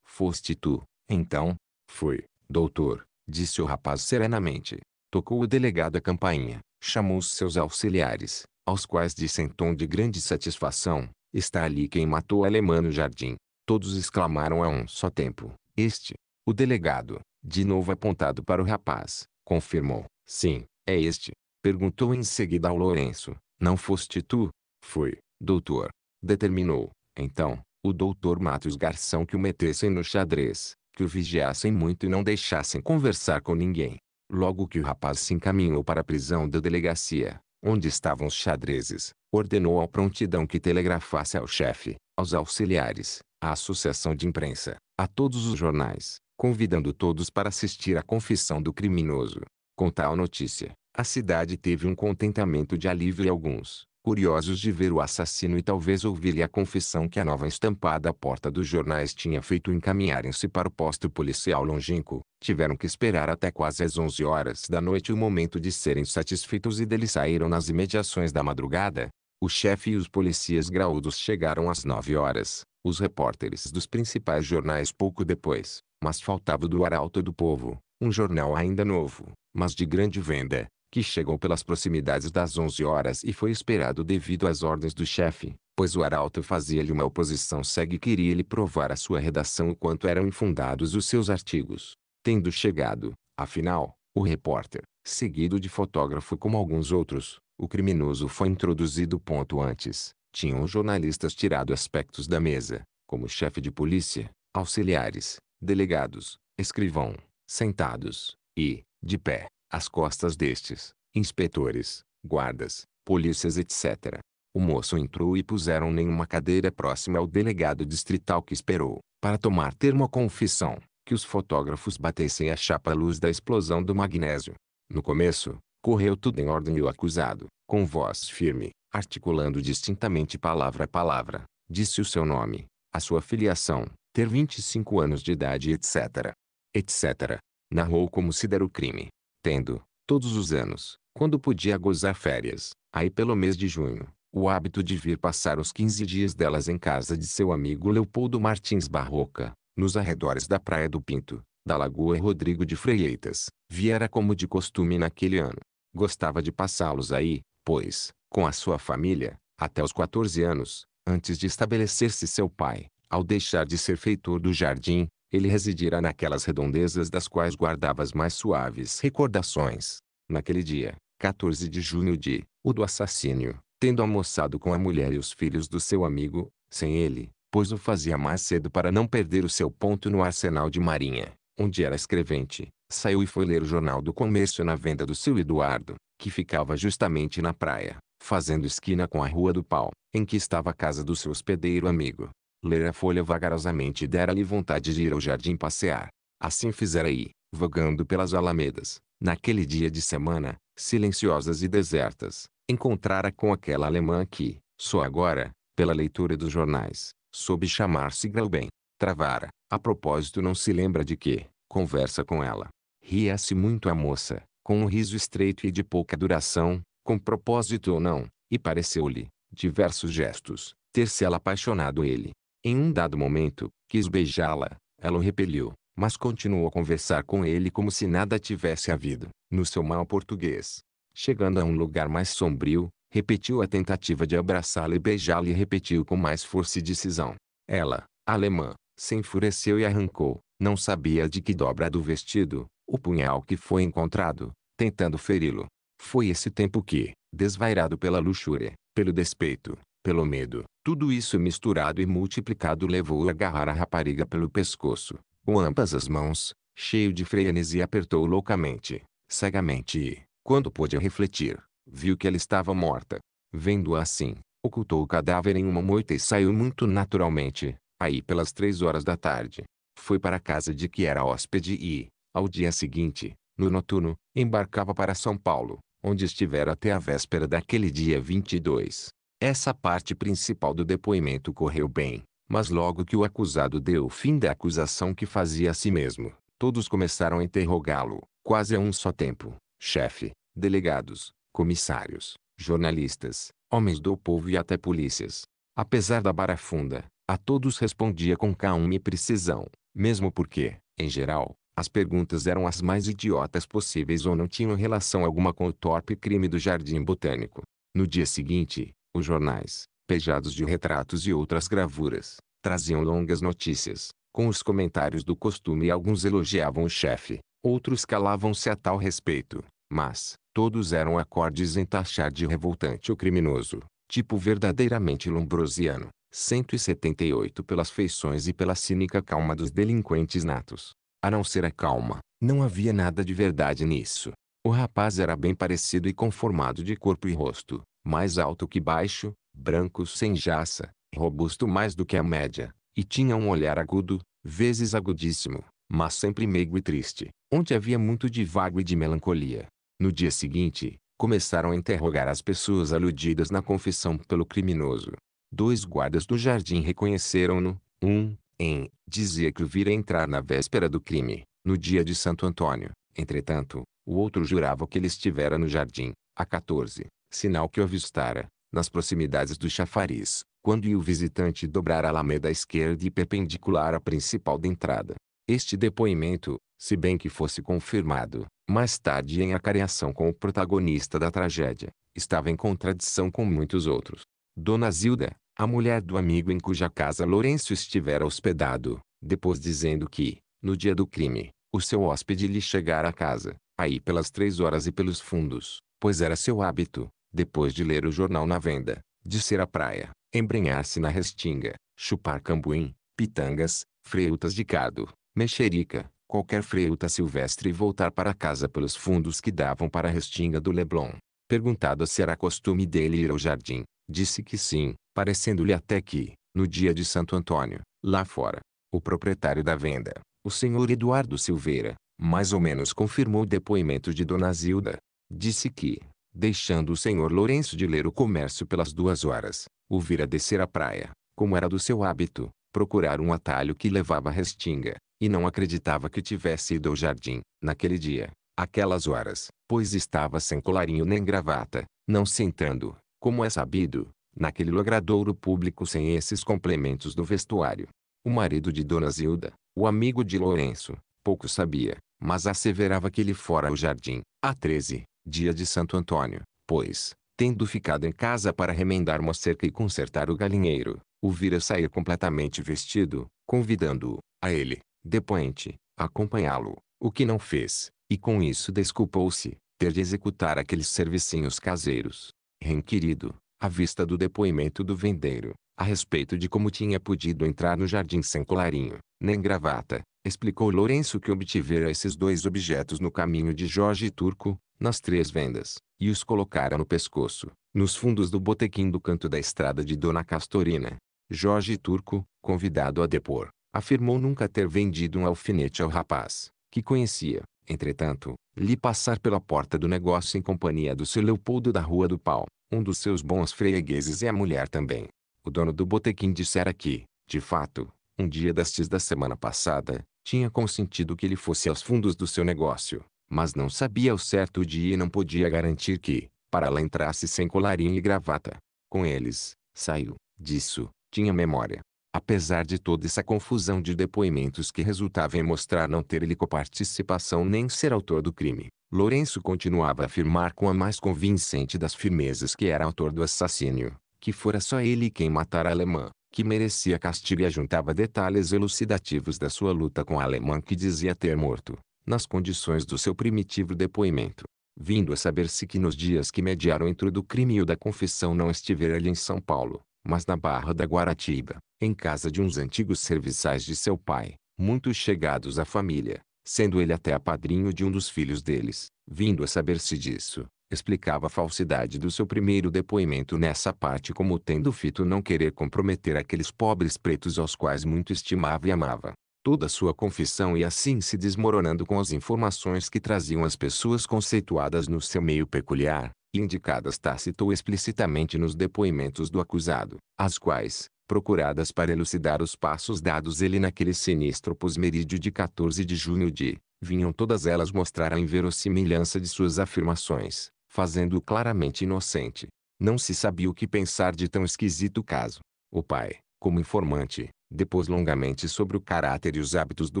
Foste tu, então? Foi, doutor, disse o rapaz serenamente. Tocou o delegado a campainha, chamou os seus auxiliares, aos quais disse em tom de grande satisfação, está ali quem matou o alemão no jardim. Todos exclamaram a um só tempo, este. O delegado, de novo apontado para o rapaz, confirmou, sim, é este. Perguntou em seguida ao Lourenço, não foste tu? Foi, doutor. Determinou, então, o doutor Matos Garção que o metessem no xadrez, que o vigiassem muito e não deixassem conversar com ninguém. Logo que o rapaz se encaminhou para a prisão da delegacia, onde estavam os xadrezes, ordenou ao prontidão que telegrafasse ao chefe, aos auxiliares, à associação de imprensa, a todos os jornais, convidando todos para assistir à confissão do criminoso. Com tal notícia, a cidade teve um contentamento de alívio e alguns, curiosos de ver o assassino e talvez ouvir-lhe a confissão que a nova estampada à porta dos jornais tinha feito encaminharem-se para o posto policial longínquo, tiveram que esperar até quase às 11 horas da noite o momento de serem satisfeitos e deles saíram nas imediações da madrugada. O chefe e os policias graúdos chegaram às 9 horas, os repórteres dos principais jornais pouco depois, mas faltava do Arauto do Povo, um jornal ainda novo, mas de grande venda, que chegou pelas proximidades das 11 horas e foi esperado devido às ordens do chefe, pois o arauto fazia-lhe uma oposição cega e queria-lhe provar a sua redação o quanto eram infundados os seus artigos. Tendo chegado, afinal, o repórter, seguido de fotógrafo como alguns outros, o criminoso foi introduzido ponto antes. Tinham jornalistas tirado aspectos da mesa, como chefe de polícia, auxiliares, delegados, escrivão, sentados, e, de pé, às costas destes, inspetores, guardas, polícias etc. O moço entrou e puseram-lhe uma cadeira próxima ao delegado distrital que esperou, para tomar termo à confissão, que os fotógrafos batessem a chapa à luz da explosão do magnésio. No começo, correu tudo em ordem e o acusado, com voz firme, articulando distintamente palavra a palavra, disse o seu nome, a sua filiação, ter 25 anos de idade etc. etc. Narrou como se dera o crime, tendo, todos os anos, quando podia gozar férias, aí pelo mês de junho, o hábito de vir passar os 15 dias delas em casa de seu amigo Leopoldo Martins Barroca, nos arredores da Praia do Pinto, da Lagoa Rodrigo de Freitas, viera como de costume naquele ano. Gostava de passá-los aí, pois, com a sua família, até os 14 anos, antes de estabelecer-se seu pai, ao deixar de ser feitor do jardim, ele residirá naquelas redondezas das quais guardava as mais suaves recordações. Naquele dia, 14 de junho de, o do assassínio, tendo almoçado com a mulher e os filhos do seu amigo, sem ele, pois o fazia mais cedo para não perder o seu ponto no arsenal de marinha, onde era escrevente, saiu e foi ler o jornal do comércio na venda do seu Eduardo, que ficava justamente na praia, fazendo esquina com a Rua do Pau, em que estava a casa do seu hospedeiro amigo. Ler a folha vagarosamente dera-lhe vontade de ir ao jardim passear. Assim fizera aí, vagando pelas alamedas, naquele dia de semana, silenciosas e desertas, encontrara com aquela alemã que, só agora, pela leitura dos jornais, soube chamar-se Grauben. Travara, a propósito não se lembra de que, conversa com ela. Ria-se muito a moça, com um riso estreito e de pouca duração, com propósito ou não, e pareceu-lhe, diversos gestos, ter se ela apaixonado ele. Em um dado momento, quis beijá-la. Ela o repeliu, mas continuou a conversar com ele como se nada tivesse havido, no seu mau português. Chegando a um lugar mais sombrio, repetiu a tentativa de abraçá-la e beijá-la e repetiu com mais força e decisão. Ela, alemã, se enfureceu e arrancou, não sabia de que dobra do vestido, o punhal que foi encontrado, tentando feri-lo. Foi esse tempo que, desvairado pela luxúria, pelo despeito, pelo medo. Tudo isso misturado e multiplicado levou-o a agarrar a rapariga pelo pescoço, com ambas as mãos, cheio de frenesi apertou loucamente, cegamente e, quando pôde refletir, viu que ela estava morta. Vendo-a assim, ocultou o cadáver em uma moita e saiu muito naturalmente, aí pelas três horas da tarde. Foi para a casa de que era hóspede e, ao dia seguinte, no noturno, embarcava para São Paulo, onde estivera até a véspera daquele dia 22. Essa parte principal do depoimento correu bem, mas logo que o acusado deu fim da acusação que fazia a si mesmo, todos começaram a interrogá-lo, quase a um só tempo: chefe, delegados, comissários, jornalistas, homens do povo e até polícias. Apesar da barafunda, a todos respondia com calma e precisão, mesmo porque, em geral, as perguntas eram as mais idiotas possíveis ou não tinham relação alguma com o torpe crime do Jardim Botânico. No dia seguinte, os jornais, pejados de retratos e outras gravuras, traziam longas notícias, com os comentários do costume e alguns elogiavam o chefe, outros calavam-se a tal respeito, mas, todos eram acordes em taxar de revoltante o criminoso, tipo verdadeiramente lombrosiano, 178 pelas feições e pela cínica calma dos delinquentes natos. A não ser a calma, não havia nada de verdade nisso. O rapaz era bem parecido e conformado de corpo e rosto, mais alto que baixo, branco sem jaça, robusto mais do que a média, e tinha um olhar agudo, vezes agudíssimo, mas sempre meigo e triste, onde havia muito de vago e de melancolia. No dia seguinte, começaram a interrogar as pessoas aludidas na confissão pelo criminoso. Dois guardas do jardim reconheceram-no. Um, em, dizia que o vira entrar na véspera do crime, no dia de Santo Antônio. Entretanto, o outro jurava que ele estivera no jardim, a 14, sinal que o avistara, nas proximidades do chafariz, quando o visitante dobrar a alameda à esquerda e perpendicular à principal da entrada. Este depoimento, se bem que fosse confirmado, mais tarde em acareação com o protagonista da tragédia, estava em contradição com muitos outros. Dona Zilda, a mulher do amigo em cuja casa Lourenço estivera hospedado, depois dizendo que, no dia do crime, o seu hóspede lhe chegara à casa, aí pelas três horas e pelos fundos, pois era seu hábito, depois de ler o jornal na venda, descer à praia, embrenhar-se na restinga, chupar cambuim, pitangas, freutas de cado, mexerica, qualquer freuta silvestre e voltar para casa pelos fundos que davam para a restinga do Leblon. Perguntado se era costume dele ir ao jardim, disse que sim, parecendo-lhe até que, no dia de Santo Antônio, lá fora, o proprietário da venda, o senhor Eduardo Silveira, mais ou menos confirmou o depoimento de Dona Zilda. Disse que, deixando o senhor Lourenço de ler o comércio pelas duas horas, o vira descer à praia, como era do seu hábito, procurar um atalho que levava a Restinga, e não acreditava que tivesse ido ao jardim, naquele dia, aquelas horas, pois estava sem colarinho nem gravata, não sentando, como é sabido, naquele logradouro público sem esses complementos do vestuário. O marido de Dona Zilda, o amigo de Lourenço, pouco sabia, mas asseverava que ele fora ao jardim, a 13, dia de Santo Antônio, pois, tendo ficado em casa para remendar uma cerca e consertar o galinheiro, o vira sair completamente vestido, convidando-o, a ele, depoente, a acompanhá-lo, o que não fez, e com isso desculpou-se, ter de executar aqueles servicinhos caseiros. Renquirido, à vista do depoimento do vendeiro, a respeito de como tinha podido entrar no jardim sem colarinho, nem gravata. Explicou Lourenço que obtivera esses dois objetos no caminho de Jorge Turco, nas três vendas, e os colocara no pescoço, nos fundos do botequim do canto da estrada de Dona Castorina. Jorge Turco, convidado a depor, afirmou nunca ter vendido um alfinete ao rapaz, que conhecia, entretanto, lhe passar pela porta do negócio em companhia do seu Leopoldo da Rua do Pau, um dos seus bons fregueses e a mulher também, o dono do botequim dissera que, de fato, um dia destes da semana passada, tinha consentido que ele fosse aos fundos do seu negócio, mas não sabia ao certo o dia e não podia garantir que, para lá entrasse sem colarinho e gravata. Com eles, saiu, disso, tinha memória. Apesar de toda essa confusão de depoimentos que resultava em mostrar não ter ele coparticipação nem ser autor do crime, Lourenço continuava a afirmar com a mais convincente das firmezas que era autor do assassínio, que fora só ele quem matara a alemã, que merecia castigo e ajuntava detalhes elucidativos da sua luta com a alemã que dizia ter morto, nas condições do seu primitivo depoimento. Vindo a saber-se que nos dias que mediaram entre o do crime e o da confissão não estivera ele em São Paulo, mas na Barra da Guaratiba, em casa de uns antigos serviçais de seu pai, muito chegados à família, sendo ele até a padrinho de um dos filhos deles. Vindo a saber-se disso, explicava a falsidade do seu primeiro depoimento nessa parte como tendo Fito não querer comprometer aqueles pobres pretos aos quais muito estimava e amava. Toda sua confissão e assim se desmoronando com as informações que traziam as pessoas conceituadas no seu meio peculiar, indicadas tácito ou explicitamente nos depoimentos do acusado, as quais, procuradas para elucidar os passos dados ele naquele sinistro posmerídio de 14 de junho de, vinham todas elas mostrar a inverossimilhança de suas afirmações, fazendo-o claramente inocente. Não se sabia o que pensar de tão esquisito caso. O pai, como informante, depôs longamente sobre o caráter e os hábitos do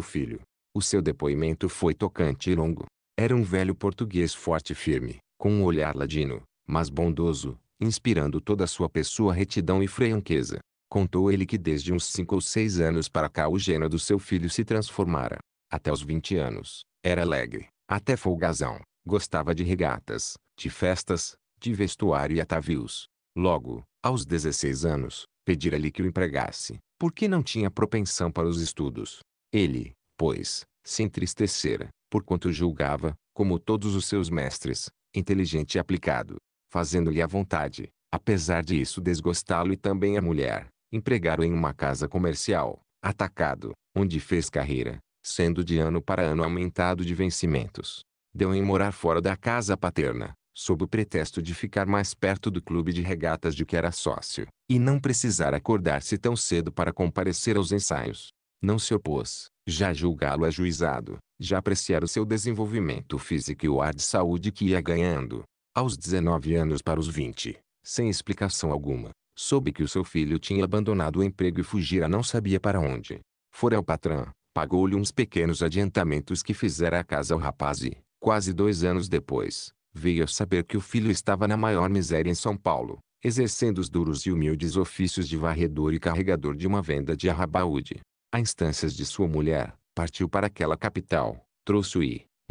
filho. O seu depoimento foi tocante e longo. Era um velho português forte e firme, com um olhar ladino, mas bondoso, inspirando toda a sua pessoa retidão e franqueza. Contou ele que desde uns cinco ou seis anos para cá o gênio do seu filho se transformara. Até os vinte anos, era alegre, até folgazão, gostava de regatas, de festas, de vestuário e atavios. Logo, aos 16 anos, pedira-lhe que o empregasse, porque não tinha propensão para os estudos. Ele, pois, se entristecera, por quanto julgava, como todos os seus mestres, inteligente e aplicado, fazendo-lhe a vontade, apesar de isso desgostá-lo e também a mulher, empregaram em uma casa comercial, atacado, onde fez carreira, sendo de ano para ano aumentado de vencimentos. Deu em morar fora da casa paterna, sob o pretexto de ficar mais perto do clube de regatas de que era sócio, e não precisar acordar-se tão cedo para comparecer aos ensaios. Não se opôs, já julgá-lo ajuizado, já apreciar o seu desenvolvimento físico e o ar de saúde que ia ganhando. Aos 19 anos para os 20, sem explicação alguma, soube que o seu filho tinha abandonado o emprego e fugira não sabia para onde. Fora o patrão, pagou-lhe uns pequenos adiantamentos que fizera a casa ao rapaz e, quase dois anos depois, veio a saber que o filho estava na maior miséria em São Paulo, exercendo os duros e humildes ofícios de varredor e carregador de uma venda de arrabaúde. A instâncias de sua mulher, partiu para aquela capital, trouxe-o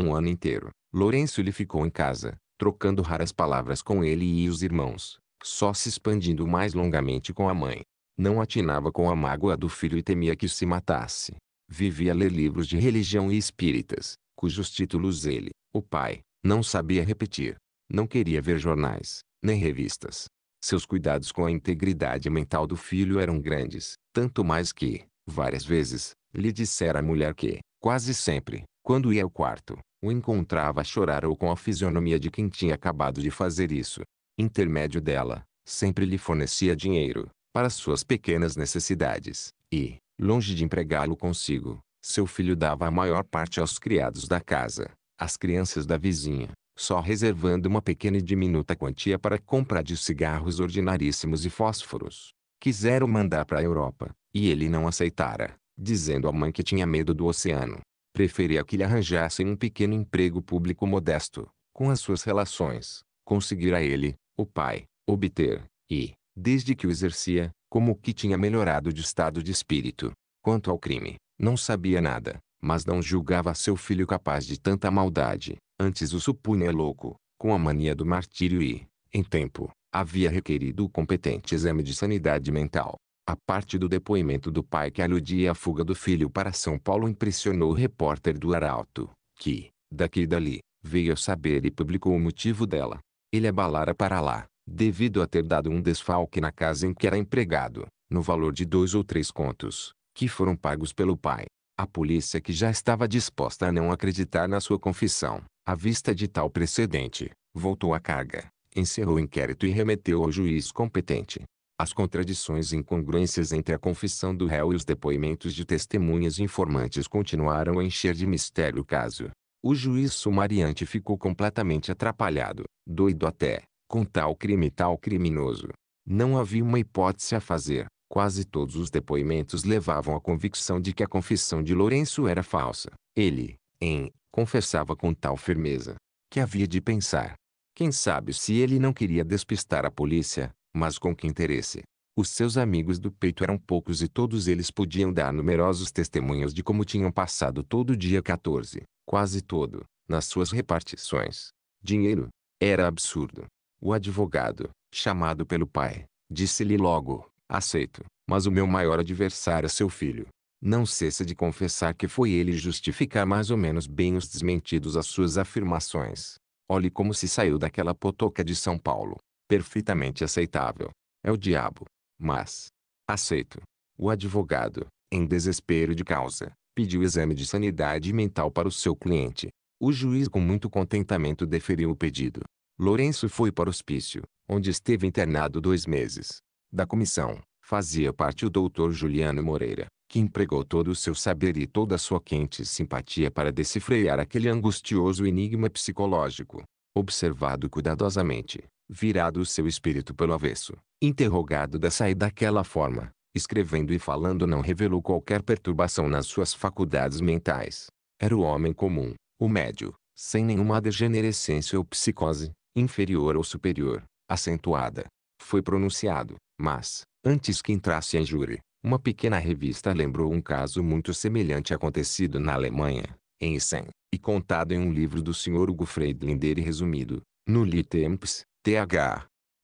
um ano inteiro, Lourenço lhe ficou em casa, trocando raras palavras com ele e os irmãos, só se expandindo mais longamente com a mãe. Não atinava com a mágoa do filho e temia que se matasse. Vivia a ler livros de religião e espíritas, cujos títulos ele, o pai, não sabia repetir. Não queria ver jornais, nem revistas. Seus cuidados com a integridade mental do filho eram grandes, tanto mais que, várias vezes, lhe dissera a mulher que, quase sempre, quando ia ao quarto, o encontrava a chorar ou com a fisionomia de quem tinha acabado de fazer isso. Intermédio dela, sempre lhe fornecia dinheiro, para suas pequenas necessidades, e, longe de empregá-lo consigo, seu filho dava a maior parte aos criados da casa, as crianças da vizinha, só reservando uma pequena e diminuta quantia para compra de cigarros ordinaríssimos e fósforos. Quiseram mandar para a Europa, e ele não aceitara, dizendo à mãe que tinha medo do oceano. Preferia que lhe arranjassem um pequeno emprego público modesto, com as suas relações, conseguira ele, o pai, obter, e, desde que o exercia, como que tinha melhorado de estado de espírito. Quanto ao crime, não sabia nada, mas não julgava seu filho capaz de tanta maldade, antes o supunha louco, com a mania do martírio e, em tempo, havia requerido o competente exame de sanidade mental. A parte do depoimento do pai que aludia à fuga do filho para São Paulo impressionou o repórter do Arauto, que, daqui e dali, veio a saber e publicou o motivo dela. Ele abalara para lá, devido a ter dado um desfalque na casa em que era empregado, no valor de dois ou três contos, que foram pagos pelo pai. A polícia que já estava disposta a não acreditar na sua confissão, à vista de tal precedente, voltou à carga, encerrou o inquérito e remeteu ao juiz competente. As contradições e incongruências entre a confissão do réu e os depoimentos de testemunhas informantes continuaram a encher de mistério o caso. O juiz sumariante ficou completamente atrapalhado, doido até, com tal crime e tal criminoso. Não havia uma hipótese a fazer, Quase todos os depoimentos levavam à convicção de que a confissão de Lourenço era falsa. Ele, em, confessava com tal firmeza que havia de pensar. Quem sabe se ele não queria despistar a polícia, mas com que interesse? Os seus amigos do peito eram poucos e todos eles podiam dar numerosos testemunhos de como tinham passado todo o dia 14, quase todo, nas suas repartições. Dinheiro. Era absurdo. O advogado, chamado pelo pai, disse-lhe logo: Aceito, mas o meu maior adversário é seu filho. Não cessa de confessar que foi ele justificar mais ou menos bem os desmentidos às suas afirmações. Olhe como se saiu daquela potoca de São Paulo. Perfeitamente aceitável. É o diabo. Mas, aceito. O advogado, em desespero de causa, pediu exame de sanidade mental para o seu cliente. O juiz com muito contentamento deferiu o pedido. Lourenço foi para o hospício, onde esteve internado dois meses. Da comissão, fazia parte o doutor Juliano Moreira, que empregou todo o seu saber e toda a sua quente simpatia para decifrear aquele angustioso enigma psicológico. Observado cuidadosamente, virado o seu espírito pelo avesso, interrogado dessa e daquela forma, escrevendo e falando não revelou qualquer perturbação nas suas faculdades mentais. Era o homem comum, o médio, sem nenhuma degenerescência ou psicose, inferior ou superior, acentuada. Foi pronunciado, mas, antes que entrasse em júri, uma pequena revista lembrou um caso muito semelhante acontecido na Alemanha, em Essen, e contado em um livro do Sr. Hugo Friedländer e resumido, no Litemps, th.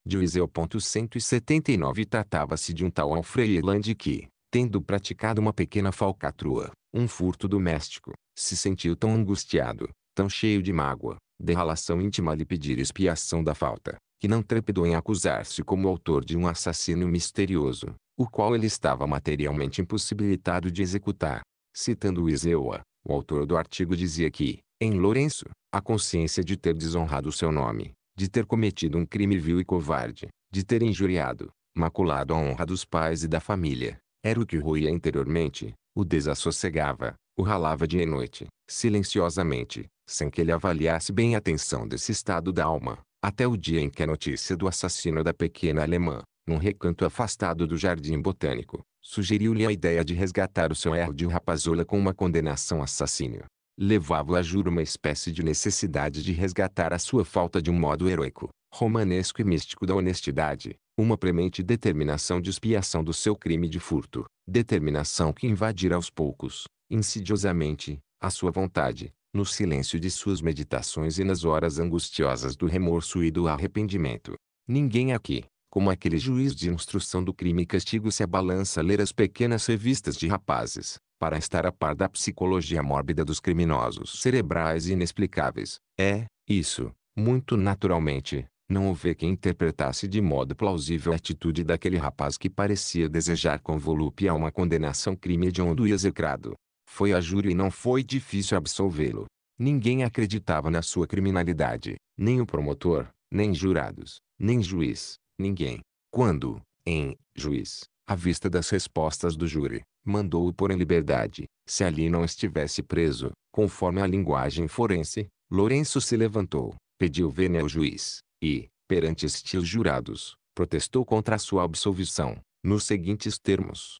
De Wiesel. 179 tratava-se de um tal Alfreiland que, tendo praticado uma pequena falcatrua, um furto doméstico, se sentiu tão angustiado, tão cheio de mágoa, de relação íntima lhe pedir expiação da falta, que não trepidou em acusar-se como autor de um assassino misterioso, o qual ele estava materialmente impossibilitado de executar. Citando Iseua, o autor do artigo dizia que, em Lourenço, a consciência de ter desonrado seu nome, de ter cometido um crime vil e covarde, de ter injuriado, maculado a honra dos pais e da família, era o que roía interiormente, o desassossegava, o ralava dia e noite, silenciosamente, sem que ele avaliasse bem a tensão desse estado da alma até o dia em que a notícia do assassino da pequena alemã, num recanto afastado do jardim botânico, sugeriu-lhe a ideia de resgatar o seu erro de rapazola com uma condenação a assassínio. Levava-o a juro uma espécie de necessidade de resgatar a sua falta de um modo heróico, romanesco e místico da honestidade, uma premente determinação de expiação do seu crime de furto, determinação que invadira aos poucos, insidiosamente, a sua vontade, no silêncio de suas meditações e nas horas angustiosas do remorso e do arrependimento. Ninguém aqui, como aquele juiz de instrução do crime e castigo, se abalança a ler as pequenas revistas de rapazes, para estar a par da psicologia mórbida dos criminosos cerebrais e inexplicáveis. É, isso, muito naturalmente, não houve quem interpretasse de modo plausível a atitude daquele rapaz que parecia desejar com a uma condenação crime hediondo e execrado. Foi a júri e não foi difícil absolvê-lo. Ninguém acreditava na sua criminalidade, nem o promotor, nem jurados, nem juiz, ninguém. Quando, em, juiz, à vista das respostas do júri, mandou-o pôr em liberdade, se ali não estivesse preso, conforme a linguagem forense, Lourenço se levantou, pediu vênia ao juiz, e, perante estes jurados, protestou contra a sua absolvição, nos seguintes termos.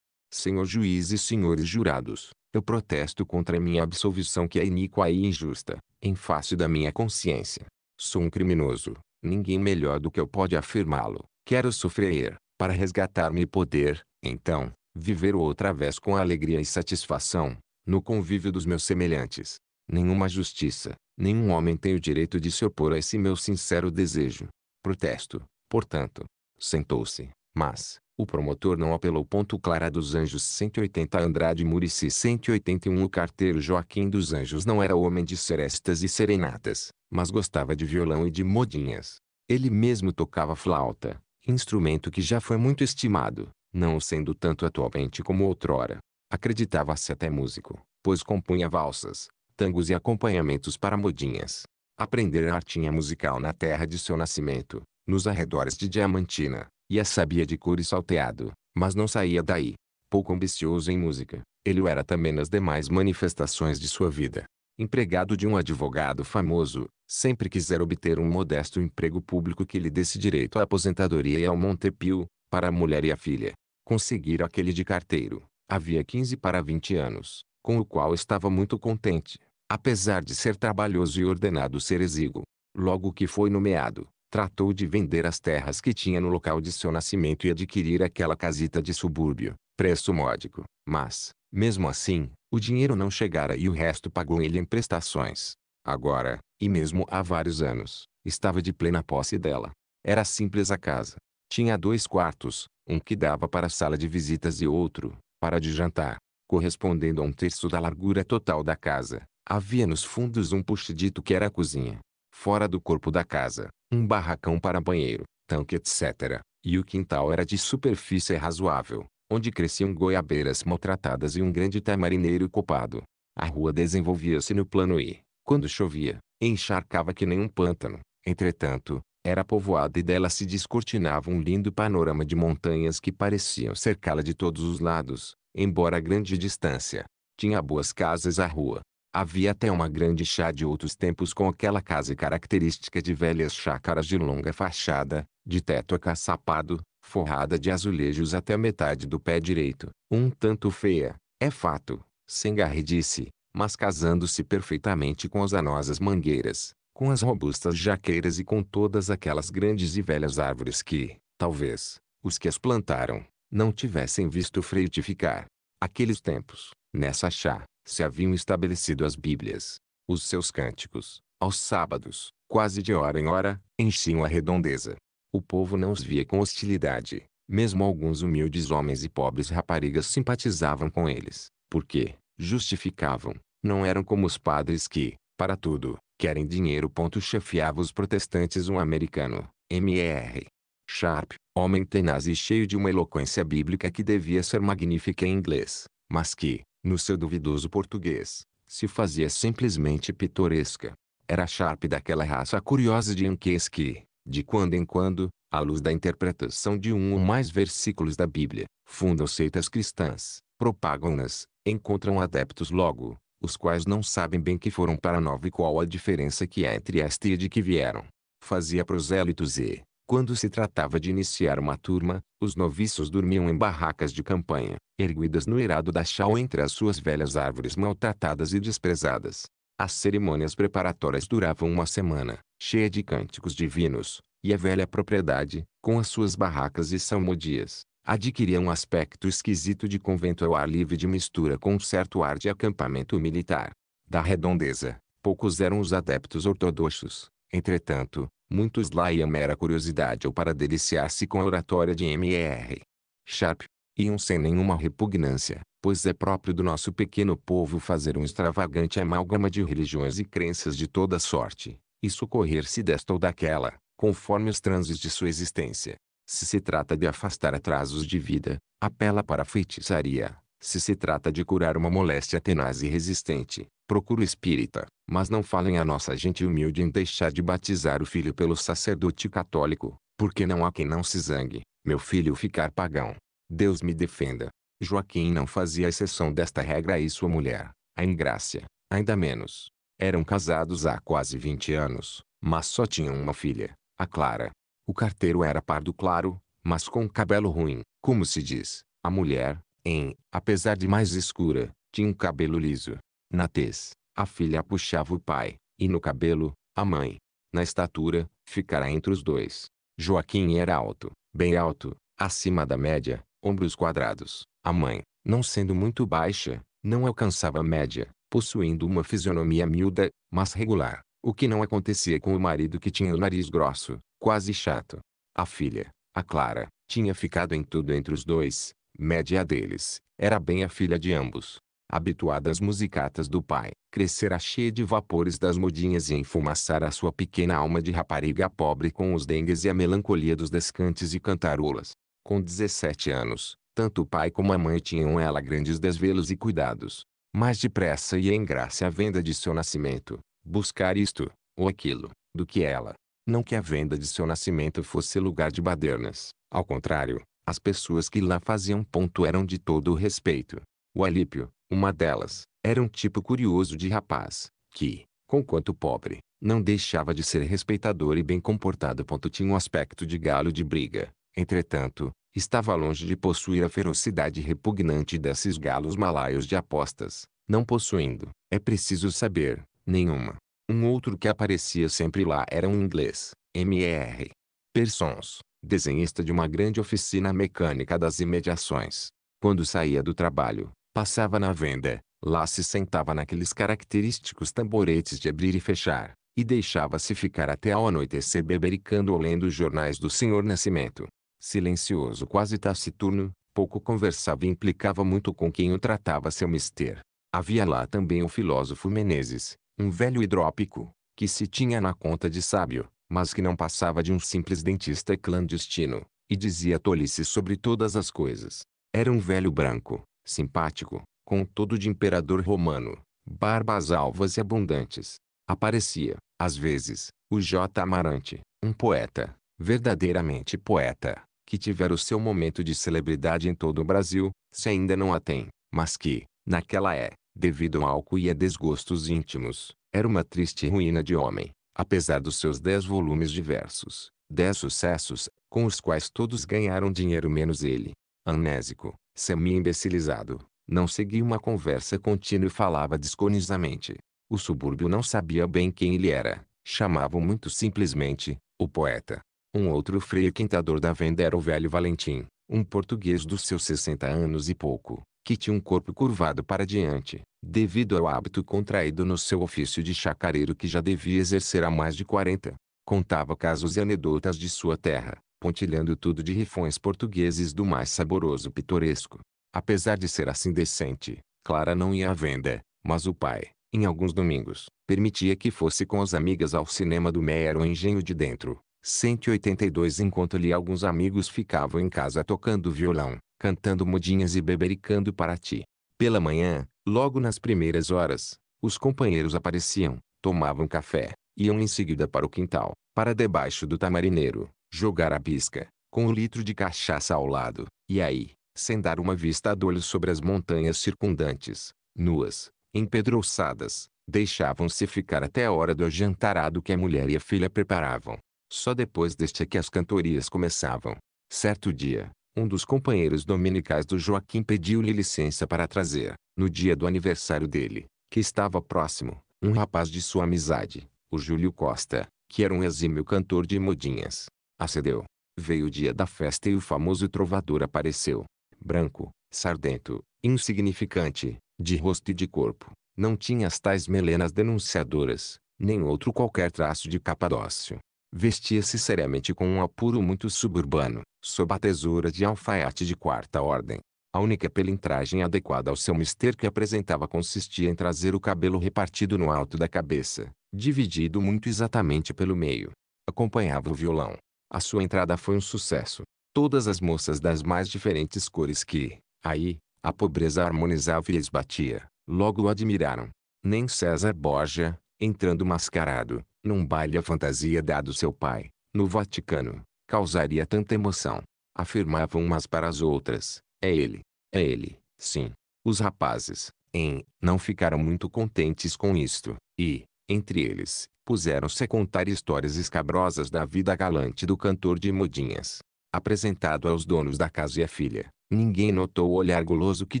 Senhor juiz e senhores jurados, eu protesto contra minha absolvição que é iníqua e injusta, em face da minha consciência. Sou um criminoso, ninguém melhor do que eu pode afirmá-lo. Quero sofrer, para resgatar-me e poder, então, viver outra vez com alegria e satisfação, no convívio dos meus semelhantes. Nenhuma justiça, nenhum homem tem o direito de se opor a esse meu sincero desejo. Protesto, portanto. Sentou-se, mas, o promotor não apelou. Clara dos Anjos 180 Andrade Murici 181 O carteiro Joaquim dos Anjos não era homem de serestas e serenatas, mas gostava de violão e de modinhas. Ele mesmo tocava flauta, instrumento que já foi muito estimado, não sendo tanto atualmente como outrora. Acreditava-se até músico, pois compunha valsas, tangos e acompanhamentos para modinhas. Aprender a artinha musical na terra de seu nascimento, nos arredores de Diamantina, e sabia de cor e salteado, mas não saía daí. Pouco ambicioso em música, ele o era também nas demais manifestações de sua vida. Empregado de um advogado famoso, sempre quiser obter um modesto emprego público que lhe desse direito à aposentadoria e ao Montepio, para a mulher e a filha. Conseguir aquele de carteiro, havia 15 para 20 anos, com o qual estava muito contente, apesar de ser trabalhoso e ordenado ser exíguo. Logo que foi nomeado, tratou de vender as terras que tinha no local de seu nascimento e adquirir aquela casita de subúrbio, preço módico. Mas, mesmo assim, o dinheiro não chegara e o resto pagou ele em prestações. Agora, e mesmo há vários anos, estava de plena posse dela. Era simples a casa. Tinha dois quartos, um que dava para a sala de visitas e outro, para de jantar, correspondendo a um terço da largura total da casa. Havia nos fundos um poste dito que era a cozinha, fora do corpo da casa, um barracão para banheiro, tanque etc. E o quintal era de superfície razoável, onde cresciam goiabeiras maltratadas e um grande tamarineiro copado. A rua desenvolvia-se no plano e, quando chovia, encharcava que nem um pântano. Entretanto, era povoada e dela se descortinava um lindo panorama de montanhas que pareciam cercá-la de todos os lados, embora a grande distância. Tinha boas casas à rua, Havia até uma grande chá de outros tempos com aquela casa característica de velhas chácaras de longa fachada, de teto acaçapado, forrada de azulejos até a metade do pé direito. Um tanto feia, é fato, sem garridice, mas casando-se perfeitamente com as anosas mangueiras, com as robustas jaqueiras e com todas aquelas grandes e velhas árvores que, talvez, os que as plantaram, não tivessem visto frutificar. Aqueles tempos, nessa chá, se haviam estabelecido as Bíblias. Os seus cânticos, aos sábados, quase de hora em hora, enchiam a redondeza. O povo não os via com hostilidade, mesmo alguns humildes homens e pobres raparigas simpatizavam com eles, porque, justificavam, não eram como os padres que, para tudo, querem dinheiro. Chefiava os protestantes um americano, M.E.R. Sharp, homem tenaz e cheio de uma eloquência bíblica que devia ser magnífica em inglês, mas que, no seu duvidoso português, se fazia simplesmente pitoresca. Era Sharp daquela raça curiosa de Yankees que, de quando em quando, à luz da interpretação de um ou mais versículos da Bíblia, fundam seitas cristãs, propagam-nas, encontram adeptos logo, os quais não sabem bem que foram para nova e qual a diferença que há é entre esta e de que vieram. Fazia prosélitos e, quando se tratava de iniciar uma turma, os noviços dormiam em barracas de campanha, erguidas no irado da chau entre as suas velhas árvores maltratadas e desprezadas. As cerimônias preparatórias duravam uma semana, cheia de cânticos divinos, e a velha propriedade, com as suas barracas e salmodias, adquiria um aspecto esquisito de convento ao ar livre de mistura com um certo ar de acampamento militar. Da redondeza, poucos eram os adeptos ortodoxos. Entretanto, Muitos lá iam mera curiosidade ou para deliciar-se com a oratória de M.E.R. Sharp. Iam sem nenhuma repugnância, pois é próprio do nosso pequeno povo fazer um extravagante amálgama de religiões e crenças de toda sorte, e socorrer-se desta ou daquela, conforme os transes de sua existência. Se se trata de afastar atrasos de vida, apela para a feitiçaria, se se trata de curar uma moléstia tenaz e resistente, procuro espírita, mas não falem a nossa gente humilde em deixar de batizar o filho pelo sacerdote católico, porque não há quem não se zangue, meu filho ficar pagão. Deus me defenda. Joaquim não fazia exceção desta regra e sua mulher, a Ingrácia, ainda menos. Eram casados há quase 20 anos, mas só tinham uma filha, a Clara. O carteiro era pardo claro, mas com cabelo ruim, como se diz. A mulher, em, apesar de mais escura, tinha um cabelo liso. Na tez, a filha puxava o pai, e no cabelo, a mãe. Na estatura, ficará entre os dois. Joaquim era alto, bem alto, acima da média, ombros quadrados. A mãe, não sendo muito baixa, não alcançava a média, possuindo uma fisionomia miúda, mas regular, o que não acontecia com o marido que tinha o nariz grosso, quase chato. A filha, a Clara, tinha ficado em tudo entre os dois, média deles, era bem a filha de ambos. Habituada às musicatas do pai, crescera cheia de vapores das modinhas e enfumaçara sua pequena alma de rapariga pobre com os dengues e a melancolia dos descantes e cantarolas. Com 17 anos, tanto o pai como a mãe tinham ela grandes desvelos e cuidados. Mais depressa e em graça a venda de seu nascimento, buscar isto, ou aquilo, do que ela. Não que a venda de seu nascimento fosse lugar de badernas. Ao contrário, as pessoas que lá faziam ponto eram de todo o respeito. O Alípio, uma delas, era um tipo curioso de rapaz, que, conquanto pobre, não deixava de ser respeitador e bem comportado. Ponto tinha um aspecto de galo de briga. Entretanto, estava longe de possuir a ferocidade repugnante desses galos malaios de apostas, não possuindo, é preciso saber, nenhuma. Um outro que aparecia sempre lá era um inglês, M.E.R. Persons, desenhista de uma grande oficina mecânica das imediações. Quando saía do trabalho, passava na venda, lá se sentava naqueles característicos tamboretes de abrir e fechar, e deixava-se ficar até ao anoitecer bebericando ou lendo os jornais do Senhor Nascimento. Silencioso quase taciturno, pouco conversava e implicava muito com quem o tratava seu mister. Havia lá também o filósofo Menezes, um velho hidrópico, que se tinha na conta de sábio, mas que não passava de um simples dentista clandestino, e dizia tolice sobre todas as coisas. Era um velho branco, simpático, com todo de imperador romano, barbas alvas e abundantes. Aparecia, às vezes, o J. Amarante, um poeta, verdadeiramente poeta, que tivera o seu momento de celebridade em todo o Brasil, se ainda não a tem, mas que, naquela é, devido ao álcool e a desgostos íntimos, era uma triste ruína de homem, Apesar dos seus dez volumes diversos, dez sucessos, com os quais todos ganharam dinheiro menos ele. Amnésico, semi-imbecilizado, não seguia uma conversa contínua e falava desconisamente. O subúrbio não sabia bem quem ele era. Chamavam muito simplesmente, o poeta. Um outro freio quentador da venda era o velho Valentim, um português dos seus 60 anos e pouco, que tinha um corpo curvado para diante, devido ao hábito contraído no seu ofício de chacareiro que já devia exercer há mais de 40. Contava casos e anedotas de sua terra, pontilhando tudo de rifões portugueses do mais saboroso pitoresco. Apesar de ser assim decente, Clara não ia à venda, mas o pai, em alguns domingos, permitia que fosse com as amigas ao cinema do Meyer ou Engenho de Dentro, 182 enquanto ali alguns amigos ficavam em casa tocando violão cantando mudinhas e bebericando para ti. Pela manhã, logo nas primeiras horas, os companheiros apareciam, tomavam café, iam em seguida para o quintal, para debaixo do tamarineiro, jogar a bisca, com um litro de cachaça ao lado, e aí, sem dar uma vista a olho sobre as montanhas circundantes, nuas, empedrouçadas, deixavam-se ficar até a hora do jantarado que a mulher e a filha preparavam. Só depois deste é que as cantorias começavam. Certo dia, um dos companheiros dominicais do Joaquim pediu-lhe licença para trazer, no dia do aniversário dele, que estava próximo, um rapaz de sua amizade, o Júlio Costa, que era um exímio cantor de modinhas. Acedeu. Veio o dia da festa e o famoso trovador apareceu. Branco, sardento, insignificante, de rosto e de corpo. Não tinha as tais melenas denunciadoras, nem outro qualquer traço de capadócio. Vestia-se seriamente com um apuro muito suburbano, sob a tesoura de alfaiate de quarta ordem. A única pelintragem adequada ao seu mister que apresentava consistia em trazer o cabelo repartido no alto da cabeça, dividido muito exatamente pelo meio. Acompanhava o violão. A sua entrada foi um sucesso. Todas as moças das mais diferentes cores que, aí, a pobreza harmonizava e esbatia, logo o admiraram. Nem César Borja, entrando mascarado, num baile à fantasia dado seu pai, no Vaticano, causaria tanta emoção. Afirmavam umas para as outras. É ele. É ele. Sim. Os rapazes, em, não ficaram muito contentes com isto. E, entre eles, puseram-se a contar histórias escabrosas da vida galante do cantor de modinhas. Apresentado aos donos da casa e à filha, ninguém notou o olhar guloso que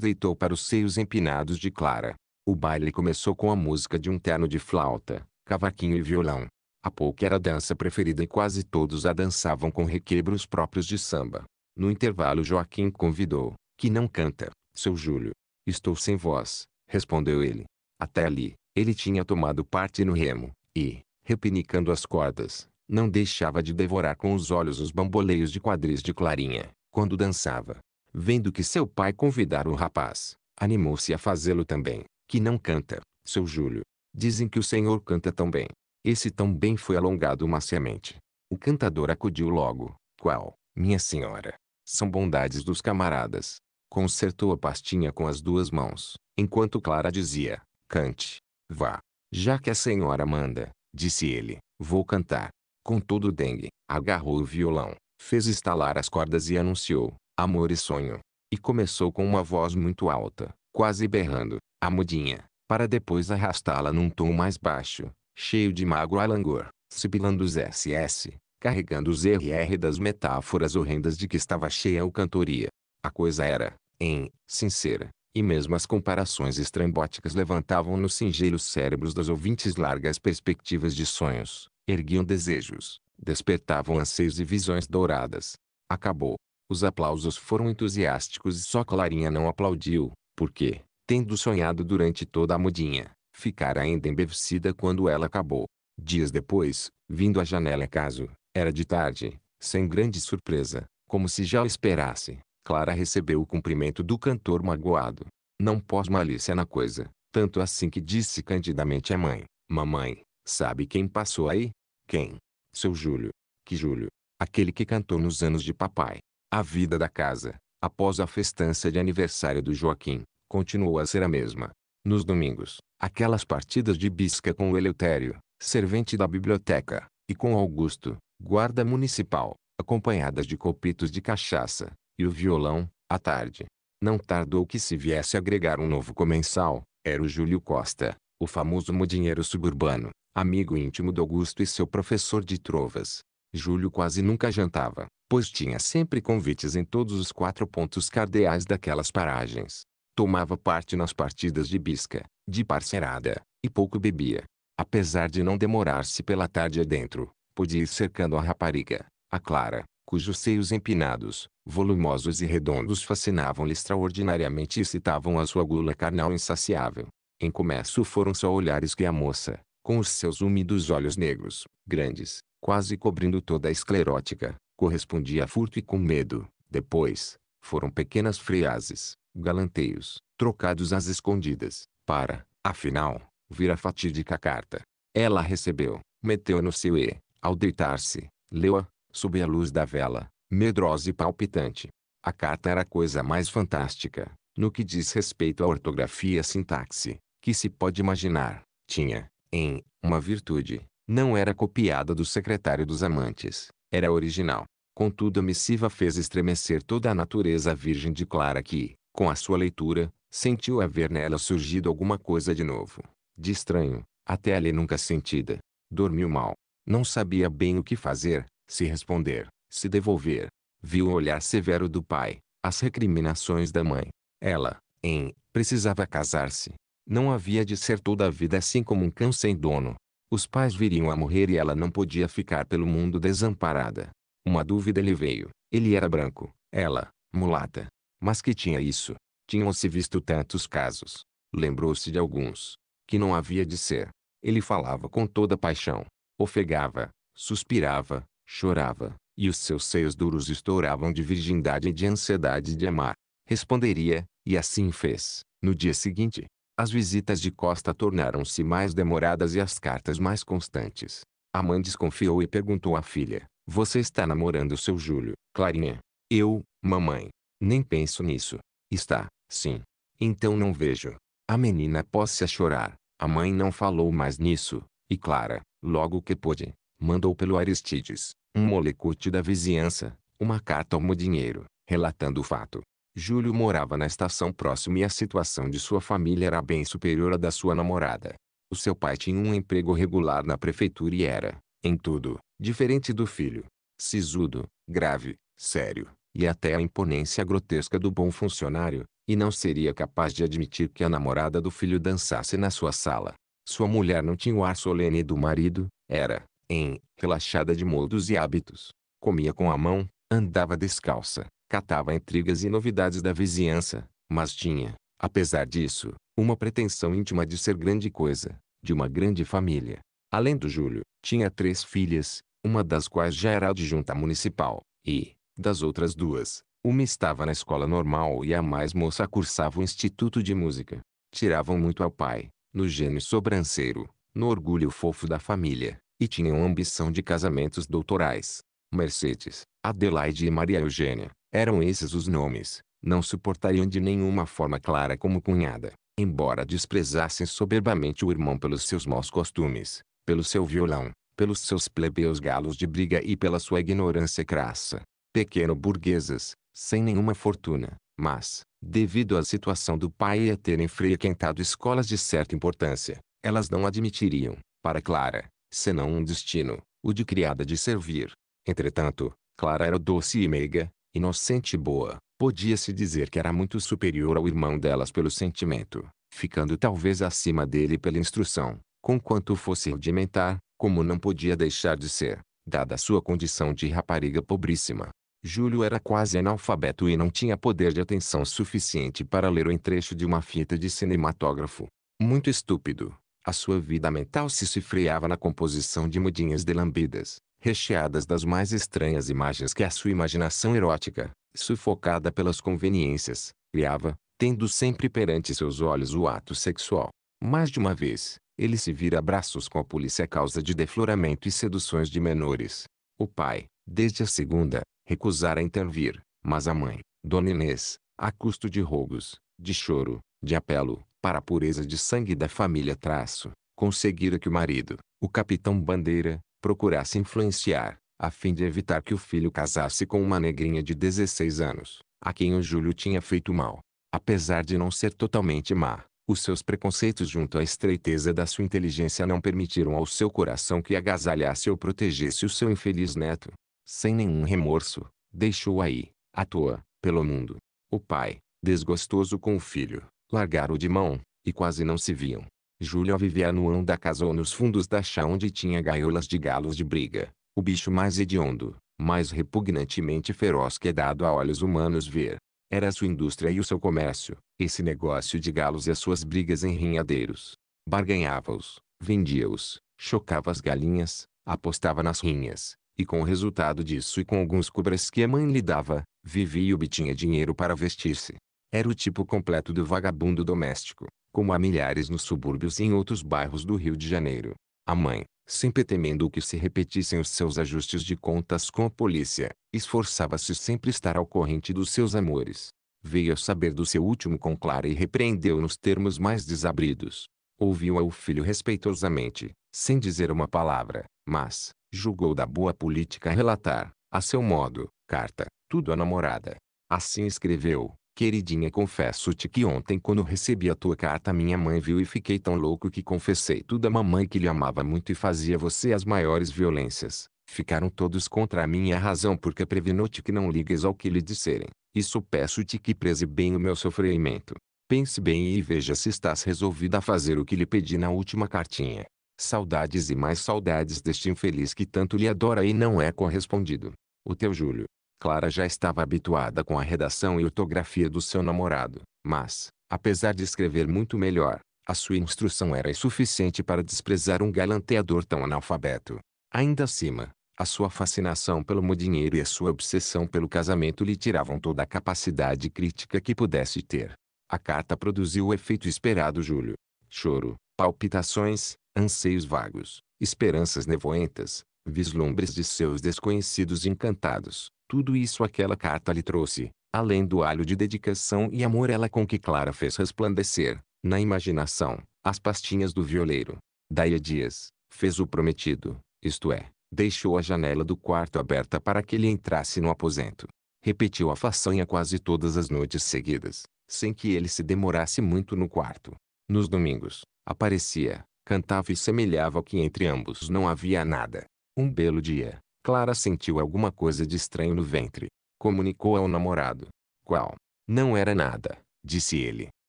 deitou para os seios empinados de Clara. O baile começou com a música de um terno de flauta, cavaquinho e violão. A polca era a dança preferida e quase todos a dançavam com requebros próprios de samba. No intervalo Joaquim convidou, que não canta, seu Júlio. Estou sem voz, respondeu ele. Até ali, ele tinha tomado parte no remo, e, repinicando as cordas, não deixava de devorar com os olhos os bamboleios de quadris de Clarinha, quando dançava. Vendo que seu pai convidara o rapaz, animou-se a fazê-lo também, que não canta, seu Júlio. Dizem que o senhor canta tão bem, esse também foi alongado maciamente. O cantador acudiu logo. Qual, minha senhora? São bondades dos camaradas. Consertou a pastinha com as duas mãos, enquanto Clara dizia, cante. Vá. Já que a senhora manda, disse ele, vou cantar. Contudo Dengue, agarrou o violão, fez estalar as cordas e anunciou, amor e sonho. E começou com uma voz muito alta, quase berrando, a mudinha, para depois arrastá-la num tom mais baixo, cheio de mágoa a langor, sibilando os SS, carregando os RR das metáforas horrendas de que estava cheia a cantoria. A coisa era, em, sincera, e mesmo as comparações estrambóticas levantavam nos singelos cérebros dos ouvintes largas perspectivas de sonhos, erguiam desejos, despertavam anseios e visões douradas. Acabou. Os aplausos foram entusiásticos e só Clarinha não aplaudiu, porque, tendo sonhado durante toda a mudinha, ficara ainda embevecida quando ela acabou. Dias depois, vindo à janela caso, era de tarde, sem grande surpresa, como se já o esperasse, Clara recebeu o cumprimento do cantor magoado. Não pôs malícia na coisa, tanto assim que disse candidamente à mãe, Mamãe, sabe quem passou aí? Quem? Seu Júlio. Que Júlio? Aquele que cantou nos anos de papai. A vida da casa, após a festança de aniversário do Joaquim, continuou a ser a mesma. Nos domingos, aquelas partidas de bisca com o Eleutério, servente da biblioteca, e com Augusto, guarda municipal, acompanhadas de copitos de cachaça, e o violão, à tarde. Não tardou que se viesse agregar um novo comensal, era o Júlio Costa, o famoso modinheiro suburbano, amigo íntimo de Augusto e seu professor de trovas. Júlio quase nunca jantava, pois tinha sempre convites em todos os quatro pontos cardeais daquelas paragens. Tomava parte nas partidas de bisca, de parcerada, e pouco bebia. Apesar de não demorar-se pela tarde adentro, podia ir cercando a rapariga, a Clara, cujos seios empinados, volumosos e redondos fascinavam-lhe extraordinariamente e excitavam a sua gula carnal insaciável. Em começo foram só olhares que a moça, com os seus úmidos olhos negros, grandes, quase cobrindo toda a esclerótica, correspondia a furto e com medo. Depois, foram pequenas frases, galanteios, trocados às escondidas, para, afinal, vir a fatídica carta. Ela recebeu, meteu no seu e, ao deitar-se, leu-a, sob a luz da vela, medrosa e palpitante. A carta era a coisa mais fantástica, no que diz respeito à ortografia e à sintaxe, que se pode imaginar. Tinha, em, uma virtude, não era copiada do secretário dos amantes, era original. Contudo a missiva fez estremecer toda a natureza virgem de Clara que, com a sua leitura, sentiu haver nela surgido alguma coisa de novo, de estranho, até ali nunca sentida. Dormiu mal. Não sabia bem o que fazer, se responder, se devolver. Viu o olhar severo do pai, as recriminações da mãe. Ela, em, precisava casar-se. Não havia de ser toda a vida assim como um cão sem dono. Os pais viriam a morrer e ela não podia ficar pelo mundo desamparada. Uma dúvida lhe veio. Ele era branco, ela, mulata. Mas que tinha isso? Tinham-se visto tantos casos. Lembrou-se de alguns. Que não havia de ser. Ele falava com toda paixão. Ofegava, suspirava, chorava, e os seus seios duros estouravam de virgindade e de ansiedade de amar. Responderia, e assim fez. No dia seguinte, as visitas de Costa tornaram-se mais demoradas e as cartas mais constantes. A mãe desconfiou e perguntou à filha: Você está namorando seu Júlio, Clarinha? Eu, mamãe, nem penso nisso. Está, sim. Então não vejo. A menina possa chorar. A mãe não falou mais nisso, e Clara, logo que pôde, mandou pelo Aristides, um molecute da vizinhança, uma carta ao modinheiro, relatando o fato. Júlio morava na estação próxima e a situação de sua família era bem superior à da sua namorada. O seu pai tinha um emprego regular na prefeitura e era, em tudo, diferente do filho. Sisudo, grave, sério, e até a imponência grotesca do bom funcionário, e não seria capaz de admitir que a namorada do filho dançasse na sua sala. Sua mulher não tinha o ar solene do marido, era, em, relaxada de modos e hábitos. Comia com a mão, andava descalça, catava intrigas e novidades da vizinhança, mas tinha, apesar disso, uma pretensão íntima de ser grande coisa, de uma grande família. Além do Júlio, tinha três filhas, uma das quais já era adjunta municipal, e, das outras duas, uma estava na escola normal e a mais moça cursava o Instituto de Música. Tiravam muito ao pai, no gênio sobranceiro, no orgulho fofo da família, e tinham ambição de casamentos doutorais. Mercedes, Adelaide e Maria Eugênia, eram esses os nomes. Não suportariam de nenhuma forma Clara como cunhada, embora desprezassem soberbamente o irmão pelos seus maus costumes, pelo seu violão, pelos seus plebeus galos de briga e pela sua ignorância crassa pequeno-burguesas, sem nenhuma fortuna, mas, devido à situação do pai e a terem frequentado escolas de certa importância, elas não admitiriam, para Clara, senão um destino, o de criada de servir. Entretanto, Clara era doce e meiga, inocente e boa, podia-se dizer que era muito superior ao irmão delas pelo sentimento, ficando talvez acima dele pela instrução, conquanto fosse rudimentar, como não podia deixar de ser, dada sua condição de rapariga pobríssima. Júlio era quase analfabeto e não tinha poder de atenção suficiente para ler o entrecho de uma fita de cinematógrafo. Muito estúpido, a sua vida mental se esfriava na composição de mudinhas delambidas, recheadas das mais estranhas imagens que a sua imaginação erótica, sufocada pelas conveniências, criava, tendo sempre perante seus olhos o ato sexual. Mais de uma vez, ele se vira a braços com a polícia a causa de defloramento e seduções de menores. O pai, desde a segunda, recusara intervir, mas a mãe, Dona Inês, a custo de rogos, de choro, de apelo, para a pureza de sangue da família traço, conseguira que o marido, o capitão Bandeira, procurasse influenciar, a fim de evitar que o filho casasse com uma negrinha de 16 anos, a quem o Júlio tinha feito mal. Apesar de não ser totalmente má, os seus preconceitos junto à estreiteza da sua inteligência não permitiram ao seu coração que agasalhasse ou protegesse o seu infeliz neto sem nenhum remorso, deixou aí, à toa, pelo mundo. O pai, desgostoso com o filho, largaram de mão, e quase não se viam. Júlio vivia no ão da casa ou nos fundos da chá onde tinha gaiolas de galos de briga, o bicho mais hediondo, mais repugnantemente feroz que é dado a olhos humanos ver. Era a sua indústria e o seu comércio, esse negócio de galos e as suas brigas em rinhadeiros. Barganhava-os, vendia-os, chocava as galinhas, apostava nas rinhas, e com o resultado disso e com alguns cubras que a mãe lhe dava, vivia e obtinha dinheiro para vestir-se. Era o tipo completo do vagabundo doméstico, como há milhares nos subúrbios e em outros bairros do Rio de Janeiro. A mãe, sempre temendo que se repetissem os seus ajustes de contas com a polícia, esforçava-se sempre estar ao corrente dos seus amores. Veio a saber do seu último com Clara e repreendeu nos termos mais desabridos. Ouviu ao filho respeitosamente, sem dizer uma palavra, mas, julgou da boa política relatar, a seu modo, carta, tudo à namorada. Assim escreveu, queridinha confesso-te que ontem quando recebi a tua carta minha mãe viu e fiquei tão louco que confessei tudo à mamãe que lhe amava muito e fazia você as maiores violências. Ficaram todos contra a minha razão porque previno-te que não ligues ao que lhe disserem. Isso peço-te que preze bem o meu sofrimento. Pense bem e veja se estás resolvida a fazer o que lhe pedi na última cartinha. Saudades e mais saudades deste infeliz que tanto lhe adora e não é correspondido. O teu Júlio. Clara já estava habituada com a redação e ortografia do seu namorado, mas, apesar de escrever muito melhor, a sua instrução era insuficiente para desprezar um galanteador tão analfabeto. Ainda acima, a sua fascinação pelo dinheiro e a sua obsessão pelo casamento lhe tiravam toda a capacidade crítica que pudesse ter. A carta produziu o efeito esperado Júlio. Choro, palpitações, anseios vagos, esperanças nevoentas, vislumbres de seus desconhecidos encantados. Tudo isso aquela carta lhe trouxe, além do alho de dedicação e amor ela com que Clara fez resplandecer, na imaginação, as pastinhas do violeiro. Daí a dias, fez o prometido, isto é, deixou a janela do quarto aberta para que ele entrasse no aposento. Repetiu a façanha quase todas as noites seguidas, sem que ele se demorasse muito no quarto. Nos domingos, aparecia, Cantava e semelhava que entre ambos não havia nada. Um belo dia, Clara sentiu alguma coisa de estranho no ventre. Comunicou ao namorado. Qual? Não era nada, disse ele.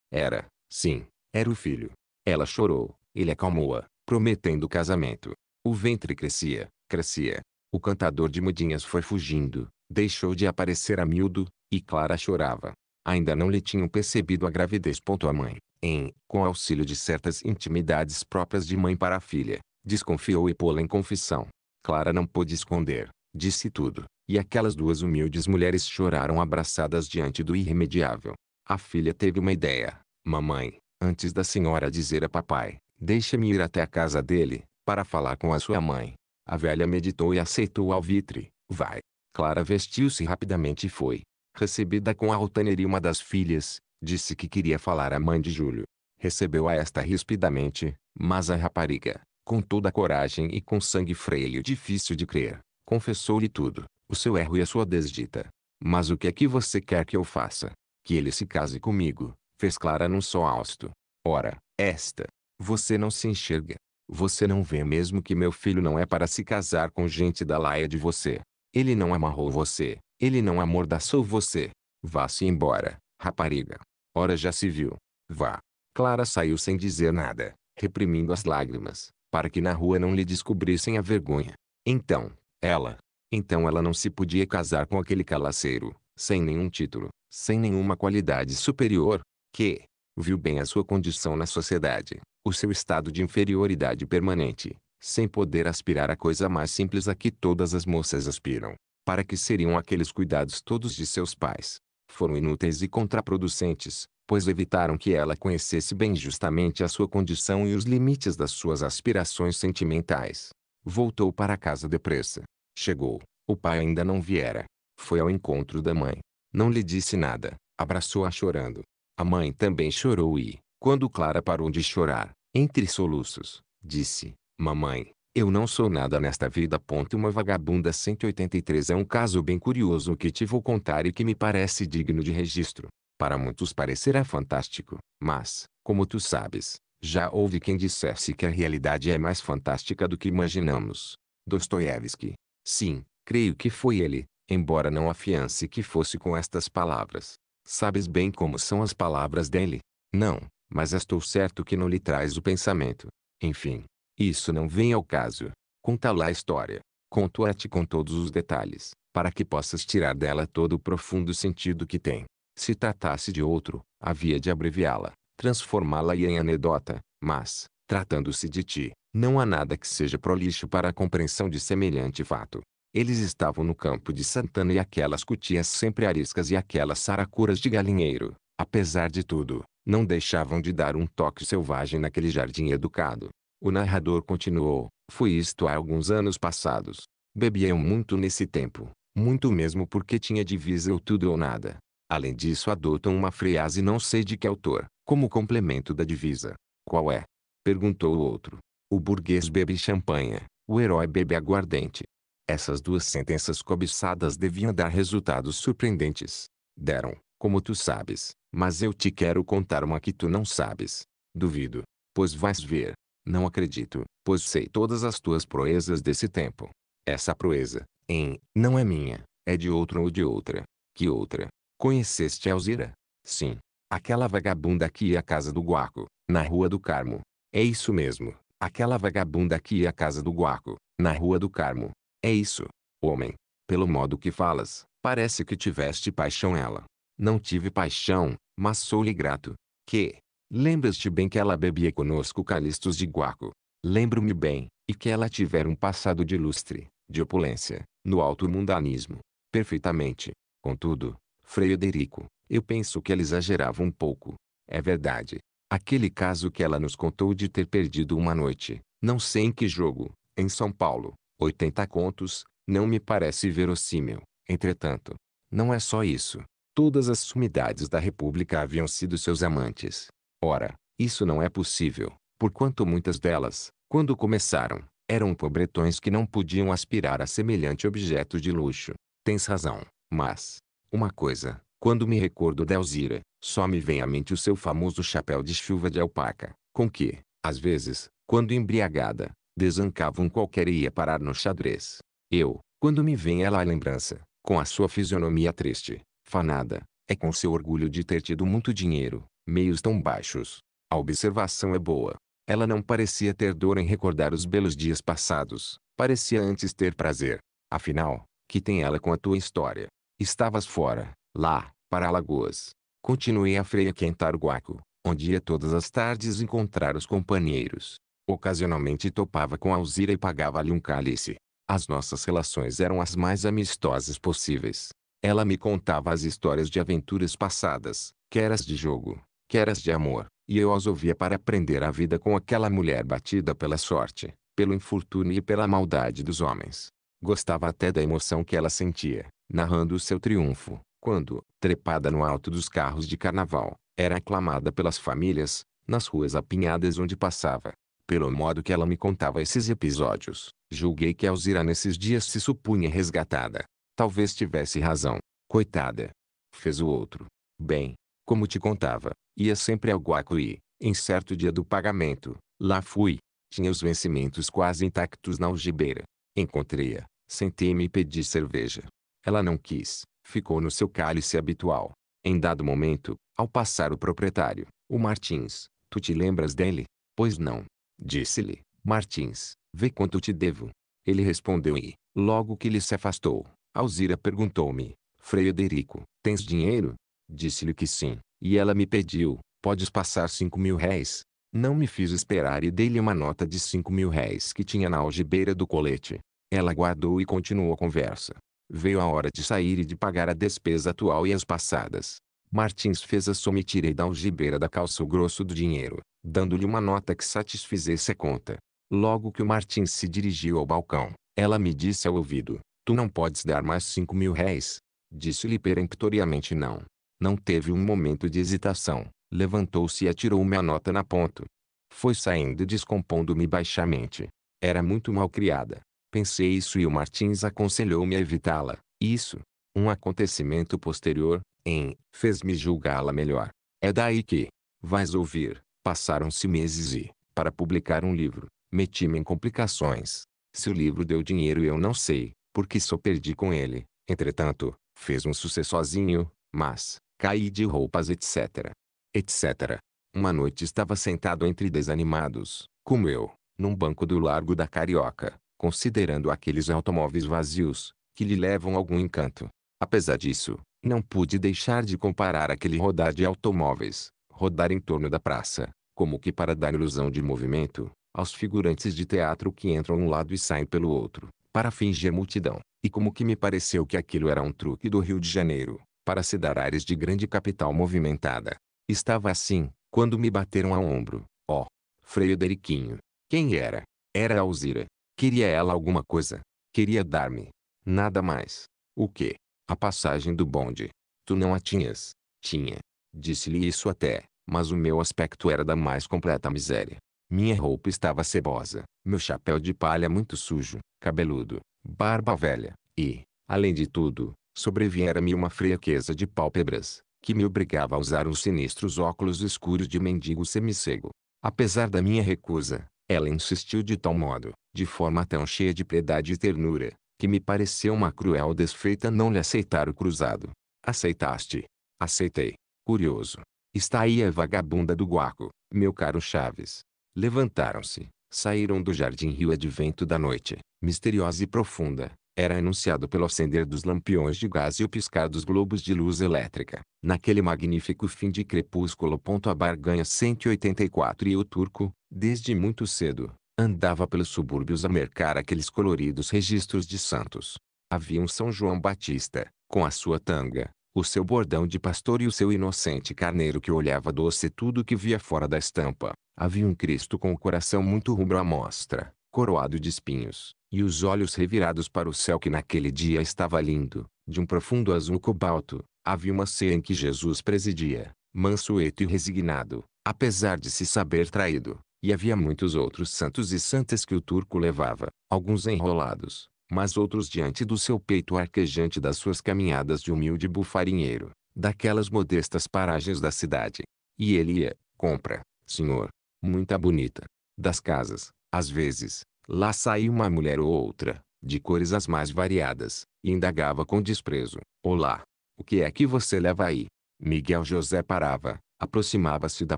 Era, sim, era o filho. Ela chorou, ele acalmou-a, prometendo casamento. O ventre crescia, crescia. O cantador de mudinhas foi fugindo, deixou de aparecer a miúdo, e Clara chorava. Ainda não lhe tinham percebido a gravidez. A mãe, em, com auxílio de certas intimidades próprias de mãe para filha, desconfiou e pô-la em confissão. Clara não pôde esconder, disse tudo, e aquelas duas humildes mulheres choraram abraçadas diante do irremediável. A filha teve uma ideia. Mamãe, antes da senhora dizer a papai, deixa-me ir até a casa dele, para falar com a sua mãe. A velha meditou e aceitou o alvitre. Vai. Clara vestiu-se rapidamente e foi. Recebida com altaneria uma das filhas, Disse que queria falar à mãe de Júlio. Recebeu a esta rispidamente, mas a rapariga, com toda a coragem e com sangue freio difícil de crer, confessou-lhe tudo, o seu erro e a sua desdita. Mas o que é que você quer que eu faça? Que ele se case comigo, fez Clara num só austo. Ora, esta, você não se enxerga. Você não vê mesmo que meu filho não é para se casar com gente da laia de você. Ele não amarrou você, ele não amordaçou você. Vá-se embora, rapariga. Ora já se viu. Vá. Clara saiu sem dizer nada, reprimindo as lágrimas, para que na rua não lhe descobrissem a vergonha. Então, ela. Então ela não se podia casar com aquele calaceiro, sem nenhum título, sem nenhuma qualidade superior, que viu bem a sua condição na sociedade, o seu estado de inferioridade permanente, sem poder aspirar a coisa mais simples a que todas as moças aspiram. Para que seriam aqueles cuidados todos de seus pais, foram inúteis e contraproducentes, pois evitaram que ela conhecesse bem justamente a sua condição e os limites das suas aspirações sentimentais. Voltou para casa depressa. Chegou. O pai ainda não viera. Foi ao encontro da mãe. Não lhe disse nada. Abraçou-a chorando. A mãe também chorou e, quando Clara parou de chorar, entre soluços, disse: Mamãe, eu não sou nada nesta vida. Uma vagabunda 183 é um caso bem curioso que te vou contar e que me parece digno de registro. Para muitos parecerá fantástico, mas, como tu sabes, já houve quem dissesse que a realidade é mais fantástica do que imaginamos. Dostoiévski. Sim, creio que foi ele, embora não afiance que fosse com estas palavras. Sabes bem como são as palavras dele? Não, mas estou certo que não lhe traz o pensamento. Enfim, isso não vem ao caso. Conta lá a história. a te com todos os detalhes, para que possas tirar dela todo o profundo sentido que tem. Se tratasse de outro, havia de abreviá-la, transformá-la em anedota, mas, tratando-se de ti, não há nada que seja prolixo para a compreensão de semelhante fato. Eles estavam no campo de Santana e aquelas cutias sempre ariscas e aquelas saracuras de galinheiro, apesar de tudo, não deixavam de dar um toque selvagem naquele jardim educado. O narrador continuou: Fui isto há alguns anos passados. eu muito nesse tempo, muito mesmo porque tinha divisa ou tudo ou nada. Além disso adotam uma frase não sei de que autor, como complemento da divisa. Qual é? Perguntou o outro. O burguês bebe champanha, o herói bebe aguardente. Essas duas sentenças cobiçadas deviam dar resultados surpreendentes. Deram, como tu sabes, mas eu te quero contar uma que tu não sabes. Duvido, pois vais ver. Não acredito, pois sei todas as tuas proezas desse tempo. Essa proeza, em, não é minha, é de outro ou de outra. Que outra? Conheceste Alzira? Sim. Aquela vagabunda que ia à casa do Guaco, na Rua do Carmo. É isso mesmo. Aquela vagabunda que ia à casa do Guaco, na Rua do Carmo. É isso. Homem, pelo modo que falas, parece que tiveste paixão ela. Não tive paixão, mas sou-lhe grato. Que, Lembras-te bem que ela bebia conosco calistos de guaco. Lembro-me bem, e que ela tivera um passado de lustre, de opulência, no alto mundanismo. Perfeitamente. Contudo, Frederico, eu penso que ela exagerava um pouco. É verdade. Aquele caso que ela nos contou de ter perdido uma noite, não sei em que jogo, em São Paulo, 80 contos, não me parece verossímil. Entretanto, não é só isso. Todas as sumidades da República haviam sido seus amantes. Ora, isso não é possível, porquanto muitas delas, quando começaram, eram pobretões que não podiam aspirar a semelhante objeto de luxo. Tens razão, mas, uma coisa, quando me recordo de Alzira, só me vem à mente o seu famoso chapéu de chuva de alpaca, com que, às vezes, quando embriagada, desancava um qualquer e ia parar no xadrez. Eu, quando me vem ela à lembrança, com a sua fisionomia triste, fanada, é com seu orgulho de ter tido muito dinheiro, meios tão baixos. A observação é boa. Ela não parecia ter dor em recordar os belos dias passados, parecia antes ter prazer. Afinal, que tem ela com a tua história? Estavas fora, lá, para Alagoas. Continuei a freia quentar o guaco, onde ia todas as tardes encontrar os companheiros. Ocasionalmente topava com a Alzira e pagava-lhe um cálice. As nossas relações eram as mais amistosas possíveis. Ela me contava as histórias de aventuras passadas, queras de jogo, que eras de amor, e eu as ouvia para aprender a vida com aquela mulher batida pela sorte, pelo infortúnio e pela maldade dos homens. Gostava até da emoção que ela sentia, narrando o seu triunfo, quando, trepada no alto dos carros de carnaval, era aclamada pelas famílias, nas ruas apinhadas onde passava. Pelo modo que ela me contava esses episódios, julguei que Alzira nesses dias se supunha resgatada. Talvez tivesse razão. Coitada. Fez o outro. Bem, como te contava, ia sempre ao guaco e, em certo dia do pagamento, lá fui. Tinha os vencimentos quase intactos na algibeira. Encontrei-a, sentei-me e pedi cerveja. Ela não quis, ficou no seu cálice habitual. Em dado momento, ao passar o proprietário, o Martins, tu te lembras dele? Pois não. Disse-lhe, Martins, vê quanto te devo. Ele respondeu e, logo que ele se afastou, Alzira perguntou-me, Frederico, tens dinheiro? Disse-lhe que sim, e ela me pediu, podes passar cinco mil réis. Não me fiz esperar e dei-lhe uma nota de cinco mil réis que tinha na algibeira do colete. Ela guardou e continuou a conversa. Veio a hora de sair e de pagar a despesa atual e as passadas. Martins fez a soma e tirei da algibeira da calça o grosso do dinheiro, dando-lhe uma nota que satisfizesse a conta. Logo que o Martins se dirigiu ao balcão, ela me disse ao ouvido, Tu não podes dar mais cinco mil réis? Disse-lhe peremptoriamente não. Não teve um momento de hesitação. Levantou-se e atirou-me a nota na ponta Foi saindo descompondo-me baixamente. Era muito mal criada. Pensei isso e o Martins aconselhou-me a evitá-la. Isso, um acontecimento posterior, em, fez-me julgá-la melhor. É daí que, vais ouvir, passaram-se meses e, para publicar um livro, meti-me em complicações. Se o livro deu dinheiro eu não sei, porque só perdi com ele. Entretanto, fez um sucesso sozinho, mas, caí de roupas etc. etc. Uma noite estava sentado entre desanimados, como eu, num banco do Largo da Carioca, considerando aqueles automóveis vazios, que lhe levam algum encanto. Apesar disso, não pude deixar de comparar aquele rodar de automóveis, rodar em torno da praça, como que para dar ilusão de movimento, aos figurantes de teatro que entram um lado e saem pelo outro, para fingir multidão, e como que me pareceu que aquilo era um truque do Rio de Janeiro, para se dar ares de grande capital movimentada. Estava assim, quando me bateram ao ombro. Ó, oh, freio Deriquinho. Quem era? Era Alzira. Queria ela alguma coisa. Queria dar-me. Nada mais. O quê? A passagem do bonde. Tu não a tinhas. Tinha. Disse-lhe isso até, mas o meu aspecto era da mais completa miséria. Minha roupa estava cebosa, meu chapéu de palha muito sujo, cabeludo, barba velha e, além de tudo, Sobreviera-me uma fraqueza de pálpebras, que me obrigava a usar uns sinistros óculos escuros de mendigo semicego. Apesar da minha recusa, ela insistiu de tal modo, de forma tão cheia de piedade e ternura, que me pareceu uma cruel desfeita não lhe aceitar o cruzado. Aceitaste. Aceitei. Curioso. Está aí a vagabunda do guaco, meu caro Chaves. Levantaram-se, saíram do jardim rio advento da noite, misteriosa e profunda, era anunciado pelo acender dos lampiões de gás e o piscar dos globos de luz elétrica. Naquele magnífico fim de crepúsculo. A barganha 184 e o turco, desde muito cedo, andava pelos subúrbios a mercar aqueles coloridos registros de santos. Havia um São João Batista, com a sua tanga, o seu bordão de pastor e o seu inocente carneiro que olhava doce tudo que via fora da estampa. Havia um Cristo com o coração muito rubro à mostra, coroado de espinhos, e os olhos revirados para o céu que naquele dia estava lindo, de um profundo azul cobalto. Havia uma ceia em que Jesus presidia, mansueto e resignado, apesar de se saber traído, e havia muitos outros santos e santas que o turco levava, alguns enrolados, mas outros diante do seu peito arquejante das suas caminhadas de humilde bufarinheiro, daquelas modestas paragens da cidade. E ele ia, compra, senhor, muita bonita, das casas, às vezes, lá saía uma mulher ou outra, de cores as mais variadas, e indagava com desprezo: Olá, o que é que você leva aí? Miguel José parava, aproximava-se da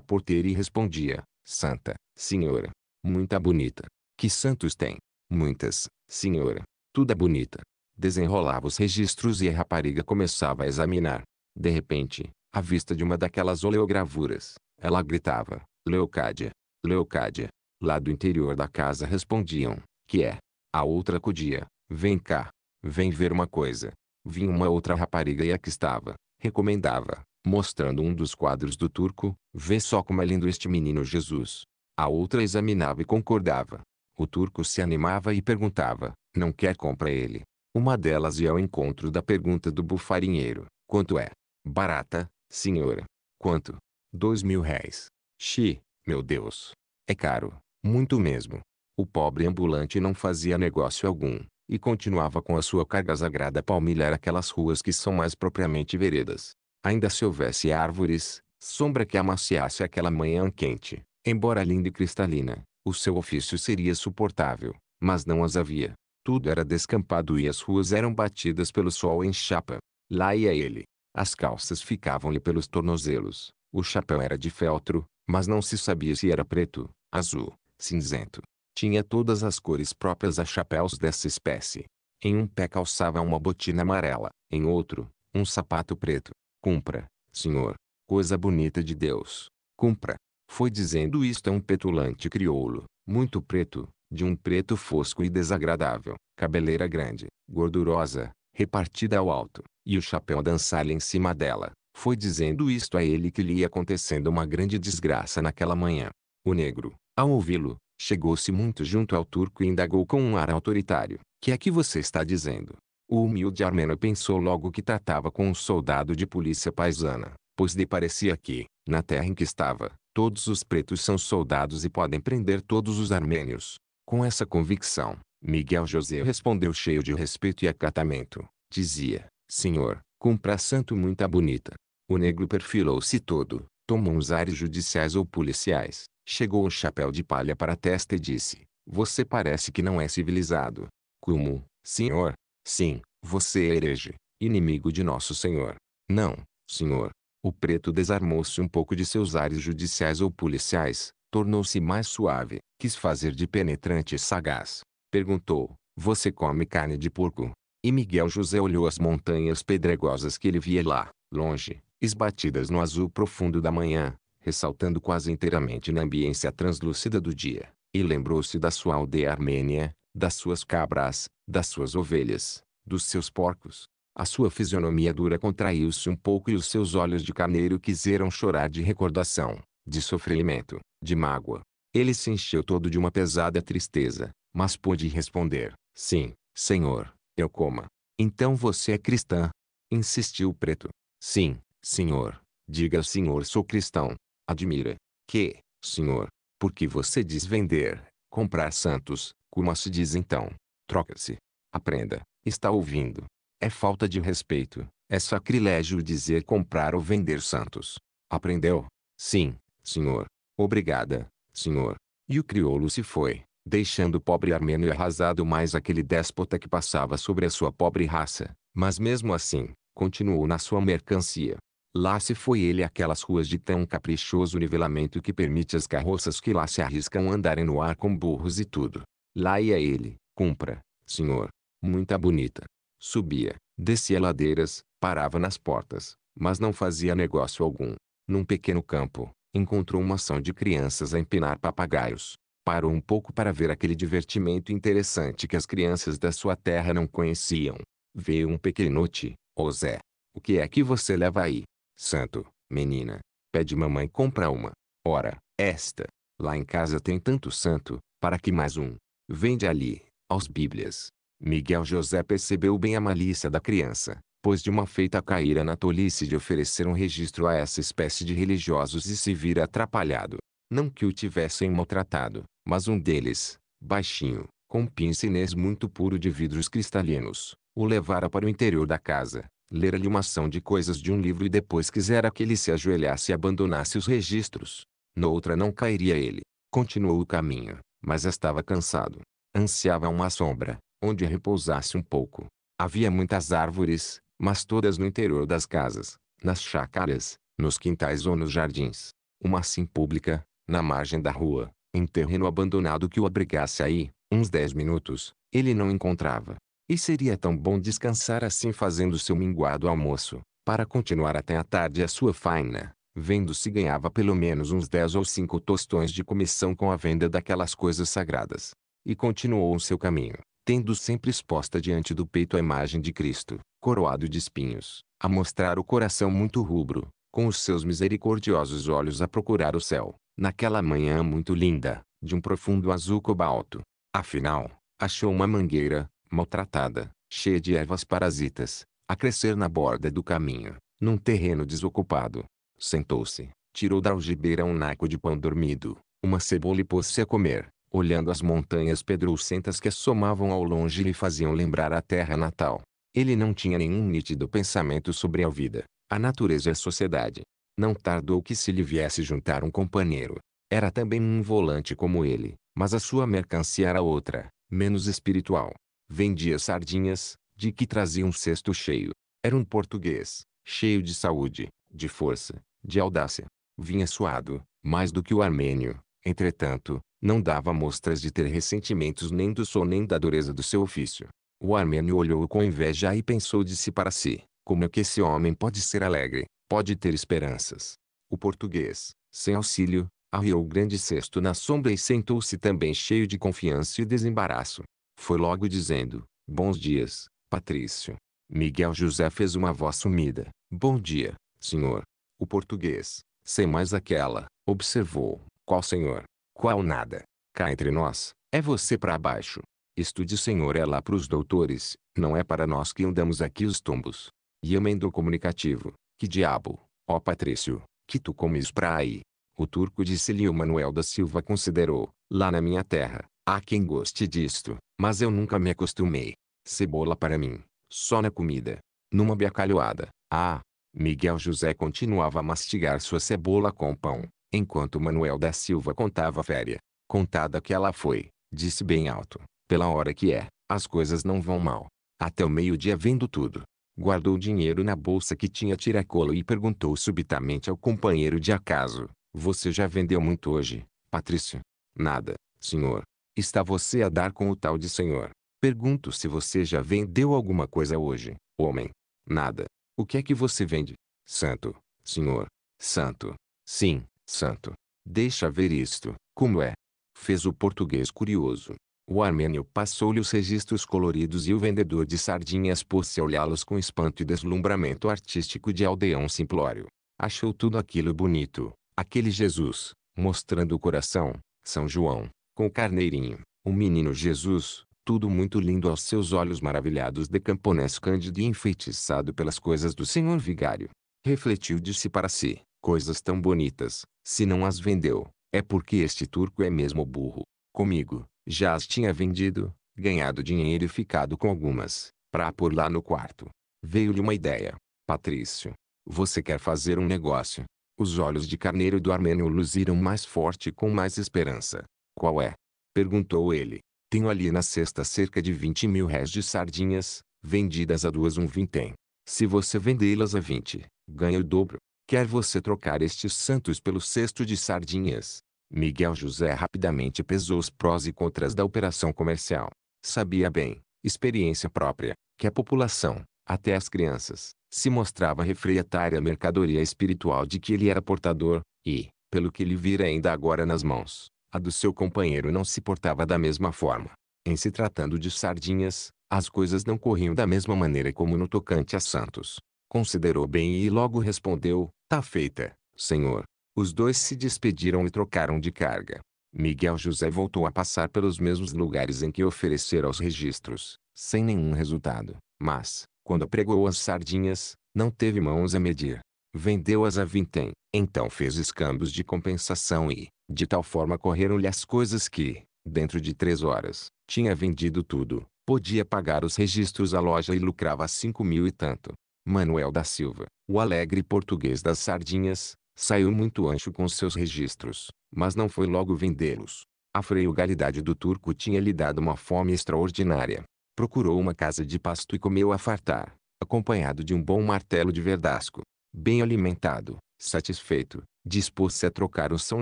porteira e respondia: Santa, senhora, muita bonita. Que santos tem? Muitas, senhora, tudo é bonita. Desenrolava os registros e a rapariga começava a examinar. De repente, à vista de uma daquelas oleogravuras, ela gritava: Leocádia, Leocádia, lá do interior da casa respondiam, que é. A outra acudia, vem cá, vem ver uma coisa. Vinha uma outra rapariga e a que estava, recomendava, mostrando um dos quadros do turco, vê só como é lindo este menino Jesus. A outra examinava e concordava. O turco se animava e perguntava, não quer compra ele? Uma delas ia ao encontro da pergunta do bufarinheiro, quanto é? Barata, senhora. Quanto? Dois mil réis. Xi, meu Deus. É caro muito mesmo. O pobre ambulante não fazia negócio algum, e continuava com a sua carga sagrada palmilhar aquelas ruas que são mais propriamente veredas. Ainda se houvesse árvores, sombra que amaciasse aquela manhã quente, embora linda e cristalina, o seu ofício seria suportável, mas não as havia. Tudo era descampado e as ruas eram batidas pelo sol em chapa. Lá ia ele. As calças ficavam-lhe pelos tornozelos. O chapéu era de feltro, mas não se sabia se era preto, azul, cinzento. Tinha todas as cores próprias a chapéus dessa espécie. Em um pé calçava uma botina amarela, em outro, um sapato preto. Cumpra, senhor. Coisa bonita de Deus. Cumpra. Foi dizendo isto a um petulante crioulo, muito preto, de um preto fosco e desagradável, cabeleira grande, gordurosa, repartida ao alto, e o chapéu dançar-lhe em cima dela. Foi dizendo isto a ele que lhe ia acontecendo uma grande desgraça naquela manhã. O negro, ao ouvi-lo, chegou-se muito junto ao turco e indagou com um ar autoritário. Que é que você está dizendo? O humilde armênio pensou logo que tratava com um soldado de polícia paisana, pois lhe parecia que, na terra em que estava, todos os pretos são soldados e podem prender todos os armênios. Com essa convicção, Miguel José respondeu cheio de respeito e acatamento. Dizia, senhor, compra santo muita bonita. O negro perfilou-se todo, tomou uns ares judiciais ou policiais, Chegou o chapéu de palha para a testa e disse: Você parece que não é civilizado. Como, senhor? Sim, você é herege, inimigo de nosso senhor. Não, senhor. O preto desarmou-se um pouco de seus ares judiciais ou policiais, tornou-se mais suave, quis fazer de penetrante e sagaz. Perguntou: Você come carne de porco? E Miguel José olhou as montanhas pedregosas que ele via lá, longe, esbatidas no azul profundo da manhã, ressaltando quase inteiramente na ambiência translúcida do dia, e lembrou-se da sua aldeia armênia, das suas cabras, das suas ovelhas, dos seus porcos. A sua fisionomia dura contraiu-se um pouco e os seus olhos de carneiro quiseram chorar de recordação, de sofrimento, de mágoa. Ele se encheu todo de uma pesada tristeza, mas pôde responder: Sim, senhor, eu coma. Então você é cristã? Insistiu o preto. Sim, senhor. Diga senhor, sou cristão admira, que, senhor, porque você diz vender, comprar santos, como se diz então, troca-se, aprenda, está ouvindo. É falta de respeito, é sacrilégio dizer comprar ou vender santos. Aprendeu? Sim, senhor. Obrigada, senhor. E o crioulo se foi, deixando o pobre armênio arrasado mais aquele déspota que passava sobre a sua pobre raça, mas mesmo assim, continuou na sua mercancia. Lá se foi ele aquelas ruas de tão caprichoso nivelamento que permite as carroças que lá se arriscam andarem no ar com burros e tudo. Lá ia ele, cumpra, senhor. Muita bonita. Subia, descia ladeiras, parava nas portas, mas não fazia negócio algum. Num pequeno campo, encontrou uma ação de crianças a empinar papagaios. Parou um pouco para ver aquele divertimento interessante que as crianças da sua terra não conheciam. Veio um pequenote, ô Zé, o que é que você leva aí? Santo, menina, pede mamãe compra uma. Ora, esta, lá em casa tem tanto santo, para que mais um? Vende ali, aos bíblias. Miguel José percebeu bem a malícia da criança, pois de uma feita caíra na tolice de oferecer um registro a essa espécie de religiosos e se vira atrapalhado. Não que o tivessem maltratado, mas um deles, baixinho, com um pince muito puro de vidros cristalinos, o levara para o interior da casa, lera-lhe uma ação de coisas de um livro e depois quisera que ele se ajoelhasse e abandonasse os registros. Noutra não cairia ele. Continuou o caminho, mas estava cansado. Ansiava uma sombra, onde repousasse um pouco. Havia muitas árvores, mas todas no interior das casas, nas chácaras, nos quintais ou nos jardins. Uma assim pública, na margem da rua, em terreno abandonado que o abrigasse aí, uns dez minutos, ele não encontrava. E seria tão bom descansar assim fazendo seu minguado almoço, para continuar até a tarde a sua faina, vendo se ganhava pelo menos uns dez ou cinco tostões de comissão com a venda daquelas coisas sagradas. E continuou o seu caminho, tendo sempre exposta diante do peito a imagem de Cristo, coroado de espinhos, a mostrar o coração muito rubro, com os seus misericordiosos olhos a procurar o céu, naquela manhã muito linda, de um profundo azul cobalto. Afinal, achou uma mangueira, maltratada, cheia de ervas parasitas, a crescer na borda do caminho, num terreno desocupado. Sentou-se, tirou da algibeira um naco de pão dormido, uma cebola e pôs-se a comer, olhando as montanhas pedrucentas que assomavam ao longe e lhe faziam lembrar a terra natal. Ele não tinha nenhum nítido pensamento sobre a vida, a natureza e a sociedade. Não tardou que se lhe viesse juntar um companheiro. Era também um volante como ele, mas a sua mercancia era outra, menos espiritual. Vendia sardinhas, de que trazia um cesto cheio. Era um português, cheio de saúde, de força, de audácia. Vinha suado, mais do que o armênio. Entretanto, não dava mostras de ter ressentimentos nem do sol nem da dureza do seu ofício. O armênio olhou com inveja e pensou de si para si. Como é que esse homem pode ser alegre, pode ter esperanças? O português, sem auxílio, arriou o grande cesto na sombra e sentou-se também cheio de confiança e desembaraço. Foi logo dizendo, bons dias, Patrício. Miguel José fez uma voz sumida. Bom dia, senhor. O português, sem mais aquela, observou. Qual senhor? Qual nada? Cá entre nós, é você para baixo. Estude senhor é lá para os doutores, não é para nós que andamos aqui os tombos. E emendou comunicativo. Que diabo, ó Patrício, que tu comes para aí? O turco disse-lhe o Manuel da Silva considerou, lá na minha terra, há quem goste disto, mas eu nunca me acostumei. Cebola para mim, só na comida, numa biacalhoada. Ah! Miguel José continuava a mastigar sua cebola com pão, enquanto Manuel da Silva contava a féria. Contada que ela foi, disse bem alto, pela hora que é, as coisas não vão mal. Até o meio-dia vendo tudo. Guardou o dinheiro na bolsa que tinha tiracolo e perguntou subitamente ao companheiro de acaso. Você já vendeu muito hoje, Patrício? Nada, senhor está você a dar com o tal de Senhor? Pergunto se você já vendeu alguma coisa hoje, homem. Nada. O que é que você vende? Santo. Senhor. Santo. Sim, santo. Deixa ver isto, como é. Fez o português curioso. O armênio passou-lhe os registros coloridos e o vendedor de sardinhas pôs-se a olhá-los com espanto e deslumbramento artístico de aldeão simplório. Achou tudo aquilo bonito, aquele Jesus, mostrando o coração, São João, com o carneirinho, o menino Jesus, tudo muito lindo aos seus olhos maravilhados de camponês cândido e enfeitiçado pelas coisas do senhor vigário. Refletiu disse para si, coisas tão bonitas, se não as vendeu, é porque este turco é mesmo burro. Comigo, já as tinha vendido, ganhado dinheiro e ficado com algumas, para pôr lá no quarto. Veio-lhe uma ideia. Patrício, você quer fazer um negócio? Os olhos de carneiro do armênio luziram mais forte com mais esperança. Qual é? Perguntou ele. Tenho ali na cesta cerca de 20 mil réis de sardinhas, vendidas a duas um vintém. Se você vendê-las a vinte, ganha o dobro. Quer você trocar estes santos pelo cesto de sardinhas? Miguel José rapidamente pesou os prós e contras da operação comercial. Sabia bem, experiência própria, que a população, até as crianças, se mostrava refreatária à mercadoria espiritual de que ele era portador, e, pelo que lhe vira ainda agora nas mãos, a do seu companheiro não se portava da mesma forma. Em se tratando de sardinhas, as coisas não corriam da mesma maneira como no tocante a Santos. Considerou bem e logo respondeu: Tá feita, senhor. Os dois se despediram e trocaram de carga. Miguel José voltou a passar pelos mesmos lugares em que oferecera os registros, sem nenhum resultado. Mas, quando pregou as sardinhas, não teve mãos a medir. Vendeu-as a vintém, então fez escambos de compensação e, de tal forma correram-lhe as coisas que, dentro de três horas, tinha vendido tudo, podia pagar os registros à loja e lucrava cinco mil e tanto. Manuel da Silva, o alegre português das sardinhas, saiu muito ancho com seus registros, mas não foi logo vendê-los. A freugalidade do turco tinha lhe dado uma fome extraordinária. Procurou uma casa de pasto e comeu a fartar, acompanhado de um bom martelo de verdasco. Bem alimentado, Satisfeito, dispôs-se a trocar o São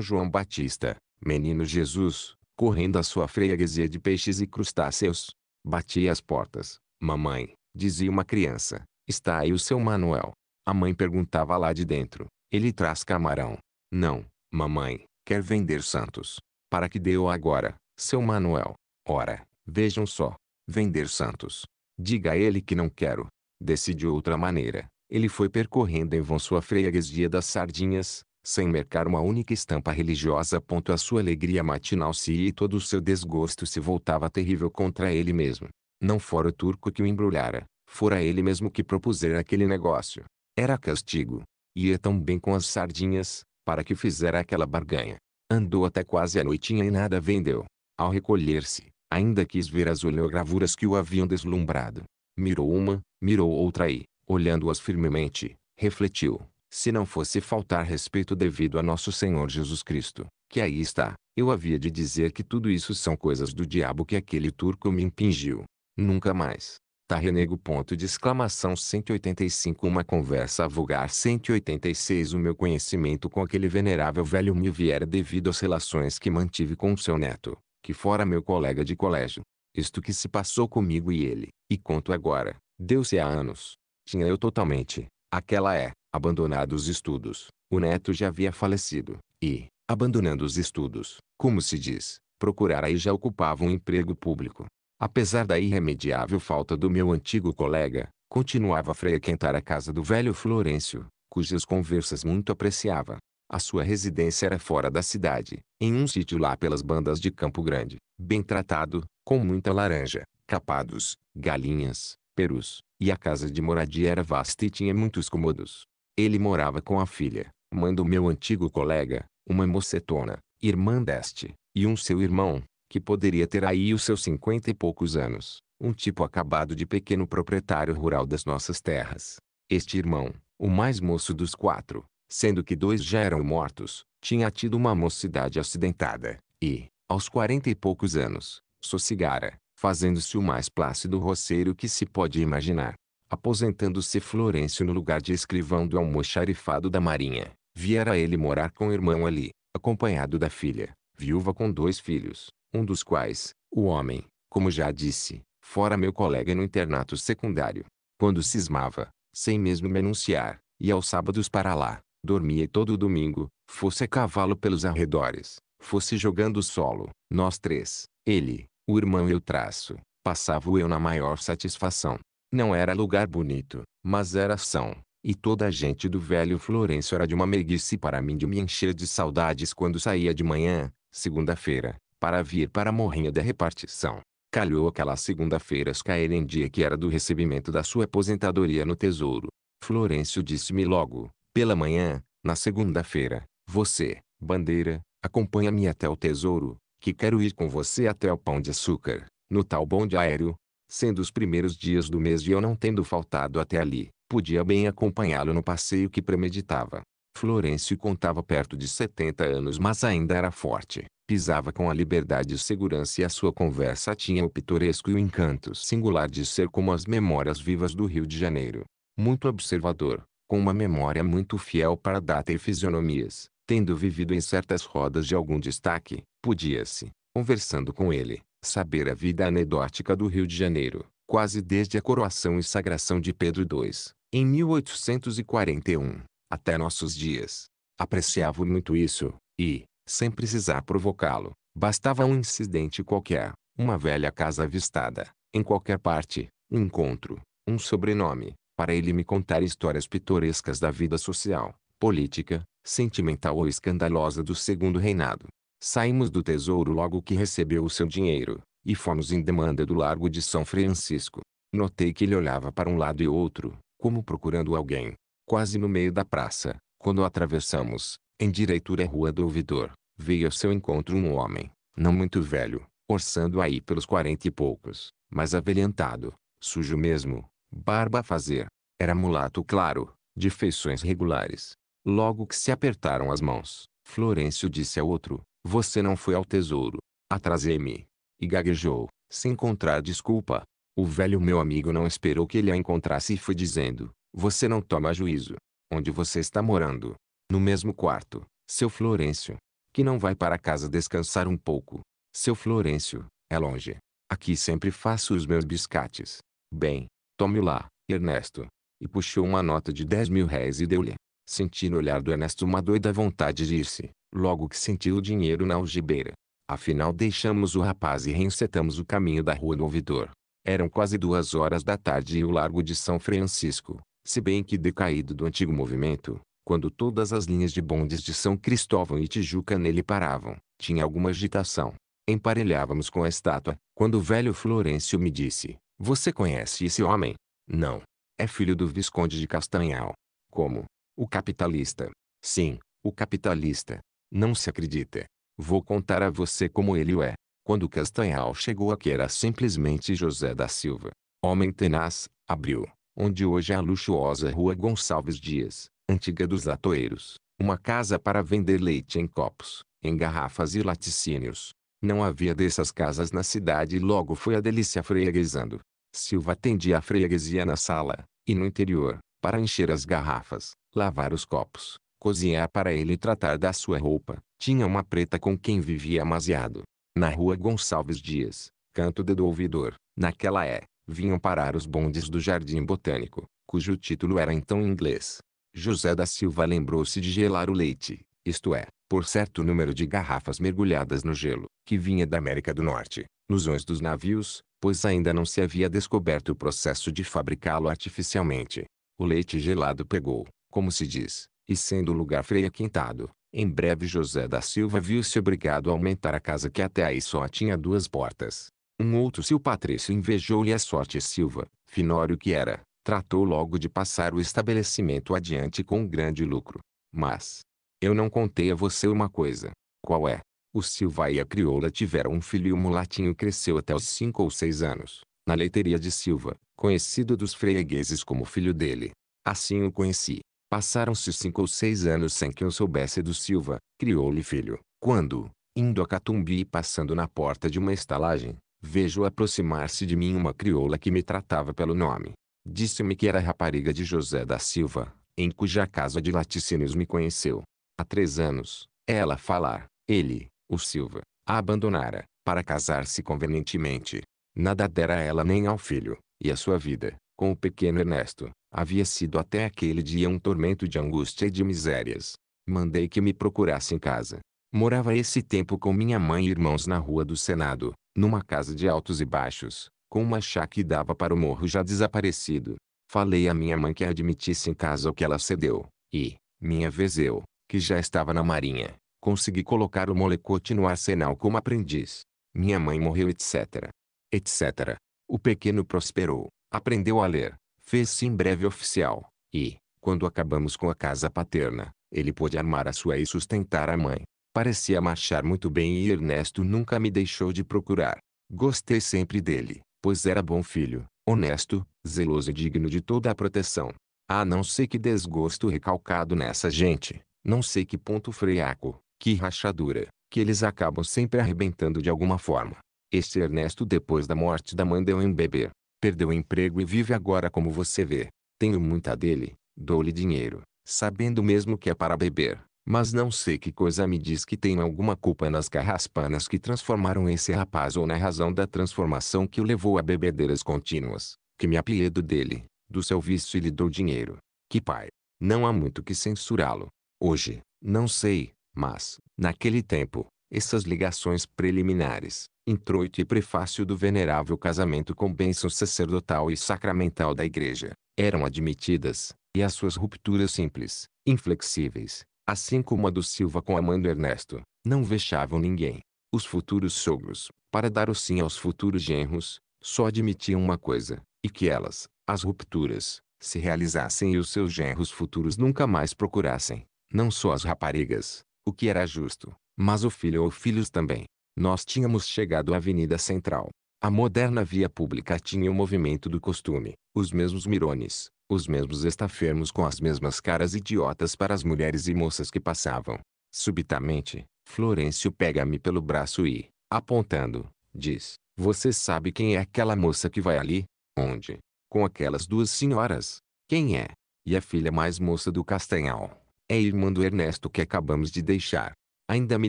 João Batista, menino Jesus, correndo à sua freguesia de peixes e crustáceos. Batia as portas. Mamãe, dizia uma criança, está aí o seu Manuel. A mãe perguntava lá de dentro, ele traz camarão. Não, mamãe, quer vender santos. Para que deu agora, seu Manuel? Ora, vejam só, vender santos. Diga a ele que não quero. Decide outra maneira ele foi percorrendo em vão sua freguesia das sardinhas, sem mercar uma única estampa religiosa. A sua alegria matinal se ia e todo o seu desgosto se voltava terrível contra ele mesmo. Não fora o turco que o embrulhara, fora ele mesmo que propusera aquele negócio. Era castigo. Ia tão bem com as sardinhas, para que fizera aquela barganha. Andou até quase a noitinha e nada vendeu. Ao recolher-se, ainda quis ver as oleogravuras que o haviam deslumbrado. Mirou uma, mirou outra e, olhando-as firmemente, refletiu: se não fosse faltar respeito devido a nosso Senhor Jesus Cristo, que aí está, eu havia de dizer que tudo isso são coisas do diabo que aquele turco me impingiu. Nunca mais. Tá renego ponto de exclamação 185 Uma conversa vulgar 186 O meu conhecimento com aquele venerável velho me viera devido às relações que mantive com seu neto, que fora meu colega de colégio. Isto que se passou comigo e ele, e conto agora, deu-se há anos, tinha eu totalmente. Aquela é, abandonado os estudos. O neto já havia falecido. E, abandonando os estudos, como se diz, procurara aí já ocupava um emprego público. Apesar da irremediável falta do meu antigo colega, continuava a frequentar a casa do velho Florencio, cujas conversas muito apreciava. A sua residência era fora da cidade, em um sítio lá pelas bandas de Campo Grande, bem tratado, com muita laranja, capados, galinhas, Perus, e a casa de moradia era vasta e tinha muitos cômodos. Ele morava com a filha, mãe do meu antigo colega, uma mocetona, irmã deste, e um seu irmão, que poderia ter aí os seus cinquenta e poucos anos, um tipo acabado de pequeno proprietário rural das nossas terras. Este irmão, o mais moço dos quatro, sendo que dois já eram mortos, tinha tido uma mocidade acidentada, e, aos quarenta e poucos anos, sossegara, fazendo-se o mais plácido roceiro que se pode imaginar. Aposentando-se Florencio no lugar de escrivão do almoxarifado da Marinha, viera ele morar com o irmão ali, acompanhado da filha, viúva com dois filhos, um dos quais, o homem, como já disse, fora meu colega no internato secundário. Quando cismava, sem mesmo me anunciar, e aos sábados para lá, dormia todo domingo, fosse a cavalo pelos arredores, fosse jogando solo, nós três, ele, o irmão eu traço, passava eu na maior satisfação. Não era lugar bonito, mas era ação, e toda a gente do velho Florencio era de uma meiguice para mim de me encher de saudades quando saía de manhã, segunda-feira, para vir para a morrinha da repartição. Calhou aquelas segunda-feiras cair em dia que era do recebimento da sua aposentadoria no tesouro. Florencio disse-me logo, pela manhã, na segunda-feira, você, bandeira, acompanha-me até o tesouro, que quero ir com você até o Pão de Açúcar, no tal bonde aéreo. Sendo os primeiros dias do mês e eu não tendo faltado até ali, podia bem acompanhá-lo no passeio que premeditava. Florencio contava perto de 70 anos mas ainda era forte, pisava com a liberdade e segurança e a sua conversa tinha o pitoresco e o encanto singular de ser como as memórias vivas do Rio de Janeiro. Muito observador, com uma memória muito fiel para data e fisionomias, tendo vivido em certas rodas de algum destaque, podia-se, conversando com ele, saber a vida anedótica do Rio de Janeiro, quase desde a coroação e sagração de Pedro II, em 1841, até nossos dias. Apreciava muito isso, e, sem precisar provocá-lo, bastava um incidente qualquer, uma velha casa avistada, em qualquer parte, um encontro, um sobrenome, para ele me contar histórias pitorescas da vida social, política, sentimental ou escandalosa do segundo reinado. Saímos do tesouro logo que recebeu o seu dinheiro, e fomos em demanda do Largo de São Francisco. Notei que ele olhava para um lado e outro, como procurando alguém. Quase no meio da praça, quando atravessamos, em direitura à Rua do Ouvidor, veio ao seu encontro um homem, não muito velho, orçando aí pelos quarenta e poucos, mas avelhantado, sujo mesmo, barba a fazer. Era mulato claro, de feições regulares, Logo que se apertaram as mãos, Florencio disse ao outro, você não foi ao tesouro. Atrasei-me. E gaguejou, sem encontrar desculpa. O velho meu amigo não esperou que ele a encontrasse e foi dizendo, você não toma juízo. Onde você está morando? No mesmo quarto, seu Florencio. Que não vai para casa descansar um pouco. Seu Florencio, é longe. Aqui sempre faço os meus biscates. Bem, tome lá, Ernesto. E puxou uma nota de 10 mil réis e deu-lhe. Senti no olhar do Ernesto uma doida vontade de ir-se, logo que senti o dinheiro na algibeira. Afinal deixamos o rapaz e reinsetamos o caminho da rua do ouvidor. Eram quase duas horas da tarde e o Largo de São Francisco, se bem que decaído do antigo movimento, quando todas as linhas de bondes de São Cristóvão e Tijuca nele paravam, tinha alguma agitação. Emparelhávamos com a estátua, quando o velho Florencio me disse, Você conhece esse homem? Não. É filho do Visconde de Castanhal. Como? O capitalista. Sim, o capitalista. Não se acredita. Vou contar a você como ele o é. Quando Castanhal chegou aqui era simplesmente José da Silva. Homem tenaz, abriu, onde hoje é a luxuosa Rua Gonçalves Dias, antiga dos latoeiros, uma casa para vender leite em copos, em garrafas e laticínios. Não havia dessas casas na cidade e logo foi a delícia freguesando. Silva atendia a freguesia na sala, e no interior, para encher as garrafas, lavar os copos, cozinhar para ele e tratar da sua roupa. Tinha uma preta com quem vivia amaziado. Na rua Gonçalves Dias, canto de do ouvidor, naquela é, vinham parar os bondes do Jardim Botânico, cujo título era então inglês. José da Silva lembrou-se de gelar o leite, isto é, por certo número de garrafas mergulhadas no gelo, que vinha da América do Norte, nos ões dos navios, pois ainda não se havia descoberto o processo de fabricá-lo artificialmente. O leite gelado pegou, como se diz, e sendo o lugar freio quintado, em breve José da Silva viu-se obrigado a aumentar a casa que até aí só tinha duas portas. Um outro se o Patrício invejou-lhe a sorte Silva, finório que era, tratou logo de passar o estabelecimento adiante com grande lucro. Mas, eu não contei a você uma coisa. Qual é? O Silva e a crioula tiveram um filho e o mulatinho cresceu até os cinco ou seis anos na leiteria de Silva, conhecido dos fregueses como filho dele. Assim o conheci. Passaram-se cinco ou seis anos sem que eu soubesse do Silva, criou-lhe filho, quando, indo a Catumbi e passando na porta de uma estalagem, vejo aproximar-se de mim uma crioula que me tratava pelo nome. Disse-me que era rapariga de José da Silva, em cuja casa de laticínios me conheceu. Há três anos, ela falar, ele, o Silva, a abandonara, para casar-se convenientemente. Nada dera a ela nem ao filho, e a sua vida, com o pequeno Ernesto, havia sido até aquele dia um tormento de angústia e de misérias. Mandei que me procurasse em casa. Morava esse tempo com minha mãe e irmãos na rua do Senado, numa casa de altos e baixos, com uma chá que dava para o morro já desaparecido. Falei a minha mãe que admitisse em casa o que ela cedeu, e, minha vez eu, que já estava na marinha, consegui colocar o molecote no arsenal como aprendiz. Minha mãe morreu etc etc. O pequeno prosperou, aprendeu a ler, fez-se em breve oficial, e, quando acabamos com a casa paterna, ele pôde armar a sua e sustentar a mãe. Parecia marchar muito bem e Ernesto nunca me deixou de procurar. Gostei sempre dele, pois era bom filho, honesto, zeloso e digno de toda a proteção. Ah, não sei que desgosto recalcado nessa gente, não sei que ponto freaco, que rachadura, que eles acabam sempre arrebentando de alguma forma. Este Ernesto depois da morte da mãe deu em beber. Perdeu o emprego e vive agora como você vê. Tenho muita dele, dou-lhe dinheiro, sabendo mesmo que é para beber. Mas não sei que coisa me diz que tenho alguma culpa nas carraspanas que transformaram esse rapaz ou na razão da transformação que o levou a bebedeiras contínuas, que me apiedo dele, do seu vício e lhe dou dinheiro. Que pai! Não há muito que censurá-lo. Hoje, não sei, mas, naquele tempo, essas ligações preliminares, introito e prefácio do venerável casamento com bênção sacerdotal e sacramental da Igreja, eram admitidas, e as suas rupturas simples, inflexíveis, assim como a do Silva com a mãe do Ernesto, não vexavam ninguém. Os futuros sogros, para dar o sim aos futuros genros, só admitiam uma coisa, e que elas, as rupturas, se realizassem e os seus genros futuros nunca mais procurassem, não só as raparigas, o que era justo, mas o filho ou filhos também. Nós tínhamos chegado à Avenida Central. A moderna via pública tinha o movimento do costume, os mesmos mirones, os mesmos estafermos com as mesmas caras idiotas para as mulheres e moças que passavam. Subitamente, Florencio pega-me pelo braço e, apontando, diz, você sabe quem é aquela moça que vai ali? Onde? Com aquelas duas senhoras. Quem é? E a filha mais moça do Castanhal. É irmã do Ernesto que acabamos de deixar. Ainda me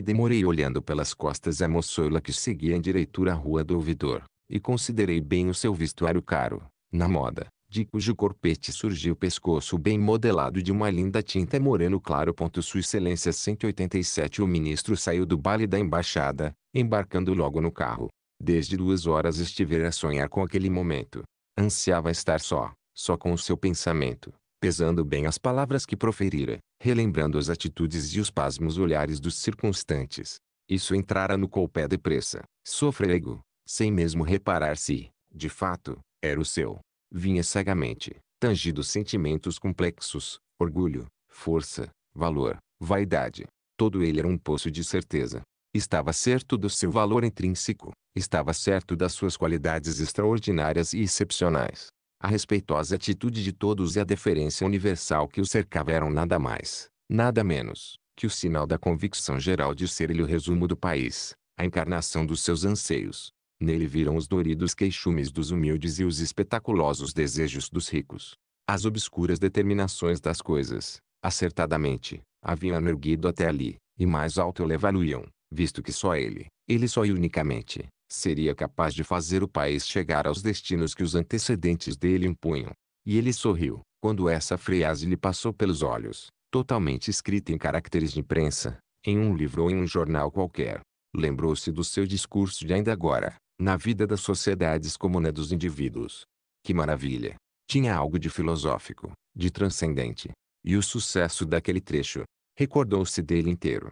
demorei olhando pelas costas a moçoila que seguia em direitura à rua do ouvidor, e considerei bem o seu vestuário caro, na moda, de cujo corpete surgiu o pescoço bem modelado de uma linda tinta moreno claro. Sua Excelência 187 O ministro saiu do baile da embaixada, embarcando logo no carro. Desde duas horas estivera a sonhar com aquele momento. Ansiava estar só, só com o seu pensamento, pesando bem as palavras que proferira, relembrando as atitudes e os pasmos olhares dos circunstantes. Isso entrara no colpé depressa, sofrego, sem mesmo reparar se, de fato, era o seu. Vinha cegamente, tangido sentimentos complexos, orgulho, força, valor, vaidade. Todo ele era um poço de certeza. Estava certo do seu valor intrínseco, estava certo das suas qualidades extraordinárias e excepcionais, a respeitosa atitude de todos e é a deferência universal que o cercava eram nada mais, nada menos, que o sinal da convicção geral de ser ele o resumo do país, a encarnação dos seus anseios. Nele viram os doridos queixumes dos humildes e os espetaculosos desejos dos ricos. As obscuras determinações das coisas, acertadamente, haviam erguido até ali, e mais alto levá-lo-iam, visto que só ele, ele só e unicamente, seria capaz de fazer o país chegar aos destinos que os antecedentes dele impunham. E ele sorriu, quando essa frase lhe passou pelos olhos, totalmente escrita em caracteres de imprensa, em um livro ou em um jornal qualquer. Lembrou-se do seu discurso de ainda agora, na vida das sociedades como na dos indivíduos. Que maravilha! Tinha algo de filosófico, de transcendente. E o sucesso daquele trecho, recordou-se dele inteiro.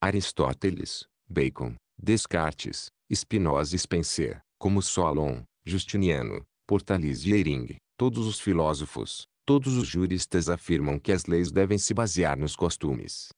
Aristóteles, Bacon, Descartes, Spinoza e Spencer, como Solon, Justiniano, Portalis e Eyring, todos os filósofos, todos os juristas afirmam que as leis devem se basear nos costumes.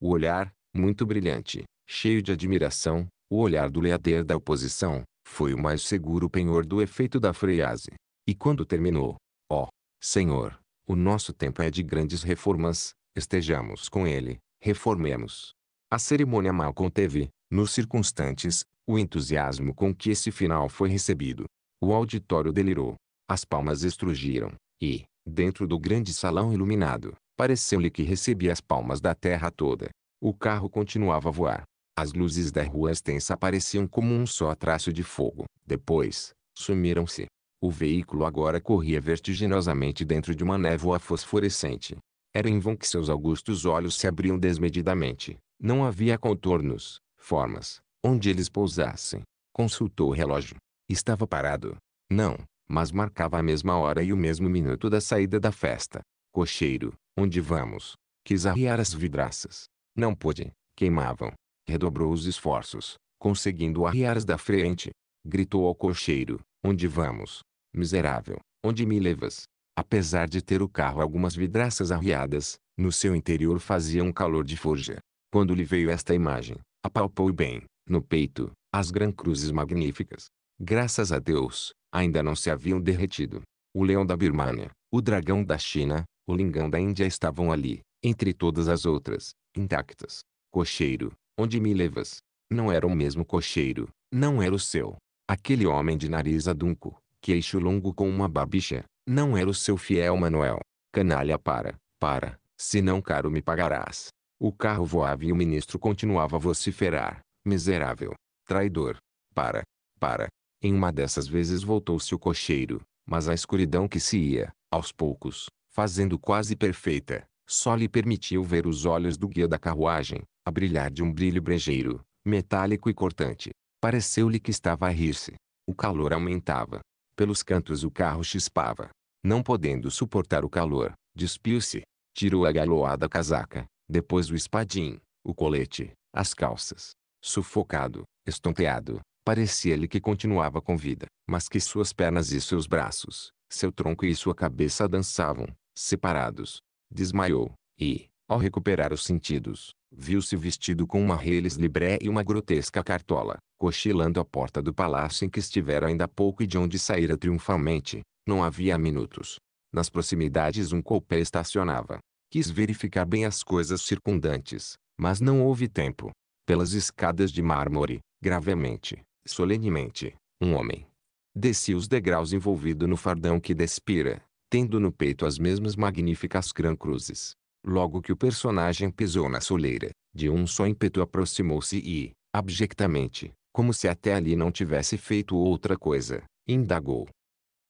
O olhar, muito brilhante, cheio de admiração, o olhar do leader da oposição, foi o mais seguro penhor do efeito da frase. E quando terminou, ó, oh, Senhor, o nosso tempo é de grandes reformas, estejamos com ele, reformemos. A cerimônia mal conteve, nos circunstantes, o entusiasmo com que esse final foi recebido. O auditório delirou. As palmas estrugiram. E, dentro do grande salão iluminado, pareceu-lhe que recebia as palmas da terra toda. O carro continuava a voar. As luzes da rua extensa apareciam como um só traço de fogo. Depois, sumiram-se. O veículo agora corria vertiginosamente dentro de uma névoa fosforescente. Era em vão que seus augustos olhos se abriam desmedidamente. Não havia contornos, formas, onde eles pousassem. Consultou o relógio. Estava parado. Não, mas marcava a mesma hora e o mesmo minuto da saída da festa. Cocheiro, onde vamos? Quis arriar as vidraças. Não pôde, queimavam. Redobrou os esforços, conseguindo arriar as da frente. Gritou ao cocheiro, onde vamos? Miserável, onde me levas? Apesar de ter o carro algumas vidraças arriadas, no seu interior fazia um calor de forja. Quando lhe veio esta imagem, apalpou bem no peito, as gran cruzes magníficas. Graças a Deus, ainda não se haviam derretido. O leão da Birmania, o dragão da China, o lingão da Índia estavam ali, entre todas as outras, intactas. Cocheiro, onde me levas? Não era o mesmo cocheiro, não era o seu. Aquele homem de nariz adunco, queixo longo com uma babicha, não era o seu fiel Manuel. Canalha para, para, se não caro me pagarás. O carro voava e o ministro continuava a vociferar miserável, traidor, para, para. Em uma dessas vezes voltou-se o cocheiro, mas a escuridão que se ia, aos poucos, fazendo quase perfeita, só lhe permitiu ver os olhos do guia da carruagem, a brilhar de um brilho brejeiro, metálico e cortante. Pareceu-lhe que estava a rir-se. O calor aumentava. Pelos cantos o carro chispava. Não podendo suportar o calor, despiu-se. Tirou a galoada casaca, depois o espadim, o colete, as calças, Sufocado, estonteado, parecia-lhe que continuava com vida, mas que suas pernas e seus braços, seu tronco e sua cabeça dançavam, separados. Desmaiou, e, ao recuperar os sentidos, viu-se vestido com uma reles libré e uma grotesca cartola, cochilando à porta do palácio em que estivera ainda há pouco e de onde saíra triunfalmente, não havia minutos. Nas proximidades um coupé estacionava. Quis verificar bem as coisas circundantes, mas não houve tempo pelas escadas de mármore, gravemente, solenemente, um homem. Descia os degraus envolvido no fardão que despira, tendo no peito as mesmas magníficas crã-cruzes. Logo que o personagem pisou na soleira, de um só ímpeto aproximou-se e, abjectamente, como se até ali não tivesse feito outra coisa, indagou.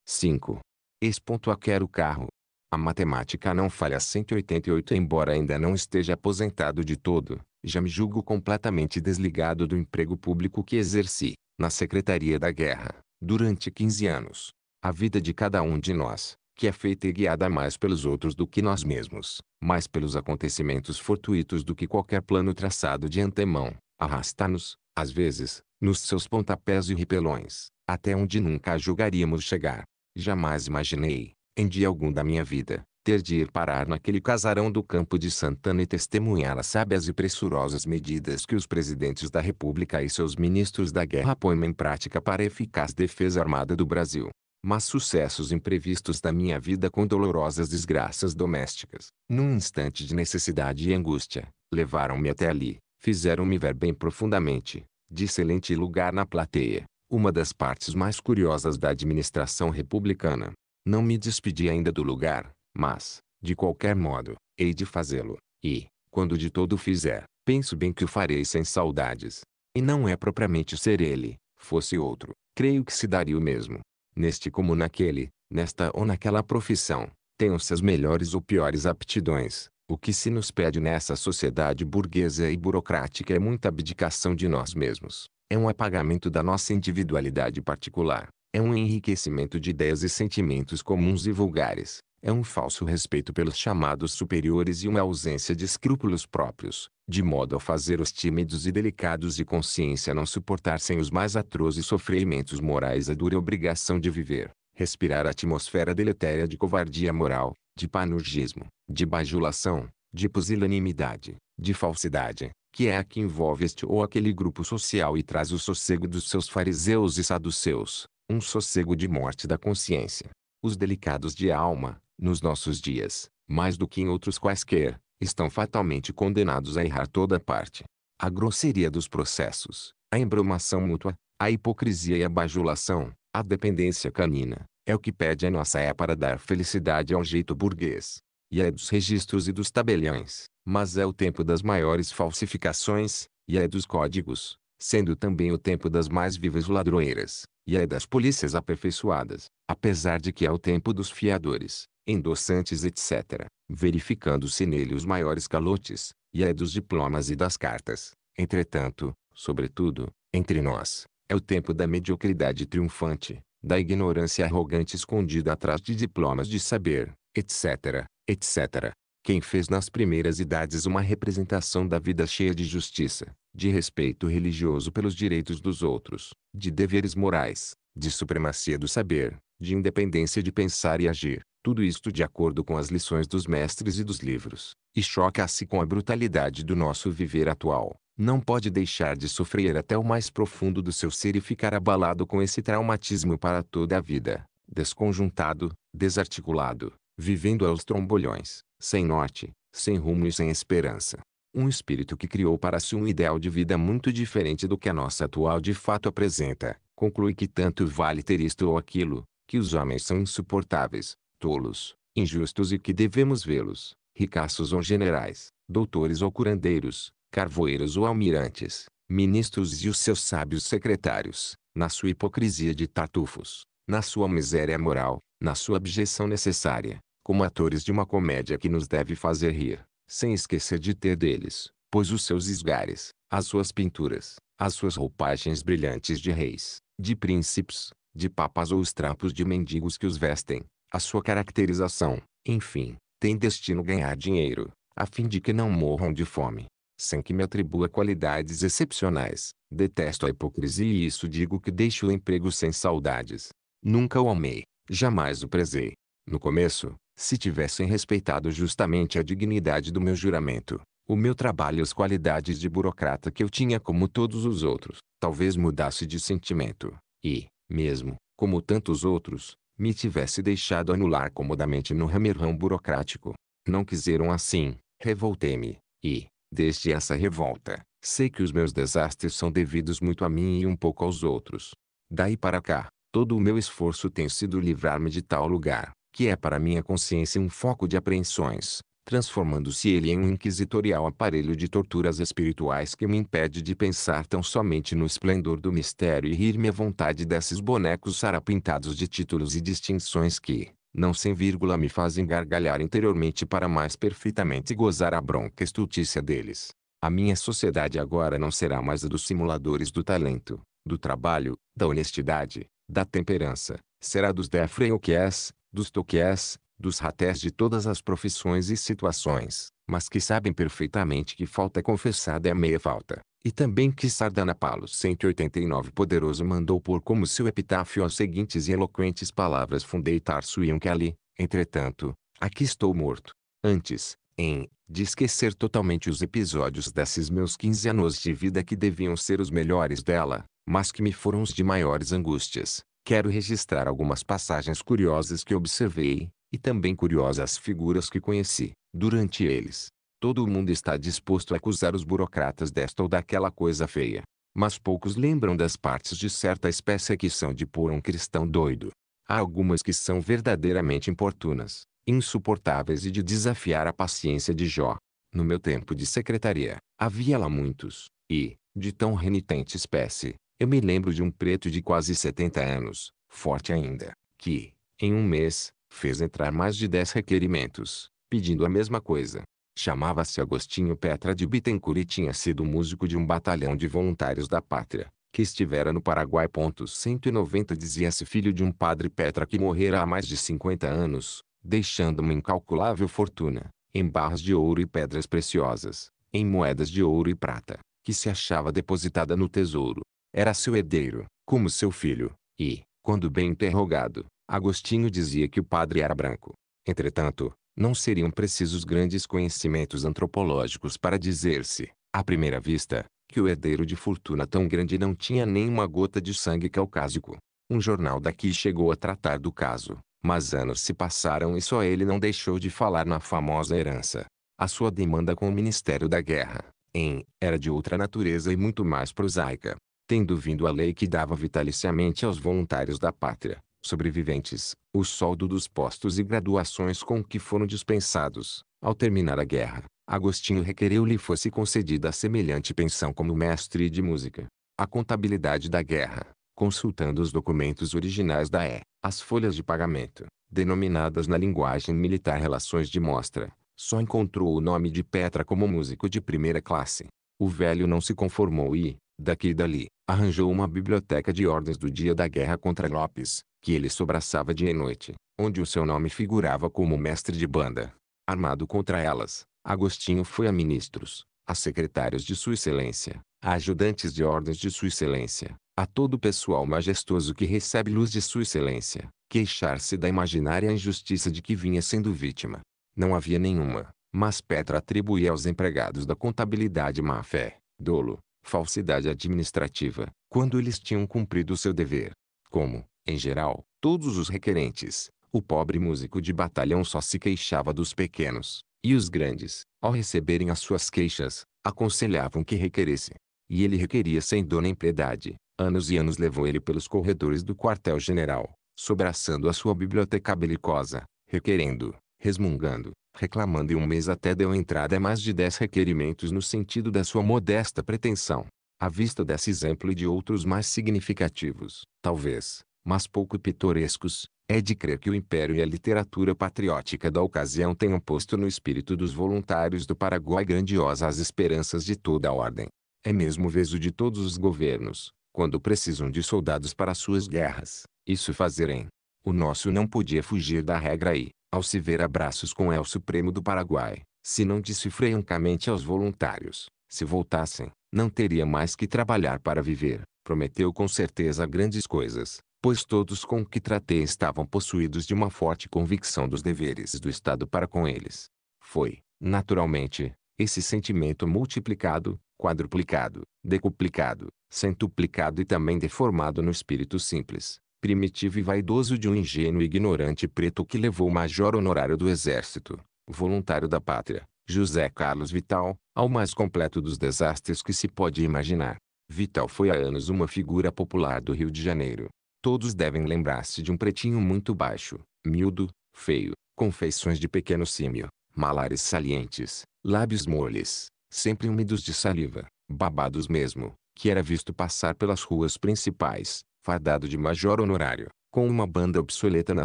5. Ex-a quero carro. A matemática não falha 188 embora ainda não esteja aposentado de todo. Já me julgo completamente desligado do emprego público que exerci, na Secretaria da Guerra, durante 15 anos. A vida de cada um de nós, que é feita e guiada mais pelos outros do que nós mesmos, mais pelos acontecimentos fortuitos do que qualquer plano traçado de antemão, arrasta-nos, às vezes, nos seus pontapés e repelões, até onde nunca julgaríamos chegar. Jamais imaginei, em dia algum da minha vida, ter de ir parar naquele casarão do campo de Santana e testemunhar as sábias e pressurosas medidas que os presidentes da República e seus ministros da guerra põem em prática para a eficaz defesa armada do Brasil. Mas sucessos imprevistos da minha vida com dolorosas desgraças domésticas, num instante de necessidade e angústia, levaram-me até ali, fizeram-me ver bem profundamente, de excelente lugar na plateia, uma das partes mais curiosas da administração republicana. Não me despedi ainda do lugar, mas, de qualquer modo, hei de fazê-lo. E, quando de todo fizer, penso bem que o farei sem saudades. E não é propriamente ser ele, fosse outro, creio que se daria o mesmo. Neste como naquele, nesta ou naquela profissão, tenham-se as melhores ou piores aptidões. O que se nos pede nessa sociedade burguesa e burocrática é muita abdicação de nós mesmos. É um apagamento da nossa individualidade particular. É um enriquecimento de ideias e sentimentos comuns e vulgares. É um falso respeito pelos chamados superiores e uma ausência de escrúpulos próprios, de modo a fazer os tímidos e delicados de consciência não suportar sem os mais atrozes sofrimentos morais a dura obrigação de viver, respirar a atmosfera deletéria de covardia moral, de panurgismo, de bajulação, de pusilanimidade, de falsidade, que é a que envolve este ou aquele grupo social e traz o sossego dos seus fariseus e saduceus, um sossego de morte da consciência. Os delicados de alma, nos nossos dias, mais do que em outros quaisquer, estão fatalmente condenados a errar toda parte. A grosseria dos processos, a embromação mútua, a hipocrisia e a bajulação, a dependência canina, é o que pede a nossa é para dar felicidade ao jeito burguês. E é dos registros e dos tabeliões, mas é o tempo das maiores falsificações, e é dos códigos, sendo também o tempo das mais vivas ladroeiras, e é das polícias aperfeiçoadas, apesar de que é o tempo dos fiadores, endossantes etc., verificando-se nele os maiores calotes, e é dos diplomas e das cartas. Entretanto, sobretudo, entre nós, é o tempo da mediocridade triunfante, da ignorância arrogante escondida atrás de diplomas de saber, etc., etc quem fez nas primeiras idades uma representação da vida cheia de justiça, de respeito religioso pelos direitos dos outros, de deveres morais, de supremacia do saber, de independência de pensar e agir, tudo isto de acordo com as lições dos mestres e dos livros, e choca-se com a brutalidade do nosso viver atual, não pode deixar de sofrer até o mais profundo do seu ser e ficar abalado com esse traumatismo para toda a vida, desconjuntado, desarticulado, vivendo aos trombolhões, sem norte, sem rumo e sem esperança. Um espírito que criou para si um ideal de vida muito diferente do que a nossa atual de fato apresenta, conclui que tanto vale ter isto ou aquilo, que os homens são insuportáveis, tolos, injustos e que devemos vê-los, ricaços ou generais, doutores ou curandeiros, carvoeiros ou almirantes, ministros e os seus sábios secretários, na sua hipocrisia de tartufos, na sua miséria moral, na sua abjeção necessária, como atores de uma comédia que nos deve fazer rir, sem esquecer de ter deles, pois os seus esgares, as suas pinturas, as suas roupagens brilhantes de reis, de príncipes, de papas ou os trapos de mendigos que os vestem, a sua caracterização, enfim, tem destino ganhar dinheiro, a fim de que não morram de fome. Sem que me atribua qualidades excepcionais, detesto a hipocrisia e isso digo que deixo o emprego sem saudades. Nunca o amei, jamais o prezei. No começo, se tivessem respeitado justamente a dignidade do meu juramento, o meu trabalho e as qualidades de burocrata que eu tinha como todos os outros, talvez mudasse de sentimento, e, mesmo, como tantos outros, me tivesse deixado anular comodamente no ramerrão burocrático. Não quiseram assim, revoltei-me, e, desde essa revolta, sei que os meus desastres são devidos muito a mim e um pouco aos outros. Daí para cá, todo o meu esforço tem sido livrar-me de tal lugar, que é para minha consciência um foco de apreensões, transformando-se ele em um inquisitorial aparelho de torturas espirituais que me impede de pensar tão somente no esplendor do mistério e rir-me à vontade desses bonecos sarapintados de títulos e distinções que, não sem vírgula me fazem gargalhar interiormente para mais perfeitamente gozar a bronca estultícia deles. A minha sociedade agora não será mais a dos simuladores do talento, do trabalho, da honestidade, da temperança, será dos Defren o que és, dos toqués, dos ratés de todas as profissões e situações, mas que sabem perfeitamente que falta confessada é meia falta, e também que Sardanapalo 189 poderoso mandou pôr como seu epitáfio as seguintes e eloquentes palavras fundei Tarso e Uncali, entretanto, aqui estou morto. Antes, em, de esquecer totalmente os episódios desses meus 15 anos de vida que deviam ser os melhores dela, mas que me foram os de maiores angústias, quero registrar algumas passagens curiosas que observei, e também curiosas figuras que conheci, durante eles. Todo mundo está disposto a acusar os burocratas desta ou daquela coisa feia. Mas poucos lembram das partes de certa espécie que são de pôr um cristão doido. Há algumas que são verdadeiramente importunas, insuportáveis e de desafiar a paciência de Jó. No meu tempo de secretaria, havia lá muitos, e, de tão renitente espécie, eu me lembro de um preto de quase 70 anos, forte ainda, que, em um mês, fez entrar mais de 10 requerimentos, pedindo a mesma coisa. Chamava-se Agostinho Petra de Bittencourt e tinha sido músico de um batalhão de voluntários da pátria, que estivera no Paraguai. 190 dizia-se filho de um padre Petra que morrera há mais de 50 anos, deixando uma incalculável fortuna, em barras de ouro e pedras preciosas, em moedas de ouro e prata, que se achava depositada no tesouro. Era seu herdeiro, como seu filho, e, quando bem interrogado, Agostinho dizia que o padre era branco. Entretanto, não seriam precisos grandes conhecimentos antropológicos para dizer-se, à primeira vista, que o herdeiro de fortuna tão grande não tinha nem uma gota de sangue caucásico. Um jornal daqui chegou a tratar do caso, mas anos se passaram e só ele não deixou de falar na famosa herança. A sua demanda com o Ministério da Guerra, em, era de outra natureza e muito mais prosaica tendo vindo a lei que dava vitaliciamente aos voluntários da pátria, sobreviventes, o soldo dos postos e graduações com que foram dispensados, ao terminar a guerra, Agostinho requereu lhe fosse concedida semelhante pensão como mestre de música. A contabilidade da guerra, consultando os documentos originais da E, as folhas de pagamento, denominadas na linguagem militar relações de mostra, só encontrou o nome de Petra como músico de primeira classe. O velho não se conformou e, daqui e dali, arranjou uma biblioteca de ordens do dia da guerra contra Lopes, que ele sobraçava dia e noite, onde o seu nome figurava como mestre de banda. Armado contra elas, Agostinho foi a ministros, a secretários de Sua Excelência, a ajudantes de ordens de Sua Excelência, a todo o pessoal majestoso que recebe luz de Sua Excelência, queixar-se da imaginária injustiça de que vinha sendo vítima. Não havia nenhuma, mas Petra atribuía aos empregados da contabilidade má fé, dolo, falsidade administrativa, quando eles tinham cumprido seu dever. Como, em geral, todos os requerentes, o pobre músico de batalhão só se queixava dos pequenos, e os grandes, ao receberem as suas queixas, aconselhavam que requeresse. E ele requeria sem dor nem piedade. Anos e anos levou ele pelos corredores do quartel-general, sobraçando a sua biblioteca belicosa, requerendo, resmungando, reclamando e um mês até deu entrada a é mais de dez requerimentos no sentido da sua modesta pretensão. À vista desse exemplo e de outros mais significativos, talvez, mas pouco pitorescos, é de crer que o Império e a literatura patriótica da ocasião tenham posto no espírito dos voluntários do Paraguai grandiosas esperanças de toda a ordem. É mesmo veso de todos os governos, quando precisam de soldados para suas guerras, isso fazerem. O nosso não podia fugir da regra e, ao se ver abraços com El Supremo do Paraguai, se não disse francamente aos voluntários, se voltassem, não teria mais que trabalhar para viver. Prometeu com certeza grandes coisas, pois todos com que tratei estavam possuídos de uma forte convicção dos deveres do Estado para com eles. Foi, naturalmente, esse sentimento multiplicado, quadruplicado, decuplicado, centuplicado e também deformado no espírito simples, primitivo e vaidoso de um ingênuo e ignorante preto que levou o major honorário do exército, voluntário da pátria, José Carlos Vital, ao mais completo dos desastres que se pode imaginar. Vital foi há anos uma figura popular do Rio de Janeiro. Todos devem lembrar-se de um pretinho muito baixo, miúdo, feio, com feições de pequeno símio, malares salientes, lábios moles, sempre úmidos de saliva, babados mesmo, que era visto passar pelas ruas principais, fardado de major honorário, com uma banda obsoleta na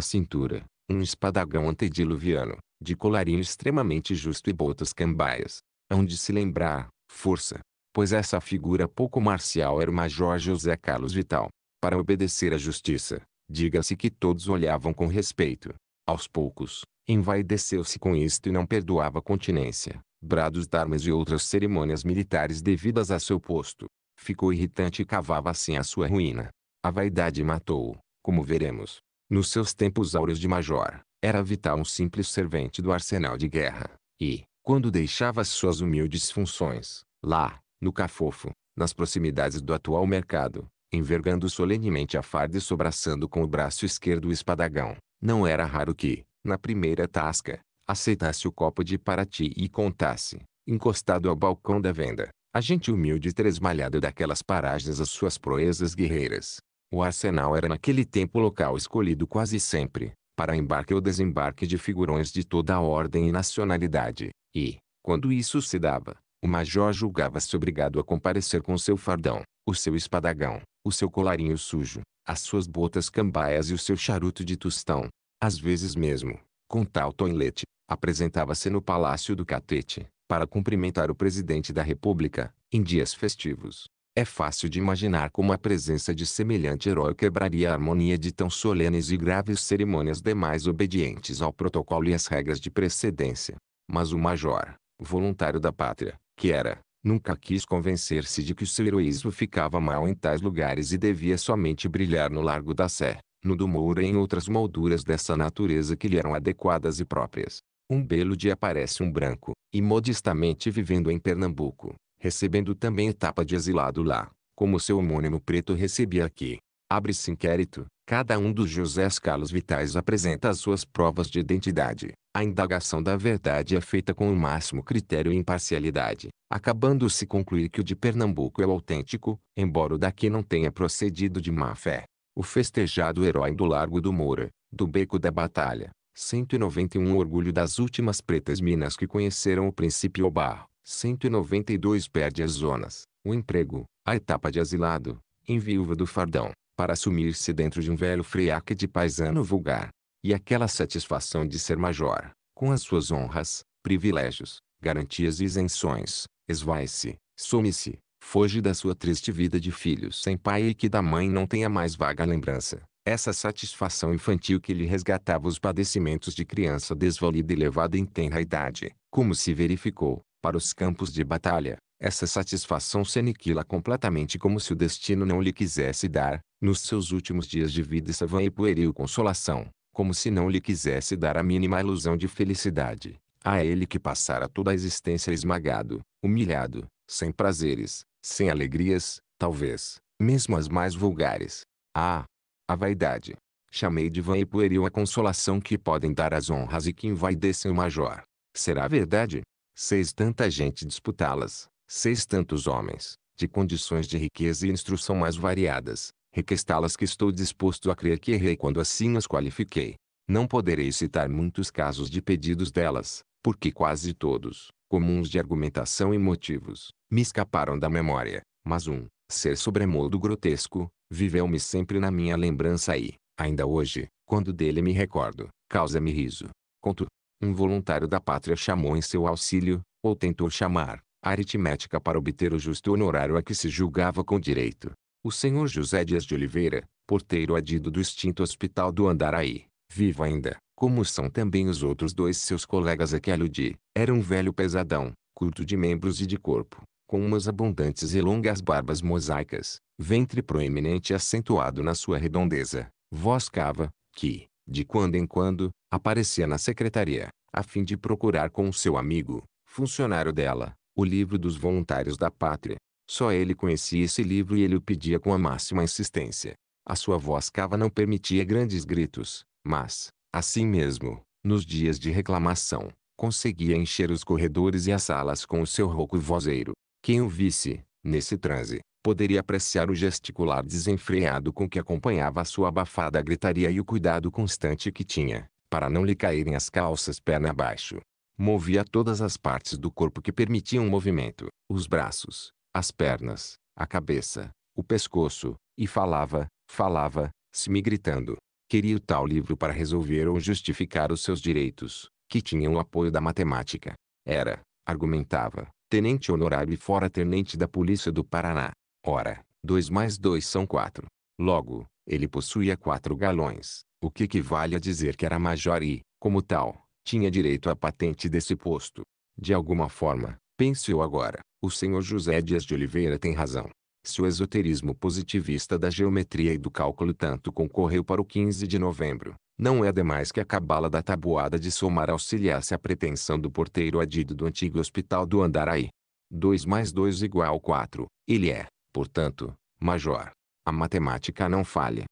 cintura, um espadagão antediluviano, de colarinho extremamente justo e botas cambaias. Onde se lembrar, força, pois essa figura pouco marcial era o Major José Carlos Vital. Para obedecer à justiça, diga-se que todos olhavam com respeito. Aos poucos, envaideceu-se com isto e não perdoava continência, brados d'armas e outras cerimônias militares devidas a seu posto. Ficou irritante e cavava assim a sua ruína. A vaidade matou-o, como veremos. Nos seus tempos áureos de major, era vital um simples servente do arsenal de guerra. E, quando deixava suas humildes funções, lá, no Cafofo, nas proximidades do atual mercado, envergando solenemente a farda e sobraçando com o braço esquerdo o espadagão, não era raro que, na primeira tasca, aceitasse o copo de parati e contasse, encostado ao balcão da venda, a gente humilde e tresmalhada daquelas paragens as suas proezas guerreiras. O arsenal era naquele tempo local escolhido quase sempre, para embarque ou desembarque de figurões de toda a ordem e nacionalidade, e, quando isso se dava, o major julgava-se obrigado a comparecer com seu fardão, o seu espadagão, o seu colarinho sujo, as suas botas cambaias e o seu charuto de tostão. Às vezes mesmo, com tal toilette, apresentava-se no Palácio do Catete, para cumprimentar o presidente da República, em dias festivos. É fácil de imaginar como a presença de semelhante herói quebraria a harmonia de tão solenes e graves cerimônias demais obedientes ao protocolo e às regras de precedência. Mas o major, voluntário da pátria, que era, nunca quis convencer-se de que o seu heroísmo ficava mal em tais lugares e devia somente brilhar no Largo da Sé, no do Moura e em outras molduras dessa natureza que lhe eram adequadas e próprias. Um belo dia aparece um branco, e modestamente vivendo em Pernambuco, recebendo também etapa de exilado lá, como seu homônimo preto recebia aqui. Abre-se inquérito, cada um dos Josés Carlos Vitais apresenta as suas provas de identidade. A indagação da verdade é feita com o máximo critério e imparcialidade, acabando-se concluir que o de Pernambuco é o autêntico, embora o daqui não tenha procedido de má fé. O festejado herói do Largo do Moura, do Beco da Batalha, 191 orgulho das últimas pretas minas que conheceram o príncipe Obar, 192 perde as zonas, o emprego, a etapa de asilado, em viúva do fardão, para assumir-se dentro de um velho friaque de paisano vulgar. E aquela satisfação de ser major, com as suas honras, privilégios, garantias e isenções, esvai-se, some-se, foge da sua triste vida de filho sem pai e que da mãe não tenha mais vaga lembrança. Essa satisfação infantil que lhe resgatava os padecimentos de criança desvalida e levada em tenra idade, como se verificou, para os campos de batalha. Essa satisfação se aniquila completamente como se o destino não lhe quisesse dar, nos seus últimos dias de vida essa vã e pueril consolação, como se não lhe quisesse dar a mínima ilusão de felicidade. A ele que passara toda a existência esmagado, humilhado, sem prazeres, sem alegrias, talvez, mesmo as mais vulgares. Ah! A vaidade! Chamei de vã e pueril a consolação que podem dar as honras e que envaidecem o major. Será verdade? seis tanta gente disputá-las, seis tantos homens, de condições de riqueza e instrução mais variadas, requestá-las que estou disposto a crer que errei quando assim as qualifiquei. Não poderei citar muitos casos de pedidos delas, porque quase todos, comuns de argumentação e motivos, me escaparam da memória, mas um, ser sobremodo grotesco, viveu-me sempre na minha lembrança e, ainda hoje, quando dele me recordo, causa-me riso. Conto, um voluntário da pátria chamou em seu auxílio, ou tentou chamar, a aritmética para obter o justo honorário a que se julgava com direito. O senhor José Dias de Oliveira, porteiro adido do extinto Hospital do Andaraí, vivo ainda, como são também os outros dois seus colegas a que aludi, era um velho pesadão, curto de membros e de corpo, com umas abundantes e longas barbas mosaicas, ventre proeminente acentuado na sua redondeza, voz cava, que, de quando em quando, aparecia na secretaria, a fim de procurar com seu amigo, funcionário dela, o livro dos voluntários da pátria. Só ele conhecia esse livro e ele o pedia com a máxima insistência. A sua voz cava não permitia grandes gritos, mas, assim mesmo, nos dias de reclamação, conseguia encher os corredores e as salas com o seu rouco vozeiro. Quem o visse, nesse transe, poderia apreciar o gesticular desenfreado com que acompanhava a sua abafada gritaria e o cuidado constante que tinha, para não lhe caírem as calças perna abaixo. Movia todas as partes do corpo que permitiam o movimento, os braços, as pernas, a cabeça, o pescoço, e falava, falava, se me gritando. Queria o tal livro para resolver ou justificar os seus direitos, que tinham o apoio da matemática. Era, argumentava, tenente honorário e fora tenente da Polícia do Paraná. Ora, 2 mais 2 são 4. Logo, ele possuía 4 galões, o que equivale a dizer que era major e, como tal, tinha direito à patente desse posto. De alguma forma, pensou agora, o senhor José Dias de Oliveira tem razão. Se o esoterismo positivista da geometria e do cálculo tanto concorreu para o 15 de novembro, não é demais que a cabala da tabuada de somar auxiliasse a pretensão do porteiro adido do antigo hospital do Andaraí. 2 mais 2 igual 4, ele é, Portanto, Major, a matemática não falha.